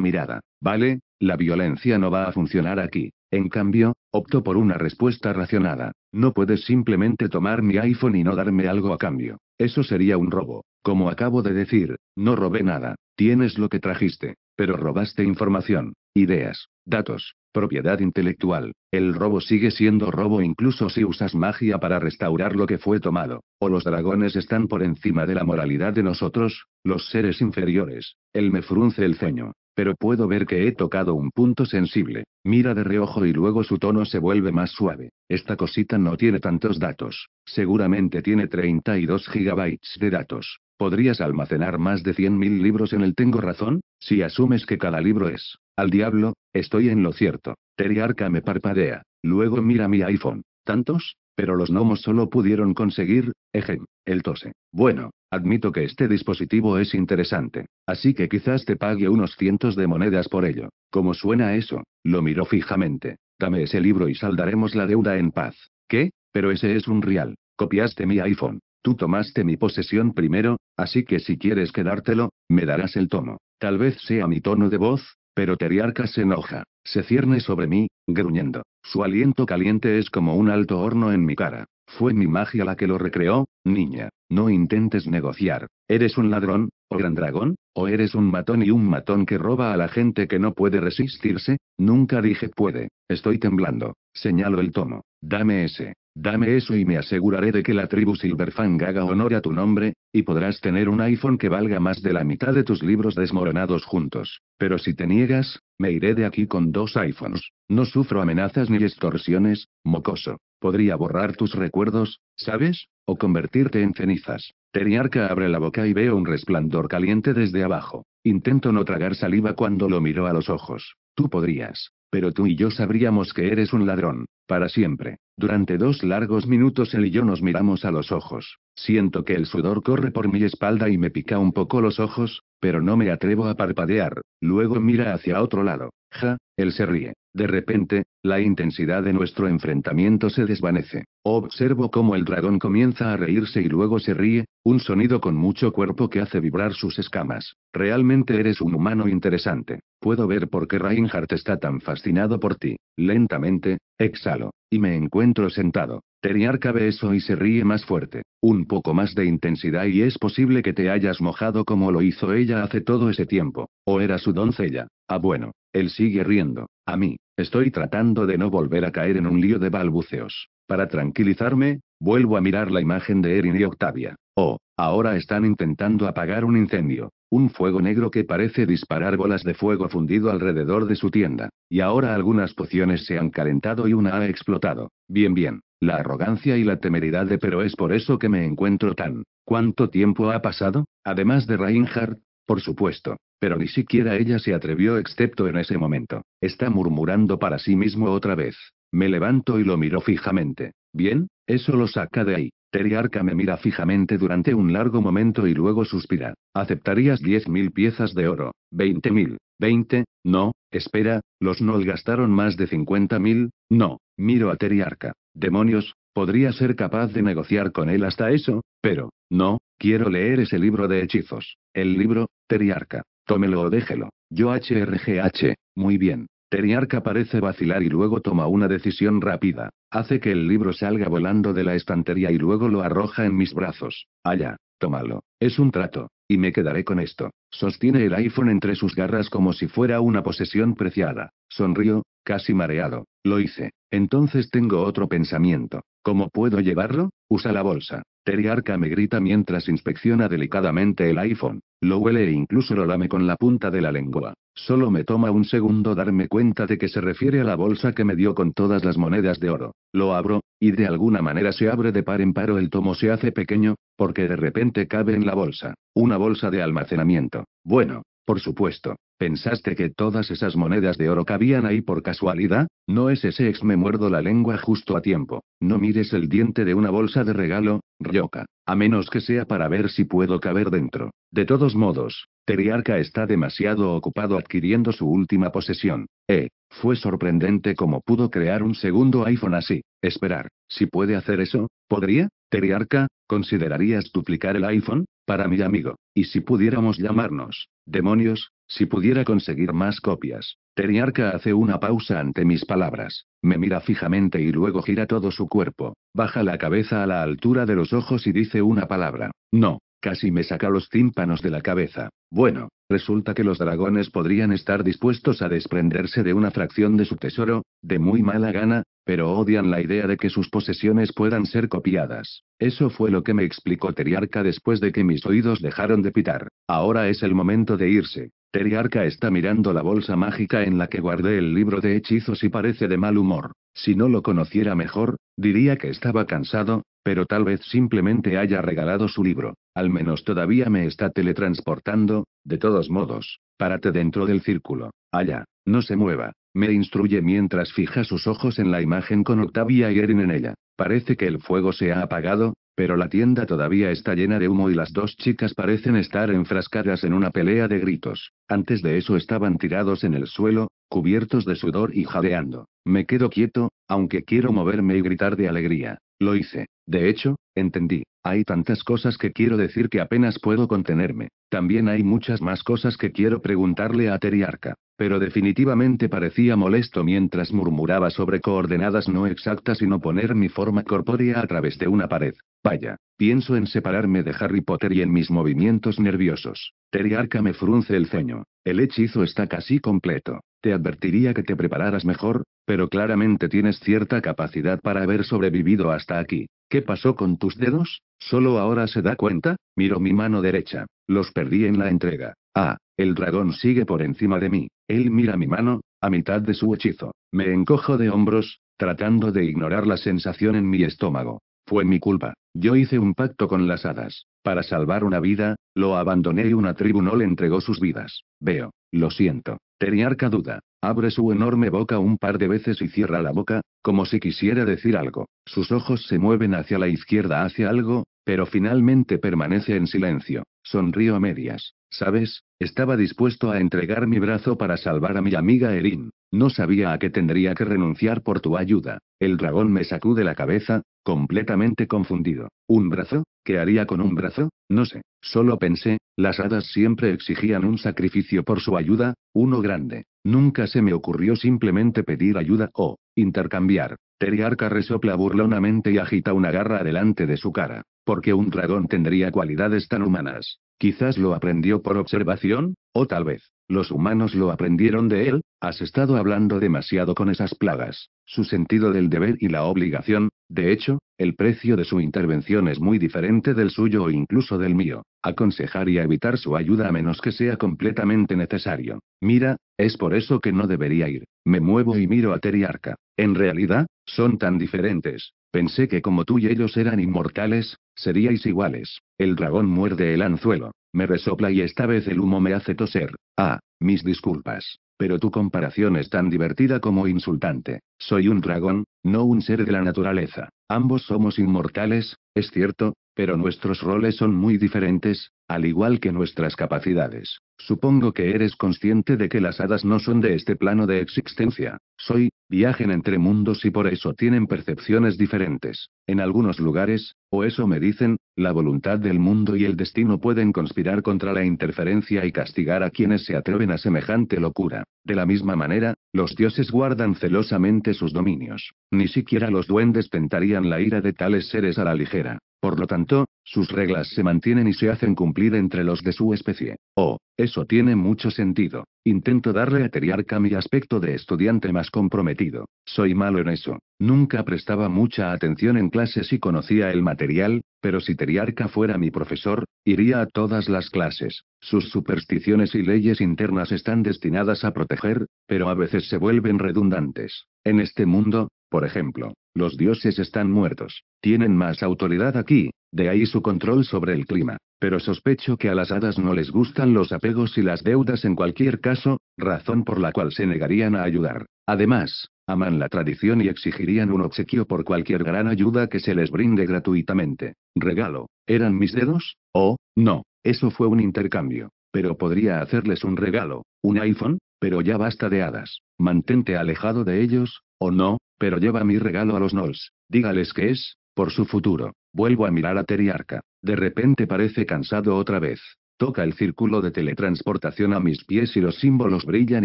mirada. Vale, la violencia no va a funcionar aquí. En cambio, opto por una respuesta racionada. No puedes simplemente tomar mi iPhone y no darme algo a cambio. Eso sería un robo. Como acabo de decir, no robé nada. Tienes lo que trajiste, pero robaste información, ideas, datos, propiedad intelectual. El robo sigue siendo robo incluso si usas magia para restaurar lo que fue tomado. O los dragones están por encima de la moralidad de nosotros, los seres inferiores. Él me frunce el ceño pero puedo ver que he tocado un punto sensible. Mira de reojo y luego su tono se vuelve más suave. Esta cosita no tiene tantos datos. Seguramente tiene 32 gigabytes de datos. Podrías almacenar más de 100.000 libros en el Tengo Razón, si asumes que cada libro es. Al diablo, estoy en lo cierto. Teriarca me parpadea. Luego mira mi iPhone. ¿Tantos? Pero los gnomos solo pudieron conseguir, ejem, el tose. Bueno, admito que este dispositivo es interesante, así que quizás te pague unos cientos de monedas por ello. ¿Cómo suena eso? Lo miró fijamente. Dame ese libro y saldaremos la deuda en paz. ¿Qué? Pero ese es un real. Copiaste mi iPhone. Tú tomaste mi posesión primero, así que si quieres quedártelo, me darás el tomo. Tal vez sea mi tono de voz, pero Teriarca se enoja, se cierne sobre mí, gruñendo. Su aliento caliente es como un alto horno en mi cara. Fue mi magia la que lo recreó, niña, no intentes negociar, eres un ladrón, gran dragón, o eres un matón y un matón que roba a la gente que no puede resistirse, nunca dije puede, estoy temblando, señalo el tomo, dame ese, dame eso y me aseguraré de que la tribu Silverfang haga honor a tu nombre, y podrás tener un iPhone que valga más de la mitad de tus libros desmoronados juntos, pero si te niegas, me iré de aquí con dos iPhones, no sufro amenazas ni extorsiones, mocoso, podría borrar tus recuerdos, ¿sabes? O convertirte en cenizas. Teriarca abre la boca y veo un resplandor caliente desde abajo. Intento no tragar saliva cuando lo miro a los ojos. Tú podrías pero tú y yo sabríamos que eres un ladrón, para siempre. Durante dos largos minutos él y yo nos miramos a los ojos. Siento que el sudor corre por mi espalda y me pica un poco los ojos, pero no me atrevo a parpadear. Luego mira hacia otro lado. Ja, él se ríe. De repente, la intensidad de nuestro enfrentamiento se desvanece. Observo cómo el dragón comienza a reírse y luego se ríe, un sonido con mucho cuerpo que hace vibrar sus escamas. Realmente eres un humano interesante. Puedo ver por qué Reinhardt está tan fascinado por ti. Lentamente, exhalo, y me encuentro sentado. Teriar cabe eso y se ríe más fuerte. Un poco más de intensidad y es posible que te hayas mojado como lo hizo ella hace todo ese tiempo. O era su doncella. Ah bueno, él sigue riendo. A mí, estoy tratando de no volver a caer en un lío de balbuceos. Para tranquilizarme, Vuelvo a mirar la imagen de Erin y Octavia. Oh, ahora están intentando apagar un incendio. Un fuego negro que parece disparar bolas de fuego fundido alrededor de su tienda. Y ahora algunas pociones se han calentado y una ha explotado. Bien, bien. La arrogancia y la temeridad de pero es por eso que me encuentro tan. ¿Cuánto tiempo ha pasado? Además de Reinhardt, por supuesto. Pero ni siquiera ella se atrevió excepto en ese momento. Está murmurando para sí mismo otra vez. Me levanto y lo miro fijamente. Bien, eso lo saca de ahí. Teriarca me mira fijamente durante un largo momento y luego suspira. ¿Aceptarías 10.000 piezas de oro? 20.000, 20, No, espera, los Nol gastaron más de 50.000, No, miro a Teriarca. Demonios, podría ser capaz de negociar con él hasta eso, pero, no, quiero leer ese libro de hechizos. El libro, Teriarca. Tómelo o déjelo. Yo HRGH. Muy bien. Teriarca parece vacilar y luego toma una decisión rápida. Hace que el libro salga volando de la estantería y luego lo arroja en mis brazos. Allá, tómalo. Es un trato. Y me quedaré con esto. Sostiene el iPhone entre sus garras como si fuera una posesión preciada. sonrió, casi mareado. Lo hice. Entonces tengo otro pensamiento. ¿Cómo puedo llevarlo? Usa la bolsa. Teriarca me grita mientras inspecciona delicadamente el iPhone. Lo huele e incluso lo lame con la punta de la lengua. Solo me toma un segundo darme cuenta de que se refiere a la bolsa que me dio con todas las monedas de oro. Lo abro, y de alguna manera se abre de par en paro el tomo se hace pequeño, porque de repente cabe en la bolsa. Una bolsa de almacenamiento. Bueno, por supuesto, ¿Pensaste que todas esas monedas de oro cabían ahí por casualidad? No es ese ex me muerdo la lengua justo a tiempo. No mires el diente de una bolsa de regalo, Ryoka. A menos que sea para ver si puedo caber dentro. De todos modos, Teriarca está demasiado ocupado adquiriendo su última posesión. Eh, fue sorprendente cómo pudo crear un segundo iPhone así. Esperar, si puede hacer eso, ¿podría? Teriarca, ¿considerarías duplicar el iPhone? Para mi amigo. ¿Y si pudiéramos llamarnos? Demonios, si pudiera conseguir más copias. Teriarca hace una pausa ante mis palabras. Me mira fijamente y luego gira todo su cuerpo. Baja la cabeza a la altura de los ojos y dice una palabra. No. Casi me saca los tímpanos de la cabeza. Bueno, resulta que los dragones podrían estar dispuestos a desprenderse de una fracción de su tesoro, de muy mala gana, pero odian la idea de que sus posesiones puedan ser copiadas. Eso fue lo que me explicó Teriarca después de que mis oídos dejaron de pitar. Ahora es el momento de irse. Periarca está mirando la bolsa mágica en la que guardé el libro de hechizos y parece de mal humor. Si no lo conociera mejor, diría que estaba cansado, pero tal vez simplemente haya regalado su libro. Al menos todavía me está teletransportando, de todos modos. Párate dentro del círculo. Allá, no se mueva. Me instruye mientras fija sus ojos en la imagen con Octavia y Erin en ella. Parece que el fuego se ha apagado, pero la tienda todavía está llena de humo y las dos chicas parecen estar enfrascadas en una pelea de gritos. Antes de eso estaban tirados en el suelo, cubiertos de sudor y jadeando. Me quedo quieto, aunque quiero moverme y gritar de alegría. Lo hice. De hecho, entendí. Hay tantas cosas que quiero decir que apenas puedo contenerme. También hay muchas más cosas que quiero preguntarle a Teriarca. Pero definitivamente parecía molesto mientras murmuraba sobre coordenadas no exactas y no poner mi forma corpórea a través de una pared. Vaya, pienso en separarme de Harry Potter y en mis movimientos nerviosos. Teriarca me frunce el ceño. El hechizo está casi completo. Te advertiría que te prepararas mejor, pero claramente tienes cierta capacidad para haber sobrevivido hasta aquí. ¿Qué pasó con tus dedos? ¿Solo ahora se da cuenta? Miro mi mano derecha. Los perdí en la entrega. Ah, el dragón sigue por encima de mí. Él mira mi mano, a mitad de su hechizo. Me encojo de hombros, tratando de ignorar la sensación en mi estómago. Fue mi culpa. Yo hice un pacto con las hadas. Para salvar una vida, lo abandoné y una tribu no le entregó sus vidas. Veo. Lo siento. Teriarca duda. Abre su enorme boca un par de veces y cierra la boca, como si quisiera decir algo. Sus ojos se mueven hacia la izquierda hacia algo, pero finalmente permanece en silencio. Sonrío a medias. ¿Sabes? Estaba dispuesto a entregar mi brazo para salvar a mi amiga Erin. No sabía a qué tendría que renunciar por tu ayuda. El dragón me sacude la cabeza, completamente confundido. ¿Un brazo? ¿Qué haría con un brazo? No sé. Solo pensé, las hadas siempre exigían un sacrificio por su ayuda, uno grande. Nunca se me ocurrió simplemente pedir ayuda o intercambiar. Teriarca resopla burlonamente y agita una garra delante de su cara. Porque un dragón tendría cualidades tan humanas. Quizás lo aprendió por observación, o tal vez, los humanos lo aprendieron de él, has estado hablando demasiado con esas plagas. Su sentido del deber y la obligación, de hecho, el precio de su intervención es muy diferente del suyo o incluso del mío. Aconsejar y evitar su ayuda a menos que sea completamente necesario. Mira, es por eso que no debería ir. Me muevo y miro a Teriarca. En realidad, son tan diferentes. Pensé que como tú y ellos eran inmortales, seríais iguales. El dragón muerde el anzuelo. Me resopla y esta vez el humo me hace toser. Ah, mis disculpas. Pero tu comparación es tan divertida como insultante. Soy un dragón, no un ser de la naturaleza. Ambos somos inmortales, es cierto, pero nuestros roles son muy diferentes, al igual que nuestras capacidades. Supongo que eres consciente de que las hadas no son de este plano de existencia. Soy, Viajen entre mundos y por eso tienen percepciones diferentes. En algunos lugares, o eso me dicen, la voluntad del mundo y el destino pueden conspirar contra la interferencia y castigar a quienes se atreven a semejante locura. De la misma manera, los dioses guardan celosamente sus dominios. Ni siquiera los duendes tentarían la ira de tales seres a la ligera. Por lo tanto, sus reglas se mantienen y se hacen cumplir entre los de su especie. Oh, eso tiene mucho sentido. Intento darle a Teriarca mi aspecto de estudiante más comprometido. Soy malo en eso. Nunca prestaba mucha atención en clases y conocía el material, pero si Teriarca fuera mi profesor, iría a todas las clases. Sus supersticiones y leyes internas están destinadas a proteger, pero a veces se vuelven redundantes. En este mundo, por ejemplo, los dioses están muertos. Tienen más autoridad aquí, de ahí su control sobre el clima. Pero sospecho que a las hadas no les gustan los apegos y las deudas en cualquier caso, razón por la cual se negarían a ayudar. Además, aman la tradición y exigirían un obsequio por cualquier gran ayuda que se les brinde gratuitamente. Regalo. ¿Eran mis dedos? Oh, no. Eso fue un intercambio. Pero podría hacerles un regalo. ¿Un iPhone? Pero ya basta de hadas. Mantente alejado de ellos, o no, pero lleva mi regalo a los Nols. Dígales que es, por su futuro. Vuelvo a mirar a Teriarca. De repente parece cansado otra vez. Toca el círculo de teletransportación a mis pies y los símbolos brillan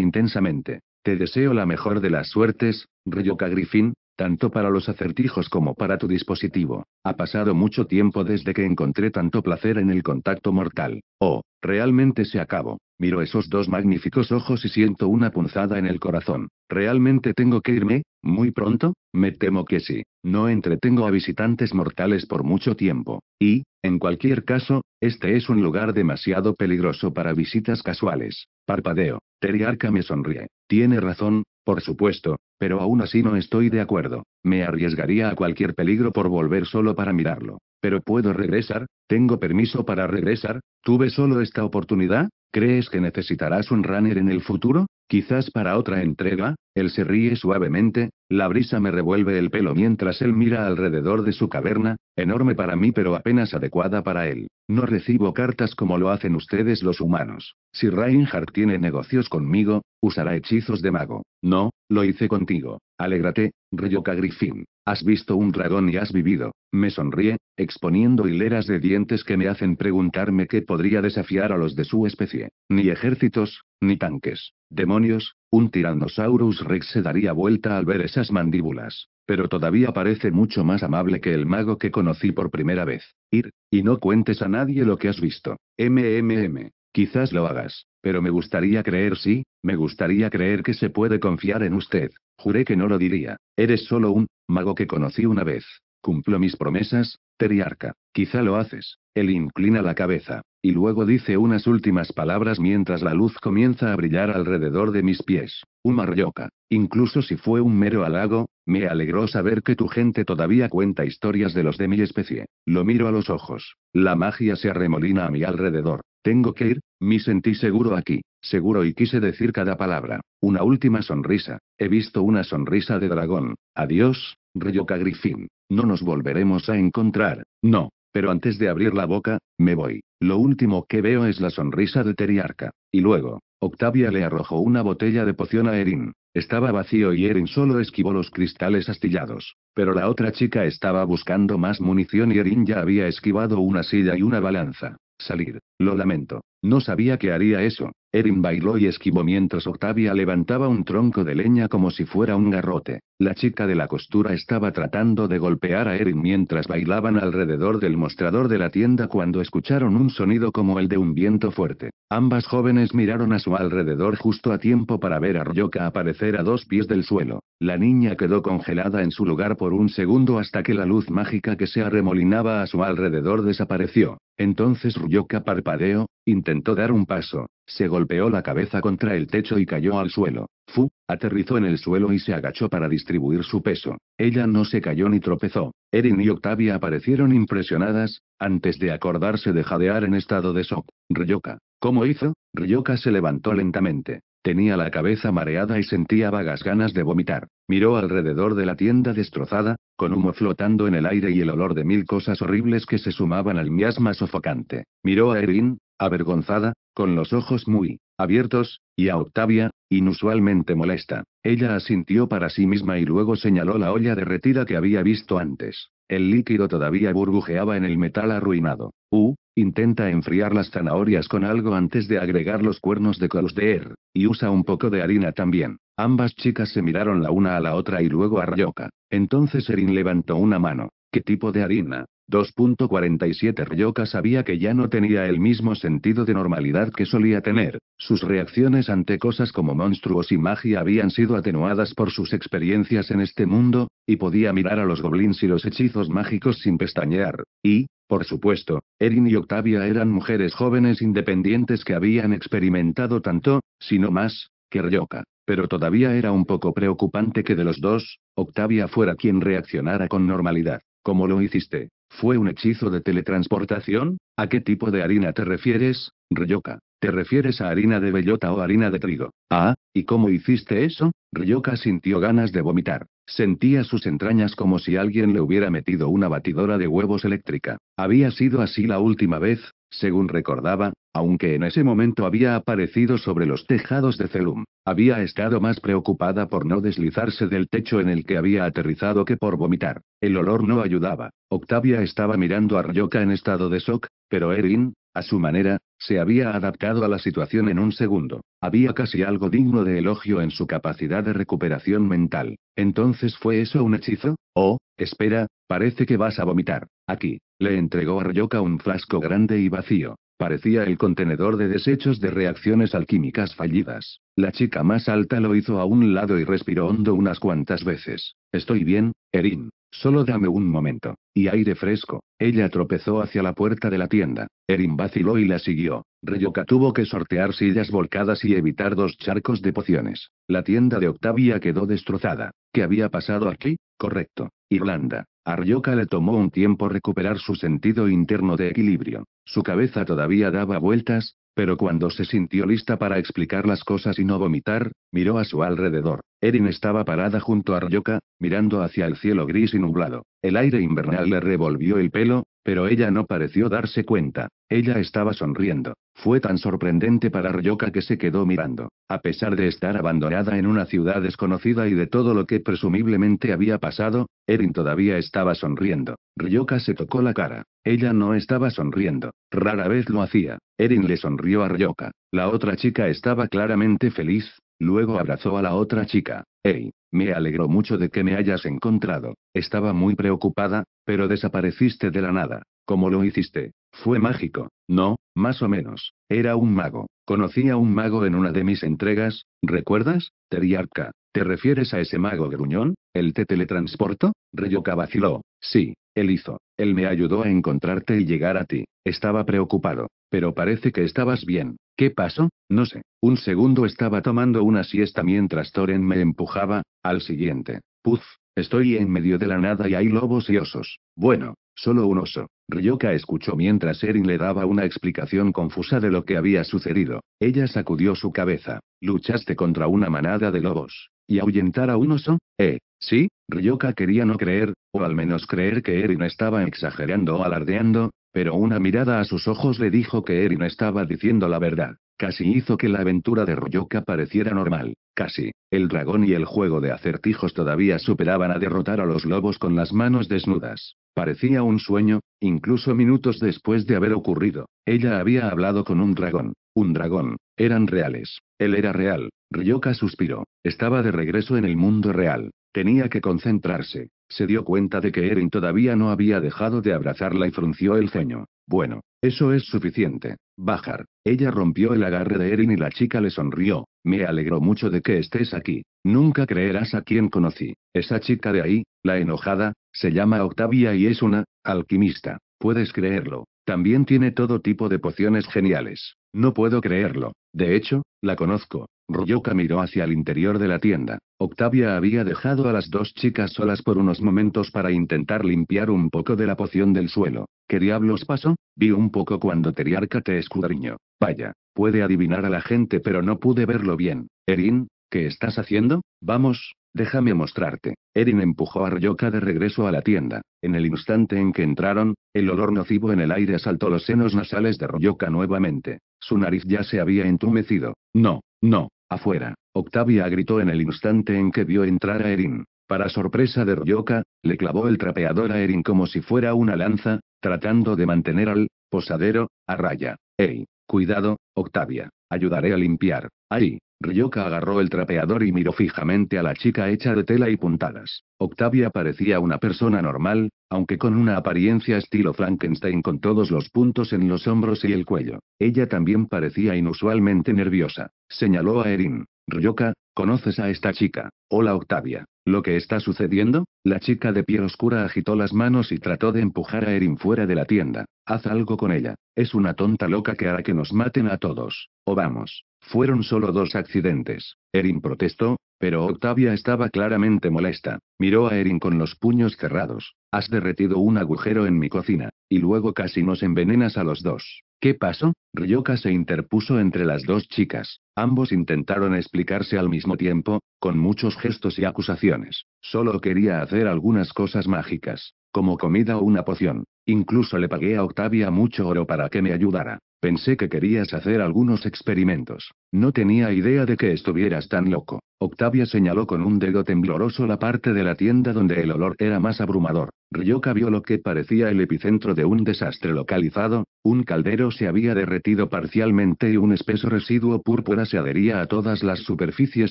intensamente. Te deseo la mejor de las suertes, Ryoka Griffin, tanto para los acertijos como para tu dispositivo. Ha pasado mucho tiempo desde que encontré tanto placer en el contacto mortal. Oh, realmente se acabó. Miro esos dos magníficos ojos y siento una punzada en el corazón. ¿Realmente tengo que irme? ¿Muy pronto? Me temo que sí. No entretengo a visitantes mortales por mucho tiempo. Y, en cualquier caso, este es un lugar demasiado peligroso para visitas casuales. Parpadeo. Teriarca me sonríe. Tiene razón, por supuesto, pero aún así no estoy de acuerdo. Me arriesgaría a cualquier peligro por volver solo para mirarlo. Pero puedo regresar, tengo permiso para regresar, tuve solo esta oportunidad. ¿Crees que necesitarás un runner en el futuro? Quizás para otra entrega, él se ríe suavemente, la brisa me revuelve el pelo mientras él mira alrededor de su caverna, enorme para mí pero apenas adecuada para él. No recibo cartas como lo hacen ustedes los humanos. Si Reinhardt tiene negocios conmigo, usará hechizos de mago. No, lo hice contigo. Alégrate, Ryoka Griffin. Has visto un dragón y has vivido. Me sonríe, exponiendo hileras de dientes que me hacen preguntarme qué podría desafiar a los de su especie. Ni ejércitos, ni tanques. Demonios, un Tyrannosaurus Rex se daría vuelta al ver esas mandíbulas. Pero todavía parece mucho más amable que el mago que conocí por primera vez. Ir, y no cuentes a nadie lo que has visto. MMM. Quizás lo hagas. Pero me gustaría creer sí, me gustaría creer que se puede confiar en usted. Juré que no lo diría. Eres solo un mago que conocí una vez. Cumplo mis promesas, Teriarca. Quizá lo haces. Él inclina la cabeza. Y luego dice unas últimas palabras mientras la luz comienza a brillar alrededor de mis pies. Uma Ryoka. Incluso si fue un mero halago, me alegró saber que tu gente todavía cuenta historias de los de mi especie. Lo miro a los ojos. La magia se arremolina a mi alrededor. Tengo que ir, me sentí seguro aquí, seguro y quise decir cada palabra. Una última sonrisa. He visto una sonrisa de dragón. Adiós, Ryoka Griffin. No nos volveremos a encontrar. No. Pero antes de abrir la boca, me voy. Lo último que veo es la sonrisa de Teriarca. Y luego, Octavia le arrojó una botella de poción a Erin. Estaba vacío y Erin solo esquivó los cristales astillados. Pero la otra chica estaba buscando más munición y Erin ya había esquivado una silla y una balanza. Salir. Lo lamento. No sabía que haría eso. Erin bailó y esquivó mientras Octavia levantaba un tronco de leña como si fuera un garrote. La chica de la costura estaba tratando de golpear a Erin mientras bailaban alrededor del mostrador de la tienda cuando escucharon un sonido como el de un viento fuerte. Ambas jóvenes miraron a su alrededor justo a tiempo para ver a Ryoka aparecer a dos pies del suelo. La niña quedó congelada en su lugar por un segundo hasta que la luz mágica que se arremolinaba a su alrededor desapareció. Entonces Ryoka parpadeó, Intentó dar un paso, se golpeó la cabeza contra el techo y cayó al suelo. Fu, aterrizó en el suelo y se agachó para distribuir su peso. Ella no se cayó ni tropezó. Erin y Octavia aparecieron impresionadas, antes de acordarse de jadear en estado de shock. Ryoka. ¿Cómo hizo? Ryoka se levantó lentamente. Tenía la cabeza mareada y sentía vagas ganas de vomitar. Miró alrededor de la tienda destrozada, con humo flotando en el aire y el olor de mil cosas horribles que se sumaban al miasma sofocante. Miró a Erin, avergonzada, con los ojos muy abiertos, y a Octavia, inusualmente molesta. Ella asintió para sí misma y luego señaló la olla derretida que había visto antes. El líquido todavía burbujeaba en el metal arruinado. U, intenta enfriar las zanahorias con algo antes de agregar los cuernos de Er. y usa un poco de harina también. Ambas chicas se miraron la una a la otra y luego a Rayoka. Entonces Erin levantó una mano. ¿Qué tipo de harina? 2.47 Ryoka sabía que ya no tenía el mismo sentido de normalidad que solía tener, sus reacciones ante cosas como monstruos y magia habían sido atenuadas por sus experiencias en este mundo, y podía mirar a los goblins y los hechizos mágicos sin pestañear, y, por supuesto, Erin y Octavia eran mujeres jóvenes independientes que habían experimentado tanto, si no más, que Ryoka. Pero todavía era un poco preocupante que de los dos, Octavia fuera quien reaccionara con normalidad. Como lo hiciste? ¿Fue un hechizo de teletransportación? ¿A qué tipo de harina te refieres, Ryoka? ¿Te refieres a harina de bellota o harina de trigo? Ah, ¿y cómo hiciste eso? Ryoka sintió ganas de vomitar. Sentía sus entrañas como si alguien le hubiera metido una batidora de huevos eléctrica. Había sido así la última vez, según recordaba, aunque en ese momento había aparecido sobre los tejados de Celum, había estado más preocupada por no deslizarse del techo en el que había aterrizado que por vomitar. El olor no ayudaba. Octavia estaba mirando a Ryoka en estado de shock, pero Erin, a su manera, se había adaptado a la situación en un segundo. Había casi algo digno de elogio en su capacidad de recuperación mental. Entonces fue eso un hechizo? Oh, espera, parece que vas a vomitar. Aquí, le entregó a Ryoka un frasco grande y vacío. Parecía el contenedor de desechos de reacciones alquímicas fallidas. La chica más alta lo hizo a un lado y respiró hondo unas cuantas veces. Estoy bien, Erin. Solo dame un momento. Y aire fresco. Ella tropezó hacia la puerta de la tienda. Erin vaciló y la siguió. Ryoka tuvo que sortear sillas volcadas y evitar dos charcos de pociones. La tienda de Octavia quedó destrozada. ¿Qué había pasado aquí? Correcto. Irlanda. A Ryoka le tomó un tiempo recuperar su sentido interno de equilibrio. Su cabeza todavía daba vueltas, pero cuando se sintió lista para explicar las cosas y no vomitar, miró a su alrededor. Erin estaba parada junto a Ryoka, mirando hacia el cielo gris y nublado. El aire invernal le revolvió el pelo, pero ella no pareció darse cuenta. Ella estaba sonriendo. Fue tan sorprendente para Ryoka que se quedó mirando. A pesar de estar abandonada en una ciudad desconocida y de todo lo que presumiblemente había pasado, Erin todavía estaba sonriendo. Ryoka se tocó la cara. Ella no estaba sonriendo. Rara vez lo hacía. Erin le sonrió a Ryoka. La otra chica estaba claramente feliz, Luego abrazó a la otra chica. Hey, me alegro mucho de que me hayas encontrado. Estaba muy preocupada, pero desapareciste de la nada. ¿Cómo lo hiciste? Fue mágico. No, más o menos. Era un mago. Conocí a un mago en una de mis entregas, ¿recuerdas? Teriarca. ¿Te refieres a ese mago gruñón? ¿El te teletransportó? Reyoka vaciló. Sí, él hizo. Él me ayudó a encontrarte y llegar a ti. Estaba preocupado. Pero parece que estabas bien. ¿Qué pasó? No sé. Un segundo estaba tomando una siesta mientras Toren me empujaba, al siguiente. Puf, estoy en medio de la nada y hay lobos y osos. Bueno, solo un oso. Ryoka escuchó mientras Erin le daba una explicación confusa de lo que había sucedido. Ella sacudió su cabeza. Luchaste contra una manada de lobos. ¿Y ahuyentar a un oso? Eh, sí, Ryoka quería no creer, o al menos creer que Erin estaba exagerando o alardeando, pero una mirada a sus ojos le dijo que Erin estaba diciendo la verdad. Casi hizo que la aventura de Ryoka pareciera normal. Casi. El dragón y el juego de acertijos todavía superaban a derrotar a los lobos con las manos desnudas. Parecía un sueño, incluso minutos después de haber ocurrido. Ella había hablado con un dragón. Un dragón. Eran reales. Él era real. Ryoka suspiró. Estaba de regreso en el mundo real. Tenía que concentrarse. Se dio cuenta de que Erin todavía no había dejado de abrazarla y frunció el ceño. Bueno, eso es suficiente. Bajar. Ella rompió el agarre de Erin y la chica le sonrió. Me alegro mucho de que estés aquí. Nunca creerás a quien conocí. Esa chica de ahí, la enojada, se llama Octavia y es una alquimista. Puedes creerlo. También tiene todo tipo de pociones geniales. No puedo creerlo. De hecho, la conozco. Ruyoka miró hacia el interior de la tienda. Octavia había dejado a las dos chicas solas por unos momentos para intentar limpiar un poco de la poción del suelo. ¿Qué diablos pasó? Vi un poco cuando Teriarca te escudriñó. Vaya, puede adivinar a la gente pero no pude verlo bien. Erin, ¿qué estás haciendo? Vamos, Déjame mostrarte. Erin empujó a Ryoka de regreso a la tienda. En el instante en que entraron, el olor nocivo en el aire asaltó los senos nasales de Ryoka nuevamente. Su nariz ya se había entumecido. No, no, afuera. Octavia gritó en el instante en que vio entrar a Erin. Para sorpresa de Ryoka, le clavó el trapeador a Erin como si fuera una lanza, tratando de mantener al posadero a raya. ¡Ey! Cuidado, Octavia. Ayudaré a limpiar. Ahí. Ryoka agarró el trapeador y miró fijamente a la chica hecha de tela y puntadas. Octavia parecía una persona normal, aunque con una apariencia estilo Frankenstein con todos los puntos en los hombros y el cuello. Ella también parecía inusualmente nerviosa. Señaló a Erin. Ryoka, ¿conoces a esta chica? Hola Octavia. ¿Lo que está sucediendo? La chica de piel oscura agitó las manos y trató de empujar a Erin fuera de la tienda. Haz algo con ella. Es una tonta loca que hará que nos maten a todos. O vamos. Fueron solo dos accidentes. Erin protestó, pero Octavia estaba claramente molesta. Miró a Erin con los puños cerrados. Has derretido un agujero en mi cocina, y luego casi nos envenenas a los dos. ¿Qué pasó? Ryoka se interpuso entre las dos chicas. Ambos intentaron explicarse al mismo tiempo, con muchos gestos y acusaciones. Solo quería hacer algunas cosas mágicas, como comida o una poción. Incluso le pagué a Octavia mucho oro para que me ayudara. Pensé que querías hacer algunos experimentos. No tenía idea de que estuvieras tan loco. Octavia señaló con un dedo tembloroso la parte de la tienda donde el olor era más abrumador. Ryoka vio lo que parecía el epicentro de un desastre localizado, un caldero se había derretido parcialmente y un espeso residuo púrpura se adhería a todas las superficies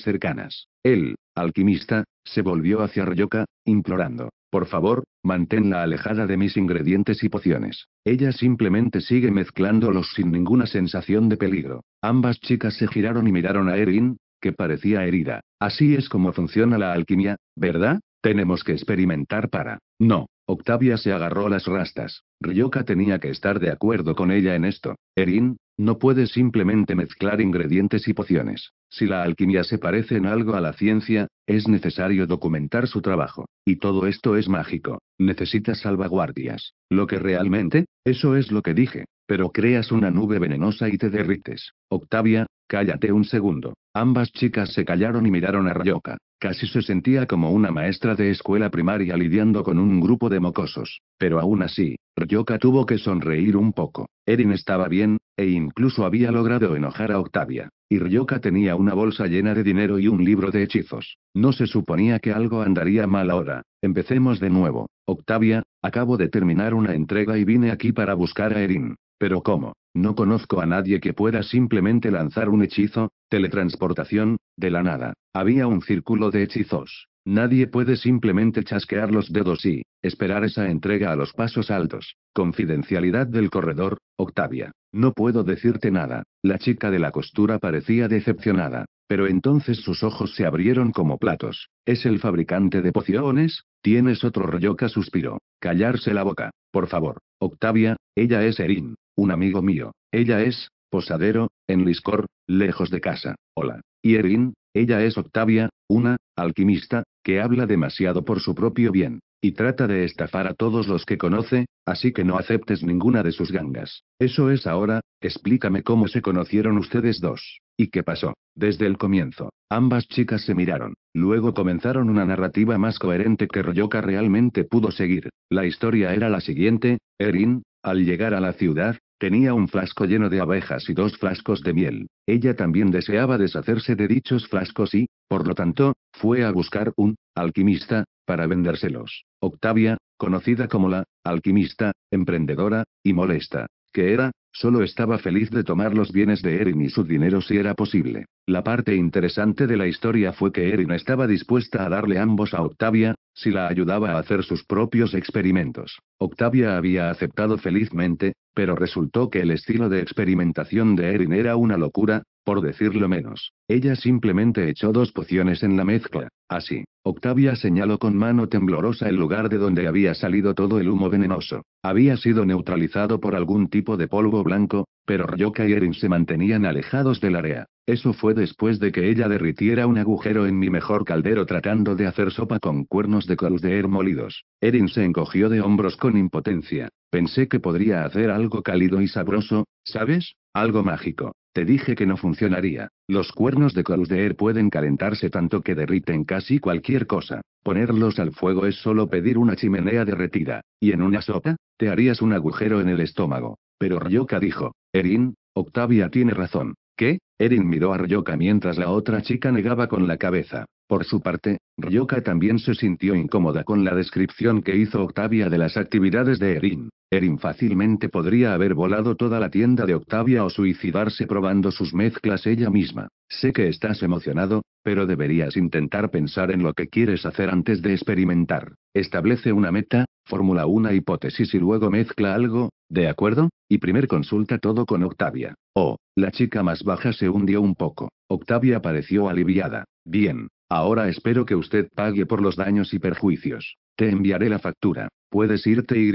cercanas. El alquimista, se volvió hacia Ryoka, implorando. Por favor, manténla alejada de mis ingredientes y pociones. Ella simplemente sigue mezclándolos sin ninguna sensación de peligro. Ambas chicas se giraron y miraron a Erin, que parecía herida. Así es como funciona la alquimia, ¿verdad? Tenemos que experimentar para. No. Octavia se agarró las rastas. Ryoka tenía que estar de acuerdo con ella en esto. Erin, no puedes simplemente mezclar ingredientes y pociones. Si la alquimia se parece en algo a la ciencia, es necesario documentar su trabajo. Y todo esto es mágico. necesita salvaguardias. Lo que realmente, eso es lo que dije pero creas una nube venenosa y te derrites. Octavia, cállate un segundo. Ambas chicas se callaron y miraron a Ryoka, Casi se sentía como una maestra de escuela primaria lidiando con un grupo de mocosos. Pero aún así, Ryoka tuvo que sonreír un poco. Erin estaba bien, e incluso había logrado enojar a Octavia. Y Ryoka tenía una bolsa llena de dinero y un libro de hechizos. No se suponía que algo andaría mal ahora. Empecemos de nuevo. Octavia, acabo de terminar una entrega y vine aquí para buscar a Erin. Pero ¿cómo? No conozco a nadie que pueda simplemente lanzar un hechizo, teletransportación, de la nada. Había un círculo de hechizos. Nadie puede simplemente chasquear los dedos y esperar esa entrega a los pasos altos. Confidencialidad del corredor, Octavia. No puedo decirte nada. La chica de la costura parecía decepcionada, pero entonces sus ojos se abrieron como platos. ¿Es el fabricante de pociones? Tienes otro rolloca, suspiró. Callarse la boca, por favor. Octavia, ella es Erin. Un amigo mío. Ella es, posadero, en Liscor, lejos de casa. Hola. Y Erin, ella es Octavia, una, alquimista, que habla demasiado por su propio bien. Y trata de estafar a todos los que conoce, así que no aceptes ninguna de sus gangas. Eso es ahora, explícame cómo se conocieron ustedes dos. ¿Y qué pasó? Desde el comienzo, ambas chicas se miraron. Luego comenzaron una narrativa más coherente que Royoka realmente pudo seguir. La historia era la siguiente, Erin, al llegar a la ciudad, tenía un frasco lleno de abejas y dos frascos de miel. Ella también deseaba deshacerse de dichos frascos y, por lo tanto, fue a buscar un alquimista, para vendérselos. Octavia, conocida como la alquimista, emprendedora, y molesta, que era, solo estaba feliz de tomar los bienes de Erin y su dinero si era posible. La parte interesante de la historia fue que Erin estaba dispuesta a darle ambos a Octavia, si la ayudaba a hacer sus propios experimentos. Octavia había aceptado felizmente, pero resultó que el estilo de experimentación de Erin era una locura, por decirlo menos, ella simplemente echó dos pociones en la mezcla. Así, Octavia señaló con mano temblorosa el lugar de donde había salido todo el humo venenoso. Había sido neutralizado por algún tipo de polvo blanco, pero Ryoka y Erin se mantenían alejados del área. Eso fue después de que ella derritiera un agujero en mi mejor caldero tratando de hacer sopa con cuernos de her molidos. Erin se encogió de hombros con impotencia. Pensé que podría hacer algo cálido y sabroso, ¿sabes? Algo mágico. Te dije que no funcionaría. Los cuernos de ER pueden calentarse tanto que derriten casi cualquier cosa. Ponerlos al fuego es solo pedir una chimenea derretida. Y en una sopa, te harías un agujero en el estómago. Pero Ryoka dijo, Erin, Octavia tiene razón. ¿Qué? Erin miró a Ryoka mientras la otra chica negaba con la cabeza. Por su parte, Ryoka también se sintió incómoda con la descripción que hizo Octavia de las actividades de Erin. Erin fácilmente podría haber volado toda la tienda de Octavia o suicidarse probando sus mezclas ella misma. Sé que estás emocionado, pero deberías intentar pensar en lo que quieres hacer antes de experimentar. Establece una meta, fórmula una hipótesis y luego mezcla algo, ¿de acuerdo? Y primer consulta todo con Octavia. Oh, la chica más baja se hundió un poco. Octavia pareció aliviada. Bien, Ahora espero que usted pague por los daños y perjuicios. Te enviaré la factura. Puedes irte y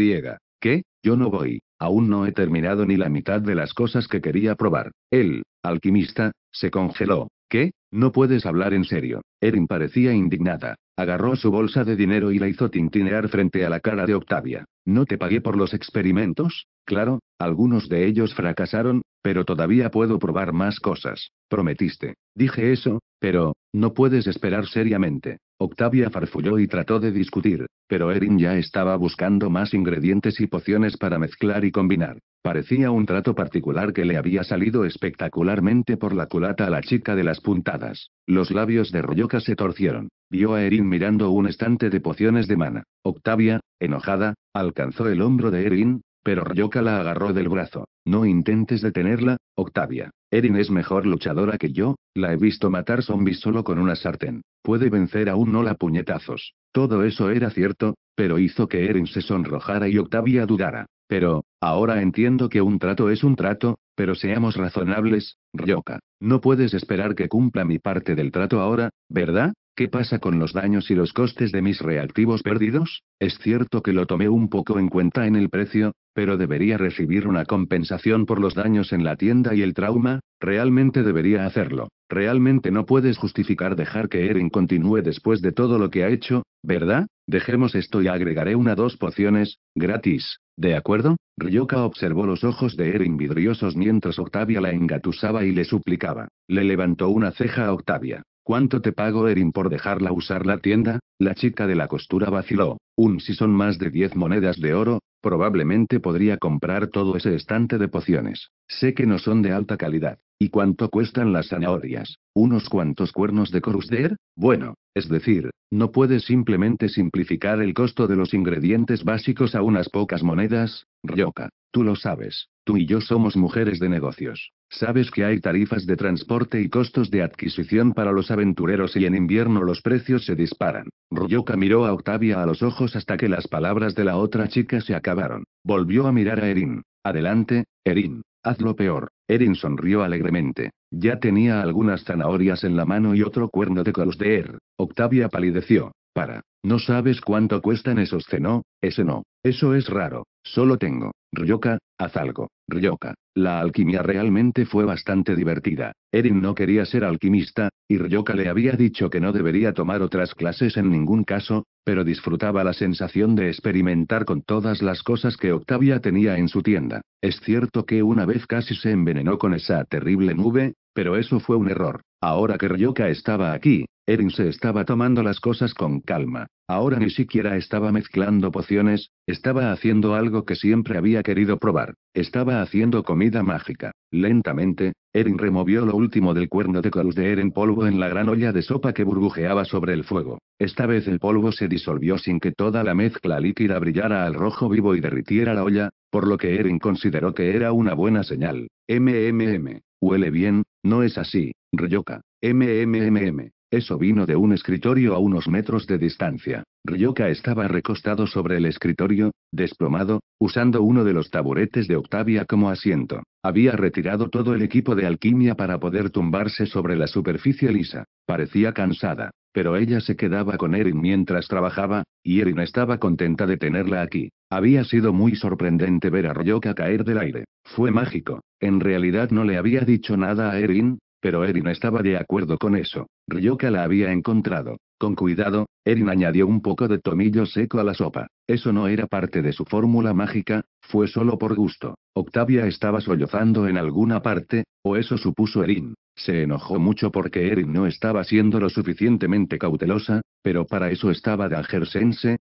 ¿Qué? Yo no voy. Aún no he terminado ni la mitad de las cosas que quería probar. El alquimista se congeló. ¿Qué? No puedes hablar en serio. Erin parecía indignada. Agarró su bolsa de dinero y la hizo tintinear frente a la cara de Octavia. No te pagué por los experimentos, claro, algunos de ellos fracasaron, pero todavía puedo probar más cosas. Prometiste. Dije eso, pero, no puedes esperar seriamente. Octavia farfulló y trató de discutir, pero Erin ya estaba buscando más ingredientes y pociones para mezclar y combinar. Parecía un trato particular que le había salido espectacularmente por la culata a la chica de las puntadas. Los labios de Royoka se torcieron. Vio a Erin mirando un estante de pociones de mana. Octavia, enojada, al alcanzó el hombro de Erin, pero Ryoka la agarró del brazo. No intentes detenerla, Octavia. Erin es mejor luchadora que yo, la he visto matar zombies solo con una sartén. Puede vencer a un hola puñetazos. Todo eso era cierto, pero hizo que Erin se sonrojara y Octavia dudara. Pero, ahora entiendo que un trato es un trato, pero seamos razonables, Ryoka. No puedes esperar que cumpla mi parte del trato ahora, ¿verdad? ¿Qué pasa con los daños y los costes de mis reactivos perdidos? Es cierto que lo tomé un poco en cuenta en el precio, pero debería recibir una compensación por los daños en la tienda y el trauma, realmente debería hacerlo. Realmente no puedes justificar dejar que Erin continúe después de todo lo que ha hecho, ¿verdad? Dejemos esto y agregaré una dos pociones, gratis. ¿De acuerdo? Ryoka observó los ojos de Erin vidriosos mientras Octavia la engatusaba y le suplicaba. Le levantó una ceja a Octavia. ¿Cuánto te pago Erin por dejarla usar la tienda? La chica de la costura vaciló. Un si son más de diez monedas de oro, probablemente podría comprar todo ese estante de pociones. Sé que no son de alta calidad. ¿Y cuánto cuestan las zanahorias? ¿Unos cuantos cuernos de Corusder? Bueno, es decir, no puedes simplemente simplificar el costo de los ingredientes básicos a unas pocas monedas, Ryoka. Tú lo sabes. Tú y yo somos mujeres de negocios. Sabes que hay tarifas de transporte y costos de adquisición para los aventureros y en invierno los precios se disparan. Ryoka miró a Octavia a los ojos hasta que las palabras de la otra chica se acabaron. Volvió a mirar a Erin. Adelante, Erin. Haz lo peor. Erin sonrió alegremente. Ya tenía algunas zanahorias en la mano y otro cuerno de de er, Octavia palideció. Para. No sabes cuánto cuestan esos, cenó. Ese no. Eso es raro. Solo tengo, Ryoka, haz algo, Ryoka. La alquimia realmente fue bastante divertida. Erin no quería ser alquimista, y Ryoka le había dicho que no debería tomar otras clases en ningún caso, pero disfrutaba la sensación de experimentar con todas las cosas que Octavia tenía en su tienda. Es cierto que una vez casi se envenenó con esa terrible nube, pero eso fue un error. Ahora que Ryoka estaba aquí, Erin se estaba tomando las cosas con calma. Ahora ni siquiera estaba mezclando pociones, estaba haciendo algo que siempre había querido probar. Estaba haciendo comida mágica. Lentamente, Erin removió lo último del cuerno de colus de Eren polvo en la gran olla de sopa que burbujeaba sobre el fuego. Esta vez el polvo se disolvió sin que toda la mezcla líquida brillara al rojo vivo y derritiera la olla, por lo que Erin consideró que era una buena señal. MMM. Huele bien, no es así, Ryoka. MMMM. Eso vino de un escritorio a unos metros de distancia. Ryoka estaba recostado sobre el escritorio, desplomado, usando uno de los taburetes de Octavia como asiento. Había retirado todo el equipo de alquimia para poder tumbarse sobre la superficie lisa. Parecía cansada, pero ella se quedaba con Erin mientras trabajaba, y Erin estaba contenta de tenerla aquí. Había sido muy sorprendente ver a Ryoka caer del aire. Fue mágico. En realidad no le había dicho nada a Erin, pero Erin estaba de acuerdo con eso. Ryoka la había encontrado. Con cuidado, Erin añadió un poco de tomillo seco a la sopa. Eso no era parte de su fórmula mágica, fue solo por gusto. Octavia estaba sollozando en alguna parte, o eso supuso Erin. Se enojó mucho porque Erin no estaba siendo lo suficientemente cautelosa, pero para eso estaba de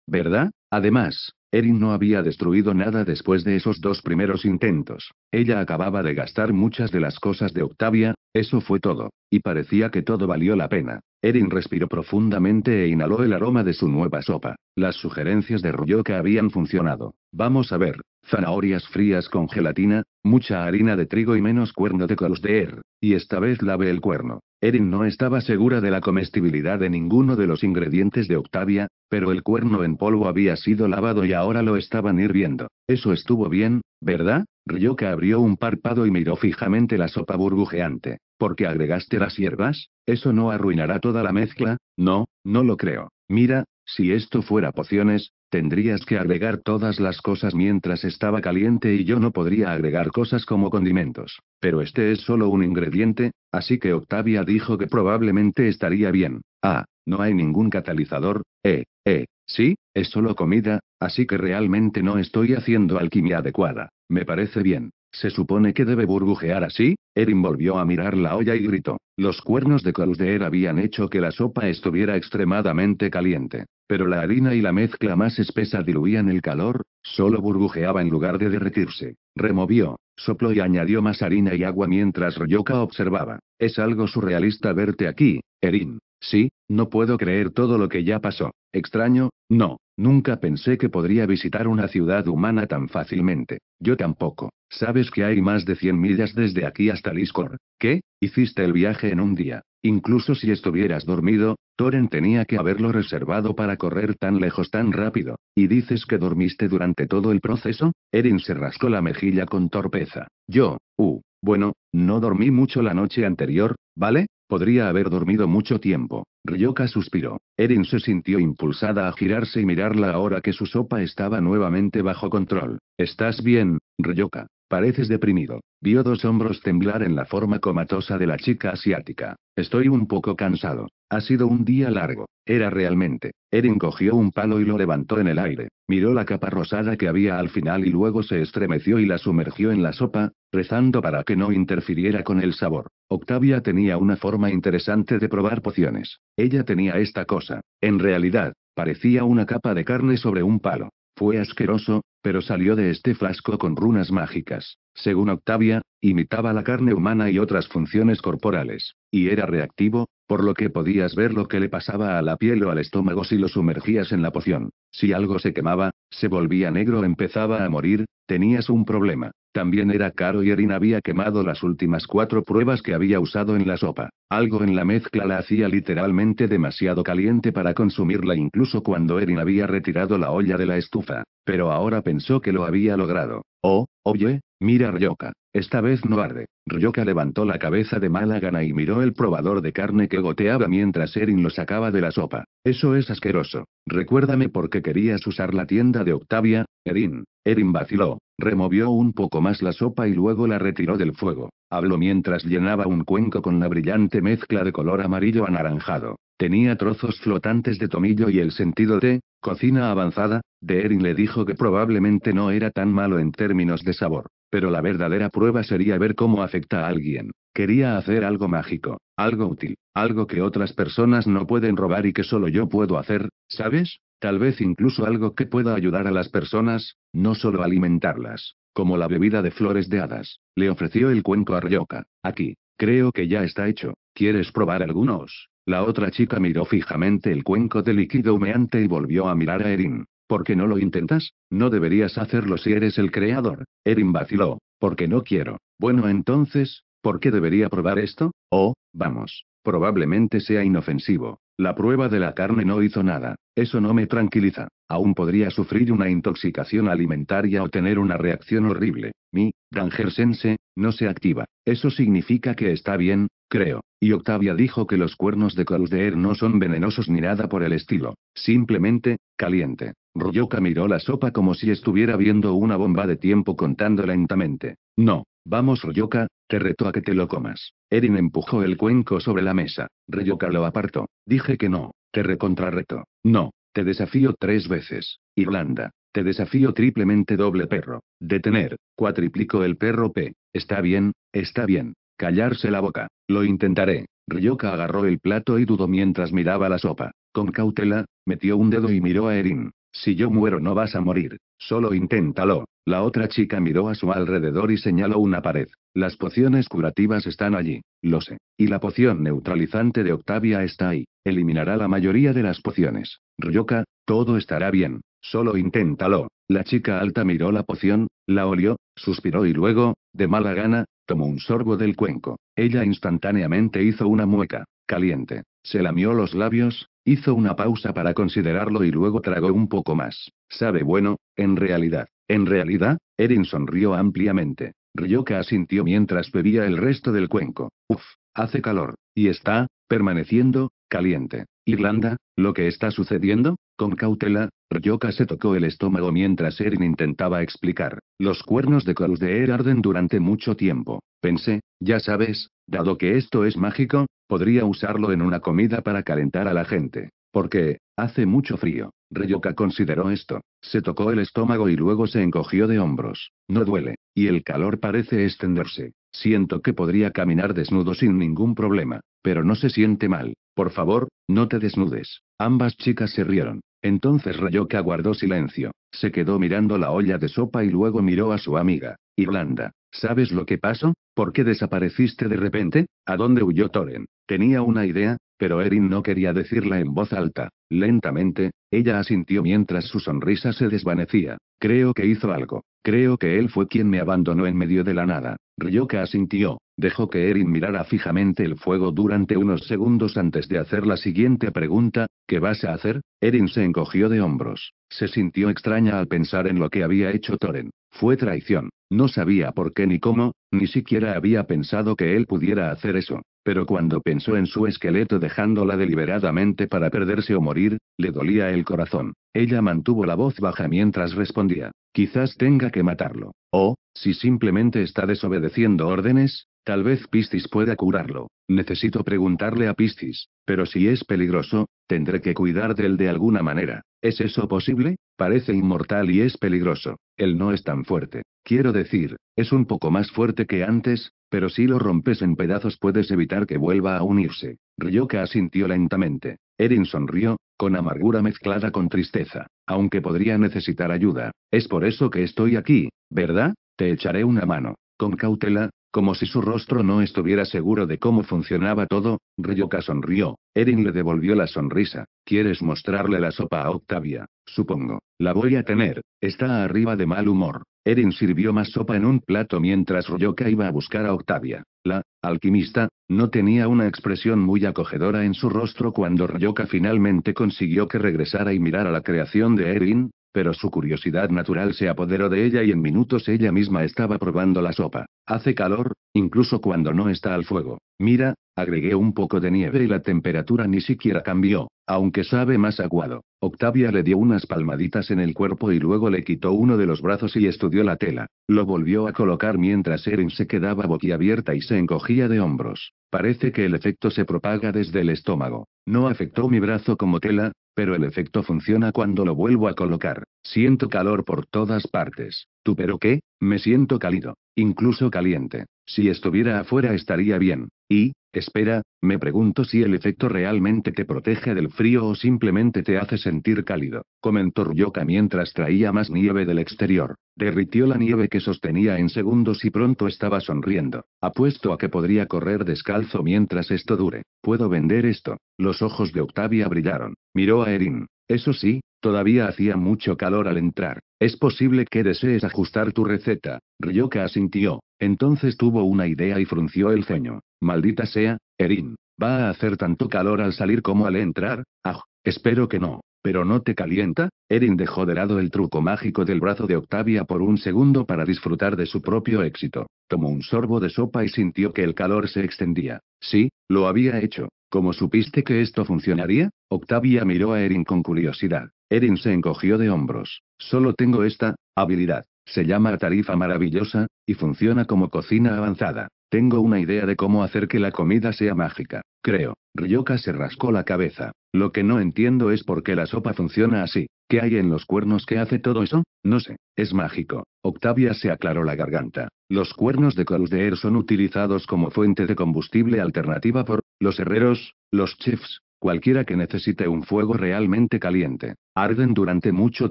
¿verdad? Además, Erin no había destruido nada después de esos dos primeros intentos. Ella acababa de gastar muchas de las cosas de Octavia, eso fue todo, y parecía que todo valió la pena. Erin respiró profundamente e inhaló el aroma de su nueva sopa. Las sugerencias de que habían funcionado. Vamos a ver, zanahorias frías con gelatina, mucha harina de trigo y menos cuerno de colos de er, y esta vez lave el cuerno. Erin no estaba segura de la comestibilidad de ninguno de los ingredientes de Octavia, pero el cuerno en polvo había sido lavado y ahora lo estaban hirviendo. Eso estuvo bien, ¿verdad? Ryoka abrió un párpado y miró fijamente la sopa burbujeante. ¿Por qué agregaste las hierbas? Eso no arruinará toda la mezcla, no, no lo creo. Mira, si esto fuera pociones, Tendrías que agregar todas las cosas mientras estaba caliente y yo no podría agregar cosas como condimentos. Pero este es solo un ingrediente, así que Octavia dijo que probablemente estaría bien. Ah, no hay ningún catalizador, eh, eh, sí, es solo comida, así que realmente no estoy haciendo alquimia adecuada. Me parece bien. Se supone que debe burbujear así. Erin volvió a mirar la olla y gritó. Los cuernos de él habían hecho que la sopa estuviera extremadamente caliente. Pero la harina y la mezcla más espesa diluían el calor, solo burbujeaba en lugar de derretirse. Removió, sopló y añadió más harina y agua mientras Ryoka observaba. Es algo surrealista verte aquí, Erin. Sí, no puedo creer todo lo que ya pasó. Extraño, no, nunca pensé que podría visitar una ciudad humana tan fácilmente. Yo tampoco. Sabes que hay más de 100 millas desde aquí hasta Liscor. ¿Qué? Hiciste el viaje en un día. Incluso si estuvieras dormido, Toren tenía que haberlo reservado para correr tan lejos tan rápido. ¿Y dices que dormiste durante todo el proceso? Erin se rascó la mejilla con torpeza. Yo, uh, bueno, no dormí mucho la noche anterior, ¿vale? Podría haber dormido mucho tiempo. Ryoka suspiró. Erin se sintió impulsada a girarse y mirarla ahora que su sopa estaba nuevamente bajo control. ¿Estás bien, Ryoka? Pareces deprimido. Vio dos hombros temblar en la forma comatosa de la chica asiática. Estoy un poco cansado. Ha sido un día largo. Era realmente. Erin cogió un palo y lo levantó en el aire. Miró la capa rosada que había al final y luego se estremeció y la sumergió en la sopa, rezando para que no interfiriera con el sabor. Octavia tenía una forma interesante de probar pociones. Ella tenía esta cosa. En realidad, parecía una capa de carne sobre un palo. Fue asqueroso, pero salió de este frasco con runas mágicas. Según Octavia, imitaba la carne humana y otras funciones corporales. Y era reactivo, por lo que podías ver lo que le pasaba a la piel o al estómago si lo sumergías en la poción. Si algo se quemaba, se volvía negro, o empezaba a morir, tenías un problema. También era caro y Erin había quemado las últimas cuatro pruebas que había usado en la sopa. Algo en la mezcla la hacía literalmente demasiado caliente para consumirla incluso cuando Erin había retirado la olla de la estufa. Pero ahora pensó que lo había logrado. Oh, oye, mira Ryoka. Esta vez no arde. Ryoka levantó la cabeza de mala gana y miró el probador de carne que goteaba mientras Erin lo sacaba de la sopa. Eso es asqueroso. Recuérdame porque querías usar la tienda de Octavia, Erin. Erin vaciló, removió un poco más la sopa y luego la retiró del fuego. Habló mientras llenaba un cuenco con la brillante mezcla de color amarillo anaranjado. Tenía trozos flotantes de tomillo y el sentido de cocina avanzada, de Erin le dijo que probablemente no era tan malo en términos de sabor. Pero la verdadera prueba sería ver cómo afecta a alguien. Quería hacer algo mágico, algo útil, algo que otras personas no pueden robar y que solo yo puedo hacer, ¿sabes? Tal vez incluso algo que pueda ayudar a las personas, no solo alimentarlas, como la bebida de flores de hadas. Le ofreció el cuenco a Ryoka. Aquí, creo que ya está hecho. ¿Quieres probar algunos? La otra chica miró fijamente el cuenco de líquido humeante y volvió a mirar a Erin. ¿Por qué no lo intentas? No deberías hacerlo si eres el creador. Erin vaciló. Porque no quiero. Bueno, entonces, ¿por qué debería probar esto? Oh, vamos. Probablemente sea inofensivo. La prueba de la carne no hizo nada. Eso no me tranquiliza. Aún podría sufrir una intoxicación alimentaria o tener una reacción horrible. Mi, Danger Sense, no se activa. Eso significa que está bien, creo. Y Octavia dijo que los cuernos de er no son venenosos ni nada por el estilo. Simplemente, caliente. Ryoka miró la sopa como si estuviera viendo una bomba de tiempo contando lentamente. No. Vamos Ryoka, te reto a que te lo comas. Erin empujó el cuenco sobre la mesa. Ryoka lo apartó. Dije que no. Te recontrarreto. No. Te desafío tres veces. Irlanda. Te desafío triplemente doble perro. Detener. Cuatriplicó el perro P. Está bien, está bien. Callarse la boca. Lo intentaré. Ryoka agarró el plato y dudó mientras miraba la sopa. Con cautela, metió un dedo y miró a Erin. Si yo muero no vas a morir, solo inténtalo. La otra chica miró a su alrededor y señaló una pared. Las pociones curativas están allí, lo sé. Y la poción neutralizante de Octavia está ahí. Eliminará la mayoría de las pociones. Ryoka, todo estará bien. Solo inténtalo. La chica alta miró la poción, la olió, suspiró y luego, de mala gana, tomó un sorbo del cuenco. Ella instantáneamente hizo una mueca, caliente. Se lamió los labios, Hizo una pausa para considerarlo y luego tragó un poco más. Sabe bueno, en realidad. En realidad, Erin sonrió ampliamente. Ryoka asintió mientras bebía el resto del cuenco. Uf, hace calor. Y está, permaneciendo, caliente. Irlanda, lo que está sucediendo, con cautela, Ryoka se tocó el estómago mientras Erin intentaba explicar. Los cuernos de Cruz de Er arden durante mucho tiempo. Pensé, ya sabes, dado que esto es mágico, Podría usarlo en una comida para calentar a la gente. Porque, hace mucho frío. Reyoka consideró esto. Se tocó el estómago y luego se encogió de hombros. No duele. Y el calor parece extenderse. Siento que podría caminar desnudo sin ningún problema. Pero no se siente mal. Por favor, no te desnudes. Ambas chicas se rieron. Entonces Ryoka guardó silencio, se quedó mirando la olla de sopa y luego miró a su amiga. Irlanda, ¿sabes lo que pasó? ¿Por qué desapareciste de repente? ¿A dónde huyó Toren? Tenía una idea, pero Erin no quería decirla en voz alta. Lentamente, ella asintió mientras su sonrisa se desvanecía. Creo que hizo algo. Creo que él fue quien me abandonó en medio de la nada. Ryoka asintió. Dejó que Erin mirara fijamente el fuego durante unos segundos antes de hacer la siguiente pregunta, ¿qué vas a hacer? Erin se encogió de hombros. Se sintió extraña al pensar en lo que había hecho Toren. Fue traición. No sabía por qué ni cómo, ni siquiera había pensado que él pudiera hacer eso. Pero cuando pensó en su esqueleto dejándola deliberadamente para perderse o morir, le dolía el corazón. Ella mantuvo la voz baja mientras respondía. Quizás tenga que matarlo. O, si simplemente está desobedeciendo órdenes, Tal vez Piscis pueda curarlo. Necesito preguntarle a Piscis, pero si es peligroso, tendré que cuidar de él de alguna manera. ¿Es eso posible? Parece inmortal y es peligroso. Él no es tan fuerte. Quiero decir, es un poco más fuerte que antes, pero si lo rompes en pedazos puedes evitar que vuelva a unirse. Ryoka asintió lentamente. Erin sonrió, con amargura mezclada con tristeza. Aunque podría necesitar ayuda. Es por eso que estoy aquí, ¿verdad? Te echaré una mano. Con cautela, como si su rostro no estuviera seguro de cómo funcionaba todo, Ryoka sonrió. Erin le devolvió la sonrisa. ¿Quieres mostrarle la sopa a Octavia? Supongo. La voy a tener. Está arriba de mal humor. Erin sirvió más sopa en un plato mientras Ryoka iba a buscar a Octavia. La alquimista no tenía una expresión muy acogedora en su rostro cuando Ryoka finalmente consiguió que regresara y mirara la creación de Erin, pero su curiosidad natural se apoderó de ella y en minutos ella misma estaba probando la sopa. Hace calor, incluso cuando no está al fuego. Mira, agregué un poco de nieve y la temperatura ni siquiera cambió. Aunque sabe más aguado. Octavia le dio unas palmaditas en el cuerpo y luego le quitó uno de los brazos y estudió la tela. Lo volvió a colocar mientras Erin se quedaba boquiabierta y se encogía de hombros. Parece que el efecto se propaga desde el estómago. No afectó mi brazo como tela, pero el efecto funciona cuando lo vuelvo a colocar. Siento calor por todas partes. ¿Tú pero qué? Me siento cálido. Incluso caliente. Si estuviera afuera estaría bien. Y, espera, me pregunto si el efecto realmente te protege del frío o simplemente te hace sentir cálido, comentó Ryoka mientras traía más nieve del exterior. Derritió la nieve que sostenía en segundos y pronto estaba sonriendo. Apuesto a que podría correr descalzo mientras esto dure. Puedo vender esto. Los ojos de Octavia brillaron. Miró a Erin. Eso sí, Todavía hacía mucho calor al entrar. Es posible que desees ajustar tu receta. Ryoka asintió. Entonces tuvo una idea y frunció el ceño. Maldita sea, Erin. Va a hacer tanto calor al salir como al entrar. Ah, espero que no. Pero no te calienta. Erin dejó de lado el truco mágico del brazo de Octavia por un segundo para disfrutar de su propio éxito. Tomó un sorbo de sopa y sintió que el calor se extendía. Sí, lo había hecho. ¿Cómo supiste que esto funcionaría? Octavia miró a Erin con curiosidad. Erin se encogió de hombros. Solo tengo esta habilidad. Se llama tarifa maravillosa, y funciona como cocina avanzada. Tengo una idea de cómo hacer que la comida sea mágica, creo. Ryoka se rascó la cabeza. Lo que no entiendo es por qué la sopa funciona así. ¿Qué hay en los cuernos que hace todo eso? No sé, es mágico. Octavia se aclaró la garganta. Los cuernos de Air son utilizados como fuente de combustible alternativa por los herreros, los chefs, cualquiera que necesite un fuego realmente caliente. Arden durante mucho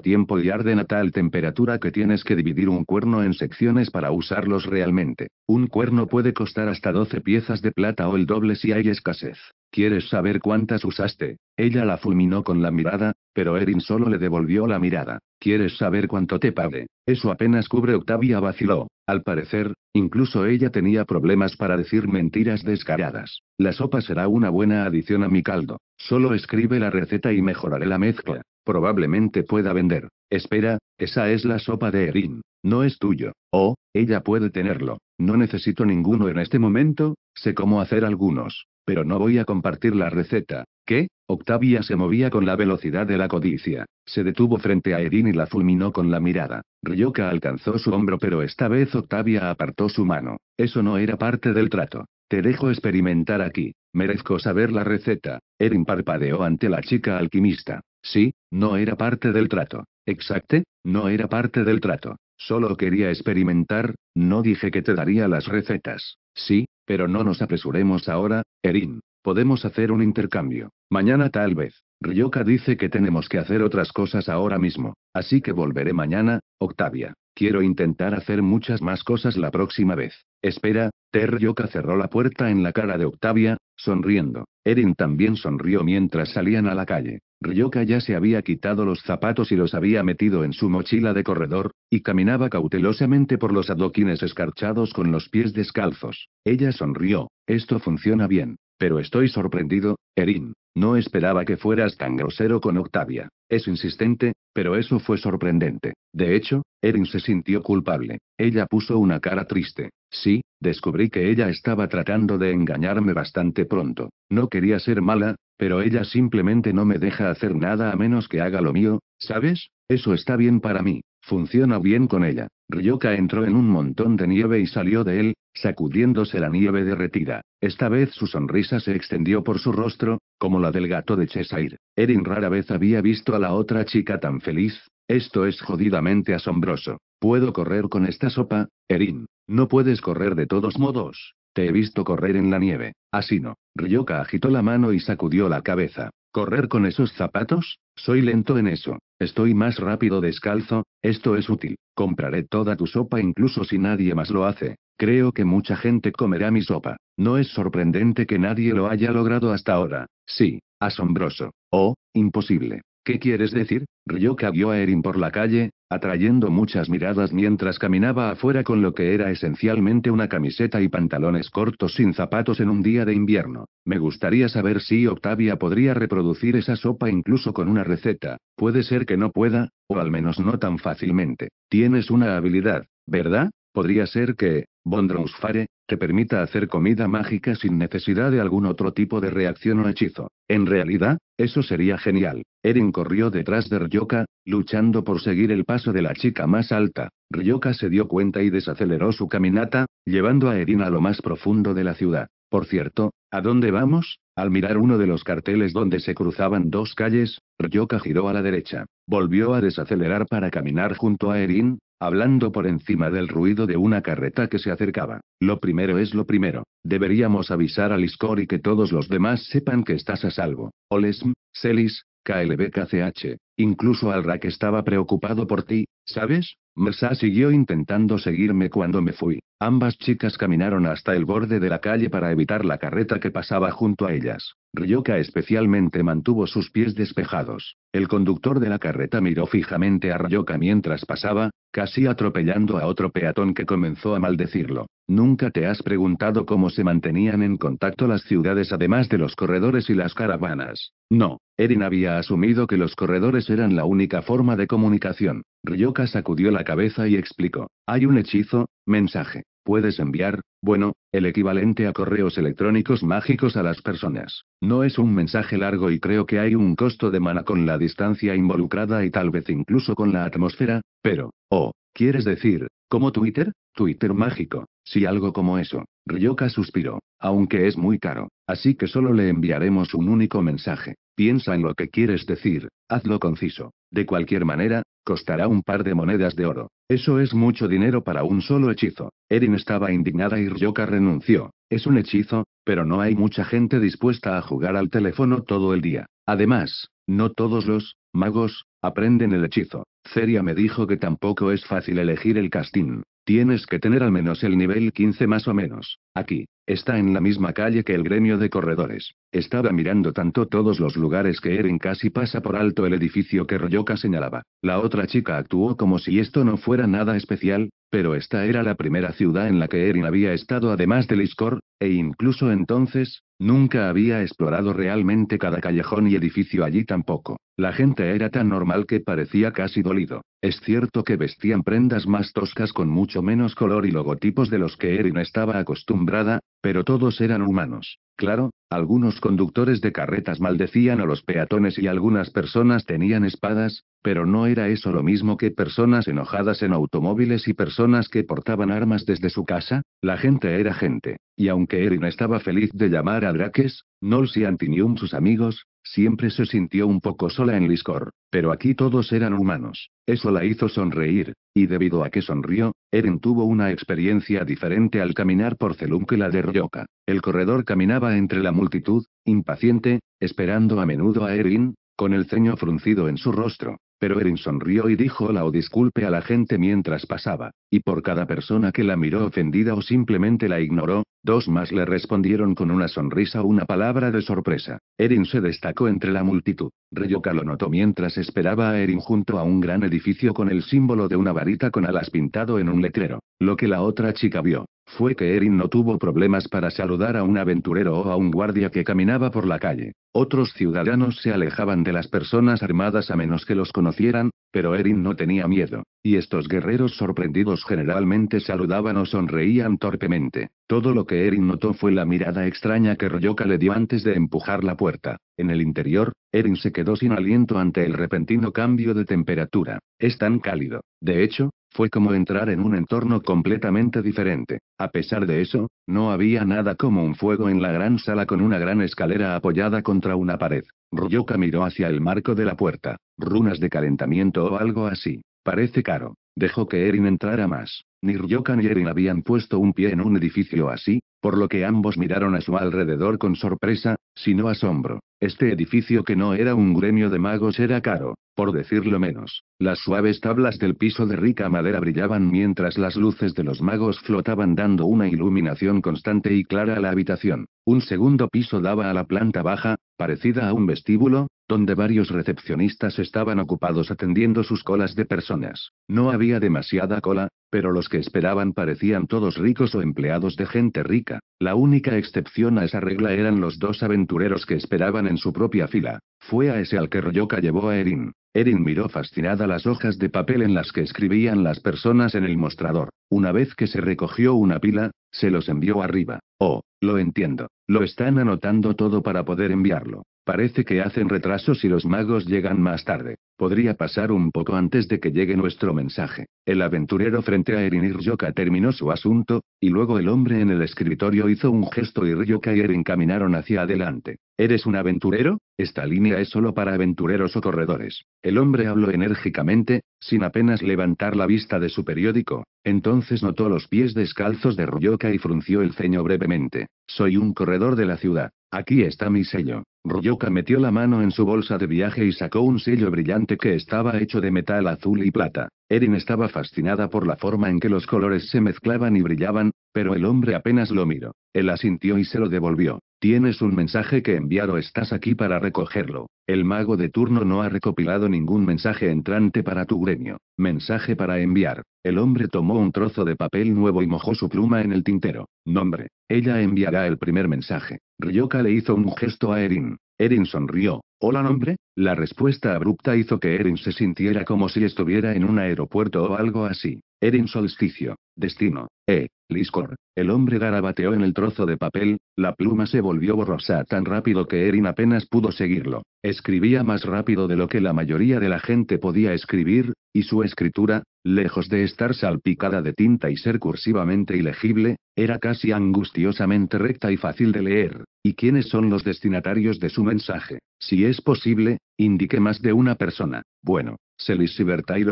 tiempo y arden a tal temperatura que tienes que dividir un cuerno en secciones para usarlos realmente. Un cuerno puede costar hasta 12 piezas de plata o el doble si hay escasez. ¿Quieres saber cuántas usaste? Ella la fulminó con la mirada, pero Erin solo le devolvió la mirada. ¿Quieres saber cuánto te pague? Eso apenas cubre Octavia vaciló. Al parecer, incluso ella tenía problemas para decir mentiras descaradas. La sopa será una buena adición a mi caldo. Solo escribe la receta y mejoraré la mezcla. Probablemente pueda vender. Espera, esa es la sopa de Erin. No es tuyo. Oh, ella puede tenerlo. No necesito ninguno en este momento, sé cómo hacer algunos. Pero no voy a compartir la receta. ¿Qué? Octavia se movía con la velocidad de la codicia. Se detuvo frente a Erin y la fulminó con la mirada. Ryoka alcanzó su hombro pero esta vez Octavia apartó su mano. Eso no era parte del trato. Te dejo experimentar aquí. Merezco saber la receta. Erin parpadeó ante la chica alquimista. Sí, no era parte del trato. Exacte, no era parte del trato. Solo quería experimentar, no dije que te daría las recetas. Sí, pero no nos apresuremos ahora, Erin. Podemos hacer un intercambio. Mañana tal vez. Ryoka dice que tenemos que hacer otras cosas ahora mismo. Así que volveré mañana, Octavia. Quiero intentar hacer muchas más cosas la próxima vez. Espera, Terryoka cerró la puerta en la cara de Octavia, sonriendo. Erin también sonrió mientras salían a la calle. Ryoka ya se había quitado los zapatos y los había metido en su mochila de corredor, y caminaba cautelosamente por los adoquines escarchados con los pies descalzos. Ella sonrió. Esto funciona bien. Pero estoy sorprendido, Erin. No esperaba que fueras tan grosero con Octavia. Es insistente, pero eso fue sorprendente. De hecho, Erin se sintió culpable. Ella puso una cara triste. Sí, descubrí que ella estaba tratando de engañarme bastante pronto. No quería ser mala, pero ella simplemente no me deja hacer nada a menos que haga lo mío, ¿sabes? Eso está bien para mí. Funciona bien con ella. Ryoka entró en un montón de nieve y salió de él, sacudiéndose la nieve derretida. Esta vez su sonrisa se extendió por su rostro, como la del gato de Cheshire. Erin rara vez había visto a la otra chica tan feliz. Esto es jodidamente asombroso. Puedo correr con esta sopa, Erin. No puedes correr de todos modos. Te he visto correr en la nieve. Así no. Ryoka agitó la mano y sacudió la cabeza. ¿Correr con esos zapatos? Soy lento en eso. Estoy más rápido descalzo. Esto es útil. Compraré toda tu sopa incluso si nadie más lo hace. Creo que mucha gente comerá mi sopa. No es sorprendente que nadie lo haya logrado hasta ahora. Sí, asombroso. O, oh, imposible. ¿Qué quieres decir? Ryoka guió a Erin por la calle, atrayendo muchas miradas mientras caminaba afuera con lo que era esencialmente una camiseta y pantalones cortos sin zapatos en un día de invierno. Me gustaría saber si Octavia podría reproducir esa sopa incluso con una receta. Puede ser que no pueda, o al menos no tan fácilmente. Tienes una habilidad, ¿verdad? Podría ser que, Bondrousfare, te permita hacer comida mágica sin necesidad de algún otro tipo de reacción o hechizo. En realidad, eso sería genial. Erin corrió detrás de Ryoka, luchando por seguir el paso de la chica más alta. Ryoka se dio cuenta y desaceleró su caminata, llevando a Erin a lo más profundo de la ciudad. Por cierto, ¿a dónde vamos? Al mirar uno de los carteles donde se cruzaban dos calles, Ryoka giró a la derecha. Volvió a desacelerar para caminar junto a Erin, hablando por encima del ruido de una carreta que se acercaba. Lo primero es lo primero. Deberíamos avisar a Liscor y que todos los demás sepan que estás a salvo. Olesm, Celis, KLBKCH. Incluso Alrak estaba preocupado por ti, ¿sabes? Mersa siguió intentando seguirme cuando me fui. Ambas chicas caminaron hasta el borde de la calle para evitar la carreta que pasaba junto a ellas. Ryoka especialmente mantuvo sus pies despejados. El conductor de la carreta miró fijamente a Ryoka mientras pasaba, casi atropellando a otro peatón que comenzó a maldecirlo. Nunca te has preguntado cómo se mantenían en contacto las ciudades además de los corredores y las caravanas. No, Erin había asumido que los corredores eran la única forma de comunicación. Ryoka sacudió la cabeza y explicó. Hay un hechizo, mensaje. Puedes enviar, bueno, el equivalente a correos electrónicos mágicos a las personas. No es un mensaje largo y creo que hay un costo de mana con la distancia involucrada y tal vez incluso con la atmósfera, pero, oh, ¿quieres decir, como Twitter? Twitter mágico. Si algo como eso. Ryoka suspiró, aunque es muy caro, así que solo le enviaremos un único mensaje. Piensa en lo que quieres decir, hazlo conciso. De cualquier manera, costará un par de monedas de oro. Eso es mucho dinero para un solo hechizo. Erin estaba indignada y Ryoka renunció. Es un hechizo, pero no hay mucha gente dispuesta a jugar al teléfono todo el día. Además, no todos los magos aprenden el hechizo. Ceria me dijo que tampoco es fácil elegir el casting. Tienes que tener al menos el nivel 15 más o menos. Aquí. Está en la misma calle que el gremio de corredores. Estaba mirando tanto todos los lugares que Erin casi pasa por alto el edificio que Royoka señalaba. La otra chica actuó como si esto no fuera nada especial, pero esta era la primera ciudad en la que Erin había estado además de Liscor, e incluso entonces, nunca había explorado realmente cada callejón y edificio allí tampoco. La gente era tan normal que parecía casi dolido. Es cierto que vestían prendas más toscas con mucho menos color y logotipos de los que Erin estaba acostumbrada, pero todos eran humanos. Claro, algunos conductores de carretas maldecían a los peatones y algunas personas tenían espadas, pero no era eso lo mismo que personas enojadas en automóviles y personas que portaban armas desde su casa, la gente era gente. Y aunque Erin estaba feliz de llamar a Drakes, Nolsi y Antinium sus amigos, Siempre se sintió un poco sola en Liscor, pero aquí todos eran humanos. Eso la hizo sonreír, y debido a que sonrió, Erin tuvo una experiencia diferente al caminar por Celum que la de Ryoka. El corredor caminaba entre la multitud, impaciente, esperando a menudo a Erin, con el ceño fruncido en su rostro. Pero Erin sonrió y dijo hola o disculpe a la gente mientras pasaba, y por cada persona que la miró ofendida o simplemente la ignoró, dos más le respondieron con una sonrisa o una palabra de sorpresa. Erin se destacó entre la multitud. Reyoka lo notó mientras esperaba a Erin junto a un gran edificio con el símbolo de una varita con alas pintado en un letrero, lo que la otra chica vio fue que Erin no tuvo problemas para saludar a un aventurero o a un guardia que caminaba por la calle. Otros ciudadanos se alejaban de las personas armadas a menos que los conocieran, pero Erin no tenía miedo, y estos guerreros sorprendidos generalmente saludaban o sonreían torpemente. Todo lo que Erin notó fue la mirada extraña que Royoka le dio antes de empujar la puerta. En el interior, Erin se quedó sin aliento ante el repentino cambio de temperatura. Es tan cálido. De hecho, fue como entrar en un entorno completamente diferente. A pesar de eso, no había nada como un fuego en la gran sala con una gran escalera apoyada contra una pared. Ryoka miró hacia el marco de la puerta. Runas de calentamiento o algo así. Parece caro. Dejó que Erin entrara más. Ni Ryoka ni Erin habían puesto un pie en un edificio así, por lo que ambos miraron a su alrededor con sorpresa, sino asombro. Este edificio que no era un gremio de magos era caro, por decirlo menos. Las suaves tablas del piso de rica madera brillaban mientras las luces de los magos flotaban dando una iluminación constante y clara a la habitación. Un segundo piso daba a la planta baja, parecida a un vestíbulo, donde varios recepcionistas estaban ocupados atendiendo sus colas de personas. No había demasiada cola, pero los que esperaban parecían todos ricos o empleados de gente rica. La única excepción a esa regla eran los dos aventureros que esperaban en su propia fila. Fue a ese al que Royoka llevó a Erin. Erin miró fascinada las hojas de papel en las que escribían las personas en el mostrador. Una vez que se recogió una pila, se los envió arriba. Oh, lo entiendo. Lo están anotando todo para poder enviarlo. Parece que hacen retrasos y los magos llegan más tarde. Podría pasar un poco antes de que llegue nuestro mensaje. El aventurero frente a y Ryoka terminó su asunto, y luego el hombre en el escritorio hizo un gesto y Ryoka y Erin caminaron hacia adelante. ¿Eres un aventurero? Esta línea es solo para aventureros o corredores. El hombre habló enérgicamente, sin apenas levantar la vista de su periódico. Entonces notó los pies descalzos de Ryoka y frunció el ceño brevemente. Soy un corredor de la ciudad. Aquí está mi sello. Ruyoka metió la mano en su bolsa de viaje y sacó un sello brillante que estaba hecho de metal azul y plata. Erin estaba fascinada por la forma en que los colores se mezclaban y brillaban, pero el hombre apenas lo miró. Él asintió y se lo devolvió. Tienes un mensaje que enviar o estás aquí para recogerlo. El mago de turno no ha recopilado ningún mensaje entrante para tu gremio. Mensaje para enviar. El hombre tomó un trozo de papel nuevo y mojó su pluma en el tintero. Nombre. Ella enviará el primer mensaje. Ryoka le hizo un gesto a Erin. Erin sonrió. Hola nombre. La respuesta abrupta hizo que Erin se sintiera como si estuviera en un aeropuerto o algo así. Erin Solsticio. Destino. E. Liscor. El hombre garabateó en el trozo de papel, la pluma se volvió borrosa tan rápido que Erin apenas pudo seguirlo. Escribía más rápido de lo que la mayoría de la gente podía escribir, y su escritura, lejos de estar salpicada de tinta y ser cursivamente ilegible, era casi angustiosamente recta y fácil de leer. ¿Y quiénes son los destinatarios de su mensaje? Si es posible, indique más de una persona. Bueno, Celis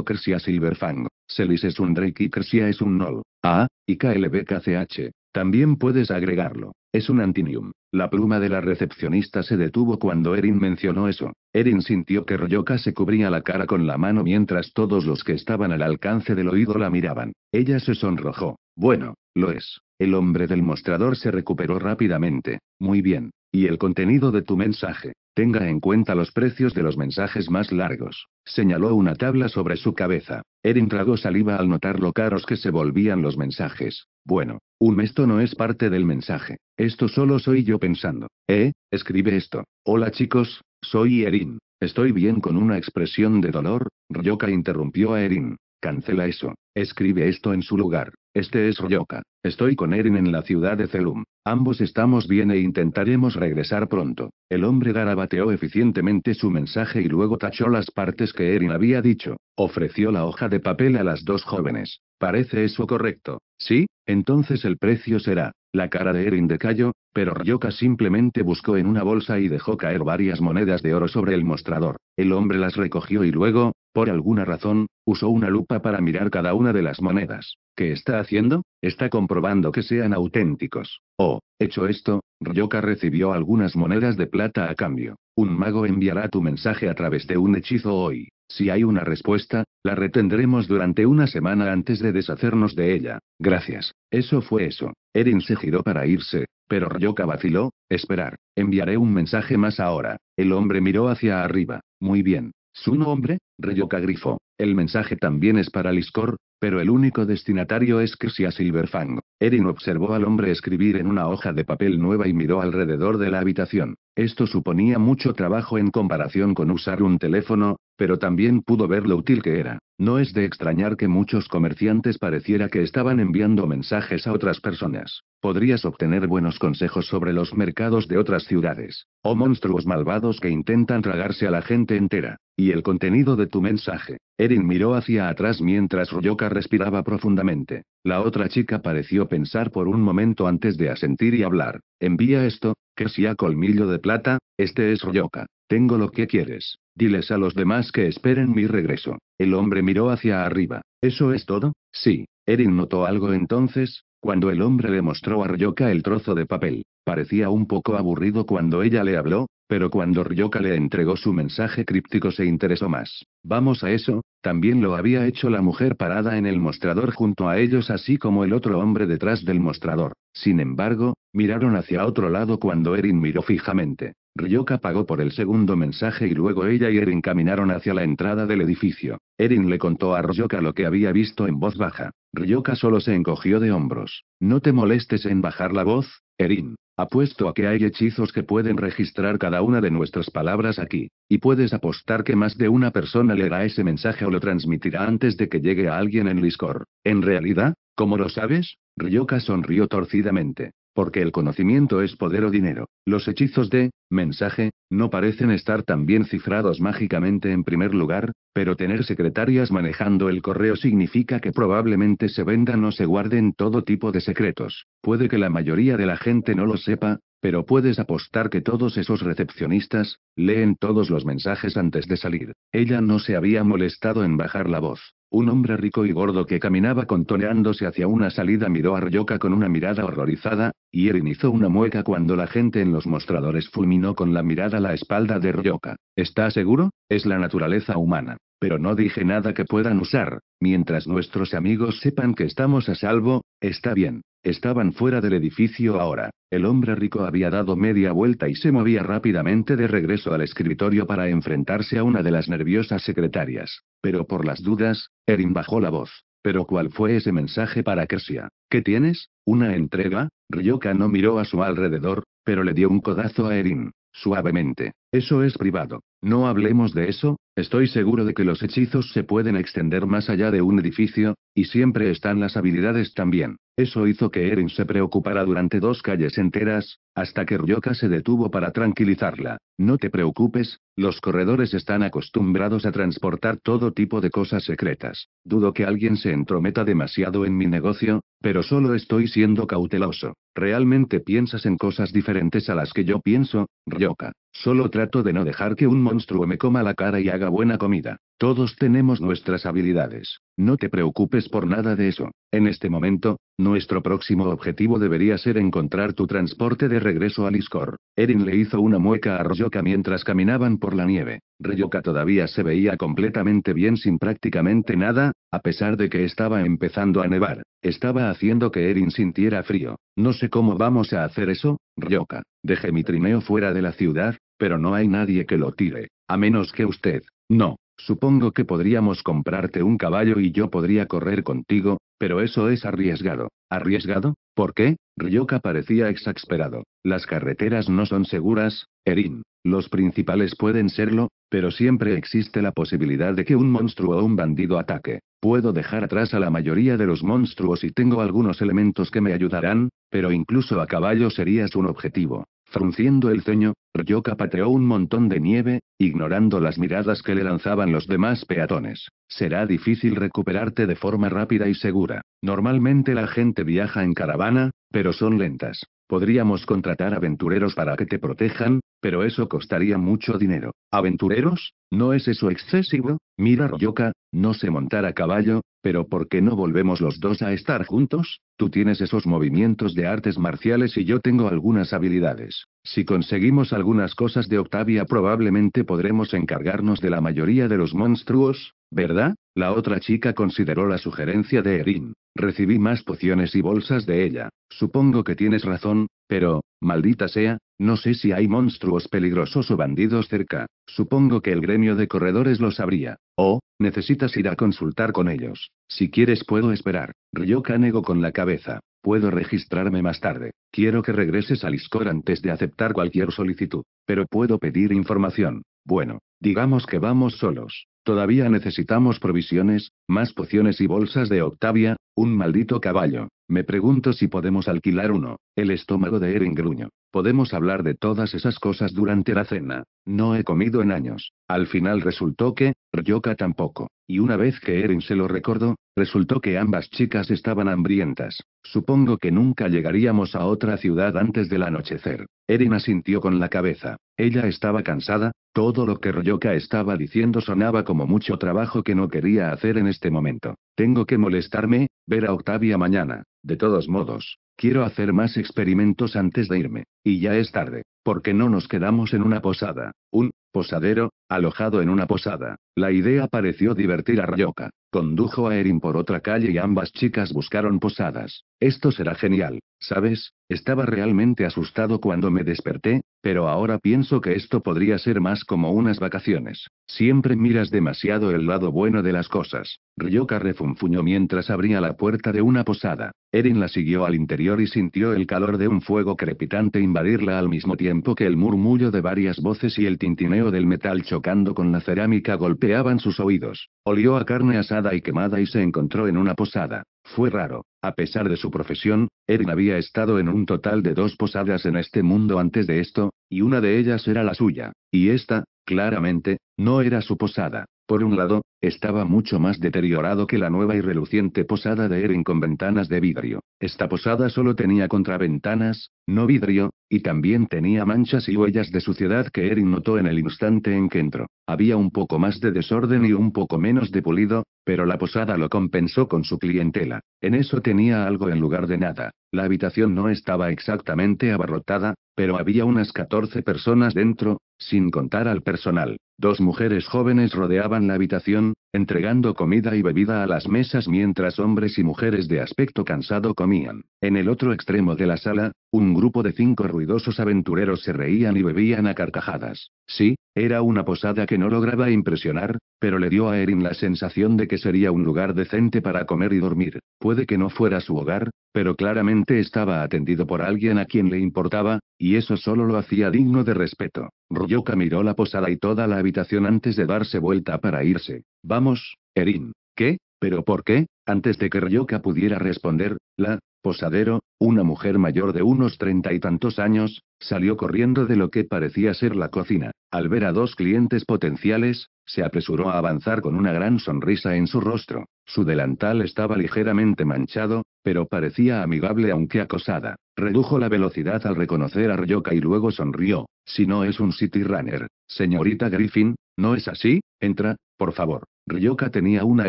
Kersia Silverfang. Selis es un Drake y Kersia es un Nol. Ah, y KLBKCH. También puedes agregarlo. Es un Antinium. La pluma de la recepcionista se detuvo cuando Erin mencionó eso. Erin sintió que Royoka se cubría la cara con la mano mientras todos los que estaban al alcance del oído la miraban. Ella se sonrojó. Bueno, lo es. El hombre del mostrador se recuperó rápidamente. Muy bien. Y el contenido de tu mensaje. Tenga en cuenta los precios de los mensajes más largos. Señaló una tabla sobre su cabeza. Erin tragó saliva al notar lo caros que se volvían los mensajes. Bueno, un esto no es parte del mensaje. Esto solo soy yo pensando. Eh, escribe esto. Hola chicos, soy Erin. Estoy bien con una expresión de dolor. Ryoka interrumpió a Erin. Cancela eso. Escribe esto en su lugar. Este es Ryoka. Estoy con Erin en la ciudad de Celum. Ambos estamos bien e intentaremos regresar pronto. El hombre garabateó eficientemente su mensaje y luego tachó las partes que Erin había dicho. Ofreció la hoja de papel a las dos jóvenes. Parece eso correcto. Sí, entonces el precio será la cara de Erin de Cayo, pero Ryoka simplemente buscó en una bolsa y dejó caer varias monedas de oro sobre el mostrador. El hombre las recogió y luego, por alguna razón, usó una lupa para mirar cada una de las monedas. ¿Qué está haciendo? Está comprobando que sean auténticos. Oh, hecho esto, Ryoka recibió algunas monedas de plata a cambio. Un mago enviará tu mensaje a través de un hechizo hoy. Si hay una respuesta, la retendremos durante una semana antes de deshacernos de ella. Gracias. Eso fue eso. Erin se giró para irse, pero Ryoka vaciló. Esperar. Enviaré un mensaje más ahora. El hombre miró hacia arriba. Muy bien. Su nombre, Ryoka grifó. El mensaje también es para Liscor, pero el único destinatario es Crisia Silverfang. Erin observó al hombre escribir en una hoja de papel nueva y miró alrededor de la habitación. Esto suponía mucho trabajo en comparación con usar un teléfono, pero también pudo ver lo útil que era. No es de extrañar que muchos comerciantes pareciera que estaban enviando mensajes a otras personas. Podrías obtener buenos consejos sobre los mercados de otras ciudades, o oh monstruos malvados que intentan tragarse a la gente entera. Y el contenido de tu mensaje. Erin miró hacia atrás mientras Ryoka respiraba profundamente. La otra chica pareció pensar por un momento antes de asentir y hablar. Envía esto, que si colmillo de plata, este es Ryoka, Tengo lo que quieres. Diles a los demás que esperen mi regreso. El hombre miró hacia arriba. ¿Eso es todo? Sí. Erin notó algo entonces, cuando el hombre le mostró a Ryoka el trozo de papel. Parecía un poco aburrido cuando ella le habló, pero cuando Ryoka le entregó su mensaje críptico se interesó más. Vamos a eso, también lo había hecho la mujer parada en el mostrador junto a ellos así como el otro hombre detrás del mostrador. Sin embargo, miraron hacia otro lado cuando Erin miró fijamente. Ryoka pagó por el segundo mensaje y luego ella y Erin caminaron hacia la entrada del edificio. Erin le contó a Ryoka lo que había visto en voz baja. Ryoka solo se encogió de hombros. No te molestes en bajar la voz, Erin. Apuesto a que hay hechizos que pueden registrar cada una de nuestras palabras aquí. Y puedes apostar que más de una persona leerá ese mensaje o lo transmitirá antes de que llegue a alguien en Liscor. En realidad, ¿cómo lo sabes? Ryoka sonrió torcidamente. Porque el conocimiento es poder o dinero. Los hechizos de mensaje no parecen estar tan bien cifrados mágicamente en primer lugar, pero tener secretarias manejando el correo significa que probablemente se vendan o se guarden todo tipo de secretos. Puede que la mayoría de la gente no lo sepa, pero puedes apostar que todos esos recepcionistas leen todos los mensajes antes de salir. Ella no se había molestado en bajar la voz. Un hombre rico y gordo que caminaba contoneándose hacia una salida miró a Ryoka con una mirada horrorizada, y Erin hizo una mueca cuando la gente en los mostradores fulminó con la mirada la espalda de Ryoka. ¿Está seguro? Es la naturaleza humana. Pero no dije nada que puedan usar. Mientras nuestros amigos sepan que estamos a salvo, está bien. Estaban fuera del edificio ahora. El hombre rico había dado media vuelta y se movía rápidamente de regreso al escritorio para enfrentarse a una de las nerviosas secretarias. Pero por las dudas, Erin bajó la voz. Pero ¿cuál fue ese mensaje para Kersia? ¿Qué tienes? ¿Una entrega? Ryoka no miró a su alrededor, pero le dio un codazo a Erin, suavemente. Eso es privado. No hablemos de eso, Estoy seguro de que los hechizos se pueden extender más allá de un edificio, y siempre están las habilidades también. Eso hizo que Erin se preocupara durante dos calles enteras, hasta que Ryoka se detuvo para tranquilizarla. No te preocupes, los corredores están acostumbrados a transportar todo tipo de cosas secretas. Dudo que alguien se entrometa demasiado en mi negocio, pero solo estoy siendo cauteloso. Realmente piensas en cosas diferentes a las que yo pienso, Ryoka. Solo trato de no dejar que un monstruo me coma la cara y haga buena comida. Todos tenemos nuestras habilidades. No te preocupes por nada de eso. En este momento, nuestro próximo objetivo debería ser encontrar tu transporte de regreso a Liscor. Erin le hizo una mueca a Ryoka mientras caminaban por la nieve. Ryoka todavía se veía completamente bien sin prácticamente nada, a pesar de que estaba empezando a nevar. Estaba haciendo que Erin sintiera frío. No sé cómo vamos a hacer eso, Ryoka. Dejé mi trineo fuera de la ciudad, pero no hay nadie que lo tire, a menos que usted. No, supongo que podríamos comprarte un caballo y yo podría correr contigo, pero eso es arriesgado. ¿Arriesgado? ¿Por qué? Ryoka parecía exasperado. Las carreteras no son seguras, Erin. Los principales pueden serlo, pero siempre existe la posibilidad de que un monstruo o un bandido ataque. Puedo dejar atrás a la mayoría de los monstruos y tengo algunos elementos que me ayudarán, pero incluso a caballo serías un objetivo. Frunciendo el ceño, Ryoka pateó un montón de nieve, ignorando las miradas que le lanzaban los demás peatones. Será difícil recuperarte de forma rápida y segura. Normalmente la gente viaja en caravana, pero son lentas. Podríamos contratar aventureros para que te protejan, pero eso costaría mucho dinero. Aventureros, ¿no es eso excesivo? Mira Royoka, no sé montar a caballo, pero ¿por qué no volvemos los dos a estar juntos? Tú tienes esos movimientos de artes marciales y yo tengo algunas habilidades. Si conseguimos algunas cosas de Octavia probablemente podremos encargarnos de la mayoría de los monstruos, ¿verdad? La otra chica consideró la sugerencia de Erin. Recibí más pociones y bolsas de ella. Supongo que tienes razón, pero, Maldita sea, no sé si hay monstruos peligrosos o bandidos cerca. Supongo que el gremio de corredores lo sabría. Oh, necesitas ir a consultar con ellos. Si quieres puedo esperar. Ryoka Canego con la cabeza. Puedo registrarme más tarde. Quiero que regreses al ISCOR antes de aceptar cualquier solicitud. Pero puedo pedir información. Bueno, digamos que vamos solos. Todavía necesitamos provisiones, más pociones y bolsas de Octavia, un maldito caballo. Me pregunto si podemos alquilar uno. El estómago de Eren Gruño. Podemos hablar de todas esas cosas durante la cena. No he comido en años. Al final resultó que, Ryoka tampoco. Y una vez que Erin se lo recordó, resultó que ambas chicas estaban hambrientas. Supongo que nunca llegaríamos a otra ciudad antes del anochecer. Erin asintió con la cabeza. Ella estaba cansada, todo lo que Ryoka estaba diciendo sonaba como mucho trabajo que no quería hacer en este momento. Tengo que molestarme, ver a Octavia mañana. De todos modos, Quiero hacer más experimentos antes de irme. Y ya es tarde, ¿Por qué no nos quedamos en una posada. Un posadero, Alojado en una posada, la idea pareció divertir a Ryoka. Condujo a Erin por otra calle y ambas chicas buscaron posadas. Esto será genial, ¿sabes? Estaba realmente asustado cuando me desperté, pero ahora pienso que esto podría ser más como unas vacaciones. Siempre miras demasiado el lado bueno de las cosas. Ryoka refunfuñó mientras abría la puerta de una posada. Erin la siguió al interior y sintió el calor de un fuego crepitante invadirla al mismo tiempo que el murmullo de varias voces y el tintineo del metal tocando con la cerámica golpeaban sus oídos. Olió a carne asada y quemada y se encontró en una posada. Fue raro. A pesar de su profesión, Erin había estado en un total de dos posadas en este mundo antes de esto, y una de ellas era la suya. Y esta, claramente, no era su posada. Por un lado, estaba mucho más deteriorado que la nueva y reluciente posada de Erin con ventanas de vidrio. Esta posada solo tenía contraventanas, no vidrio, y también tenía manchas y huellas de suciedad que Erin notó en el instante en que entró. Había un poco más de desorden y un poco menos de pulido, pero la posada lo compensó con su clientela. En eso tenía algo en lugar de nada. La habitación no estaba exactamente abarrotada, pero había unas 14 personas dentro, sin contar al personal. Dos mujeres jóvenes rodeaban la habitación, entregando comida y bebida a las mesas mientras hombres y mujeres de aspecto cansado comían. En el otro extremo de la sala, un grupo de cinco ruidosos aventureros se reían y bebían a carcajadas. Sí, era una posada que no lograba impresionar, pero le dio a Erin la sensación de que sería un lugar decente para comer y dormir. Puede que no fuera su hogar, pero claramente estaba atendido por alguien a quien le importaba, y eso solo lo hacía digno de respeto. Ryoka miró la posada y toda la habitación antes de darse vuelta para irse. Vamos, Erin. ¿Qué? ¿Pero por qué? Antes de que Ryoka pudiera responder, la posadero, una mujer mayor de unos treinta y tantos años, salió corriendo de lo que parecía ser la cocina. Al ver a dos clientes potenciales, se apresuró a avanzar con una gran sonrisa en su rostro. Su delantal estaba ligeramente manchado, pero parecía amigable aunque acosada. Redujo la velocidad al reconocer a Ryoka y luego sonrió. Si no es un City Runner, señorita Griffin, ¿no es así? Entra, por favor. Ryoka tenía una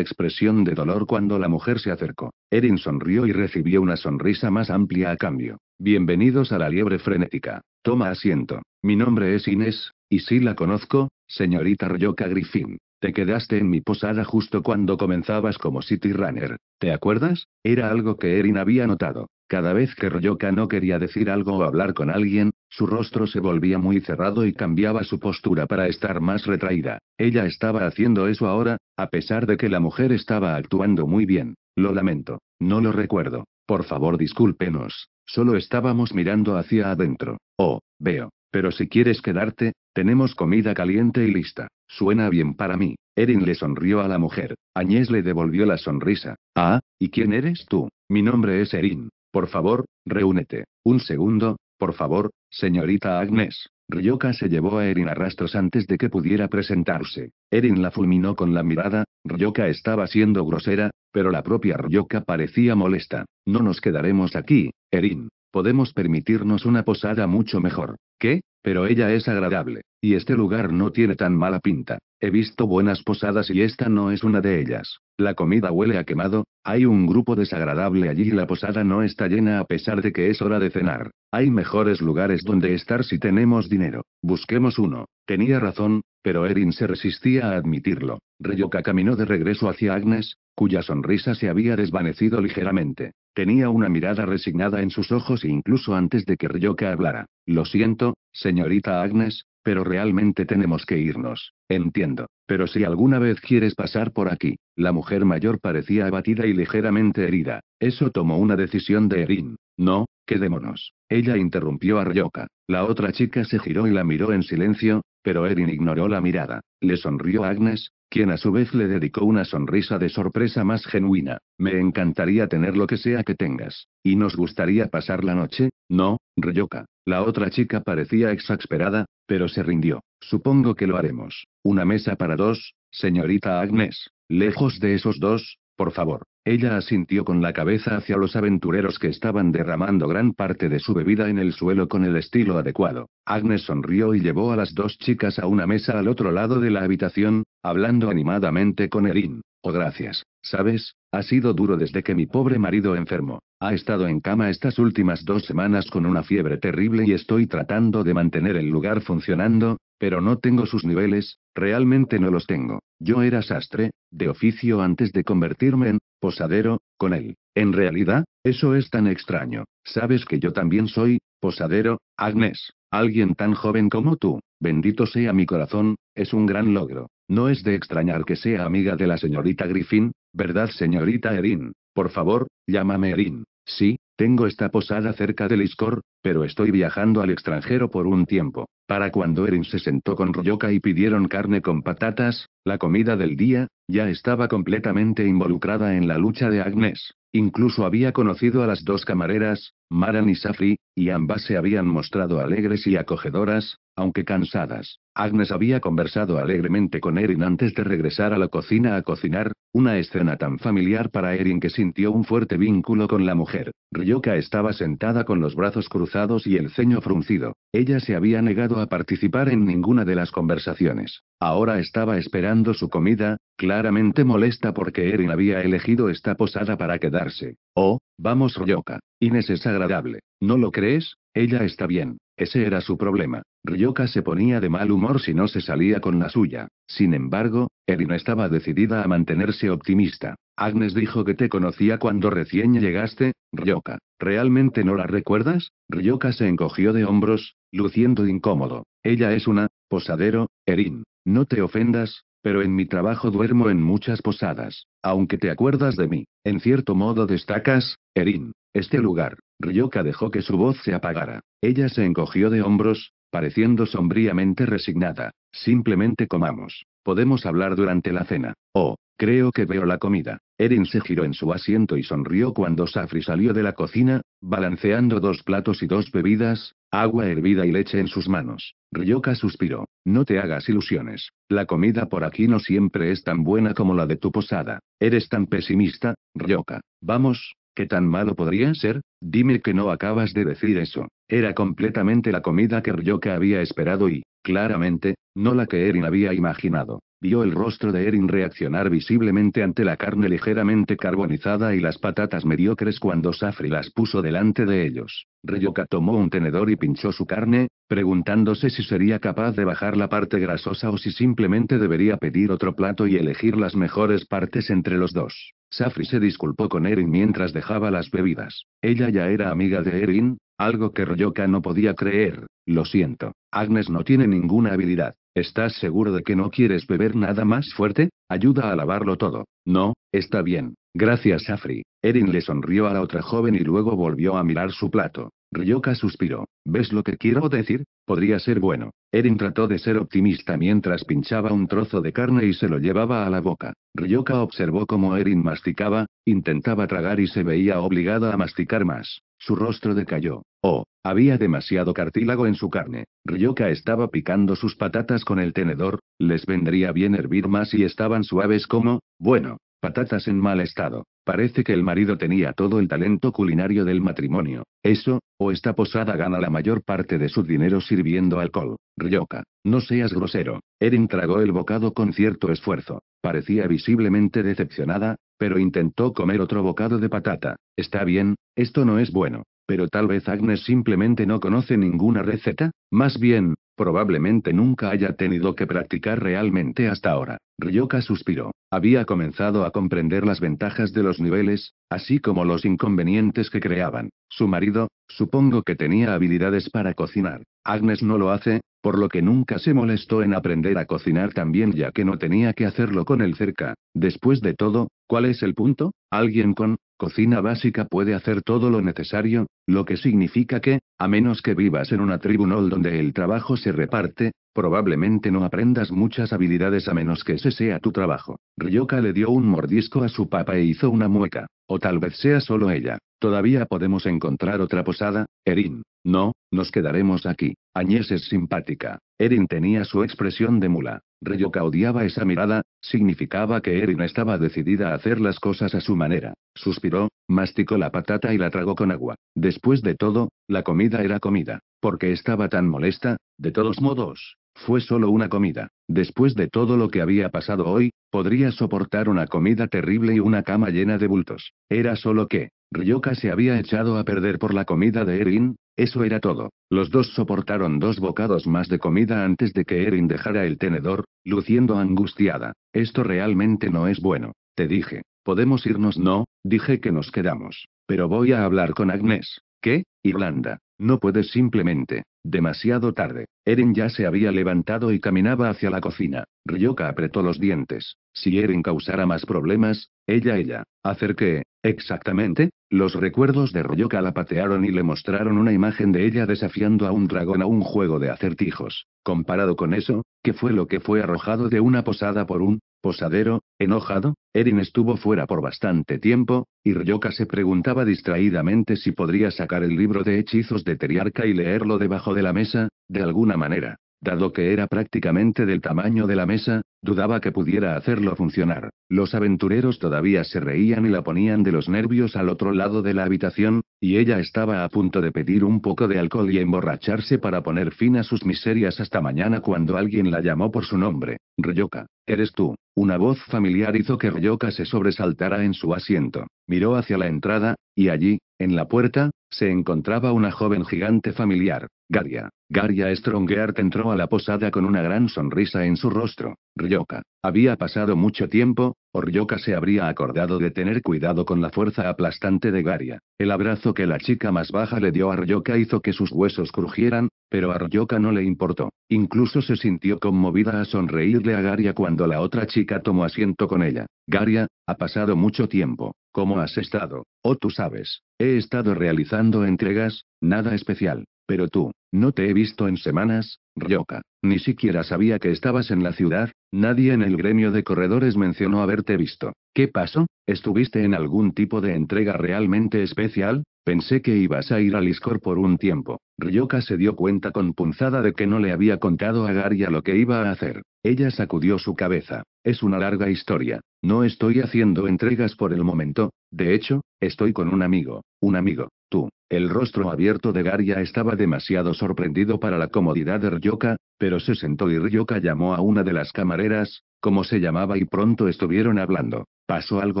expresión de dolor cuando la mujer se acercó. Erin sonrió y recibió una sonrisa más amplia a cambio. Bienvenidos a la liebre frenética. Toma asiento. Mi nombre es Inés, y sí la conozco, señorita Ryoka Griffin. Te quedaste en mi posada justo cuando comenzabas como City Runner. ¿Te acuerdas? Era algo que Erin había notado. Cada vez que Ryoka no quería decir algo o hablar con alguien, su rostro se volvía muy cerrado y cambiaba su postura para estar más retraída. Ella estaba haciendo eso ahora, a pesar de que la mujer estaba actuando muy bien. Lo lamento. No lo recuerdo. Por favor, discúlpenos. Solo estábamos mirando hacia adentro. Oh, veo. Pero si quieres quedarte, tenemos comida caliente y lista. Suena bien para mí. Erin le sonrió a la mujer. Añez le devolvió la sonrisa. Ah, ¿y quién eres tú? Mi nombre es Erin. Por favor, reúnete. Un segundo, por favor, señorita Agnes. Ryoka se llevó a Erin a rastros antes de que pudiera presentarse. Erin la fulminó con la mirada, Ryoka estaba siendo grosera, pero la propia Ryoka parecía molesta. No nos quedaremos aquí, Erin. Podemos permitirnos una posada mucho mejor. ¿Qué? Pero ella es agradable, y este lugar no tiene tan mala pinta. He visto buenas posadas y esta no es una de ellas. La comida huele a quemado, hay un grupo desagradable allí y la posada no está llena a pesar de que es hora de cenar. Hay mejores lugares donde estar si tenemos dinero. Busquemos uno. Tenía razón, pero Erin se resistía a admitirlo. Ryoka caminó de regreso hacia Agnes, cuya sonrisa se había desvanecido ligeramente. Tenía una mirada resignada en sus ojos e incluso antes de que Ryoka hablara. Lo siento, señorita Agnes, pero realmente tenemos que irnos. Entiendo. Pero si alguna vez quieres pasar por aquí. La mujer mayor parecía abatida y ligeramente herida. Eso tomó una decisión de Erin. No, quedémonos. Ella interrumpió a Ryoka. La otra chica se giró y la miró en silencio, pero Erin ignoró la mirada. Le sonrió Agnes, quien a su vez le dedicó una sonrisa de sorpresa más genuina. Me encantaría tener lo que sea que tengas. ¿Y nos gustaría pasar la noche? No, Ryoka. La otra chica parecía exasperada, pero se rindió. Supongo que lo haremos. Una mesa para dos, señorita Agnes. Lejos de esos dos, por favor. Ella asintió con la cabeza hacia los aventureros que estaban derramando gran parte de su bebida en el suelo con el estilo adecuado. Agnes sonrió y llevó a las dos chicas a una mesa al otro lado de la habitación, hablando animadamente con Erin. Oh, gracias. Sabes, ha sido duro desde que mi pobre marido enfermo Ha estado en cama estas últimas dos semanas con una fiebre terrible y estoy tratando de mantener el lugar funcionando, pero no tengo sus niveles, realmente no los tengo. Yo era sastre, de oficio antes de convertirme en posadero, con él. En realidad, eso es tan extraño. Sabes que yo también soy posadero, Agnes. Alguien tan joven como tú, bendito sea mi corazón, es un gran logro. No es de extrañar que sea amiga de la señorita Griffin, ¿verdad, señorita Erin? Por favor, llámame Erin. Sí, tengo esta posada cerca del Liscor, pero estoy viajando al extranjero por un tiempo. Para cuando Erin se sentó con Ryoka y pidieron carne con patatas, la comida del día, ya estaba completamente involucrada en la lucha de Agnes. Incluso había conocido a las dos camareras, Maran y Safri, y ambas se habían mostrado alegres y acogedoras, aunque cansadas. Agnes había conversado alegremente con Erin antes de regresar a la cocina a cocinar, una escena tan familiar para Erin que sintió un fuerte vínculo con la mujer. Ryoka estaba sentada con los brazos cruzados y el ceño fruncido. Ella se había negado a participar en ninguna de las conversaciones. Ahora estaba esperando su comida, claramente molesta porque Erin había elegido esta posada para quedarse. Oh, vamos Ryoka. Ines es agradable. ¿No lo crees? Ella está bien. Ese era su problema. Ryoka se ponía de mal humor si no se salía con la suya. Sin embargo, Erin estaba decidida a mantenerse optimista. Agnes dijo que te conocía cuando recién llegaste, Ryoka. ¿Realmente no la recuerdas? Ryoka se encogió de hombros, luciendo incómodo. Ella es una, posadero, Erin. No te ofendas, pero en mi trabajo duermo en muchas posadas. Aunque te acuerdas de mí, en cierto modo destacas, Erin. Este lugar. Ryoka dejó que su voz se apagara. Ella se encogió de hombros, pareciendo sombríamente resignada. Simplemente comamos. Podemos hablar durante la cena. Oh, Creo que veo la comida. Erin se giró en su asiento y sonrió cuando Safri salió de la cocina, balanceando dos platos y dos bebidas, agua hervida y leche en sus manos. Ryoka suspiró. No te hagas ilusiones. La comida por aquí no siempre es tan buena como la de tu posada. Eres tan pesimista, Ryoka. Vamos, ¿Qué tan malo podría ser? Dime que no acabas de decir eso. Era completamente la comida que Ryoka había esperado y, claramente, no la que Erin había imaginado. Vio el rostro de Erin reaccionar visiblemente ante la carne ligeramente carbonizada y las patatas mediocres cuando Safri las puso delante de ellos. Reyoka tomó un tenedor y pinchó su carne, preguntándose si sería capaz de bajar la parte grasosa o si simplemente debería pedir otro plato y elegir las mejores partes entre los dos. Safri se disculpó con Erin mientras dejaba las bebidas. Ella ya era amiga de Erin, algo que Ryoka no podía creer. Lo siento, Agnes no tiene ninguna habilidad. ¿Estás seguro de que no quieres beber nada más fuerte? Ayuda a lavarlo todo. No, está bien. Gracias, Afri. Erin le sonrió a la otra joven y luego volvió a mirar su plato. Ryoka suspiró. ¿Ves lo que quiero decir? Podría ser bueno. Erin trató de ser optimista mientras pinchaba un trozo de carne y se lo llevaba a la boca. Ryoka observó cómo Erin masticaba, intentaba tragar y se veía obligada a masticar más. Su rostro decayó. Oh, había demasiado cartílago en su carne. Ryoka estaba picando sus patatas con el tenedor, les vendría bien hervir más y estaban suaves como, bueno, patatas en mal estado. Parece que el marido tenía todo el talento culinario del matrimonio. Eso, o esta posada gana la mayor parte de su dinero sirviendo alcohol. Ryoka, no seas grosero. Erin tragó el bocado con cierto esfuerzo. Parecía visiblemente decepcionada, pero intentó comer otro bocado de patata. Está bien, esto no es bueno. Pero tal vez Agnes simplemente no conoce ninguna receta, más bien, Probablemente nunca haya tenido que practicar realmente hasta ahora. Ryoka suspiró. Había comenzado a comprender las ventajas de los niveles, así como los inconvenientes que creaban. Su marido, supongo que tenía habilidades para cocinar. Agnes no lo hace, por lo que nunca se molestó en aprender a cocinar también ya que no tenía que hacerlo con él cerca. Después de todo, ¿cuál es el punto? Alguien con cocina básica puede hacer todo lo necesario, lo que significa que, a menos que vivas en una tribunal donde el trabajo se reparte, Probablemente no aprendas muchas habilidades a menos que ese sea tu trabajo. Ryoka le dio un mordisco a su papa e hizo una mueca. O tal vez sea solo ella. Todavía podemos encontrar otra posada, Erin. No, nos quedaremos aquí. Añez es simpática. Erin tenía su expresión de mula. Ryoka odiaba esa mirada, significaba que Erin estaba decidida a hacer las cosas a su manera. Suspiró, masticó la patata y la tragó con agua. Después de todo, la comida era comida. Porque estaba tan molesta? De todos modos, fue solo una comida. Después de todo lo que había pasado hoy, podría soportar una comida terrible y una cama llena de bultos. Era solo que, Ryoka se había echado a perder por la comida de Erin, eso era todo. Los dos soportaron dos bocados más de comida antes de que Erin dejara el tenedor, luciendo angustiada. Esto realmente no es bueno. Te dije, podemos irnos. No, dije que nos quedamos. Pero voy a hablar con Agnes. ¿Qué? Irlanda. No puedes simplemente. Demasiado tarde. Eren ya se había levantado y caminaba hacia la cocina. Ryoka apretó los dientes. Si Eren causara más problemas, ella ella. ¿Hacer Exactamente. Los recuerdos de Ryoka la patearon y le mostraron una imagen de ella desafiando a un dragón a un juego de acertijos. Comparado con eso, que fue lo que fue arrojado de una posada por un Posadero, enojado, Erin estuvo fuera por bastante tiempo, y Ryoka se preguntaba distraídamente si podría sacar el libro de hechizos de Teriarca y leerlo debajo de la mesa, de alguna manera. Dado que era prácticamente del tamaño de la mesa, dudaba que pudiera hacerlo funcionar. Los aventureros todavía se reían y la ponían de los nervios al otro lado de la habitación, y ella estaba a punto de pedir un poco de alcohol y emborracharse para poner fin a sus miserias hasta mañana cuando alguien la llamó por su nombre. Ryoka, eres tú. Una voz familiar hizo que Ryoka se sobresaltara en su asiento. Miró hacia la entrada, y allí, en la puerta, se encontraba una joven gigante familiar, Garia. Garia Strongheart entró a la posada con una gran sonrisa en su rostro. Ryoka. Había pasado mucho tiempo, o Ryoka se habría acordado de tener cuidado con la fuerza aplastante de Garia. El abrazo que la chica más baja le dio a Ryoka hizo que sus huesos crujieran, pero a Ryoka no le importó. Incluso se sintió conmovida a sonreírle a Garia cuando la otra chica tomó asiento con ella. Garia, ha pasado mucho tiempo. ¿Cómo has estado? Oh, tú sabes. He estado realizando entregas, nada especial. Pero tú, no te he visto en semanas, Ryoka. Ni siquiera sabía que estabas en la ciudad, nadie en el gremio de corredores mencionó haberte visto. ¿Qué pasó? ¿Estuviste en algún tipo de entrega realmente especial? Pensé que ibas a ir al Iscor por un tiempo. Ryoka se dio cuenta con punzada de que no le había contado a Garia lo que iba a hacer. Ella sacudió su cabeza. Es una larga historia. No estoy haciendo entregas por el momento. De hecho, estoy con un amigo. Un amigo. Tú. El rostro abierto de Garia estaba demasiado sorprendido para la comodidad de Ryoka, pero se sentó y Ryoka llamó a una de las camareras, como se llamaba y pronto estuvieron hablando. ¿Pasó algo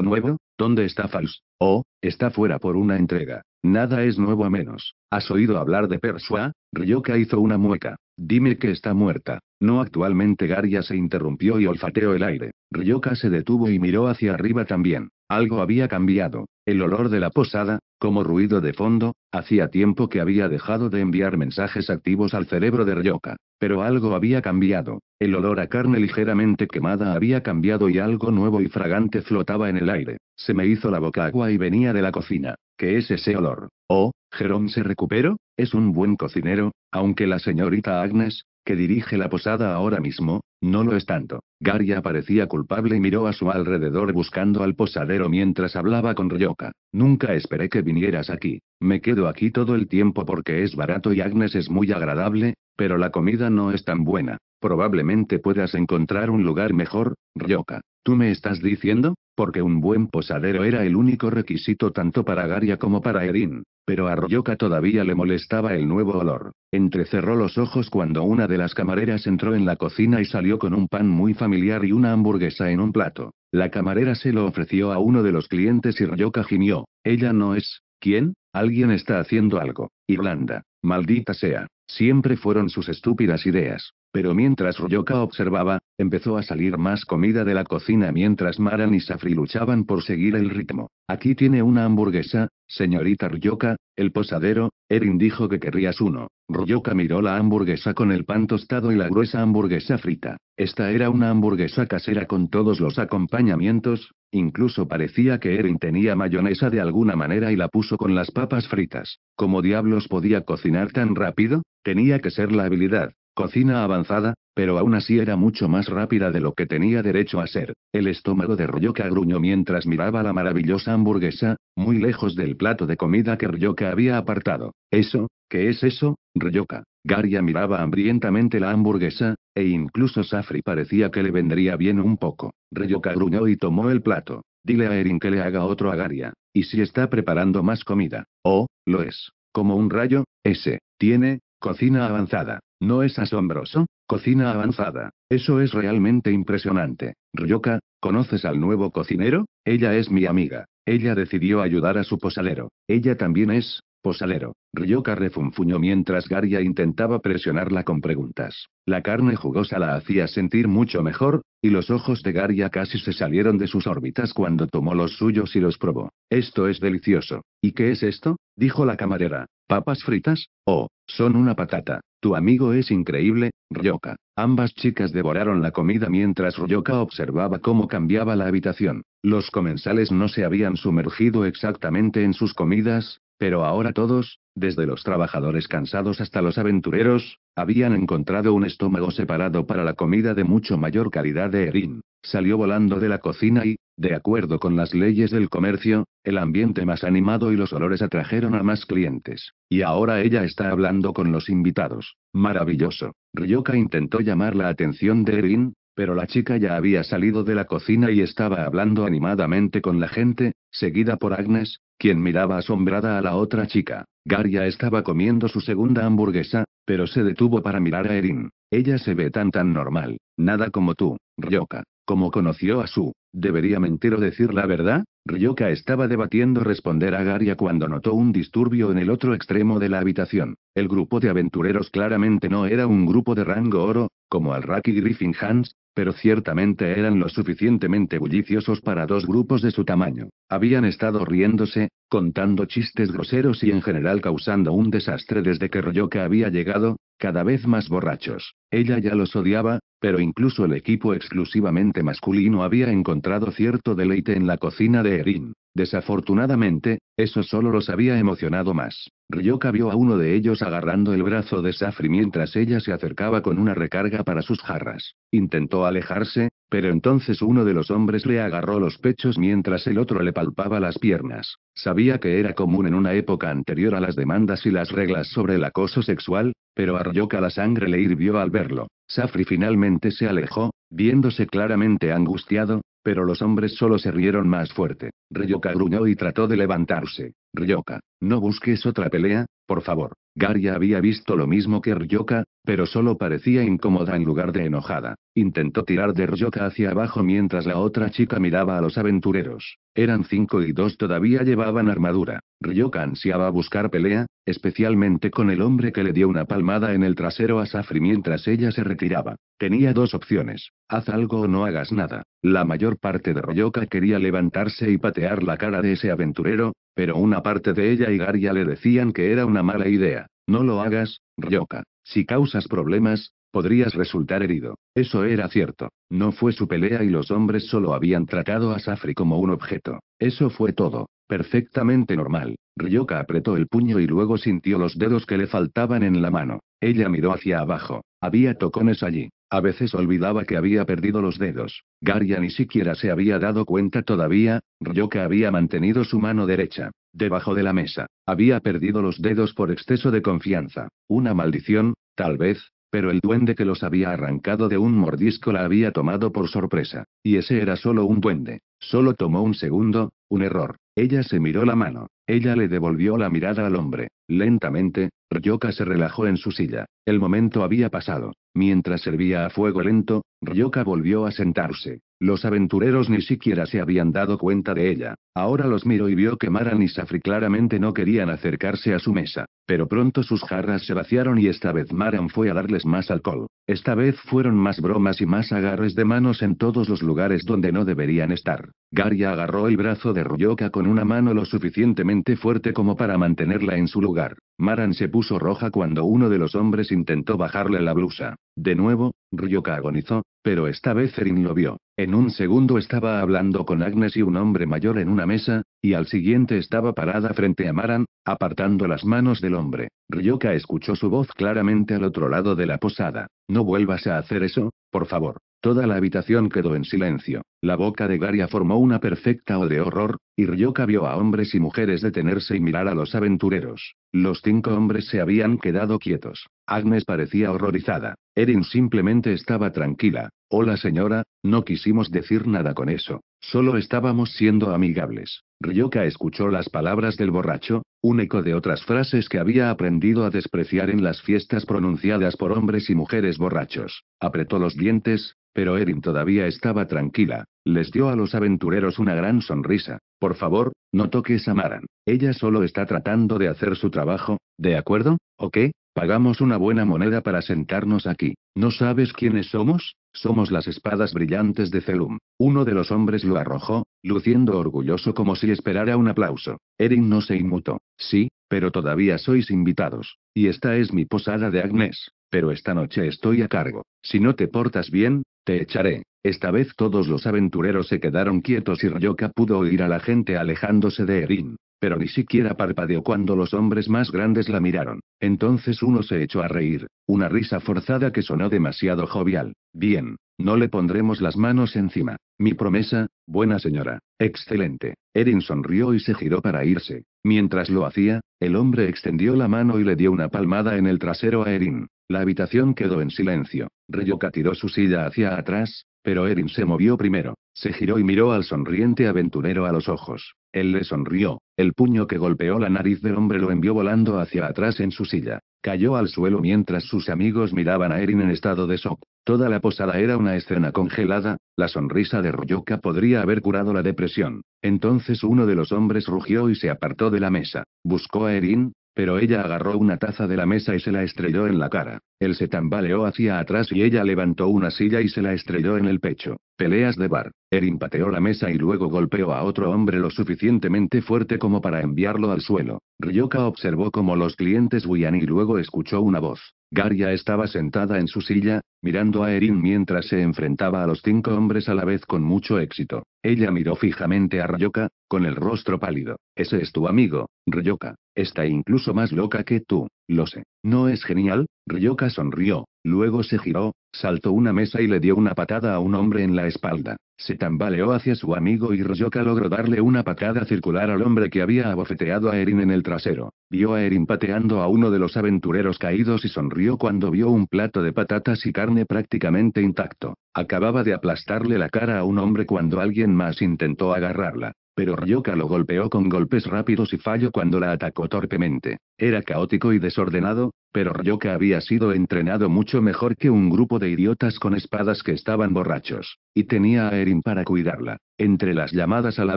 nuevo? ¿Dónde está Fals? Oh, está fuera por una entrega. Nada es nuevo a menos. ¿Has oído hablar de Persua? Ryoka hizo una mueca. Dime que está muerta. No actualmente Garia se interrumpió y olfateó el aire. Ryoka se detuvo y miró hacia arriba también. Algo había cambiado. El olor de la posada, como ruido de fondo, hacía tiempo que había dejado de enviar mensajes activos al cerebro de Ryoka. Pero algo había cambiado. El olor a carne ligeramente quemada había cambiado y algo nuevo y fragante flotaba en el aire. Se me hizo la boca agua y venía de la cocina. ¿Qué es ese olor? Oh, Jerón se recuperó, es un buen cocinero, aunque la señorita Agnes, que dirige la posada ahora mismo, no lo es tanto. Garia parecía culpable y miró a su alrededor buscando al posadero mientras hablaba con Ryoka. Nunca esperé que vinieras aquí. Me quedo aquí todo el tiempo porque es barato y Agnes es muy agradable, pero la comida no es tan buena. Probablemente puedas encontrar un lugar mejor, Ryoka. ¿Tú me estás diciendo? Porque un buen posadero era el único requisito tanto para Garia como para Erin pero a Royoka todavía le molestaba el nuevo olor. Entrecerró los ojos cuando una de las camareras entró en la cocina y salió con un pan muy familiar y una hamburguesa en un plato. La camarera se lo ofreció a uno de los clientes y Ryoka gimió. Ella no es. ¿Quién? Alguien está haciendo algo. Irlanda. Maldita sea. Siempre fueron sus estúpidas ideas. Pero mientras Ryoka observaba, empezó a salir más comida de la cocina mientras Maran y Safri luchaban por seguir el ritmo. Aquí tiene una hamburguesa, señorita Ryoka, el posadero, Erin dijo que querrías uno. Ryoka miró la hamburguesa con el pan tostado y la gruesa hamburguesa frita. Esta era una hamburguesa casera con todos los acompañamientos, incluso parecía que Erin tenía mayonesa de alguna manera y la puso con las papas fritas. ¿Cómo diablos podía cocinar tan rápido? Tenía que ser la habilidad. Cocina avanzada, pero aún así era mucho más rápida de lo que tenía derecho a ser. El estómago de Ryoka gruñó mientras miraba la maravillosa hamburguesa, muy lejos del plato de comida que Ryoka había apartado. ¿Eso? ¿Qué es eso, Ryoka? Garia miraba hambrientamente la hamburguesa, e incluso Safri parecía que le vendría bien un poco. Ryoka gruñó y tomó el plato. Dile a Erin que le haga otro a Garia. Y si está preparando más comida. Oh, lo es. Como un rayo, ese, tiene, cocina avanzada. ¿No es asombroso? Cocina avanzada. Eso es realmente impresionante. Ryoka, ¿conoces al nuevo cocinero? Ella es mi amiga. Ella decidió ayudar a su posalero. Ella también es, Posalero. Ryoka refunfuñó mientras Garia intentaba presionarla con preguntas. La carne jugosa la hacía sentir mucho mejor, y los ojos de Garia casi se salieron de sus órbitas cuando tomó los suyos y los probó. Esto es delicioso. ¿Y qué es esto? dijo la camarera. ¿Papas fritas? Oh, son una patata. Tu amigo es increíble, Ryoka. Ambas chicas devoraron la comida mientras Ryoka observaba cómo cambiaba la habitación. Los comensales no se habían sumergido exactamente en sus comidas, pero ahora todos, desde los trabajadores cansados hasta los aventureros, habían encontrado un estómago separado para la comida de mucho mayor calidad de Erin. Salió volando de la cocina y, de acuerdo con las leyes del comercio, el ambiente más animado y los olores atrajeron a más clientes. Y ahora ella está hablando con los invitados. Maravilloso. Ryoka intentó llamar la atención de Erin, pero la chica ya había salido de la cocina y estaba hablando animadamente con la gente, seguida por Agnes, quien miraba asombrada a la otra chica. Garia estaba comiendo su segunda hamburguesa, pero se detuvo para mirar a Erin. Ella se ve tan tan normal, nada como tú, Ryoka. Como conoció a Su, ¿debería mentir o decir la verdad? Ryoka estaba debatiendo responder a Garia cuando notó un disturbio en el otro extremo de la habitación. El grupo de aventureros claramente no era un grupo de rango oro, como al Raki Griffin Hans, pero ciertamente eran lo suficientemente bulliciosos para dos grupos de su tamaño. Habían estado riéndose, contando chistes groseros y en general causando un desastre desde que Royoka había llegado, cada vez más borrachos. Ella ya los odiaba, pero incluso el equipo exclusivamente masculino había encontrado cierto deleite en la cocina de Erin. Desafortunadamente, eso solo los había emocionado más. Ryoka vio a uno de ellos agarrando el brazo de Safri mientras ella se acercaba con una recarga para sus jarras. Intentó alejarse, pero entonces uno de los hombres le agarró los pechos mientras el otro le palpaba las piernas. Sabía que era común en una época anterior a las demandas y las reglas sobre el acoso sexual, pero a Ryoka la sangre le hirvió al verlo. Safri finalmente se alejó, viéndose claramente angustiado, pero los hombres solo se rieron más fuerte. Ryoka gruñó y trató de levantarse. Ryoka, no busques otra pelea, por favor. Garia había visto lo mismo que Ryoka, pero solo parecía incómoda en lugar de enojada. Intentó tirar de Ryoka hacia abajo mientras la otra chica miraba a los aventureros. Eran cinco y dos todavía llevaban armadura. Ryoka ansiaba buscar pelea, especialmente con el hombre que le dio una palmada en el trasero a Safri mientras ella se retiraba. Tenía dos opciones. Haz algo o no hagas nada. La mayor parte de Ryoka quería levantarse y patear la cara de ese aventurero, pero una parte de ella y Garia le decían que era una mala idea. No lo hagas, Ryoka. Si causas problemas, podrías resultar herido. Eso era cierto. No fue su pelea y los hombres solo habían tratado a Safri como un objeto. Eso fue todo. Perfectamente normal. Ryoka apretó el puño y luego sintió los dedos que le faltaban en la mano. Ella miró hacia abajo. Había tocones allí. A veces olvidaba que había perdido los dedos. Garia ni siquiera se había dado cuenta todavía, Ryoka había mantenido su mano derecha, debajo de la mesa. Había perdido los dedos por exceso de confianza. Una maldición, tal vez, pero el duende que los había arrancado de un mordisco la había tomado por sorpresa. Y ese era solo un duende. Solo tomó un segundo, un error. Ella se miró la mano. Ella le devolvió la mirada al hombre. Lentamente, Ryoka se relajó en su silla. El momento había pasado. Mientras servía a fuego lento, Ryoka volvió a sentarse. Los aventureros ni siquiera se habían dado cuenta de ella. Ahora los miró y vio que Maran y Safri claramente no querían acercarse a su mesa. Pero pronto sus jarras se vaciaron y esta vez Maran fue a darles más alcohol. Esta vez fueron más bromas y más agarres de manos en todos los lugares donde no deberían estar. Garia agarró el brazo de Ryoka con una mano lo suficientemente fuerte como para mantenerla en su lugar. Maran se puso roja cuando uno de los hombres intentó bajarle la blusa. De nuevo, Ryoka agonizó, pero esta vez Erin lo vio. En un segundo estaba hablando con Agnes y un hombre mayor en una mesa, y al siguiente estaba parada frente a Maran, apartando las manos del hombre. Ryoka escuchó su voz claramente al otro lado de la posada. No vuelvas a hacer eso, por favor. Toda la habitación quedó en silencio. La boca de Garia formó una perfecta O de horror, y Ryoka vio a hombres y mujeres detenerse y mirar a los aventureros. Los cinco hombres se habían quedado quietos. Agnes parecía horrorizada. Erin simplemente estaba tranquila. Hola señora, no quisimos decir nada con eso. Solo estábamos siendo amigables. Ryoka escuchó las palabras del borracho, un eco de otras frases que había aprendido a despreciar en las fiestas pronunciadas por hombres y mujeres borrachos. Apretó los dientes, pero Erin todavía estaba tranquila. Les dio a los aventureros una gran sonrisa. Por favor, no toques a Maran. Ella solo está tratando de hacer su trabajo, ¿de acuerdo? ¿O qué? Pagamos una buena moneda para sentarnos aquí. ¿No sabes quiénes somos? Somos las espadas brillantes de Zelum. Uno de los hombres lo arrojó, luciendo orgulloso como si esperara un aplauso. Erin no se inmutó. Sí, pero todavía sois invitados. Y esta es mi posada de Agnes. Pero esta noche estoy a cargo. Si no te portas bien, te echaré. Esta vez todos los aventureros se quedaron quietos y Ryoka pudo oír a la gente alejándose de Erin. Pero ni siquiera parpadeó cuando los hombres más grandes la miraron. Entonces uno se echó a reír, una risa forzada que sonó demasiado jovial. Bien, no le pondremos las manos encima. Mi promesa, buena señora. Excelente. Erin sonrió y se giró para irse. Mientras lo hacía, el hombre extendió la mano y le dio una palmada en el trasero a Erin. La habitación quedó en silencio. Ryoka tiró su silla hacia atrás, pero Erin se movió primero. Se giró y miró al sonriente aventurero a los ojos. Él le sonrió. El puño que golpeó la nariz del hombre lo envió volando hacia atrás en su silla. Cayó al suelo mientras sus amigos miraban a Erin en estado de shock. Toda la posada era una escena congelada, la sonrisa de Ryoka podría haber curado la depresión. Entonces uno de los hombres rugió y se apartó de la mesa. Buscó a Erin, pero ella agarró una taza de la mesa y se la estrelló en la cara. Él se tambaleó hacia atrás y ella levantó una silla y se la estrelló en el pecho. Peleas de bar. Erin pateó la mesa y luego golpeó a otro hombre lo suficientemente fuerte como para enviarlo al suelo. Ryoka observó cómo los clientes huían y luego escuchó una voz. Garia estaba sentada en su silla, mirando a Erin mientras se enfrentaba a los cinco hombres a la vez con mucho éxito. Ella miró fijamente a Ryoka, con el rostro pálido. Ese es tu amigo, Ryoka. Está incluso más loca que tú, lo sé. ¿No es genial? Ryoka sonrió. Luego se giró, saltó una mesa y le dio una patada a un hombre en la espalda. Se tambaleó hacia su amigo y Ryoka logró darle una patada circular al hombre que había abofeteado a Erin en el trasero. Vio a Erin pateando a uno de los aventureros caídos y sonrió cuando vio un plato de patatas y carne prácticamente intacto. Acababa de aplastarle la cara a un hombre cuando alguien más intentó agarrarla pero Ryoka lo golpeó con golpes rápidos y falló cuando la atacó torpemente. Era caótico y desordenado, pero Ryoka había sido entrenado mucho mejor que un grupo de idiotas con espadas que estaban borrachos, y tenía a Erin para cuidarla. Entre las llamadas a la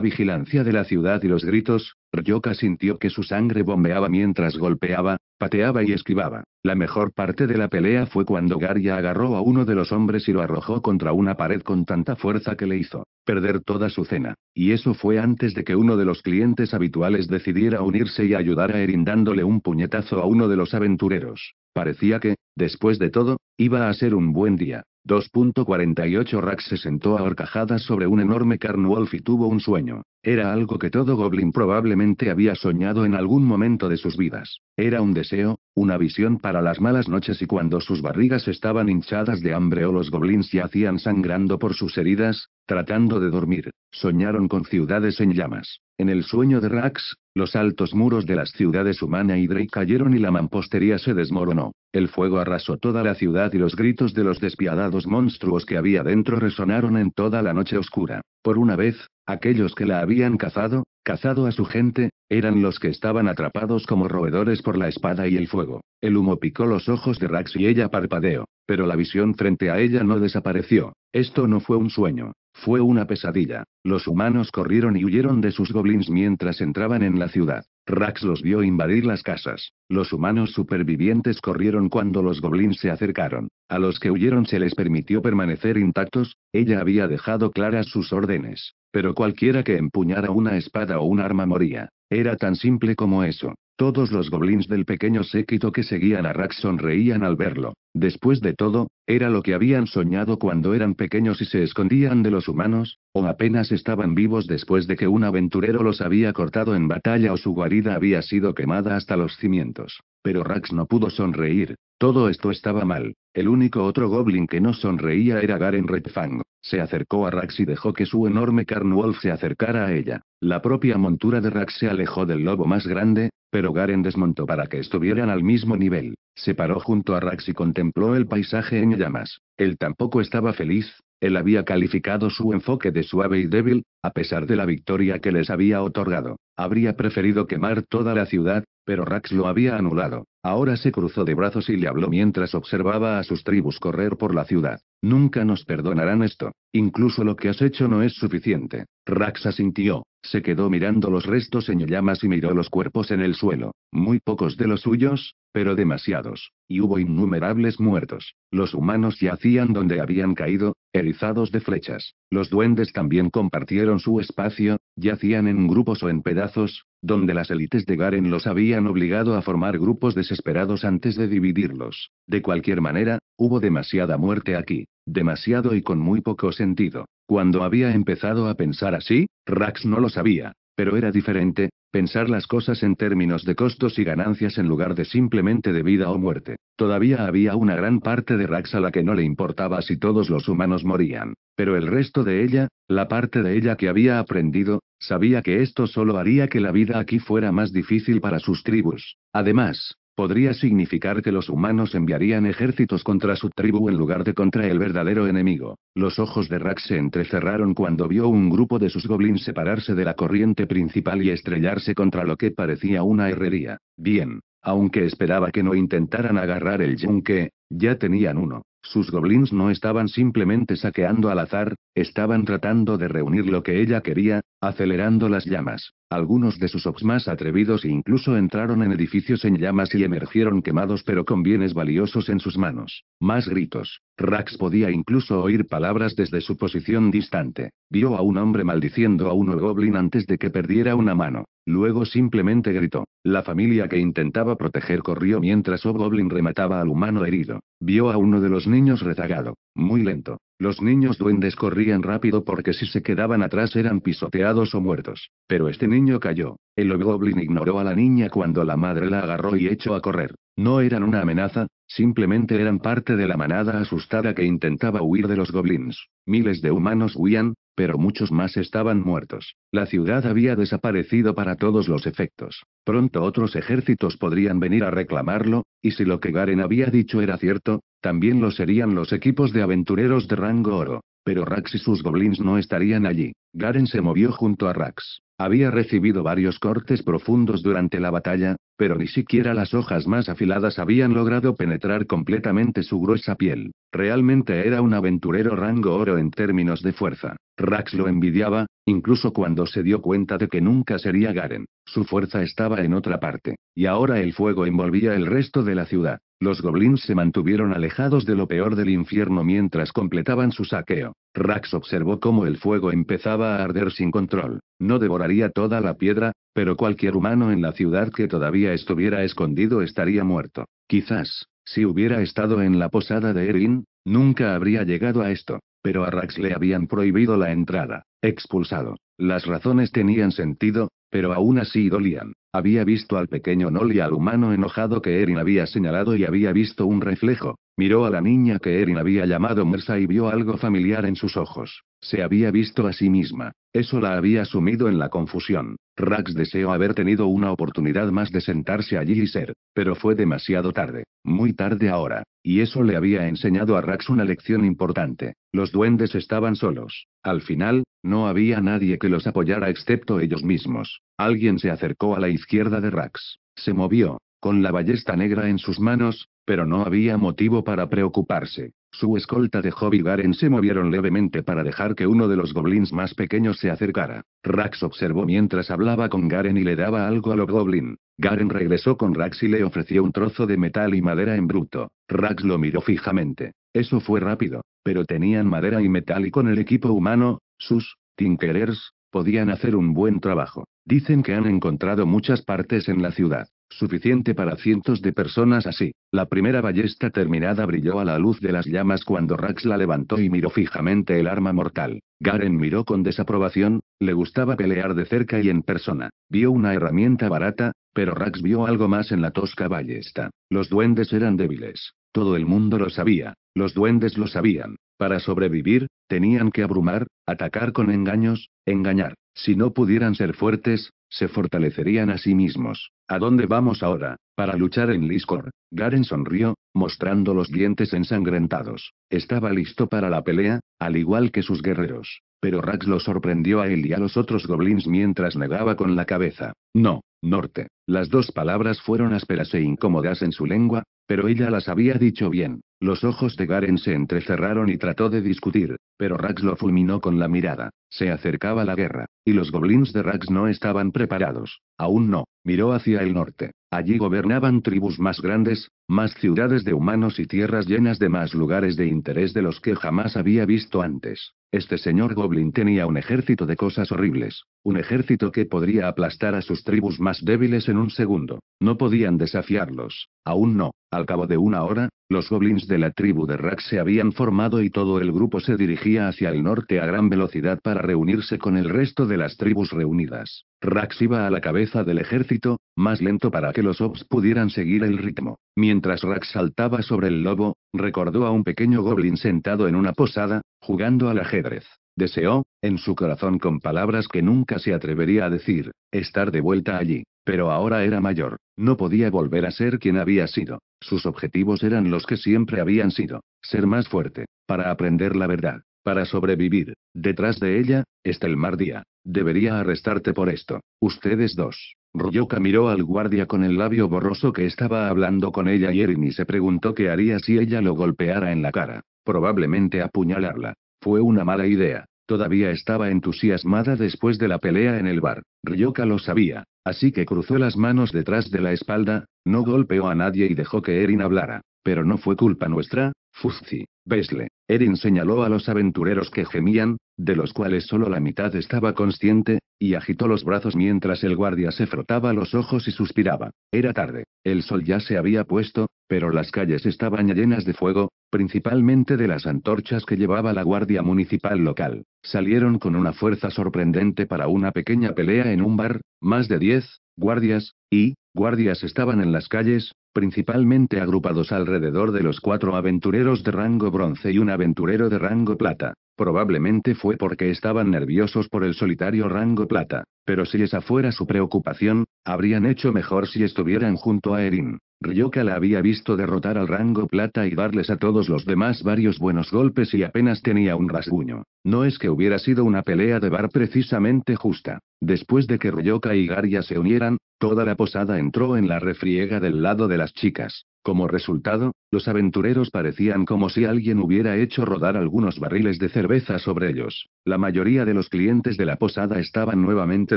vigilancia de la ciudad y los gritos, Ryoka sintió que su sangre bombeaba mientras golpeaba, pateaba y esquivaba. La mejor parte de la pelea fue cuando Garia agarró a uno de los hombres y lo arrojó contra una pared con tanta fuerza que le hizo perder toda su cena. Y eso fue antes de que uno de los clientes habituales decidiera unirse y ayudar a Erin dándole un puñetazo a uno de los aventureros. Parecía que, después de todo, iba a ser un buen día. 2.48 Rack se sentó a sobre un enorme Carnwolf y tuvo un sueño. Era algo que todo goblin probablemente había soñado en algún momento de sus vidas. Era un deseo, una visión para las malas noches y cuando sus barrigas estaban hinchadas de hambre o los goblins se hacían sangrando por sus heridas, tratando de dormir, soñaron con ciudades en llamas. En el sueño de Rax, los altos muros de las ciudades humana y Drake cayeron y la mampostería se desmoronó. El fuego arrasó toda la ciudad y los gritos de los despiadados monstruos que había dentro resonaron en toda la noche oscura. Por una vez, aquellos que la habían cazado, cazado a su gente, eran los que estaban atrapados como roedores por la espada y el fuego. El humo picó los ojos de Rax y ella parpadeó, pero la visión frente a ella no desapareció. Esto no fue un sueño, fue una pesadilla. Los humanos corrieron y huyeron de sus goblins mientras entraban en la ciudad. Rax los vio invadir las casas. Los humanos supervivientes corrieron cuando los goblins se acercaron. A los que huyeron se les permitió permanecer intactos, ella había dejado claras sus órdenes. Pero cualquiera que empuñara una espada o un arma moría. Era tan simple como eso. Todos los goblins del pequeño séquito que seguían a Rax sonreían al verlo. Después de todo, era lo que habían soñado cuando eran pequeños y se escondían de los humanos, o apenas estaban vivos después de que un aventurero los había cortado en batalla o su guarida había sido quemada hasta los cimientos. Pero Rax no pudo sonreír, todo esto estaba mal. El único otro goblin que no sonreía era Garen Redfang. Se acercó a Rax y dejó que su enorme Carnwolf se acercara a ella. La propia montura de Rax se alejó del lobo más grande, pero Garen desmontó para que estuvieran al mismo nivel. Se paró junto a Rax y contempló el paisaje en llamas. Él tampoco estaba feliz, él había calificado su enfoque de suave y débil, a pesar de la victoria que les había otorgado. Habría preferido quemar toda la ciudad, pero Rax lo había anulado. Ahora se cruzó de brazos y le habló mientras observaba a sus tribus correr por la ciudad. Nunca nos perdonarán esto. Incluso lo que has hecho no es suficiente. Raxa sintió. Se quedó mirando los restos en llamas y miró los cuerpos en el suelo, muy pocos de los suyos, pero demasiados, y hubo innumerables muertos. Los humanos yacían donde habían caído, erizados de flechas. Los duendes también compartieron su espacio, yacían en grupos o en pedazos, donde las élites de Garen los habían obligado a formar grupos desesperados antes de dividirlos. De cualquier manera, hubo demasiada muerte aquí. Demasiado y con muy poco sentido. Cuando había empezado a pensar así, Rax no lo sabía, pero era diferente, pensar las cosas en términos de costos y ganancias en lugar de simplemente de vida o muerte. Todavía había una gran parte de Rax a la que no le importaba si todos los humanos morían, pero el resto de ella, la parte de ella que había aprendido, sabía que esto solo haría que la vida aquí fuera más difícil para sus tribus. Además, Podría significar que los humanos enviarían ejércitos contra su tribu en lugar de contra el verdadero enemigo. Los ojos de Rack se entrecerraron cuando vio un grupo de sus goblins separarse de la corriente principal y estrellarse contra lo que parecía una herrería. Bien, aunque esperaba que no intentaran agarrar el yunque, ya tenían uno. Sus goblins no estaban simplemente saqueando al azar, estaban tratando de reunir lo que ella quería, acelerando las llamas. Algunos de sus ops más atrevidos incluso entraron en edificios en llamas y emergieron quemados pero con bienes valiosos en sus manos. Más gritos. Rax podía incluso oír palabras desde su posición distante. Vio a un hombre maldiciendo a uno goblin antes de que perdiera una mano. Luego simplemente gritó. La familia que intentaba proteger corrió mientras goblin remataba al humano herido. Vio a uno de los niños rezagado, muy lento. Los niños duendes corrían rápido porque si se quedaban atrás eran pisoteados o muertos. Pero este niño cayó. El goblin ignoró a la niña cuando la madre la agarró y echó a correr. No eran una amenaza, simplemente eran parte de la manada asustada que intentaba huir de los goblins. Miles de humanos huían, pero muchos más estaban muertos. La ciudad había desaparecido para todos los efectos. Pronto otros ejércitos podrían venir a reclamarlo, y si lo que Garen había dicho era cierto, también lo serían los equipos de aventureros de rango oro. Pero Rax y sus goblins no estarían allí. Garen se movió junto a Rax. Había recibido varios cortes profundos durante la batalla, pero ni siquiera las hojas más afiladas habían logrado penetrar completamente su gruesa piel. Realmente era un aventurero rango oro en términos de fuerza. Rax lo envidiaba, Incluso cuando se dio cuenta de que nunca sería Garen, su fuerza estaba en otra parte, y ahora el fuego envolvía el resto de la ciudad. Los goblins se mantuvieron alejados de lo peor del infierno mientras completaban su saqueo. Rax observó cómo el fuego empezaba a arder sin control. No devoraría toda la piedra, pero cualquier humano en la ciudad que todavía estuviera escondido estaría muerto. Quizás, si hubiera estado en la posada de Erin, nunca habría llegado a esto, pero a Rax le habían prohibido la entrada. Expulsado. Las razones tenían sentido, pero aún así dolían. Había visto al pequeño Noli al humano enojado que Erin había señalado y había visto un reflejo. Miró a la niña que Erin había llamado Mersa y vio algo familiar en sus ojos. Se había visto a sí misma. Eso la había sumido en la confusión. Rax deseó haber tenido una oportunidad más de sentarse allí y ser, pero fue demasiado tarde, muy tarde ahora, y eso le había enseñado a Rax una lección importante. Los duendes estaban solos. Al final, no había nadie que los apoyara excepto ellos mismos. Alguien se acercó a la izquierda de Rax. Se movió, con la ballesta negra en sus manos, pero no había motivo para preocuparse. Su escolta dejó Garen se movieron levemente para dejar que uno de los goblins más pequeños se acercara. Rax observó mientras hablaba con Garen y le daba algo a los goblin. Garen regresó con Rax y le ofreció un trozo de metal y madera en bruto. Rax lo miró fijamente. Eso fue rápido. Pero tenían madera y metal y con el equipo humano, sus Tinkerers, podían hacer un buen trabajo. Dicen que han encontrado muchas partes en la ciudad. Suficiente para cientos de personas así. La primera ballesta terminada brilló a la luz de las llamas cuando Rax la levantó y miró fijamente el arma mortal. Garen miró con desaprobación, le gustaba pelear de cerca y en persona. Vio una herramienta barata, pero Rax vio algo más en la tosca ballesta. Los duendes eran débiles. Todo el mundo lo sabía. Los duendes lo sabían. Para sobrevivir, tenían que abrumar, atacar con engaños, engañar. Si no pudieran ser fuertes, se fortalecerían a sí mismos. ¿A dónde vamos ahora? Para luchar en Liscor. Garen sonrió, mostrando los dientes ensangrentados. Estaba listo para la pelea, al igual que sus guerreros. Pero Rax lo sorprendió a él y a los otros goblins mientras negaba con la cabeza. No, norte. Las dos palabras fueron ásperas e incómodas en su lengua, pero ella las había dicho bien. Los ojos de Garen se entrecerraron y trató de discutir, pero Rax lo fulminó con la mirada. Se acercaba la guerra, y los goblins de Rax no estaban preparados. Aún no, miró hacia el norte. Allí gobernaban tribus más grandes, más ciudades de humanos y tierras llenas de más lugares de interés de los que jamás había visto antes. Este señor Goblin tenía un ejército de cosas horribles, un ejército que podría aplastar a sus tribus más débiles en un segundo. No podían desafiarlos, aún no. Al cabo de una hora, los goblins de la tribu de Rax se habían formado y todo el grupo se dirigía hacia el norte a gran velocidad para reunirse con el resto de las tribus reunidas. Rax iba a la cabeza del ejército, más lento para que los Ops pudieran seguir el ritmo. Mientras Rax saltaba sobre el lobo, recordó a un pequeño goblin sentado en una posada, jugando al ajedrez. Deseó, en su corazón con palabras que nunca se atrevería a decir, estar de vuelta allí. Pero ahora era mayor, no podía volver a ser quien había sido. Sus objetivos eran los que siempre habían sido, ser más fuerte, para aprender la verdad, para sobrevivir. Detrás de ella, está el mar día. Debería arrestarte por esto, ustedes dos. Ryoka miró al guardia con el labio borroso que estaba hablando con ella y Erin y se preguntó qué haría si ella lo golpeara en la cara. Probablemente apuñalarla. Fue una mala idea. Todavía estaba entusiasmada después de la pelea en el bar. Ryoka lo sabía, así que cruzó las manos detrás de la espalda, no golpeó a nadie y dejó que Erin hablara. Pero no fue culpa nuestra, Fuzzi. Besle. Erin señaló a los aventureros que gemían, de los cuales solo la mitad estaba consciente, y agitó los brazos mientras el guardia se frotaba los ojos y suspiraba. Era tarde, el sol ya se había puesto, pero las calles estaban llenas de fuego, principalmente de las antorchas que llevaba la guardia municipal local. Salieron con una fuerza sorprendente para una pequeña pelea en un bar, más de diez, guardias, y, guardias estaban en las calles, principalmente agrupados alrededor de los cuatro aventureros de rango bronce y un aventurero de rango plata. Probablemente fue porque estaban nerviosos por el solitario rango plata, pero si esa fuera su preocupación, habrían hecho mejor si estuvieran junto a Erin. Ryoka la había visto derrotar al rango plata y darles a todos los demás varios buenos golpes y apenas tenía un rasguño. No es que hubiera sido una pelea de bar precisamente justa. Después de que Ryoka y Garia se unieran, toda la posada entró en la refriega del lado de las chicas. Como resultado, los aventureros parecían como si alguien hubiera hecho rodar algunos barriles de cerveza sobre ellos. La mayoría de los clientes de la posada estaban nuevamente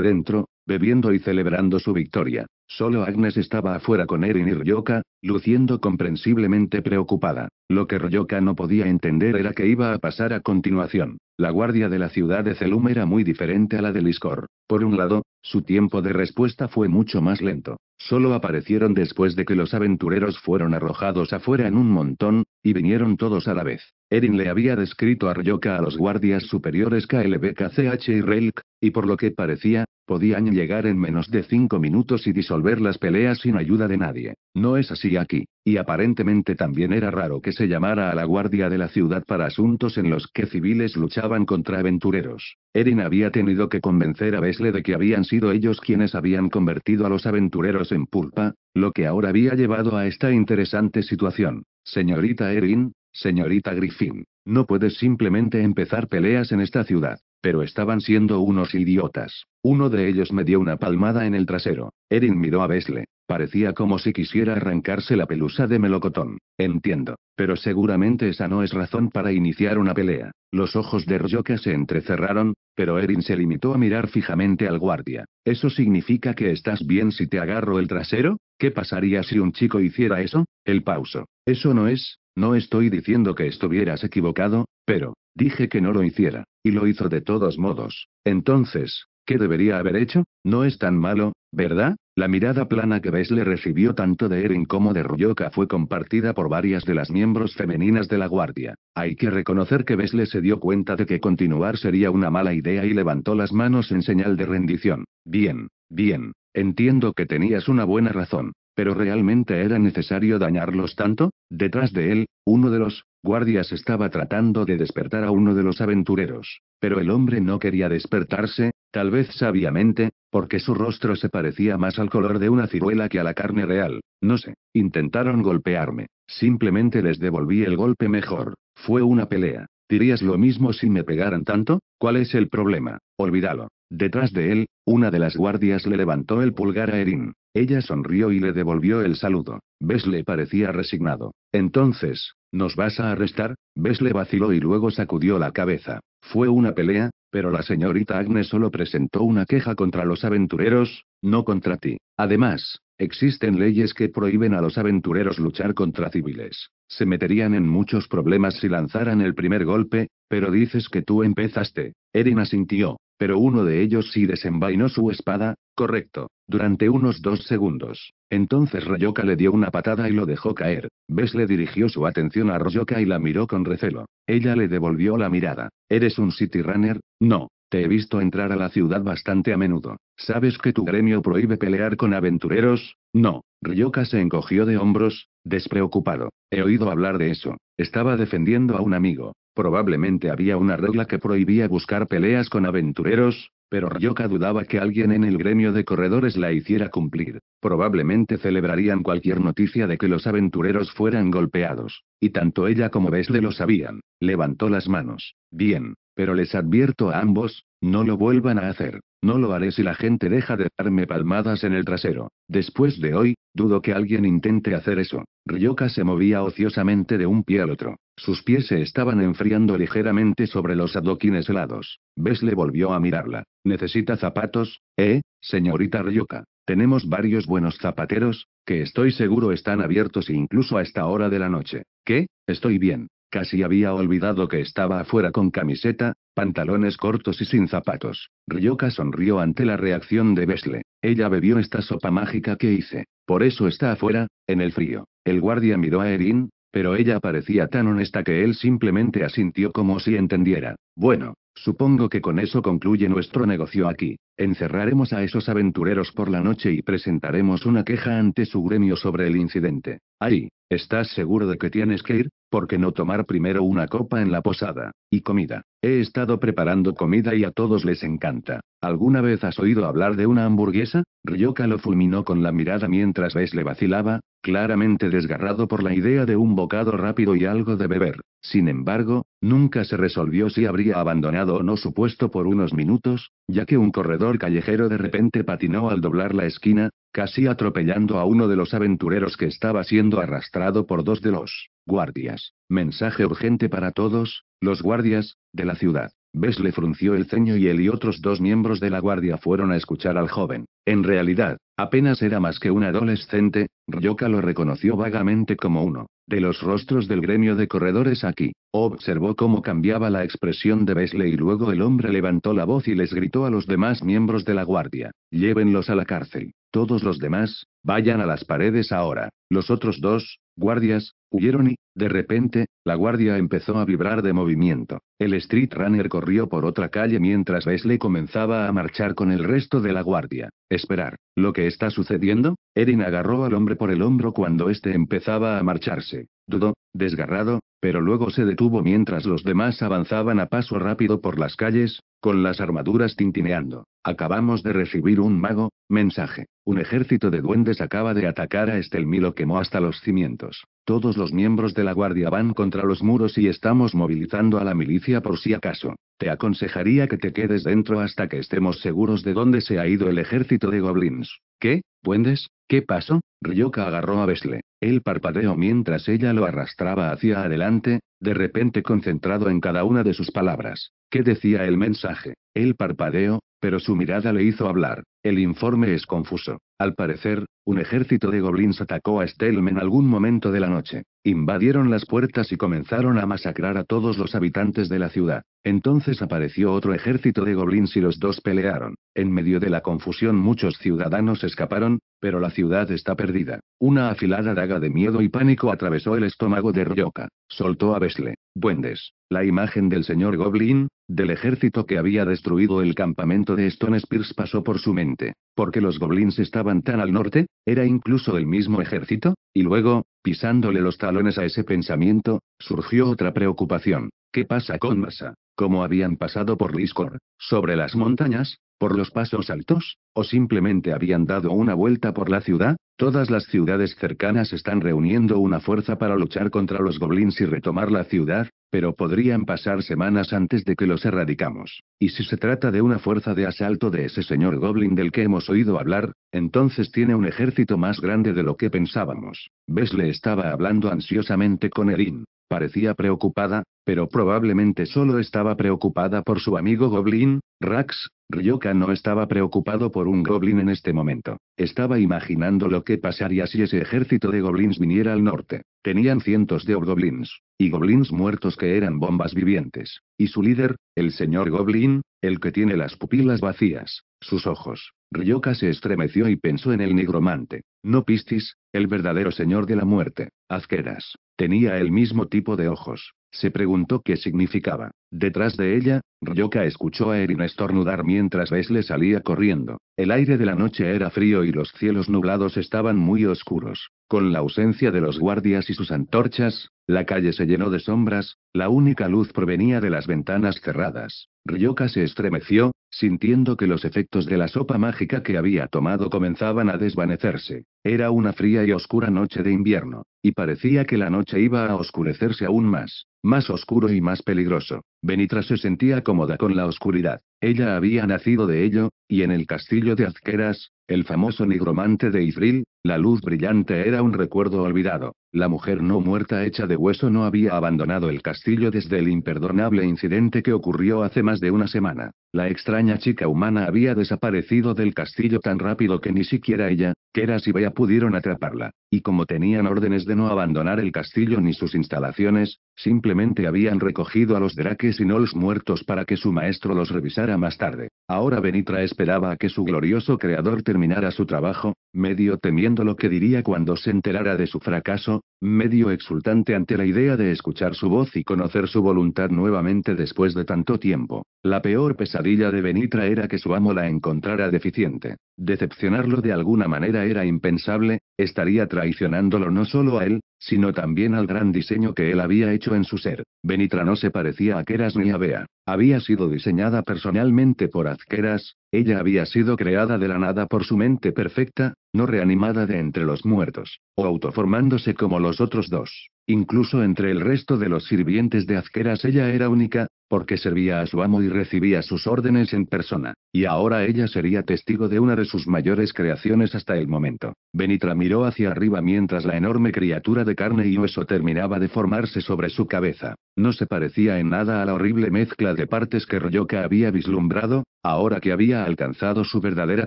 dentro, bebiendo y celebrando su victoria. Solo Agnes estaba afuera con Erin y Ryoka, luciendo comprensiblemente preocupada. Lo que Ryoka no podía entender era que iba a pasar a continuación. La guardia de la ciudad de Celum era muy diferente a la de Liscor. Por un lado, su tiempo de respuesta fue mucho más lento. Solo aparecieron después de que los aventureros fueron arrojados afuera en un montón, y vinieron todos a la vez. Erin le había descrito a Ryoka a los guardias superiores KLBKCH y Relk, y por lo que parecía, podían llegar en menos de cinco minutos y disolver las peleas sin ayuda de nadie. No es así aquí, y aparentemente también era raro que se llamara a la guardia de la ciudad para asuntos en los que civiles luchaban contra aventureros. Erin había tenido que convencer a Besle de que habían sido ellos quienes habían convertido a los aventureros en pulpa, lo que ahora había llevado a esta interesante situación. Señorita Erin, Señorita Griffin, no puedes simplemente empezar peleas en esta ciudad. Pero estaban siendo unos idiotas. Uno de ellos me dio una palmada en el trasero. Erin miró a Besle. Parecía como si quisiera arrancarse la pelusa de melocotón. Entiendo. Pero seguramente esa no es razón para iniciar una pelea. Los ojos de Ryoka se entrecerraron, pero Erin se limitó a mirar fijamente al guardia. ¿Eso significa que estás bien si te agarro el trasero? ¿Qué pasaría si un chico hiciera eso? El pauso. Eso no es, no estoy diciendo que estuvieras equivocado, pero, dije que no lo hiciera, y lo hizo de todos modos. Entonces, ¿qué debería haber hecho? No es tan malo, ¿verdad? La mirada plana que Bess recibió tanto de Erin como de Ruyoka fue compartida por varias de las miembros femeninas de la guardia. Hay que reconocer que Besle se dio cuenta de que continuar sería una mala idea y levantó las manos en señal de rendición. Bien, bien, entiendo que tenías una buena razón pero realmente era necesario dañarlos tanto, detrás de él, uno de los guardias estaba tratando de despertar a uno de los aventureros, pero el hombre no quería despertarse, tal vez sabiamente, porque su rostro se parecía más al color de una ciruela que a la carne real, no sé, intentaron golpearme, simplemente les devolví el golpe mejor, fue una pelea. ¿Dirías lo mismo si me pegaran tanto? ¿Cuál es el problema? Olvídalo. Detrás de él, una de las guardias le levantó el pulgar a Erin. Ella sonrió y le devolvió el saludo. le parecía resignado. Entonces, ¿nos vas a arrestar? le vaciló y luego sacudió la cabeza. Fue una pelea, pero la señorita Agnes solo presentó una queja contra los aventureros, no contra ti. Además, existen leyes que prohíben a los aventureros luchar contra civiles. Se meterían en muchos problemas si lanzaran el primer golpe, pero dices que tú empezaste. Erin asintió. Pero uno de ellos sí desenvainó su espada, correcto, durante unos dos segundos. Entonces Ryoka le dio una patada y lo dejó caer. Bess le dirigió su atención a Ryoka y la miró con recelo. Ella le devolvió la mirada. ¿Eres un City Runner? No. Te he visto entrar a la ciudad bastante a menudo. ¿Sabes que tu gremio prohíbe pelear con aventureros? No. Ryoka se encogió de hombros, despreocupado. He oído hablar de eso. Estaba defendiendo a un amigo. Probablemente había una regla que prohibía buscar peleas con aventureros, pero Ryoka dudaba que alguien en el gremio de corredores la hiciera cumplir. Probablemente celebrarían cualquier noticia de que los aventureros fueran golpeados. Y tanto ella como Besle lo sabían. Levantó las manos. Bien, pero les advierto a ambos, no lo vuelvan a hacer. No lo haré si la gente deja de darme palmadas en el trasero. Después de hoy, dudo que alguien intente hacer eso. Ryoka se movía ociosamente de un pie al otro. Sus pies se estaban enfriando ligeramente sobre los adoquines helados. Bess le volvió a mirarla. ¿Necesita zapatos, eh, señorita Ryoka? Tenemos varios buenos zapateros, que estoy seguro están abiertos incluso a esta hora de la noche. ¿Qué? Estoy bien. Casi había olvidado que estaba afuera con camiseta, pantalones cortos y sin zapatos. Ryoka sonrió ante la reacción de Besle. Ella bebió esta sopa mágica que hice. Por eso está afuera, en el frío. El guardia miró a Erin, pero ella parecía tan honesta que él simplemente asintió como si entendiera. Bueno, supongo que con eso concluye nuestro negocio aquí. Encerraremos a esos aventureros por la noche y presentaremos una queja ante su gremio sobre el incidente. Ay, ¿estás seguro de que tienes que ir? ¿Por qué no tomar primero una copa en la posada? Y comida. He estado preparando comida y a todos les encanta. ¿Alguna vez has oído hablar de una hamburguesa? Ryoka lo fulminó con la mirada mientras Bess le vacilaba, claramente desgarrado por la idea de un bocado rápido y algo de beber. Sin embargo, nunca se resolvió si habría abandonado o no su puesto por unos minutos, ya que un corredor callejero de repente patinó al doblar la esquina, casi atropellando a uno de los aventureros que estaba siendo arrastrado por dos de los guardias. Mensaje urgente para todos, los guardias, de la ciudad. Bess frunció el ceño y él y otros dos miembros de la guardia fueron a escuchar al joven. En realidad, apenas era más que un adolescente, Ryoka lo reconoció vagamente como uno de los rostros del gremio de corredores aquí. Observó cómo cambiaba la expresión de Besley y luego el hombre levantó la voz y les gritó a los demás miembros de la guardia. Llévenlos a la cárcel. Todos los demás, vayan a las paredes ahora. Los otros dos, guardias, huyeron y, de repente, la guardia empezó a vibrar de movimiento. El Street Runner corrió por otra calle mientras Wesley comenzaba a marchar con el resto de la guardia. Esperar. ¿Lo que está sucediendo? Erin agarró al hombre por el hombro cuando éste empezaba a marcharse. Dudó, desgarrado, pero luego se detuvo mientras los demás avanzaban a paso rápido por las calles, con las armaduras tintineando. Acabamos de recibir un mago, mensaje. Un ejército de duendes acaba de atacar a Estelmi lo quemó hasta los cimientos. Todos los miembros de la guardia van contra los muros y estamos movilizando a la milicia por si acaso. Te aconsejaría que te quedes dentro hasta que estemos seguros de dónde se ha ido el ejército de goblins. ¿Qué, Puendes? ¿Qué pasó? Ryoka agarró a Besle. El parpadeo mientras ella lo arrastraba hacia adelante, de repente concentrado en cada una de sus palabras. ¿Qué decía el mensaje? El parpadeo, pero su mirada le hizo hablar. El informe es confuso. Al parecer, un ejército de goblins atacó a Stelm en algún momento de la noche. Invadieron las puertas y comenzaron a masacrar a todos los habitantes de la ciudad. Entonces apareció otro ejército de goblins y los dos pelearon. En medio de la confusión muchos ciudadanos escaparon, pero la ciudad está perdida. Una afilada daga de miedo y pánico atravesó el estómago de Ryoka. Soltó a Besle. Buendes. La imagen del señor Goblin, del ejército que había destruido el campamento de Stone Spears pasó por su mente, porque los goblins estaban tan al norte, era incluso el mismo ejército, y luego, pisándole los talones a ese pensamiento, surgió otra preocupación. ¿Qué pasa con Massa? ¿Cómo habían pasado por Liscor? ¿Sobre las montañas? ¿Por los pasos altos? ¿O simplemente habían dado una vuelta por la ciudad? Todas las ciudades cercanas están reuniendo una fuerza para luchar contra los goblins y retomar la ciudad, pero podrían pasar semanas antes de que los erradicamos. Y si se trata de una fuerza de asalto de ese señor goblin del que hemos oído hablar, entonces tiene un ejército más grande de lo que pensábamos. Besle estaba hablando ansiosamente con Erin. Parecía preocupada, pero probablemente solo estaba preocupada por su amigo Goblin, Rax. Ryoka no estaba preocupado por un Goblin en este momento. Estaba imaginando lo que pasaría si ese ejército de Goblins viniera al norte. Tenían cientos de Orgoblins, y Goblins muertos que eran bombas vivientes. Y su líder, el señor Goblin, el que tiene las pupilas vacías, sus ojos. Ryoka se estremeció y pensó en el nigromante. No Pistis, el verdadero señor de la muerte azqueras. Tenía el mismo tipo de ojos. Se preguntó qué significaba. Detrás de ella, Ryoka escuchó a Erin estornudar mientras Vesle salía corriendo. El aire de la noche era frío y los cielos nublados estaban muy oscuros. Con la ausencia de los guardias y sus antorchas, la calle se llenó de sombras, la única luz provenía de las ventanas cerradas. Ryoka se estremeció, sintiendo que los efectos de la sopa mágica que había tomado comenzaban a desvanecerse. Era una fría y oscura noche de invierno, y parecía que la noche iba a oscurecerse aún más, más oscuro y más peligroso. Benitra se sentía cómoda con la oscuridad. Ella había nacido de ello, y en el castillo de Azqueras, el famoso nigromante de Ifril, la luz brillante era un recuerdo olvidado. La mujer no muerta hecha de hueso no había abandonado el castillo desde el imperdonable incidente que ocurrió hace más de una semana. La extraña chica humana había desaparecido del castillo tan rápido que ni siquiera ella, Keras y Bea pudieron atraparla. Y como tenían órdenes de no abandonar el castillo ni sus instalaciones, Simplemente habían recogido a los Draques y los muertos para que su maestro los revisara más tarde. Ahora Benitra esperaba a que su glorioso creador terminara su trabajo, medio temiendo lo que diría cuando se enterara de su fracaso, medio exultante ante la idea de escuchar su voz y conocer su voluntad nuevamente después de tanto tiempo. La peor pesadilla de Benitra era que su amo la encontrara deficiente. Decepcionarlo de alguna manera era impensable, estaría traicionándolo no solo a él, sino también al gran diseño que él había hecho en su ser. Benitra no se parecía a Keras ni a Bea. Había sido diseñada personalmente por Azkeras, ella había sido creada de la nada por su mente perfecta, no reanimada de entre los muertos, o autoformándose como los otros dos. Incluso entre el resto de los sirvientes de Azqueras ella era única, porque servía a su amo y recibía sus órdenes en persona, y ahora ella sería testigo de una de sus mayores creaciones hasta el momento. Benitra miró hacia arriba mientras la enorme criatura de carne y hueso terminaba de formarse sobre su cabeza. No se parecía en nada a la horrible mezcla de partes que Royoka había vislumbrado, ahora que había alcanzado su verdadera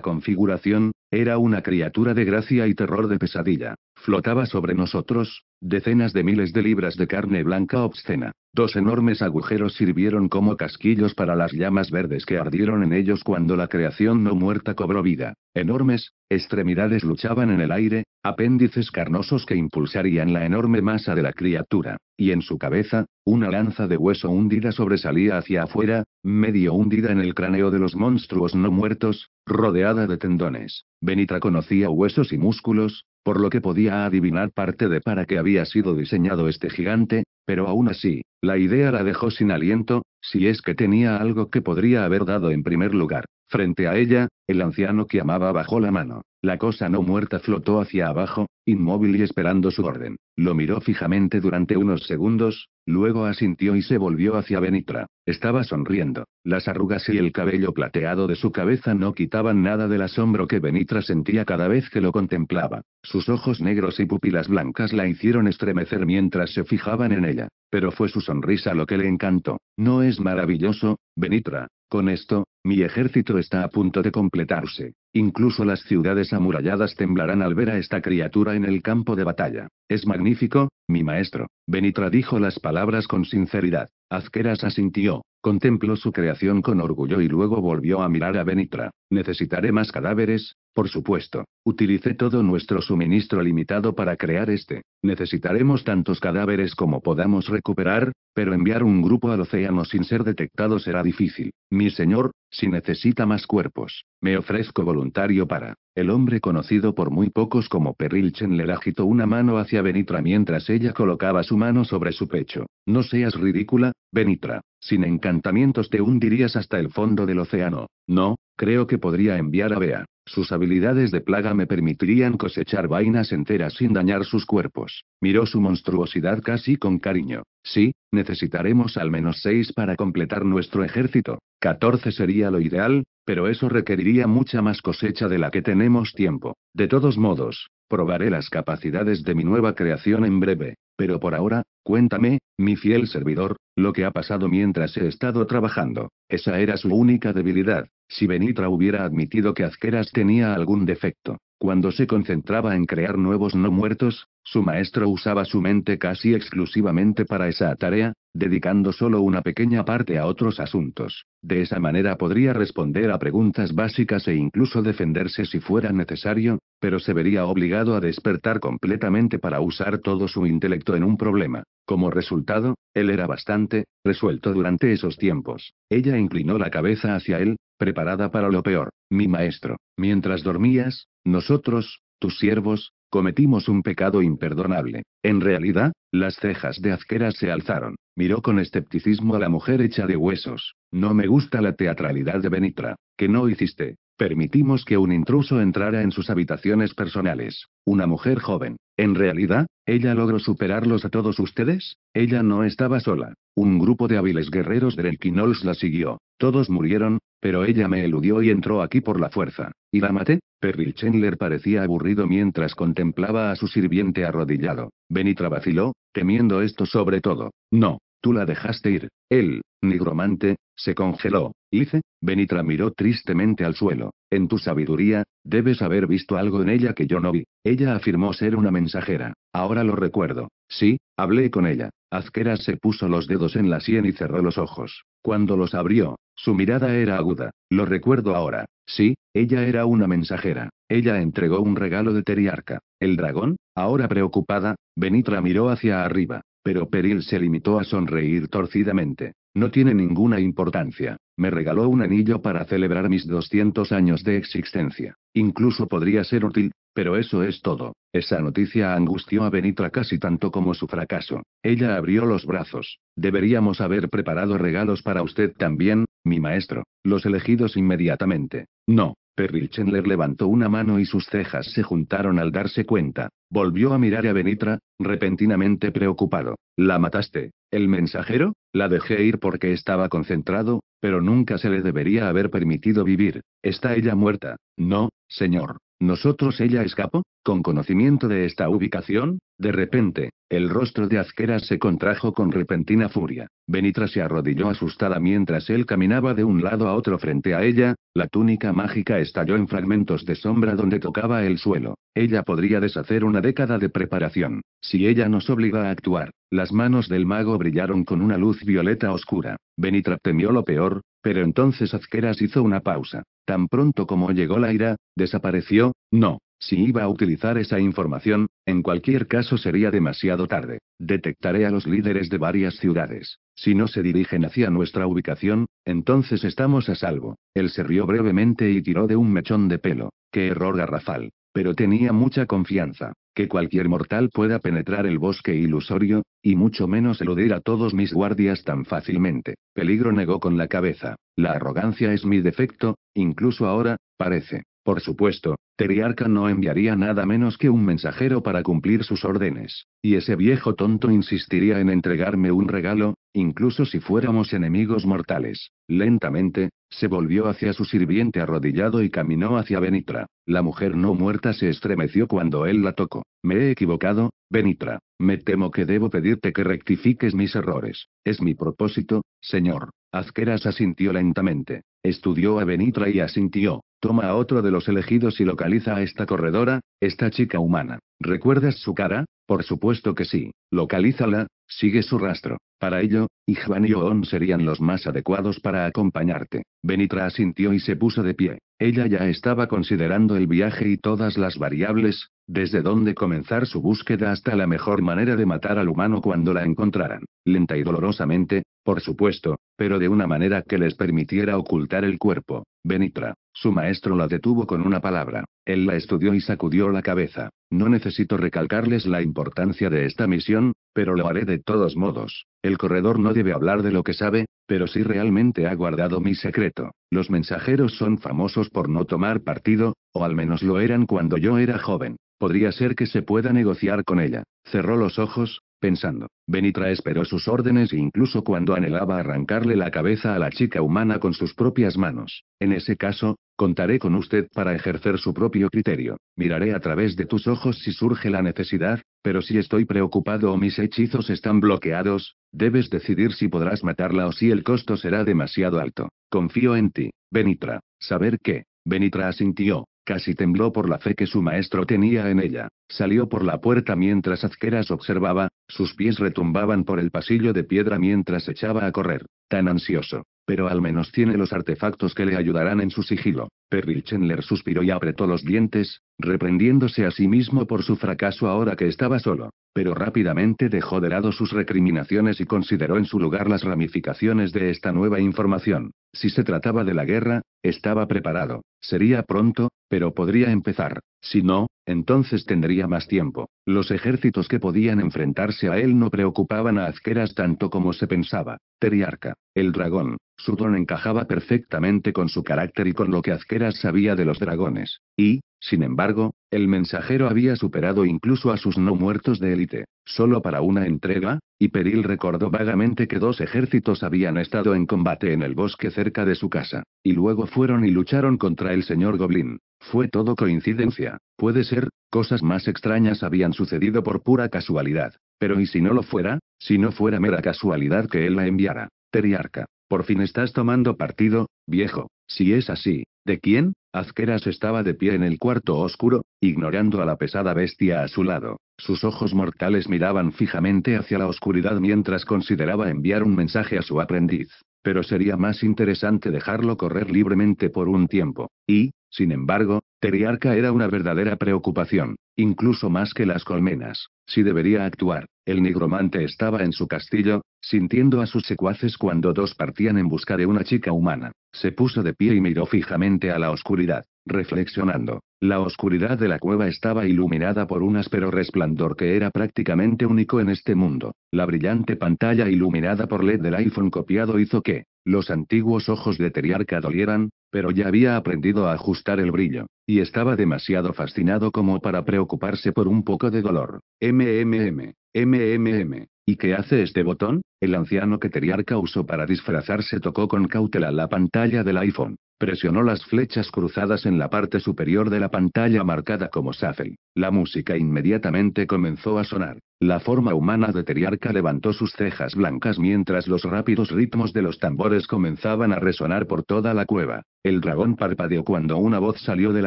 configuración, era una criatura de gracia y terror de pesadilla. Flotaba sobre nosotros, Decenas de miles de libras de carne blanca obscena. Dos enormes agujeros sirvieron como casquillos para las llamas verdes que ardieron en ellos cuando la creación no muerta cobró vida. Enormes, extremidades luchaban en el aire, apéndices carnosos que impulsarían la enorme masa de la criatura, y en su cabeza, una lanza de hueso hundida sobresalía hacia afuera, medio hundida en el cráneo de los monstruos no muertos, rodeada de tendones. Benitra conocía huesos y músculos, por lo que podía adivinar parte de para que había sido diseñado este gigante, pero aún así, la idea la dejó sin aliento, si es que tenía algo que podría haber dado en primer lugar. Frente a ella, el anciano que amaba bajó la mano. La cosa no muerta flotó hacia abajo, inmóvil y esperando su orden. Lo miró fijamente durante unos segundos, luego asintió y se volvió hacia Benitra. Estaba sonriendo. Las arrugas y el cabello plateado de su cabeza no quitaban nada del asombro que Benitra sentía cada vez que lo contemplaba. Sus ojos negros y pupilas blancas la hicieron estremecer mientras se fijaban en ella. Pero fue su sonrisa lo que le encantó. ¿No es maravilloso, Benitra? Con esto, mi ejército está a punto de completarse. Incluso las ciudades amuralladas temblarán al ver a esta criatura en el campo de batalla. Es magnífico, mi maestro. Benitra dijo las palabras con sinceridad. Azqueras asintió. Contempló su creación con orgullo y luego volvió a mirar a Benitra. Necesitaré más cadáveres, por supuesto. Utilicé todo nuestro suministro limitado para crear este. Necesitaremos tantos cadáveres como podamos recuperar, pero enviar un grupo al océano sin ser detectado será difícil. Mi señor, si necesita más cuerpos, me ofrezco voluntario para. El hombre conocido por muy pocos como Perrilchen le agitó una mano hacia Benitra mientras ella colocaba su mano sobre su pecho. No seas ridícula, Benitra. Sin encantamientos te hundirías hasta el fondo del océano. No, creo que podría enviar a Bea. Sus habilidades de plaga me permitirían cosechar vainas enteras sin dañar sus cuerpos. Miró su monstruosidad casi con cariño. Sí, necesitaremos al menos seis para completar nuestro ejército. Catorce sería lo ideal, pero eso requeriría mucha más cosecha de la que tenemos tiempo. De todos modos, probaré las capacidades de mi nueva creación en breve. Pero por ahora, cuéntame, mi fiel servidor, lo que ha pasado mientras he estado trabajando. Esa era su única debilidad. Si Benitra hubiera admitido que Azqueras tenía algún defecto, cuando se concentraba en crear nuevos no muertos, su maestro usaba su mente casi exclusivamente para esa tarea, dedicando solo una pequeña parte a otros asuntos. De esa manera podría responder a preguntas básicas e incluso defenderse si fuera necesario, pero se vería obligado a despertar completamente para usar todo su intelecto en un problema. Como resultado, él era bastante resuelto durante esos tiempos. Ella inclinó la cabeza hacia él, preparada para lo peor. Mi maestro, mientras dormías, nosotros, tus siervos, Cometimos un pecado imperdonable. En realidad, las cejas de Azquera se alzaron. Miró con escepticismo a la mujer hecha de huesos. No me gusta la teatralidad de Benitra. ¿Qué no hiciste? Permitimos que un intruso entrara en sus habitaciones personales. Una mujer joven. En realidad, ella logró superarlos a todos ustedes. Ella no estaba sola. Un grupo de hábiles guerreros de Kinoles la siguió. Todos murieron, pero ella me eludió y entró aquí por la fuerza. ¿Y la maté? Perry Chandler parecía aburrido mientras contemplaba a su sirviente arrodillado. Benitra vaciló, temiendo esto sobre todo. No, tú la dejaste ir. Él, nigromante, se congeló. Hice, Benitra miró tristemente al suelo. En tu sabiduría, debes haber visto algo en ella que yo no vi. Ella afirmó ser una mensajera. Ahora lo recuerdo. Sí, hablé con ella. Azquera se puso los dedos en la sien y cerró los ojos. Cuando los abrió, su mirada era aguda. Lo recuerdo ahora. Sí, ella era una mensajera. Ella entregó un regalo de Teriarca. ¿El dragón? Ahora preocupada, Benitra miró hacia arriba. Pero Peril se limitó a sonreír torcidamente. No tiene ninguna importancia. Me regaló un anillo para celebrar mis 200 años de existencia. Incluso podría ser útil, pero eso es todo. Esa noticia angustió a Benitra casi tanto como su fracaso. Ella abrió los brazos. Deberíamos haber preparado regalos para usted también, mi maestro. Los elegidos inmediatamente. No. Perry Chandler levantó una mano y sus cejas se juntaron al darse cuenta. Volvió a mirar a Benitra, repentinamente preocupado. ¿La mataste? ¿El mensajero? La dejé ir porque estaba concentrado, pero nunca se le debería haber permitido vivir. Está ella muerta. No, señor. ¿Nosotros ella escapó? Con conocimiento de esta ubicación, de repente, el rostro de Azquera se contrajo con repentina furia. Benitra se arrodilló asustada mientras él caminaba de un lado a otro frente a ella, la túnica mágica estalló en fragmentos de sombra donde tocaba el suelo. Ella podría deshacer una década de preparación. Si ella nos obliga a actuar, las manos del mago brillaron con una luz violeta oscura. Benitra temió lo peor, pero entonces Azqueras hizo una pausa. Tan pronto como llegó la ira, desapareció, no, si iba a utilizar esa información, en cualquier caso sería demasiado tarde. Detectaré a los líderes de varias ciudades. Si no se dirigen hacia nuestra ubicación, entonces estamos a salvo. Él se rió brevemente y tiró de un mechón de pelo. Qué error garrafal. Pero tenía mucha confianza que cualquier mortal pueda penetrar el bosque ilusorio, y mucho menos eludir a todos mis guardias tan fácilmente. Peligro negó con la cabeza. La arrogancia es mi defecto, incluso ahora, parece. Por supuesto, Teriarca no enviaría nada menos que un mensajero para cumplir sus órdenes, y ese viejo tonto insistiría en entregarme un regalo, incluso si fuéramos enemigos mortales. Lentamente, se volvió hacia su sirviente arrodillado y caminó hacia Benitra. La mujer no muerta se estremeció cuando él la tocó. Me he equivocado, Benitra. Me temo que debo pedirte que rectifiques mis errores. Es mi propósito, señor. Azqueras asintió lentamente. Estudió a Benitra y asintió. Toma a otro de los elegidos y localiza a esta corredora, esta chica humana. ¿Recuerdas su cara? Por supuesto que sí. Localízala, sigue su rastro. Para ello, Ijvan y Oon serían los más adecuados para acompañarte. Benitra asintió y se puso de pie. Ella ya estaba considerando el viaje y todas las variables, desde dónde comenzar su búsqueda hasta la mejor manera de matar al humano cuando la encontraran. Lenta y dolorosamente, por supuesto, pero de una manera que les permitiera ocultar el cuerpo. Benitra. Su maestro la detuvo con una palabra. Él la estudió y sacudió la cabeza. No necesito recalcarles la importancia de esta misión, pero lo haré de todos modos. El corredor no debe hablar de lo que sabe, pero sí realmente ha guardado mi secreto. Los mensajeros son famosos por no tomar partido, o al menos lo eran cuando yo era joven. Podría ser que se pueda negociar con ella. Cerró los ojos, pensando. Benitra esperó sus órdenes e incluso cuando anhelaba arrancarle la cabeza a la chica humana con sus propias manos. En ese caso, contaré con usted para ejercer su propio criterio. Miraré a través de tus ojos si surge la necesidad, pero si estoy preocupado o mis hechizos están bloqueados, debes decidir si podrás matarla o si el costo será demasiado alto. Confío en ti, Benitra. Saber qué? Benitra asintió. Casi tembló por la fe que su maestro tenía en ella. Salió por la puerta mientras Azqueras observaba, sus pies retumbaban por el pasillo de piedra mientras echaba a correr, tan ansioso. Pero al menos tiene los artefactos que le ayudarán en su sigilo. Perry Chandler suspiró y apretó los dientes, reprendiéndose a sí mismo por su fracaso ahora que estaba solo. Pero rápidamente dejó de lado sus recriminaciones y consideró en su lugar las ramificaciones de esta nueva información. Si se trataba de la guerra, estaba preparado. Sería pronto, pero podría empezar. Si no, entonces tendría más tiempo. Los ejércitos que podían enfrentarse a él no preocupaban a Azqueras tanto como se pensaba. Teriarca, el dragón, su don encajaba perfectamente con su carácter y con lo que Azqueras sabía de los dragones. Y, sin embargo, el mensajero había superado incluso a sus no muertos de élite. Solo para una entrega, y Peril recordó vagamente que dos ejércitos habían estado en combate en el bosque cerca de su casa. Y luego fueron y lucharon contra el señor Goblin. Fue todo coincidencia. Puede ser, cosas más extrañas habían sucedido por pura casualidad. Pero ¿y si no lo fuera? Si no fuera mera casualidad que él la enviara. Teriarca. Por fin estás tomando partido, viejo. Si es así, ¿de quién? Azqueras estaba de pie en el cuarto oscuro, ignorando a la pesada bestia a su lado. Sus ojos mortales miraban fijamente hacia la oscuridad mientras consideraba enviar un mensaje a su aprendiz. Pero sería más interesante dejarlo correr libremente por un tiempo. Y, sin embargo, Teriarca era una verdadera preocupación, incluso más que las colmenas. Si debería actuar, el nigromante estaba en su castillo, sintiendo a sus secuaces cuando dos partían en busca de una chica humana. Se puso de pie y miró fijamente a la oscuridad, reflexionando. La oscuridad de la cueva estaba iluminada por un áspero resplandor que era prácticamente único en este mundo. La brillante pantalla iluminada por LED del iPhone copiado hizo que los antiguos ojos de Teriarca dolieran, pero ya había aprendido a ajustar el brillo, y estaba demasiado fascinado como para preocuparse por un poco de dolor. MMM, MMM, ¿Y qué hace este botón? El anciano que Teriarca usó para disfrazarse tocó con cautela la pantalla del iPhone. Presionó las flechas cruzadas en la parte superior de la pantalla marcada como Safel. La música inmediatamente comenzó a sonar. La forma humana de Teriarca levantó sus cejas blancas mientras los rápidos ritmos de los tambores comenzaban a resonar por toda la cueva. El dragón parpadeó cuando una voz salió del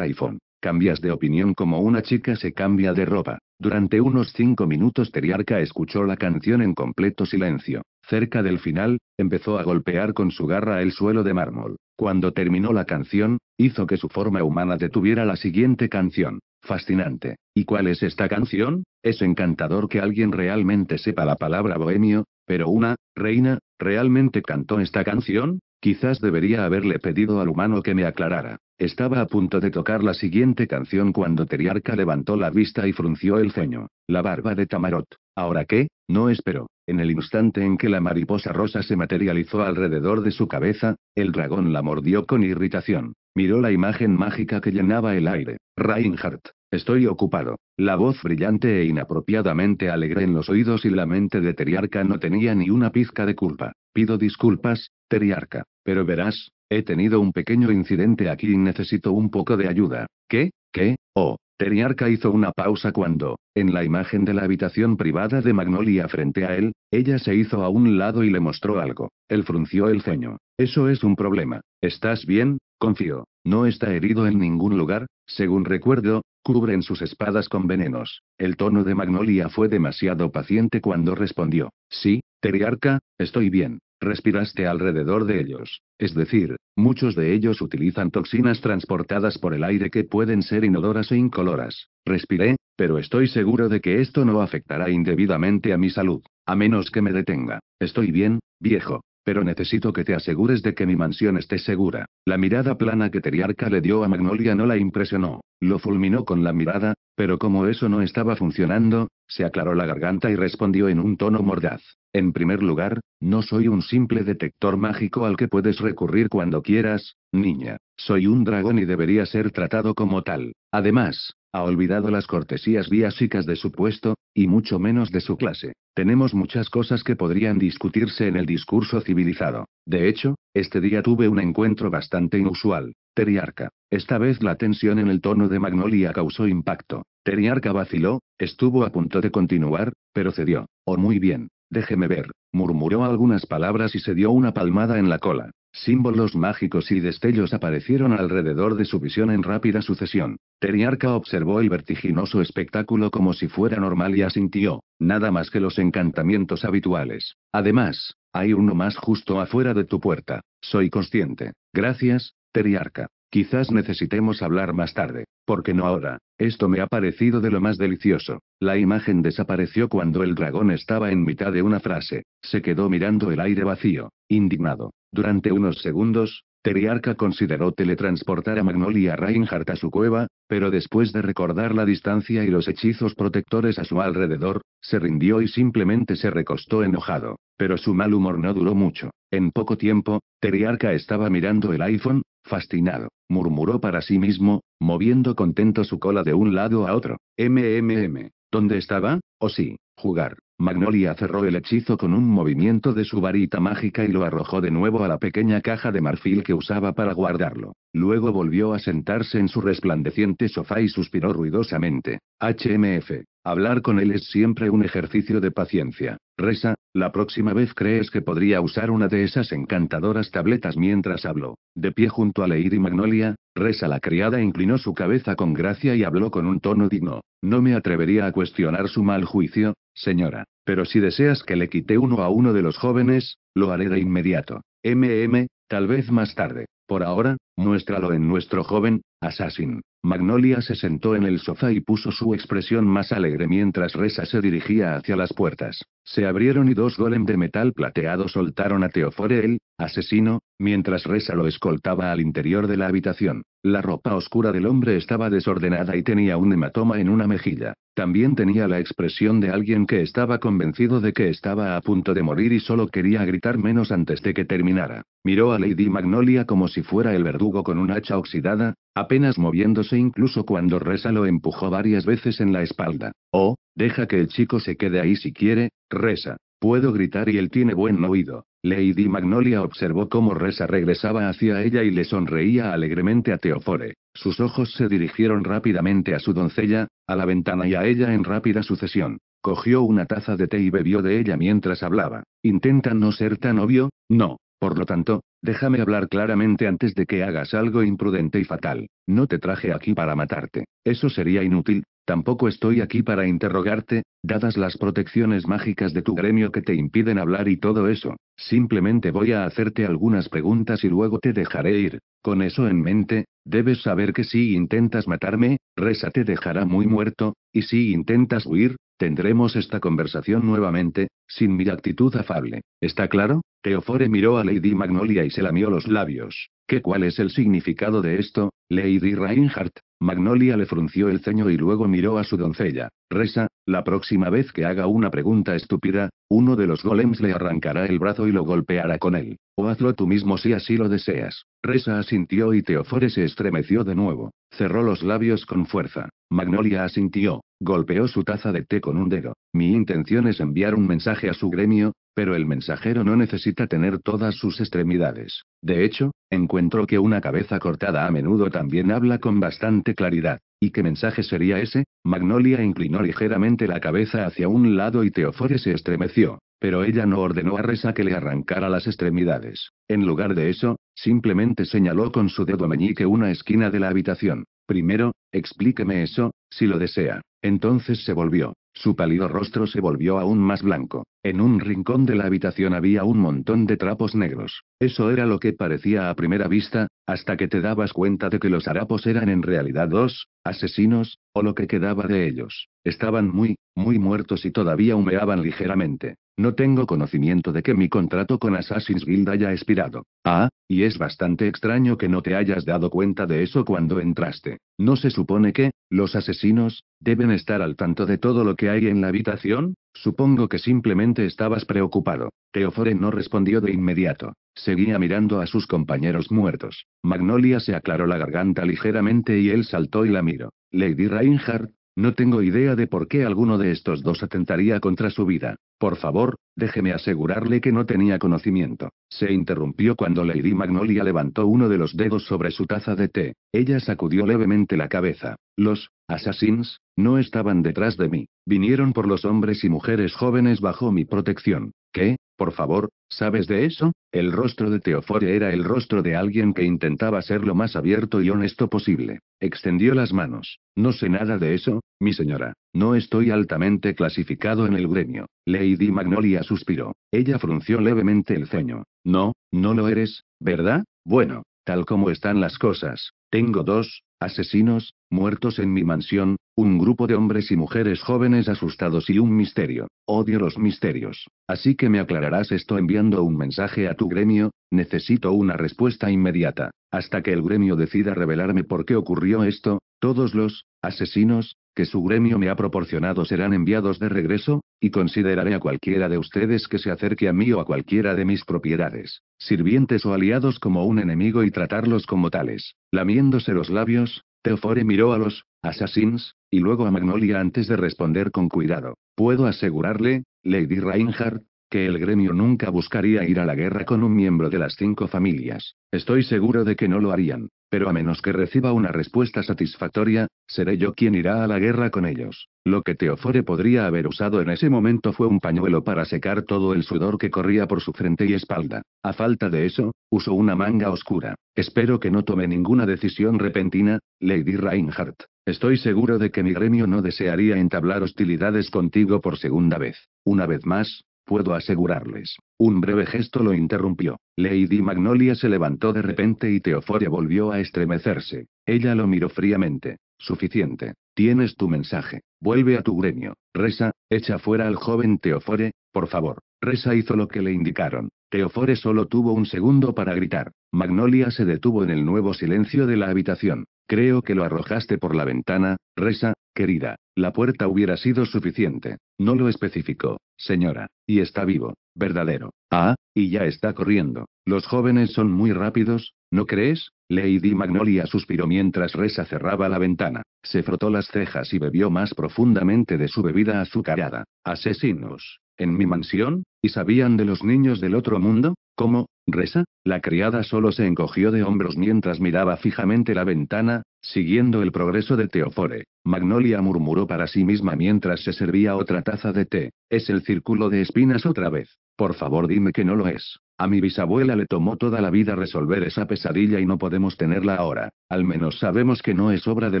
iPhone. Cambias de opinión como una chica se cambia de ropa. Durante unos cinco minutos Teriarca escuchó la canción en completo silencio. Cerca del final, empezó a golpear con su garra el suelo de mármol. Cuando terminó la canción, hizo que su forma humana detuviera la siguiente canción. Fascinante. ¿Y cuál es esta canción? Es encantador que alguien realmente sepa la palabra bohemio, pero una, reina, ¿realmente cantó esta canción? Quizás debería haberle pedido al humano que me aclarara. Estaba a punto de tocar la siguiente canción cuando Teriarca levantó la vista y frunció el ceño. La barba de Tamarot. ¿Ahora qué? No esperó. En el instante en que la mariposa rosa se materializó alrededor de su cabeza, el dragón la mordió con irritación. Miró la imagen mágica que llenaba el aire. Reinhardt. Estoy ocupado. La voz brillante e inapropiadamente alegre en los oídos y la mente de Teriarca no tenía ni una pizca de culpa. Pido disculpas, Teriarca. pero verás, he tenido un pequeño incidente aquí y necesito un poco de ayuda. ¿Qué? ¿Qué? Oh, Teriarca hizo una pausa cuando, en la imagen de la habitación privada de Magnolia frente a él, ella se hizo a un lado y le mostró algo. Él frunció el ceño. Eso es un problema. ¿Estás bien? Confío. No está herido en ningún lugar, según recuerdo, cubren sus espadas con venenos. El tono de Magnolia fue demasiado paciente cuando respondió. Sí, Teriarca, estoy bien respiraste alrededor de ellos. Es decir, muchos de ellos utilizan toxinas transportadas por el aire que pueden ser inodoras e incoloras. Respiré, pero estoy seguro de que esto no afectará indebidamente a mi salud, a menos que me detenga. Estoy bien, viejo. Pero necesito que te asegures de que mi mansión esté segura. La mirada plana que Teriarca le dio a Magnolia no la impresionó. Lo fulminó con la mirada, pero como eso no estaba funcionando, se aclaró la garganta y respondió en un tono mordaz. En primer lugar, no soy un simple detector mágico al que puedes recurrir cuando quieras, niña. Soy un dragón y debería ser tratado como tal. Además, ha olvidado las cortesías biásicas de su puesto, y mucho menos de su clase. Tenemos muchas cosas que podrían discutirse en el discurso civilizado. De hecho, este día tuve un encuentro bastante inusual. Teriarca. Esta vez la tensión en el tono de Magnolia causó impacto. Teriarca vaciló, estuvo a punto de continuar, pero cedió. Oh, muy bien, déjeme ver. Murmuró algunas palabras y se dio una palmada en la cola. Símbolos mágicos y destellos aparecieron alrededor de su visión en rápida sucesión. Teriarca observó el vertiginoso espectáculo como si fuera normal y asintió, nada más que los encantamientos habituales. Además, hay uno más justo afuera de tu puerta. Soy consciente. Gracias, Teriarca. Quizás necesitemos hablar más tarde, porque no ahora. Esto me ha parecido de lo más delicioso. La imagen desapareció cuando el dragón estaba en mitad de una frase. Se quedó mirando el aire vacío, indignado. Durante unos segundos, Teriarca consideró teletransportar a Magnolia Reinhardt a su cueva, pero después de recordar la distancia y los hechizos protectores a su alrededor, se rindió y simplemente se recostó enojado. Pero su mal humor no duró mucho. En poco tiempo, Teriarca estaba mirando el iPhone, Fascinado, murmuró para sí mismo, moviendo contento su cola de un lado a otro. MMM. ¿Dónde estaba? ¿O oh, sí? Jugar. Magnolia cerró el hechizo con un movimiento de su varita mágica y lo arrojó de nuevo a la pequeña caja de marfil que usaba para guardarlo. Luego volvió a sentarse en su resplandeciente sofá y suspiró ruidosamente. HMF. Hablar con él es siempre un ejercicio de paciencia. Reza, la próxima vez crees que podría usar una de esas encantadoras tabletas mientras hablo. De pie junto a Lady Magnolia, Reza la criada inclinó su cabeza con gracia y habló con un tono digno. No me atrevería a cuestionar su mal juicio, señora. Pero si deseas que le quite uno a uno de los jóvenes, lo haré de inmediato. MM, tal vez más tarde. Por ahora, muéstralo en nuestro joven, Assassin. Magnolia se sentó en el sofá y puso su expresión más alegre mientras Reza se dirigía hacia las puertas. Se abrieron y dos golem de metal plateado soltaron a Teofore el asesino, mientras Reza lo escoltaba al interior de la habitación. La ropa oscura del hombre estaba desordenada y tenía un hematoma en una mejilla. También tenía la expresión de alguien que estaba convencido de que estaba a punto de morir y solo quería gritar menos antes de que terminara. Miró a Lady Magnolia como si fuera el verdugo con un hacha oxidada, apenas moviéndose incluso cuando Reza lo empujó varias veces en la espalda. Oh, deja que el chico se quede ahí si quiere, Reza. Puedo gritar y él tiene buen oído. Lady Magnolia observó cómo Reza regresaba hacia ella y le sonreía alegremente a Teofore. Sus ojos se dirigieron rápidamente a su doncella, a la ventana y a ella en rápida sucesión. Cogió una taza de té y bebió de ella mientras hablaba. Intenta no ser tan obvio, no. Por lo tanto, déjame hablar claramente antes de que hagas algo imprudente y fatal. No te traje aquí para matarte. Eso sería inútil, Tampoco estoy aquí para interrogarte, dadas las protecciones mágicas de tu gremio que te impiden hablar y todo eso, simplemente voy a hacerte algunas preguntas y luego te dejaré ir. Con eso en mente, debes saber que si intentas matarme, Reza te dejará muy muerto, y si intentas huir, tendremos esta conversación nuevamente, sin mi actitud afable. ¿Está claro? Teofore miró a Lady Magnolia y se lamió los labios. ¿Qué cuál es el significado de esto, Lady Reinhardt? Magnolia le frunció el ceño y luego miró a su doncella. Reza, la próxima vez que haga una pregunta estúpida, uno de los golems le arrancará el brazo y lo golpeará con él. O hazlo tú mismo si así lo deseas. Reza asintió y Teofore se estremeció de nuevo. Cerró los labios con fuerza. Magnolia asintió. Golpeó su taza de té con un dedo. Mi intención es enviar un mensaje a su gremio, pero el mensajero no necesita tener todas sus extremidades. De hecho, encuentro que una cabeza cortada a menudo también habla con bastante claridad. ¿Y qué mensaje sería ese? Magnolia inclinó ligeramente la cabeza hacia un lado y Teofore se estremeció, pero ella no ordenó a Reza que le arrancara las extremidades. En lugar de eso, simplemente señaló con su dedo meñique una esquina de la habitación. Primero, explíqueme eso, si lo desea. Entonces se volvió. Su pálido rostro se volvió aún más blanco. En un rincón de la habitación había un montón de trapos negros. Eso era lo que parecía a primera vista, hasta que te dabas cuenta de que los harapos eran en realidad dos, asesinos, o lo que quedaba de ellos. Estaban muy, muy muertos y todavía humeaban ligeramente. No tengo conocimiento de que mi contrato con Assassin's Guild haya expirado. Ah, y es bastante extraño que no te hayas dado cuenta de eso cuando entraste. ¿No se supone que, los asesinos, deben estar al tanto de todo lo que hay en la habitación? Supongo que simplemente estabas preocupado. Teofore no respondió de inmediato. Seguía mirando a sus compañeros muertos. Magnolia se aclaró la garganta ligeramente y él saltó y la miró. Lady Reinhardt, no tengo idea de por qué alguno de estos dos atentaría contra su vida. Por favor, déjeme asegurarle que no tenía conocimiento. Se interrumpió cuando Lady Magnolia levantó uno de los dedos sobre su taza de té. Ella sacudió levemente la cabeza. Los assassins no estaban detrás de mí. Vinieron por los hombres y mujeres jóvenes bajo mi protección. ¿Qué? Por favor, ¿sabes de eso? El rostro de Teofore era el rostro de alguien que intentaba ser lo más abierto y honesto posible. Extendió las manos. No sé nada de eso, mi señora. No estoy altamente clasificado en el gremio. Lady Magnolia suspiró. Ella frunció levemente el ceño. No, no lo eres, ¿verdad? Bueno, Tal como están las cosas, tengo dos asesinos muertos en mi mansión, un grupo de hombres y mujeres jóvenes asustados y un misterio. Odio los misterios. Así que me aclararás esto enviando un mensaje a tu gremio, necesito una respuesta inmediata. Hasta que el gremio decida revelarme por qué ocurrió esto, todos los asesinos que su gremio me ha proporcionado serán enviados de regreso, y consideraré a cualquiera de ustedes que se acerque a mí o a cualquiera de mis propiedades, sirvientes o aliados como un enemigo y tratarlos como tales. Lamiéndose los labios, Teofore miró a los assassins, y luego a Magnolia antes de responder con cuidado. Puedo asegurarle, Lady Reinhardt, que el gremio nunca buscaría ir a la guerra con un miembro de las cinco familias. Estoy seguro de que no lo harían pero a menos que reciba una respuesta satisfactoria, seré yo quien irá a la guerra con ellos. Lo que Teofore podría haber usado en ese momento fue un pañuelo para secar todo el sudor que corría por su frente y espalda. A falta de eso, uso una manga oscura. Espero que no tome ninguna decisión repentina, Lady Reinhardt. Estoy seguro de que mi gremio no desearía entablar hostilidades contigo por segunda vez. Una vez más, Puedo asegurarles. Un breve gesto lo interrumpió. Lady Magnolia se levantó de repente y Teoforia volvió a estremecerse. Ella lo miró fríamente. Suficiente. Tienes tu mensaje. Vuelve a tu gremio. Reza, echa fuera al joven Teofore, por favor. Reza hizo lo que le indicaron. Teofore solo tuvo un segundo para gritar. Magnolia se detuvo en el nuevo silencio de la habitación. Creo que lo arrojaste por la ventana, Reza, Querida, la puerta hubiera sido suficiente. No lo especificó, señora. Y está vivo, verdadero. Ah, y ya está corriendo. Los jóvenes son muy rápidos, ¿no crees? Lady Magnolia suspiró mientras Reza cerraba la ventana. Se frotó las cejas y bebió más profundamente de su bebida azucarada. Asesinos. En mi mansión, ¿y sabían de los niños del otro mundo? ¿Cómo? ¿Reza? La criada solo se encogió de hombros mientras miraba fijamente la ventana, Siguiendo el progreso de Teofore, Magnolia murmuró para sí misma mientras se servía otra taza de té. Es el círculo de espinas otra vez. Por favor dime que no lo es. A mi bisabuela le tomó toda la vida resolver esa pesadilla y no podemos tenerla ahora. Al menos sabemos que no es obra de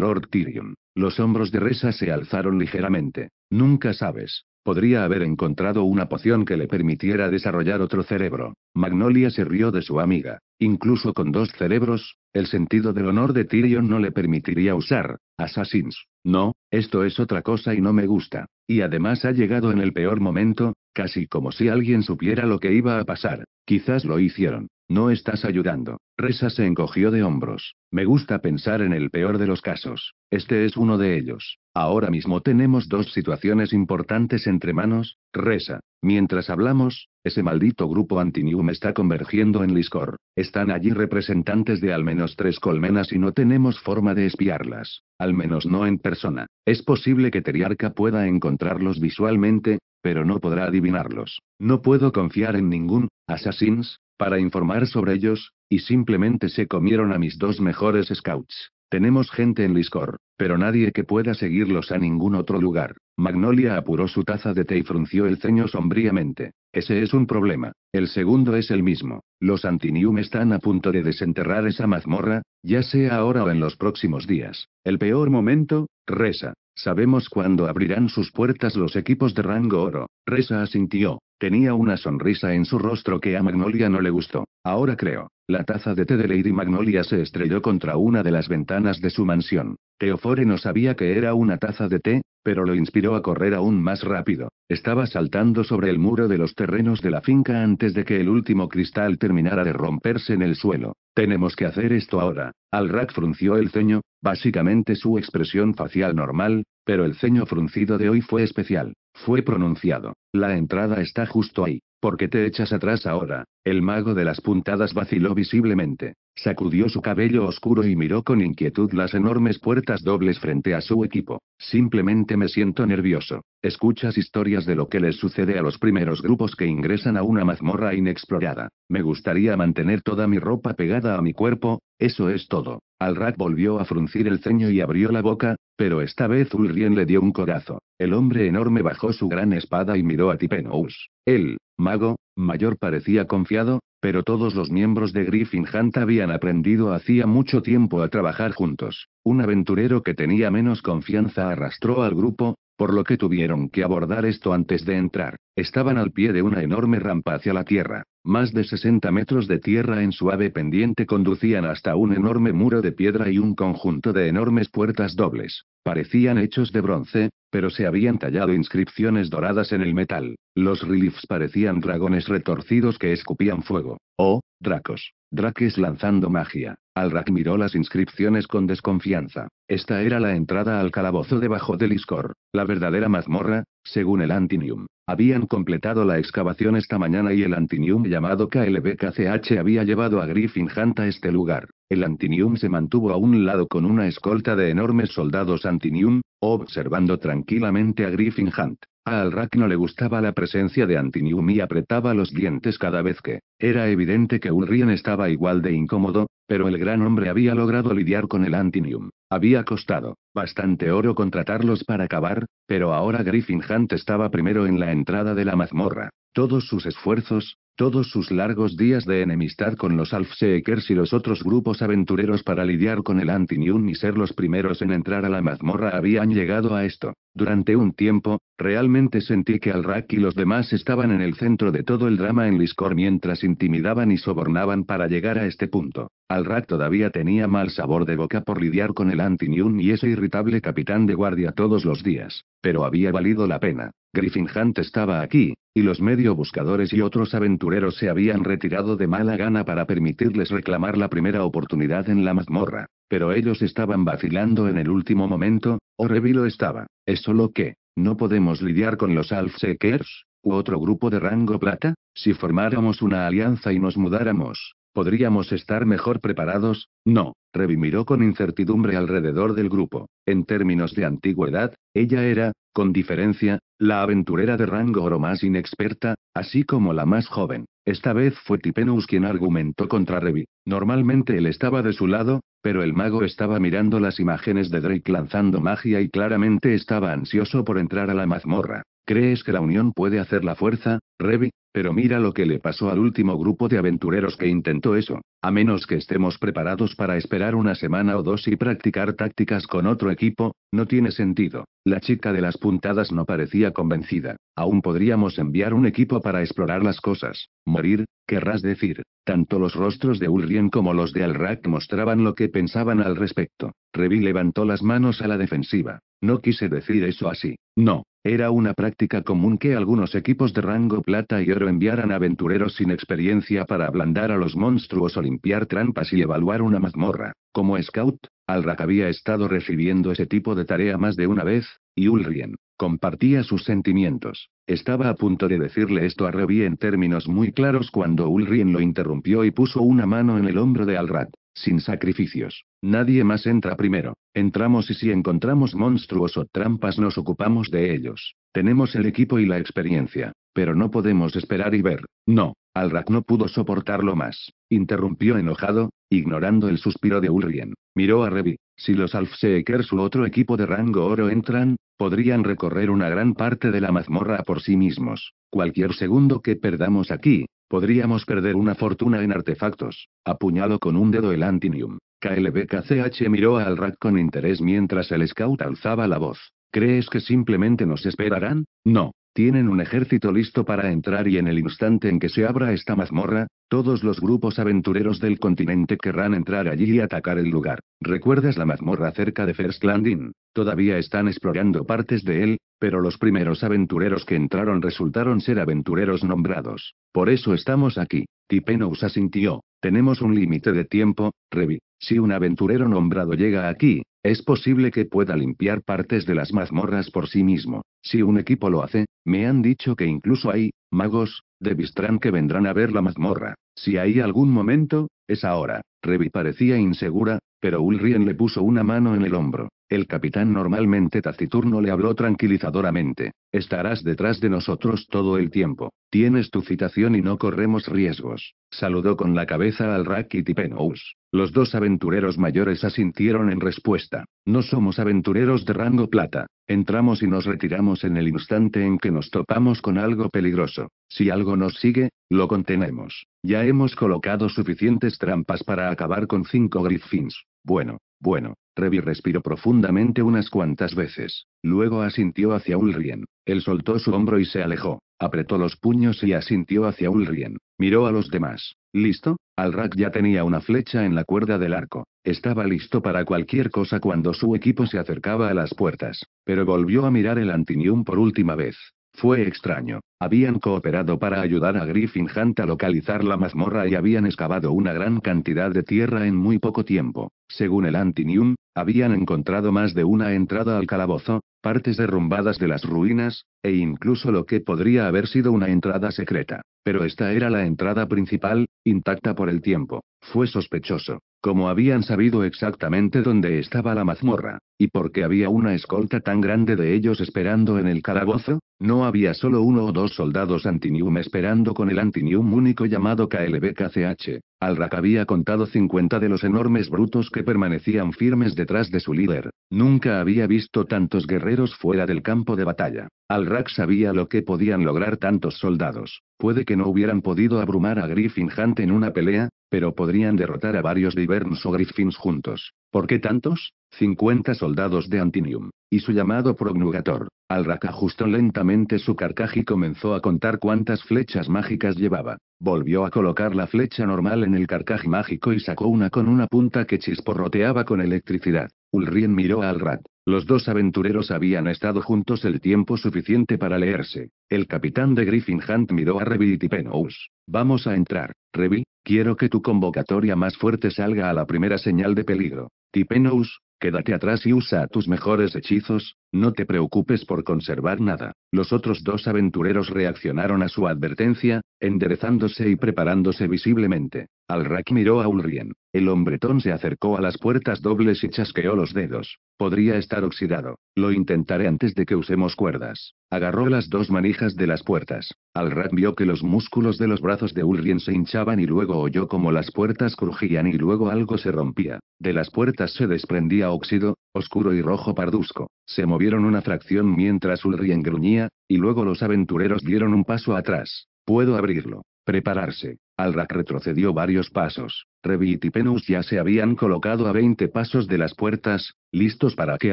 Lord Tyrion. Los hombros de resa se alzaron ligeramente. Nunca sabes. Podría haber encontrado una poción que le permitiera desarrollar otro cerebro. Magnolia se rió de su amiga. Incluso con dos cerebros, el sentido del honor de Tyrion no le permitiría usar Assassins. No, esto es otra cosa y no me gusta. Y además ha llegado en el peor momento, casi como si alguien supiera lo que iba a pasar. Quizás lo hicieron. No estás ayudando. Reza se encogió de hombros. Me gusta pensar en el peor de los casos. Este es uno de ellos. Ahora mismo tenemos dos situaciones importantes entre manos, reza. Mientras hablamos, ese maldito grupo Antinium está convergiendo en Liscor. Están allí representantes de al menos tres colmenas y no tenemos forma de espiarlas. Al menos no en persona. Es posible que Teriarca pueda encontrarlos visualmente, pero no podrá adivinarlos. No puedo confiar en ningún, assassins, para informar sobre ellos, y simplemente se comieron a mis dos mejores scouts. Tenemos gente en Liscor, pero nadie que pueda seguirlos a ningún otro lugar. Magnolia apuró su taza de té y frunció el ceño sombríamente. Ese es un problema. El segundo es el mismo. Los Antinium están a punto de desenterrar esa mazmorra, ya sea ahora o en los próximos días. El peor momento, reza. Sabemos cuándo abrirán sus puertas los equipos de rango oro. Reza asintió. Tenía una sonrisa en su rostro que a Magnolia no le gustó. Ahora creo. La taza de té de Lady Magnolia se estrelló contra una de las ventanas de su mansión. Teofore no sabía que era una taza de té, pero lo inspiró a correr aún más rápido. Estaba saltando sobre el muro de los terrenos de la finca antes de que el último cristal terminara de romperse en el suelo. Tenemos que hacer esto ahora. Alrak frunció el ceño, básicamente su expresión facial normal, pero el ceño fruncido de hoy fue especial. Fue pronunciado. La entrada está justo ahí. ¿Por qué te echas atrás ahora? El mago de las puntadas vaciló visiblemente. Sacudió su cabello oscuro y miró con inquietud las enormes puertas dobles frente a su equipo. Simplemente me siento nervioso. Escuchas historias de lo que les sucede a los primeros grupos que ingresan a una mazmorra inexplorada. Me gustaría mantener toda mi ropa pegada a mi cuerpo, eso es todo. Al volvió a fruncir el ceño y abrió la boca, pero esta vez Ulrien le dio un codazo. El hombre enorme bajó su gran espada y miró a Tipenous. Él, Mago, Mayor parecía confiado, pero todos los miembros de Griffin Hunt habían aprendido hacía mucho tiempo a trabajar juntos. Un aventurero que tenía menos confianza arrastró al grupo, por lo que tuvieron que abordar esto antes de entrar. Estaban al pie de una enorme rampa hacia la tierra. Más de 60 metros de tierra en suave pendiente conducían hasta un enorme muro de piedra y un conjunto de enormes puertas dobles. Parecían hechos de bronce, pero se habían tallado inscripciones doradas en el metal. Los reliefs parecían dragones retorcidos que escupían fuego. o oh, dracos. Draques lanzando magia. Alrak miró las inscripciones con desconfianza. Esta era la entrada al calabozo debajo del Iskor. la verdadera mazmorra, según el Antinium, habían completado la excavación esta mañana y el Antinium llamado KLBKCH había llevado a Griffin Hunt a este lugar. El Antinium se mantuvo a un lado con una escolta de enormes soldados Antinium, observando tranquilamente a Griffin Hunt. A Alrak no le gustaba la presencia de Antinium y apretaba los dientes cada vez que. Era evidente que Ulrien estaba igual de incómodo, pero el gran hombre había logrado lidiar con el Antinium. Había costado bastante oro contratarlos para acabar, pero ahora Griffin Hunt estaba primero en la entrada de la mazmorra. Todos sus esfuerzos, todos sus largos días de enemistad con los Alfseekers y los otros grupos aventureros para lidiar con el Antinium y ser los primeros en entrar a la mazmorra habían llegado a esto. Durante un tiempo, realmente sentí que Alrak y los demás estaban en el centro de todo el drama en Liscor mientras intimidaban y sobornaban para llegar a este punto. Alrak todavía tenía mal sabor de boca por lidiar con el Antinium y ese irritable capitán de guardia todos los días, pero había valido la pena. Griffin Hunt estaba aquí, y los medio buscadores y otros aventureros se habían retirado de mala gana para permitirles reclamar la primera oportunidad en la mazmorra. Pero ellos estaban vacilando en el último momento, o Revilo estaba. Es solo que, ¿no podemos lidiar con los Alfsekers? ¿U otro grupo de rango plata? Si formáramos una alianza y nos mudáramos, podríamos estar mejor preparados, no. Revi miró con incertidumbre alrededor del grupo. En términos de antigüedad, ella era, con diferencia, la aventurera de rango oro más inexperta, así como la más joven. Esta vez fue Tipenus quien argumentó contra Revi. Normalmente él estaba de su lado, pero el mago estaba mirando las imágenes de Drake lanzando magia y claramente estaba ansioso por entrar a la mazmorra. ¿Crees que la unión puede hacer la fuerza, Revi? Pero mira lo que le pasó al último grupo de aventureros que intentó eso, a menos que estemos preparados para esperar una semana o dos y practicar tácticas con otro equipo, no tiene sentido. La chica de las puntadas no parecía convencida. Aún podríamos enviar un equipo para explorar las cosas. Morir, querrás decir. Tanto los rostros de Ulrien como los de Alrak mostraban lo que pensaban al respecto. Revi levantó las manos a la defensiva. No quise decir eso así. No, era una práctica común que algunos equipos de rango plata y oro enviaran aventureros sin experiencia para ablandar a los monstruos o limpiar trampas y evaluar una mazmorra. Como scout, Alrak había estado recibiendo ese tipo de tarea más de una vez, y Ulrien compartía sus sentimientos. Estaba a punto de decirle esto a Revi en términos muy claros cuando Ulrien lo interrumpió y puso una mano en el hombro de Alrak. Sin sacrificios. Nadie más entra primero. Entramos y si encontramos monstruos o trampas nos ocupamos de ellos. Tenemos el equipo y la experiencia. Pero no podemos esperar y ver. No. Alrak no pudo soportarlo más. Interrumpió enojado, ignorando el suspiro de Ulrien. Miró a Revi. Si los Alfseekers u otro equipo de rango oro entran, podrían recorrer una gran parte de la mazmorra por sí mismos. Cualquier segundo que perdamos aquí, Podríamos perder una fortuna en artefactos. apuñado con un dedo el Antinium. KLBKCH miró al rat con interés mientras el scout alzaba la voz. ¿Crees que simplemente nos esperarán? No. Tienen un ejército listo para entrar y en el instante en que se abra esta mazmorra, todos los grupos aventureros del continente querrán entrar allí y atacar el lugar. ¿Recuerdas la mazmorra cerca de First Landing? Todavía están explorando partes de él, pero los primeros aventureros que entraron resultaron ser aventureros nombrados. Por eso estamos aquí. Tipenous asintió. Tenemos un límite de tiempo, Revi. Si un aventurero nombrado llega aquí, es posible que pueda limpiar partes de las mazmorras por sí mismo. Si un equipo lo hace, me han dicho que incluso hay, magos, de Bistrán que vendrán a ver la mazmorra. Si hay algún momento, es ahora. Revi parecía insegura, pero Ulrien le puso una mano en el hombro. El capitán normalmente taciturno le habló tranquilizadoramente. Estarás detrás de nosotros todo el tiempo. Tienes tu citación y no corremos riesgos. Saludó con la cabeza al Rakit y Penous. Los dos aventureros mayores asintieron en respuesta. No somos aventureros de rango plata. Entramos y nos retiramos en el instante en que nos topamos con algo peligroso. Si algo nos sigue, lo contenemos. Ya hemos colocado suficientes trampas para acabar con cinco griffins. Bueno, bueno. Revi respiró profundamente unas cuantas veces. Luego asintió hacia Ulrien. Él soltó su hombro y se alejó. Apretó los puños y asintió hacia Ulrien. Miró a los demás. ¿Listo? Alrak ya tenía una flecha en la cuerda del arco. Estaba listo para cualquier cosa cuando su equipo se acercaba a las puertas. Pero volvió a mirar el Antinium por última vez. Fue extraño. Habían cooperado para ayudar a Griffin Hunt a localizar la mazmorra y habían excavado una gran cantidad de tierra en muy poco tiempo. Según el Antinium, habían encontrado más de una entrada al calabozo, partes derrumbadas de las ruinas, e incluso lo que podría haber sido una entrada secreta. Pero esta era la entrada principal, intacta por el tiempo. Fue sospechoso, como habían sabido exactamente dónde estaba la mazmorra, y porque había una escolta tan grande de ellos esperando en el calabozo, no había solo uno o dos soldados Antinium esperando con el Antinium único llamado KLBKCH. Alrak había contado 50 de los enormes brutos que permanecían firmes detrás de su líder. Nunca había visto tantos guerreros fuera del campo de batalla. Alrak Rack sabía lo que podían lograr tantos soldados. Puede que no hubieran podido abrumar a Griffin Hunt en una pelea, pero podrían derrotar a varios Diverns o Griffins juntos. ¿Por qué tantos? 50 soldados de Antinium. Y su llamado prognugator. Alrak ajustó lentamente su carcaj y comenzó a contar cuántas flechas mágicas llevaba. Volvió a colocar la flecha normal en el carcaj mágico y sacó una con una punta que chisporroteaba con electricidad. Ulrien miró a Alrak. Los dos aventureros habían estado juntos el tiempo suficiente para leerse. El capitán de Griffin Hunt miró a Revi y Tipenous: Vamos a entrar, Revi, quiero que tu convocatoria más fuerte salga a la primera señal de peligro. Tipenous, quédate atrás y usa tus mejores hechizos, no te preocupes por conservar nada. Los otros dos aventureros reaccionaron a su advertencia, enderezándose y preparándose visiblemente. Alrak miró a Ulrien. El hombretón se acercó a las puertas dobles y chasqueó los dedos. Podría estar oxidado. Lo intentaré antes de que usemos cuerdas. Agarró las dos manijas de las puertas. Alrak vio que los músculos de los brazos de Ulrien se hinchaban y luego oyó como las puertas crujían y luego algo se rompía. De las puertas se desprendía óxido, oscuro y rojo pardusco. Se movieron una fracción mientras Ulrien gruñía, y luego los aventureros dieron un paso atrás. Puedo abrirlo. Prepararse. Alrak retrocedió varios pasos. Revit y Penus ya se habían colocado a veinte pasos de las puertas, listos para que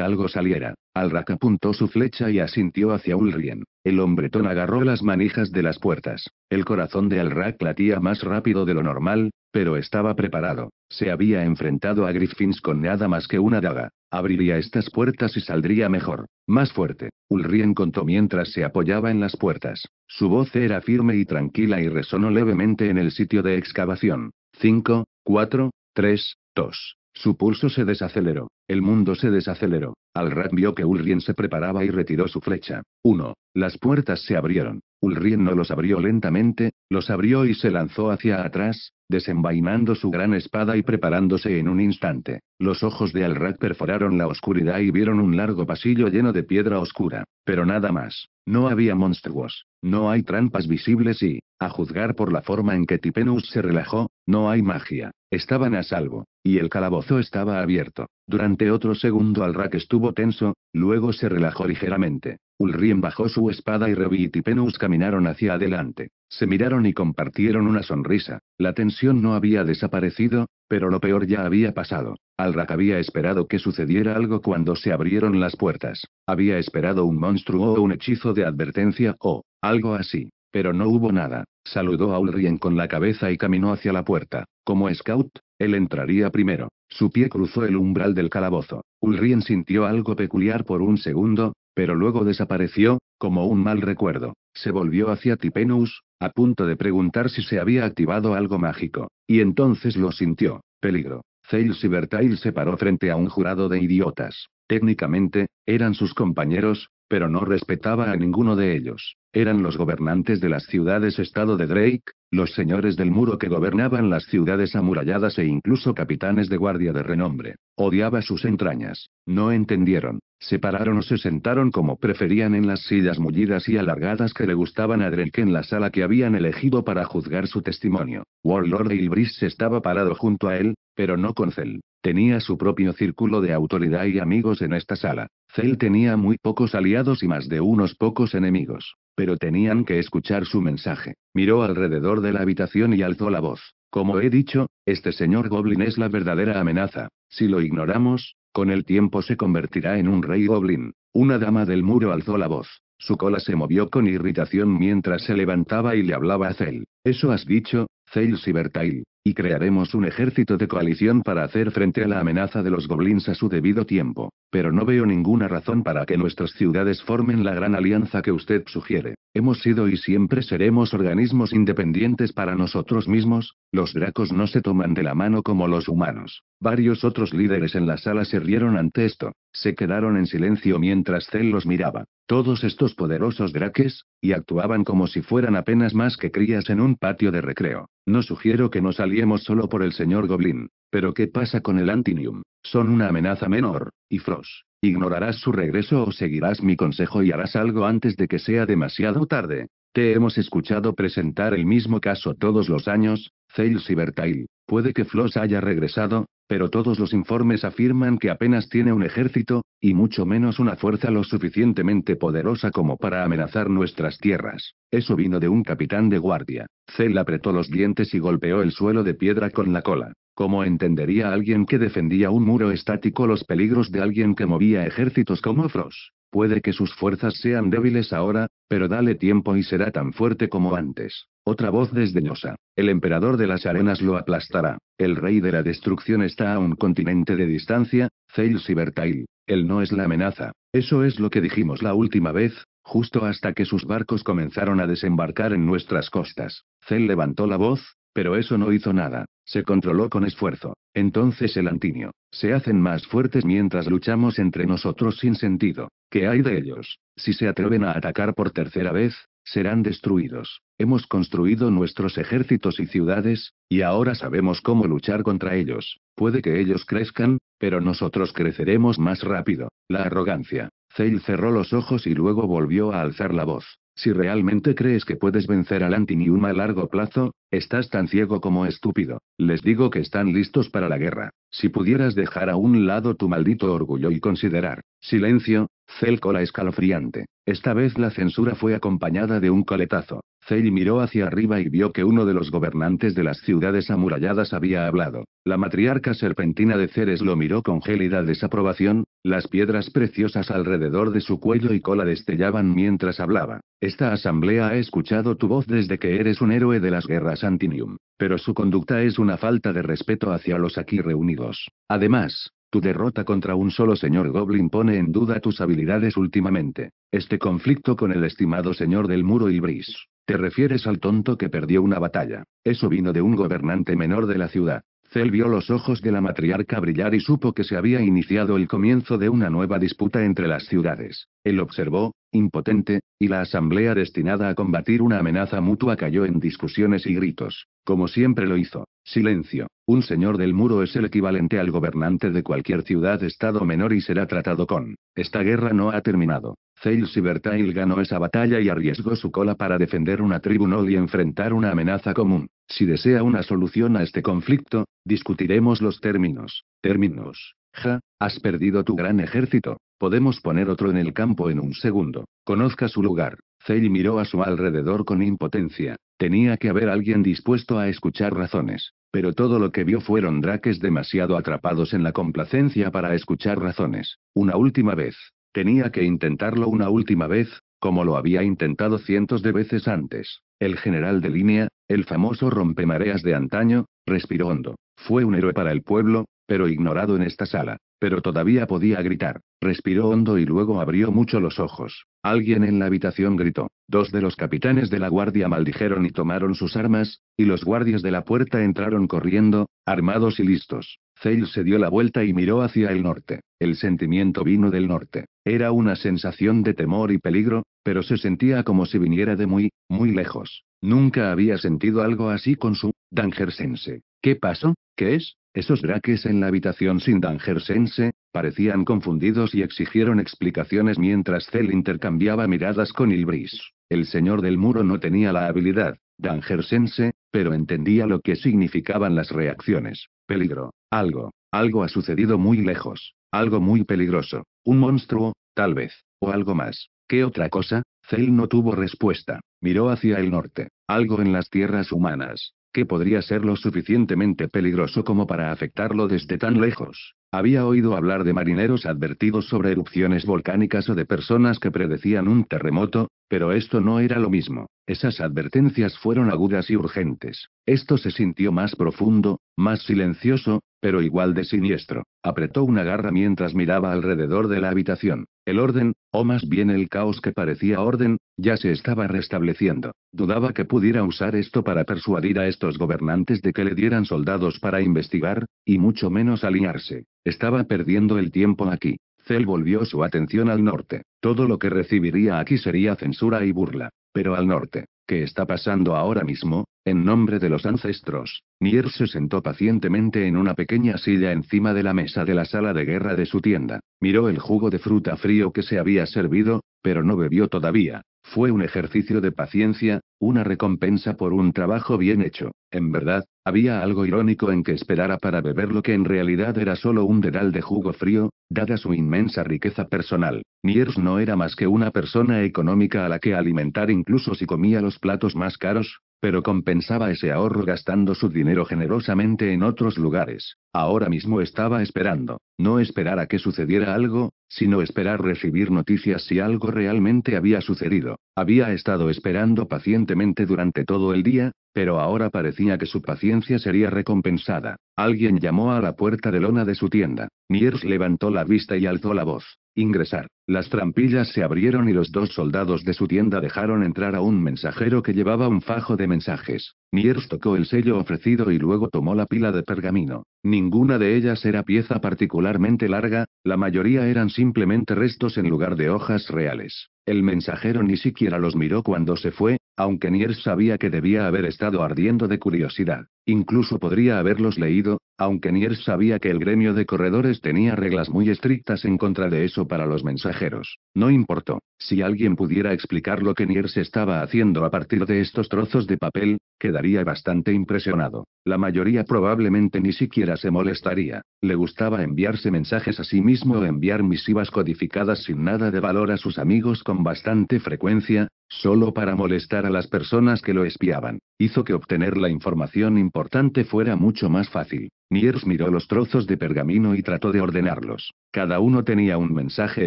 algo saliera. Alrak apuntó su flecha y asintió hacia Ulrien. El hombretón agarró las manijas de las puertas. El corazón de Alrak latía más rápido de lo normal, pero estaba preparado. Se había enfrentado a Griffins con nada más que una daga. Abriría estas puertas y saldría mejor, más fuerte. Ulrien contó mientras se apoyaba en las puertas. Su voz era firme y tranquila y resonó levemente en el sitio de excavación. 5, 4, 3, 2. Su pulso se desaceleró. El mundo se desaceleró. Al vio que Ulrien se preparaba y retiró su flecha. 1. Las puertas se abrieron. Ulrien no los abrió lentamente, los abrió y se lanzó hacia atrás, desenvainando su gran espada y preparándose en un instante. Los ojos de Alrak perforaron la oscuridad y vieron un largo pasillo lleno de piedra oscura, pero nada más. No había monstruos, no hay trampas visibles y, a juzgar por la forma en que Tipenus se relajó, no hay magia. Estaban a salvo, y el calabozo estaba abierto. Durante otro segundo Alrak estuvo tenso, luego se relajó ligeramente. Ulrien bajó su espada y Revit y Penus caminaron hacia adelante. Se miraron y compartieron una sonrisa. La tensión no había desaparecido, pero lo peor ya había pasado. Alrak había esperado que sucediera algo cuando se abrieron las puertas. Había esperado un monstruo o un hechizo de advertencia o algo así. Pero no hubo nada. Saludó a Ulrien con la cabeza y caminó hacia la puerta. Como scout, él entraría primero. Su pie cruzó el umbral del calabozo. Ulrien sintió algo peculiar por un segundo, pero luego desapareció, como un mal recuerdo. Se volvió hacia Tipenus, a punto de preguntar si se había activado algo mágico. Y entonces lo sintió. Peligro. Zales y Bertail se paró frente a un jurado de idiotas. Técnicamente, eran sus compañeros, pero no respetaba a ninguno de ellos. Eran los gobernantes de las ciudades-estado de Drake, los señores del muro que gobernaban las ciudades amuralladas e incluso capitanes de guardia de renombre. Odiaba sus entrañas. No entendieron. Se pararon o se sentaron como preferían en las sillas mullidas y alargadas que le gustaban a Drake en la sala que habían elegido para juzgar su testimonio. Warlord Ilbris estaba parado junto a él, pero no con Cell. Tenía su propio círculo de autoridad y amigos en esta sala. Cell tenía muy pocos aliados y más de unos pocos enemigos. Pero tenían que escuchar su mensaje. Miró alrededor de la habitación y alzó la voz. Como he dicho, este señor Goblin es la verdadera amenaza. Si lo ignoramos, con el tiempo se convertirá en un rey goblin. Una dama del muro alzó la voz. Su cola se movió con irritación mientras se levantaba y le hablaba a Zell. Eso has dicho, Zell Sibertail. Y crearemos un ejército de coalición para hacer frente a la amenaza de los goblins a su debido tiempo, pero no veo ninguna razón para que nuestras ciudades formen la gran alianza que usted sugiere. Hemos sido y siempre seremos organismos independientes para nosotros mismos, los dracos no se toman de la mano como los humanos. Varios otros líderes en la sala se rieron ante esto, se quedaron en silencio mientras Cell los miraba. Todos estos poderosos draques, y actuaban como si fueran apenas más que crías en un patio de recreo. No sugiero que nos solo por el señor Goblin. Pero ¿qué pasa con el Antinium? Son una amenaza menor, y Frost. ¿Ignorarás su regreso o seguirás mi consejo y harás algo antes de que sea demasiado tarde? Te hemos escuchado presentar el mismo caso todos los años, Zales y Bertail. Puede que Floss haya regresado, pero todos los informes afirman que apenas tiene un ejército, y mucho menos una fuerza lo suficientemente poderosa como para amenazar nuestras tierras. Eso vino de un capitán de guardia. Cell apretó los dientes y golpeó el suelo de piedra con la cola. ¿Cómo entendería alguien que defendía un muro estático los peligros de alguien que movía ejércitos como Frost? Puede que sus fuerzas sean débiles ahora, pero dale tiempo y será tan fuerte como antes. Otra voz desdeñosa. El emperador de las arenas lo aplastará. El rey de la destrucción está a un continente de distancia, Zell y Él no es la amenaza. Eso es lo que dijimos la última vez, justo hasta que sus barcos comenzaron a desembarcar en nuestras costas. Zel levantó la voz, pero eso no hizo nada. Se controló con esfuerzo. Entonces el antinio. Se hacen más fuertes mientras luchamos entre nosotros sin sentido. ¿Qué hay de ellos? Si se atreven a atacar por tercera vez, serán destruidos. Hemos construido nuestros ejércitos y ciudades, y ahora sabemos cómo luchar contra ellos. Puede que ellos crezcan, pero nosotros creceremos más rápido. La arrogancia. Zell cerró los ojos y luego volvió a alzar la voz. Si realmente crees que puedes vencer al Antinium a largo plazo, estás tan ciego como estúpido. Les digo que están listos para la guerra. Si pudieras dejar a un lado tu maldito orgullo y considerar. Silencio, la escalofriante. Esta vez la censura fue acompañada de un coletazo. Zey miró hacia arriba y vio que uno de los gobernantes de las ciudades amuralladas había hablado. La matriarca serpentina de Ceres lo miró con gélida desaprobación, las piedras preciosas alrededor de su cuello y cola destellaban mientras hablaba. Esta asamblea ha escuchado tu voz desde que eres un héroe de las guerras Antinium, pero su conducta es una falta de respeto hacia los aquí reunidos. Además, tu derrota contra un solo señor Goblin pone en duda tus habilidades últimamente. Este conflicto con el estimado señor del muro y bris te refieres al tonto que perdió una batalla. Eso vino de un gobernante menor de la ciudad. Cel vio los ojos de la matriarca brillar y supo que se había iniciado el comienzo de una nueva disputa entre las ciudades. Él observó, impotente, y la asamblea destinada a combatir una amenaza mutua cayó en discusiones y gritos. Como siempre lo hizo. Silencio. Un señor del muro es el equivalente al gobernante de cualquier ciudad-estado menor y será tratado con. Esta guerra no ha terminado. Zeil Sibertail ganó esa batalla y arriesgó su cola para defender una tribu y enfrentar una amenaza común. Si desea una solución a este conflicto, discutiremos los términos. Términos. Ja, has perdido tu gran ejército. Podemos poner otro en el campo en un segundo. Conozca su lugar. Zeil miró a su alrededor con impotencia. Tenía que haber alguien dispuesto a escuchar razones. Pero todo lo que vio fueron draques demasiado atrapados en la complacencia para escuchar razones. Una última vez, Tenía que intentarlo una última vez, como lo había intentado cientos de veces antes. El general de línea, el famoso rompemareas de antaño, respiró hondo. Fue un héroe para el pueblo, pero ignorado en esta sala. Pero todavía podía gritar. Respiró hondo y luego abrió mucho los ojos. Alguien en la habitación gritó. Dos de los capitanes de la guardia maldijeron y tomaron sus armas, y los guardias de la puerta entraron corriendo, Armados y listos. Zell se dio la vuelta y miró hacia el norte. El sentimiento vino del norte. Era una sensación de temor y peligro, pero se sentía como si viniera de muy, muy lejos. Nunca había sentido algo así con su Dangersense. ¿Qué pasó? ¿Qué es? Esos draques en la habitación sin Dangersense parecían confundidos y exigieron explicaciones mientras Zell intercambiaba miradas con Ilbris. El señor del muro no tenía la habilidad. Dangersense, pero entendía lo que significaban las reacciones. Peligro. Algo. Algo ha sucedido muy lejos. Algo muy peligroso. Un monstruo, tal vez. O algo más. ¿Qué otra cosa? Zell no tuvo respuesta. Miró hacia el norte. Algo en las tierras humanas. que podría ser lo suficientemente peligroso como para afectarlo desde tan lejos? Había oído hablar de marineros advertidos sobre erupciones volcánicas o de personas que predecían un terremoto, pero esto no era lo mismo. Esas advertencias fueron agudas y urgentes. Esto se sintió más profundo, más silencioso, pero igual de siniestro. Apretó una garra mientras miraba alrededor de la habitación. El orden, o más bien el caos que parecía orden, ya se estaba restableciendo. Dudaba que pudiera usar esto para persuadir a estos gobernantes de que le dieran soldados para investigar, y mucho menos alinearse. Estaba perdiendo el tiempo aquí. Cell volvió su atención al norte. Todo lo que recibiría aquí sería censura y burla. Pero al norte, ¿qué está pasando ahora mismo? En nombre de los ancestros, Nier se sentó pacientemente en una pequeña silla encima de la mesa de la sala de guerra de su tienda. Miró el jugo de fruta frío que se había servido, pero no bebió todavía. Fue un ejercicio de paciencia, una recompensa por un trabajo bien hecho. En verdad, había algo irónico en que esperara para beber lo que en realidad era solo un dedal de jugo frío, Dada su inmensa riqueza personal, Niers no era más que una persona económica a la que alimentar incluso si comía los platos más caros, pero compensaba ese ahorro gastando su dinero generosamente en otros lugares. Ahora mismo estaba esperando, no esperar a que sucediera algo, sino esperar recibir noticias si algo realmente había sucedido. Había estado esperando pacientemente durante todo el día, pero ahora parecía que su paciencia sería recompensada. Alguien llamó a la puerta de lona de su tienda. Niers levantó la vista y alzó la voz. Ingresar. Las trampillas se abrieron y los dos soldados de su tienda dejaron entrar a un mensajero que llevaba un fajo de mensajes. Niers tocó el sello ofrecido y luego tomó la pila de pergamino. Ninguna de ellas era pieza particularmente larga, la mayoría eran simplemente restos en lugar de hojas reales. El mensajero ni siquiera los miró cuando se fue, aunque Nier sabía que debía haber estado ardiendo de curiosidad. Incluso podría haberlos leído, aunque Niers sabía que el gremio de corredores tenía reglas muy estrictas en contra de eso para los mensajeros. No importó. Si alguien pudiera explicar lo que Niers estaba haciendo a partir de estos trozos de papel, quedaría bastante impresionado. La mayoría probablemente ni siquiera se molestaría. Le gustaba enviarse mensajes a sí mismo o enviar misivas codificadas sin nada de valor a sus amigos con bastante frecuencia, solo para molestar a las personas que lo espiaban hizo que obtener la información importante fuera mucho más fácil. Niers miró los trozos de pergamino y trató de ordenarlos. Cada uno tenía un mensaje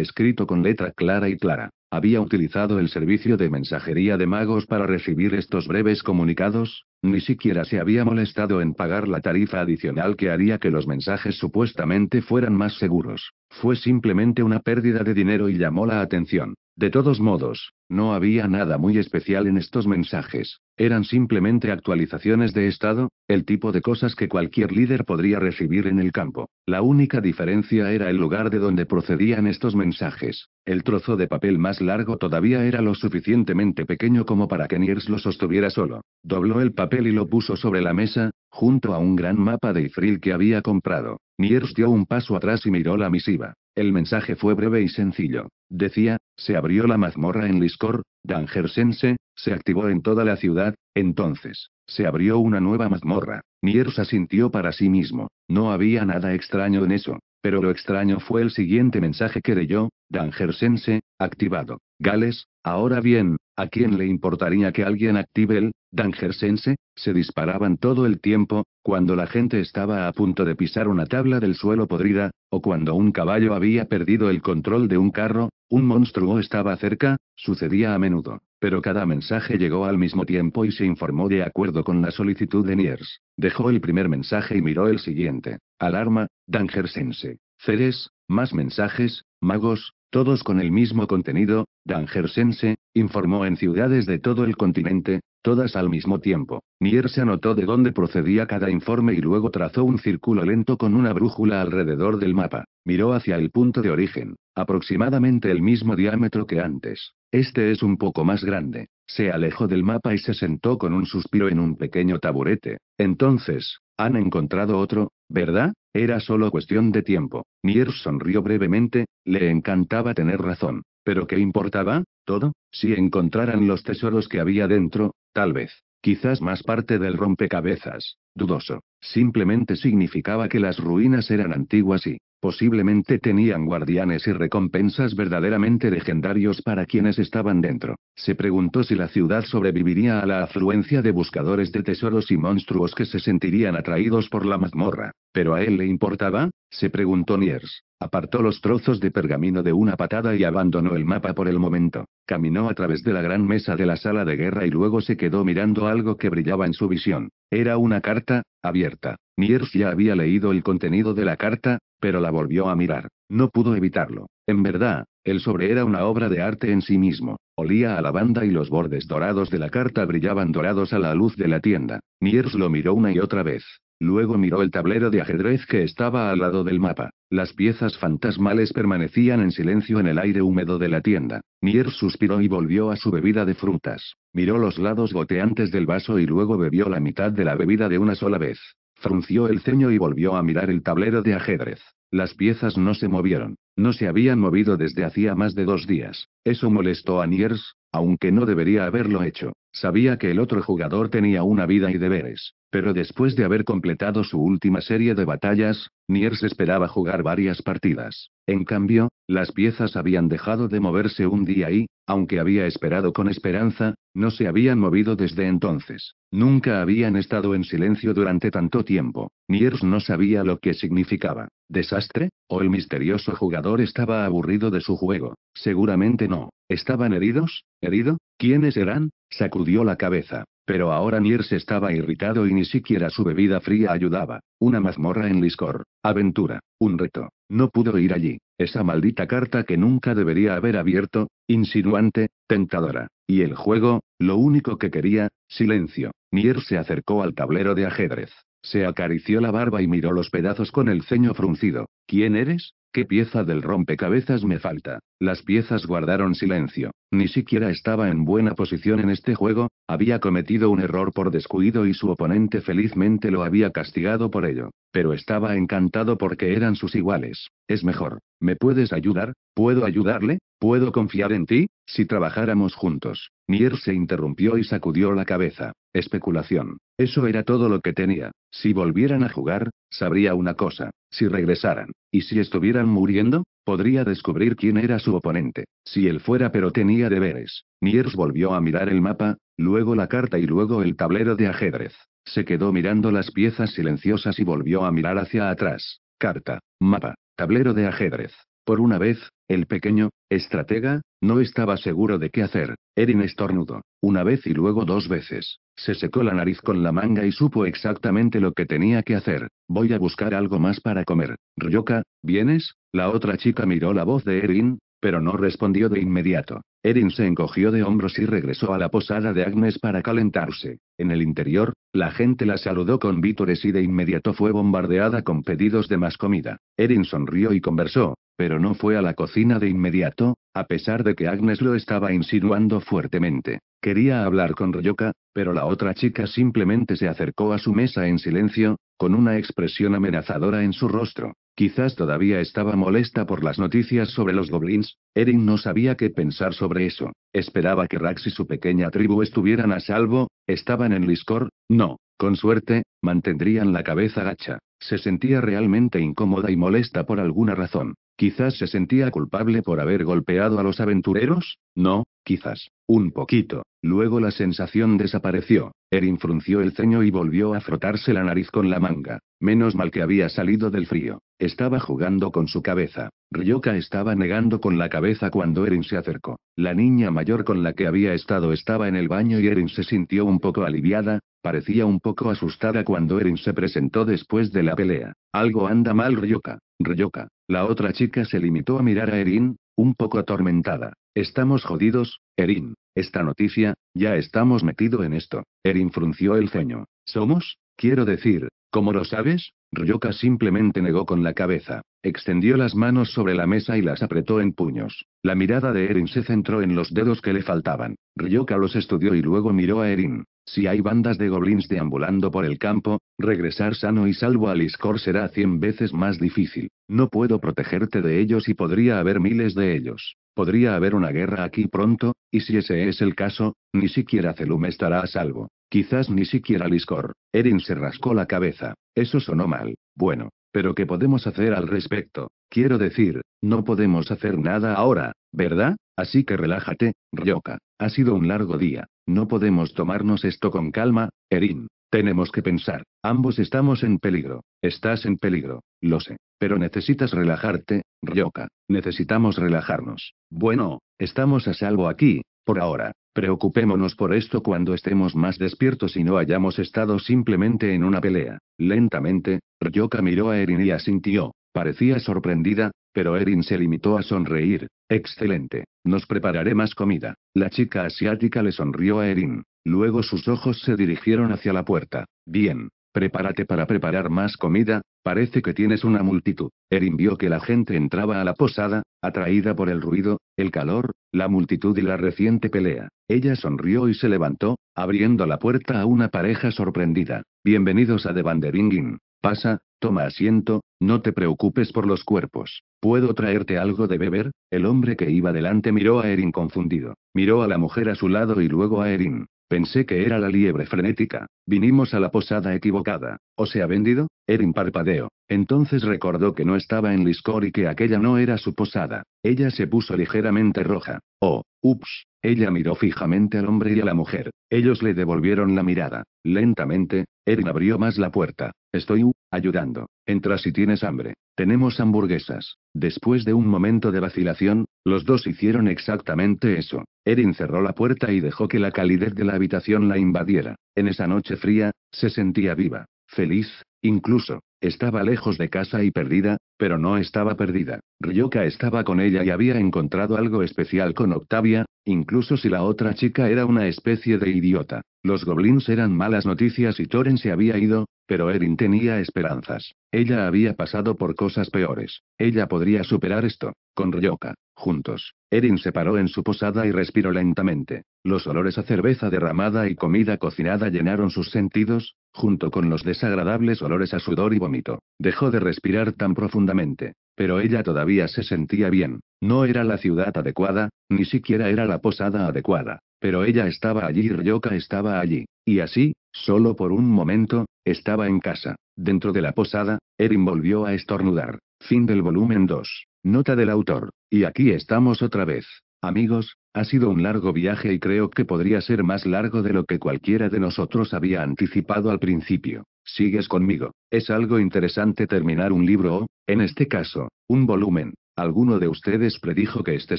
escrito con letra clara y clara. Había utilizado el servicio de mensajería de magos para recibir estos breves comunicados, ni siquiera se había molestado en pagar la tarifa adicional que haría que los mensajes supuestamente fueran más seguros. Fue simplemente una pérdida de dinero y llamó la atención. De todos modos, no había nada muy especial en estos mensajes, eran simplemente actualizaciones de estado, el tipo de cosas que cualquier líder podría recibir en el campo. La única diferencia era el lugar de donde procedían estos mensajes. El trozo de papel más largo todavía era lo suficientemente pequeño como para que Niers lo sostuviera solo. Dobló el papel y lo puso sobre la mesa, junto a un gran mapa de Ifril que había comprado. Niers dio un paso atrás y miró la misiva. El mensaje fue breve y sencillo. Decía, se abrió la mazmorra en Liscor, Dangersense, se activó en toda la ciudad, entonces, se abrió una nueva mazmorra. se sintió para sí mismo. No había nada extraño en eso. Pero lo extraño fue el siguiente mensaje que leyó, Dangersense, activado. Gales, ahora bien, ¿a quién le importaría que alguien active el Dangersense, se disparaban todo el tiempo, cuando la gente estaba a punto de pisar una tabla del suelo podrida, o cuando un caballo había perdido el control de un carro, un monstruo estaba cerca, sucedía a menudo, pero cada mensaje llegó al mismo tiempo y se informó de acuerdo con la solicitud de Niers. Dejó el primer mensaje y miró el siguiente. Alarma, Dangersense. Ceres, más mensajes, magos, todos con el mismo contenido, Dangersense, informó en ciudades de todo el continente, todas al mismo tiempo. Nier se anotó de dónde procedía cada informe y luego trazó un círculo lento con una brújula alrededor del mapa. Miró hacia el punto de origen, aproximadamente el mismo diámetro que antes. Este es un poco más grande. Se alejó del mapa y se sentó con un suspiro en un pequeño taburete. Entonces, han encontrado otro, ¿verdad? Era solo cuestión de tiempo. Nier sonrió brevemente, le encantaba tener razón. ¿Pero qué importaba? Todo, si encontraran los tesoros que había dentro, Tal vez, quizás más parte del rompecabezas, dudoso, simplemente significaba que las ruinas eran antiguas y, posiblemente tenían guardianes y recompensas verdaderamente legendarios para quienes estaban dentro. Se preguntó si la ciudad sobreviviría a la afluencia de buscadores de tesoros y monstruos que se sentirían atraídos por la mazmorra. ¿Pero a él le importaba? se preguntó Niers. Apartó los trozos de pergamino de una patada y abandonó el mapa por el momento. Caminó a través de la gran mesa de la sala de guerra y luego se quedó mirando algo que brillaba en su visión. Era una carta, abierta. Niers ya había leído el contenido de la carta, pero la volvió a mirar. No pudo evitarlo. En verdad, el sobre era una obra de arte en sí mismo. Olía a lavanda y los bordes dorados de la carta brillaban dorados a la luz de la tienda. Niers lo miró una y otra vez. Luego miró el tablero de ajedrez que estaba al lado del mapa. Las piezas fantasmales permanecían en silencio en el aire húmedo de la tienda. Nier suspiró y volvió a su bebida de frutas. Miró los lados goteantes del vaso y luego bebió la mitad de la bebida de una sola vez. Frunció el ceño y volvió a mirar el tablero de ajedrez. Las piezas no se movieron. No se habían movido desde hacía más de dos días. Eso molestó a Niers, aunque no debería haberlo hecho. Sabía que el otro jugador tenía una vida y deberes, pero después de haber completado su última serie de batallas, Niers esperaba jugar varias partidas. En cambio, las piezas habían dejado de moverse un día y, aunque había esperado con esperanza, no se habían movido desde entonces. Nunca habían estado en silencio durante tanto tiempo. Niers no sabía lo que significaba. ¿Desastre? ¿O el misterioso jugador estaba aburrido de su juego? Seguramente no. ¿Estaban heridos? ¿Herido? ¿Quiénes eran? Sacudió la cabeza. Pero ahora se estaba irritado y ni siquiera su bebida fría ayudaba. Una mazmorra en Liscor. Aventura. Un reto. No pudo ir allí. Esa maldita carta que nunca debería haber abierto, insinuante, tentadora. Y el juego, lo único que quería, silencio. Nier se acercó al tablero de ajedrez. Se acarició la barba y miró los pedazos con el ceño fruncido. ¿Quién eres? ¿Qué pieza del rompecabezas me falta? Las piezas guardaron silencio. Ni siquiera estaba en buena posición en este juego, había cometido un error por descuido y su oponente felizmente lo había castigado por ello. Pero estaba encantado porque eran sus iguales. Es mejor. ¿Me puedes ayudar? ¿Puedo ayudarle? ¿Puedo confiar en ti? Si trabajáramos juntos. Nier se interrumpió y sacudió la cabeza. Especulación. Eso era todo lo que tenía. Si volvieran a jugar, sabría una cosa. Si regresaran, y si estuvieran muriendo, podría descubrir quién era su oponente. Si él fuera pero tenía deberes. Niers volvió a mirar el mapa, luego la carta y luego el tablero de ajedrez. Se quedó mirando las piezas silenciosas y volvió a mirar hacia atrás. Carta, mapa, tablero de ajedrez. Por una vez, el pequeño, estratega, no estaba seguro de qué hacer. Erin estornudó. Una vez y luego dos veces. Se secó la nariz con la manga y supo exactamente lo que tenía que hacer. Voy a buscar algo más para comer. Ryoka, ¿vienes? La otra chica miró la voz de Erin, pero no respondió de inmediato. Erin se encogió de hombros y regresó a la posada de Agnes para calentarse. En el interior, la gente la saludó con vítores y de inmediato fue bombardeada con pedidos de más comida. Erin sonrió y conversó, pero no fue a la cocina de inmediato, a pesar de que Agnes lo estaba insinuando fuertemente. Quería hablar con Ryoka, pero la otra chica simplemente se acercó a su mesa en silencio, con una expresión amenazadora en su rostro. Quizás todavía estaba molesta por las noticias sobre los goblins, Erin no sabía qué pensar sobre eso. Esperaba que Rax y su pequeña tribu estuvieran a salvo, estaban en Liscor, no, con suerte, mantendrían la cabeza gacha. Se sentía realmente incómoda y molesta por alguna razón. Quizás se sentía culpable por haber golpeado a los aventureros? No, quizás. Un poquito. Luego la sensación desapareció. Erin frunció el ceño y volvió a frotarse la nariz con la manga. Menos mal que había salido del frío. Estaba jugando con su cabeza. Ryoka estaba negando con la cabeza cuando Erin se acercó. La niña mayor con la que había estado estaba en el baño y Erin se sintió un poco aliviada, parecía un poco asustada cuando Erin se presentó después de la pelea. Algo anda mal Ryoka. Ryoka. La otra chica se limitó a mirar a Erin, un poco atormentada. Estamos jodidos, Erin. Esta noticia, ya estamos metido en esto. Erin frunció el ceño. ¿Somos? Quiero decir, ¿cómo lo sabes? Ryoka simplemente negó con la cabeza. Extendió las manos sobre la mesa y las apretó en puños. La mirada de Erin se centró en los dedos que le faltaban. Ryoka los estudió y luego miró a Erin. Si hay bandas de goblins deambulando por el campo, regresar sano y salvo a Liscor será cien veces más difícil. No puedo protegerte de ellos y podría haber miles de ellos. Podría haber una guerra aquí pronto, y si ese es el caso, ni siquiera Zelum estará a salvo. Quizás ni siquiera Liscor. Erin se rascó la cabeza. Eso sonó mal. Bueno, pero ¿qué podemos hacer al respecto? Quiero decir, no podemos hacer nada ahora, ¿verdad? Así que relájate, Ryoka. Ha sido un largo día. No podemos tomarnos esto con calma, Erin. Tenemos que pensar. Ambos estamos en peligro. Estás en peligro. Lo sé. Pero necesitas relajarte, Ryoka. Necesitamos relajarnos. Bueno, estamos a salvo aquí, por ahora. Preocupémonos por esto cuando estemos más despiertos y no hayamos estado simplemente en una pelea. Lentamente, Ryoka miró a Erin y asintió. Parecía sorprendida, pero Erin se limitó a sonreír. Excelente. Nos prepararé más comida. La chica asiática le sonrió a Erin. Luego sus ojos se dirigieron hacia la puerta. Bien. Prepárate para preparar más comida, parece que tienes una multitud. Erin vio que la gente entraba a la posada, atraída por el ruido, el calor, la multitud y la reciente pelea. Ella sonrió y se levantó, abriendo la puerta a una pareja sorprendida. Bienvenidos a The Banderingin. Pasa, toma asiento, no te preocupes por los cuerpos. ¿Puedo traerte algo de beber? El hombre que iba delante miró a Erin confundido. Miró a la mujer a su lado y luego a Erin. Pensé que era la liebre frenética. Vinimos a la posada equivocada. ¿O se ha vendido? Erin parpadeó. Entonces recordó que no estaba en Liscor y que aquella no era su posada. Ella se puso ligeramente roja. Oh, ups. Ella miró fijamente al hombre y a la mujer. Ellos le devolvieron la mirada. Lentamente, Erin abrió más la puerta. Estoy ayudando. Entra si tienes hambre. Tenemos hamburguesas. Después de un momento de vacilación, los dos hicieron exactamente eso. Erin cerró la puerta y dejó que la calidez de la habitación la invadiera. En esa noche fría, se sentía viva, feliz, incluso. Estaba lejos de casa y perdida, pero no estaba perdida. Ryoka estaba con ella y había encontrado algo especial con Octavia, Incluso si la otra chica era una especie de idiota. Los goblins eran malas noticias y Torren se había ido, pero Erin tenía esperanzas. Ella había pasado por cosas peores. Ella podría superar esto. Con Ryoka. Juntos. Erin se paró en su posada y respiró lentamente. Los olores a cerveza derramada y comida cocinada llenaron sus sentidos, junto con los desagradables olores a sudor y vómito. Dejó de respirar tan profundamente pero ella todavía se sentía bien. No era la ciudad adecuada, ni siquiera era la posada adecuada, pero ella estaba allí y Ryoka estaba allí. Y así, solo por un momento, estaba en casa. Dentro de la posada, Erin volvió a estornudar. Fin del volumen 2. Nota del autor. Y aquí estamos otra vez. Amigos, ha sido un largo viaje y creo que podría ser más largo de lo que cualquiera de nosotros había anticipado al principio. Sigues conmigo. Es algo interesante terminar un libro o, en este caso, un volumen. ¿Alguno de ustedes predijo que este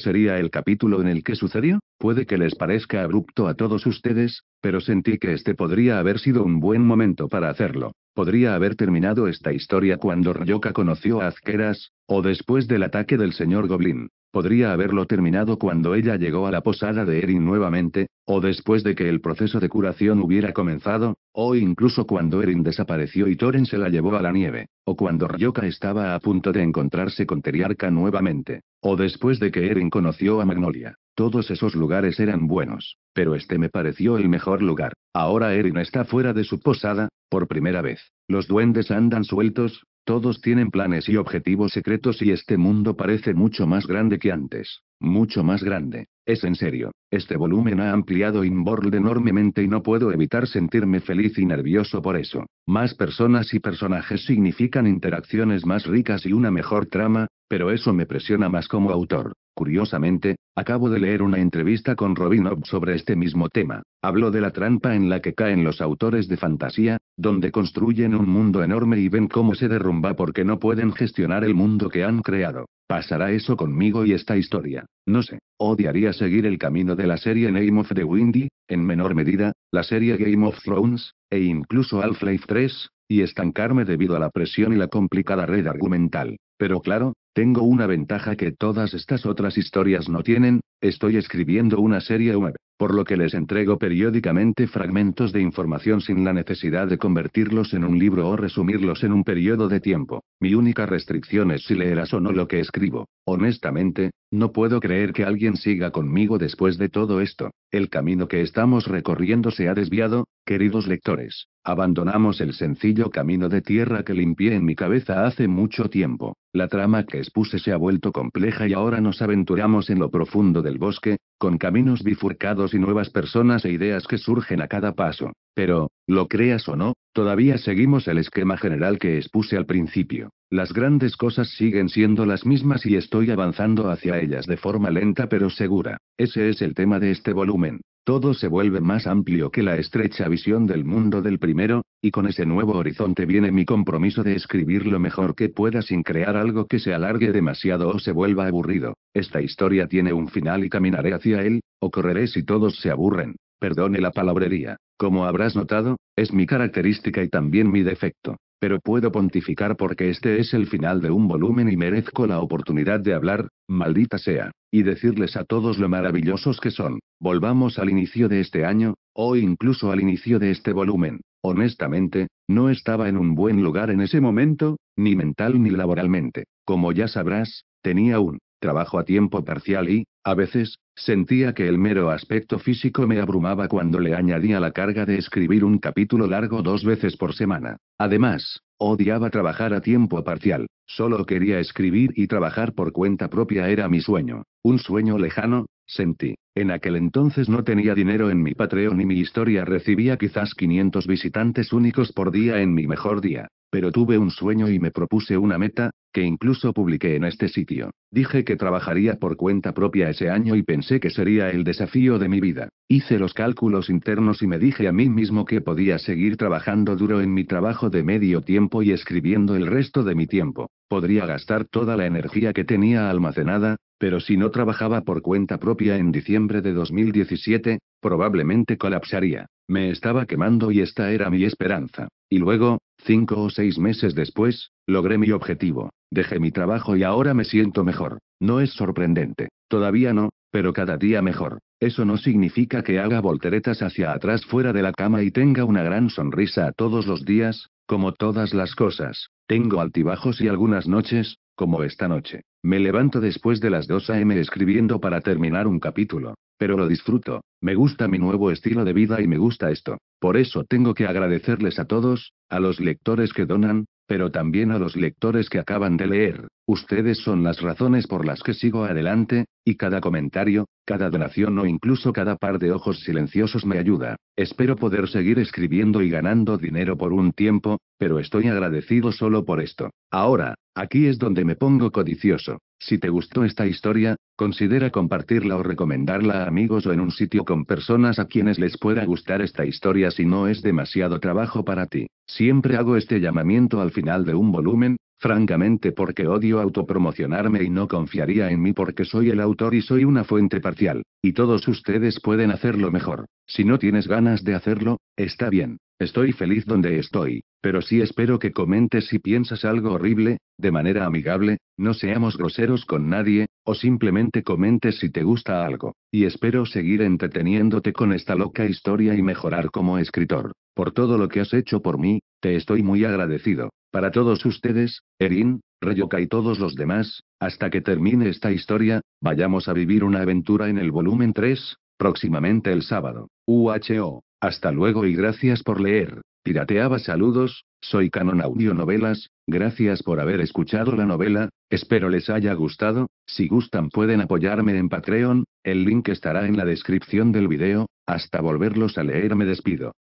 sería el capítulo en el que sucedió? Puede que les parezca abrupto a todos ustedes, pero sentí que este podría haber sido un buen momento para hacerlo. Podría haber terminado esta historia cuando Ryoka conoció a Azqueras, o después del ataque del señor Goblin. Podría haberlo terminado cuando ella llegó a la posada de Erin nuevamente, o después de que el proceso de curación hubiera comenzado, o incluso cuando Erin desapareció y Torren se la llevó a la nieve, o cuando Ryoka estaba a punto de encontrarse con Teriarca nuevamente, o después de que Erin conoció a Magnolia. Todos esos lugares eran buenos, pero este me pareció el mejor lugar. Ahora Erin está fuera de su posada, por primera vez. Los duendes andan sueltos, todos tienen planes y objetivos secretos y este mundo parece mucho más grande que antes. Mucho más grande. Es en serio. Este volumen ha ampliado InBorl enormemente y no puedo evitar sentirme feliz y nervioso por eso. Más personas y personajes significan interacciones más ricas y una mejor trama, pero eso me presiona más como autor. Curiosamente, acabo de leer una entrevista con Robin Hobb sobre este mismo tema. Habló de la trampa en la que caen los autores de fantasía, donde construyen un mundo enorme y ven cómo se derrumba porque no pueden gestionar el mundo que han creado. Pasará eso conmigo y esta historia. No sé. Odiaría seguir el camino de la serie Name of the Windy, en menor medida, la serie Game of Thrones, e incluso Half-Life 3, y estancarme debido a la presión y la complicada red argumental. Pero claro, tengo una ventaja que todas estas otras historias no tienen, estoy escribiendo una serie web por lo que les entrego periódicamente fragmentos de información sin la necesidad de convertirlos en un libro o resumirlos en un periodo de tiempo. Mi única restricción es si leerás o no lo que escribo. Honestamente, no puedo creer que alguien siga conmigo después de todo esto. El camino que estamos recorriendo se ha desviado, Queridos lectores, abandonamos el sencillo camino de tierra que limpié en mi cabeza hace mucho tiempo. La trama que expuse se ha vuelto compleja y ahora nos aventuramos en lo profundo del bosque, con caminos bifurcados y nuevas personas e ideas que surgen a cada paso. Pero, lo creas o no, todavía seguimos el esquema general que expuse al principio. Las grandes cosas siguen siendo las mismas y estoy avanzando hacia ellas de forma lenta pero segura. Ese es el tema de este volumen. Todo se vuelve más amplio que la estrecha visión del mundo del primero, y con ese nuevo horizonte viene mi compromiso de escribir lo mejor que pueda sin crear algo que se alargue demasiado o se vuelva aburrido. Esta historia tiene un final y caminaré hacia él, o correré si todos se aburren. Perdone la palabrería. Como habrás notado, es mi característica y también mi defecto. Pero puedo pontificar porque este es el final de un volumen y merezco la oportunidad de hablar, maldita sea, y decirles a todos lo maravillosos que son. Volvamos al inicio de este año, o incluso al inicio de este volumen. Honestamente, no estaba en un buen lugar en ese momento, ni mental ni laboralmente. Como ya sabrás, tenía un trabajo a tiempo parcial y, a veces, sentía que el mero aspecto físico me abrumaba cuando le añadía la carga de escribir un capítulo largo dos veces por semana. Además, odiaba trabajar a tiempo parcial, solo quería escribir y trabajar por cuenta propia era mi sueño. Un sueño lejano, sentí. En aquel entonces no tenía dinero en mi Patreon y mi historia recibía quizás 500 visitantes únicos por día en mi mejor día. Pero tuve un sueño y me propuse una meta, que incluso publiqué en este sitio. Dije que trabajaría por cuenta propia ese año y pensé que sería el desafío de mi vida. Hice los cálculos internos y me dije a mí mismo que podía seguir trabajando duro en mi trabajo de medio tiempo y escribiendo el resto de mi tiempo. Podría gastar toda la energía que tenía almacenada, pero si no trabajaba por cuenta propia en diciembre de 2017, probablemente colapsaría. Me estaba quemando y esta era mi esperanza. Y luego, Cinco o seis meses después, logré mi objetivo, dejé mi trabajo y ahora me siento mejor. No es sorprendente, todavía no, pero cada día mejor. Eso no significa que haga volteretas hacia atrás fuera de la cama y tenga una gran sonrisa todos los días, como todas las cosas. Tengo altibajos y algunas noches, como esta noche. Me levanto después de las 2 a.m. escribiendo para terminar un capítulo, pero lo disfruto, me gusta mi nuevo estilo de vida y me gusta esto. Por eso tengo que agradecerles a todos, a los lectores que donan, pero también a los lectores que acaban de leer. Ustedes son las razones por las que sigo adelante, y cada comentario, cada donación o incluso cada par de ojos silenciosos me ayuda. Espero poder seguir escribiendo y ganando dinero por un tiempo, pero estoy agradecido solo por esto. Ahora, aquí es donde me pongo codicioso. Si te gustó esta historia, considera compartirla o recomendarla a amigos o en un sitio con personas a quienes les pueda gustar esta historia si no es demasiado trabajo para ti. Siempre hago este llamamiento al final de un volumen, Francamente porque odio autopromocionarme y no confiaría en mí porque soy el autor y soy una fuente parcial. Y todos ustedes pueden hacerlo mejor. Si no tienes ganas de hacerlo, está bien. Estoy feliz donde estoy. Pero sí espero que comentes si piensas algo horrible, de manera amigable, no seamos groseros con nadie, o simplemente comentes si te gusta algo. Y espero seguir entreteniéndote con esta loca historia y mejorar como escritor. Por todo lo que has hecho por mí, te estoy muy agradecido. Para todos ustedes, Erin, Reyoka y todos los demás, hasta que termine esta historia, vayamos a vivir una aventura en el volumen 3, próximamente el sábado. UHO. Hasta luego y gracias por leer. Pirateaba saludos, soy Canon Audio Novelas, gracias por haber escuchado la novela, espero les haya gustado, si gustan pueden apoyarme en Patreon, el link estará en la descripción del video, hasta volverlos a leer me despido.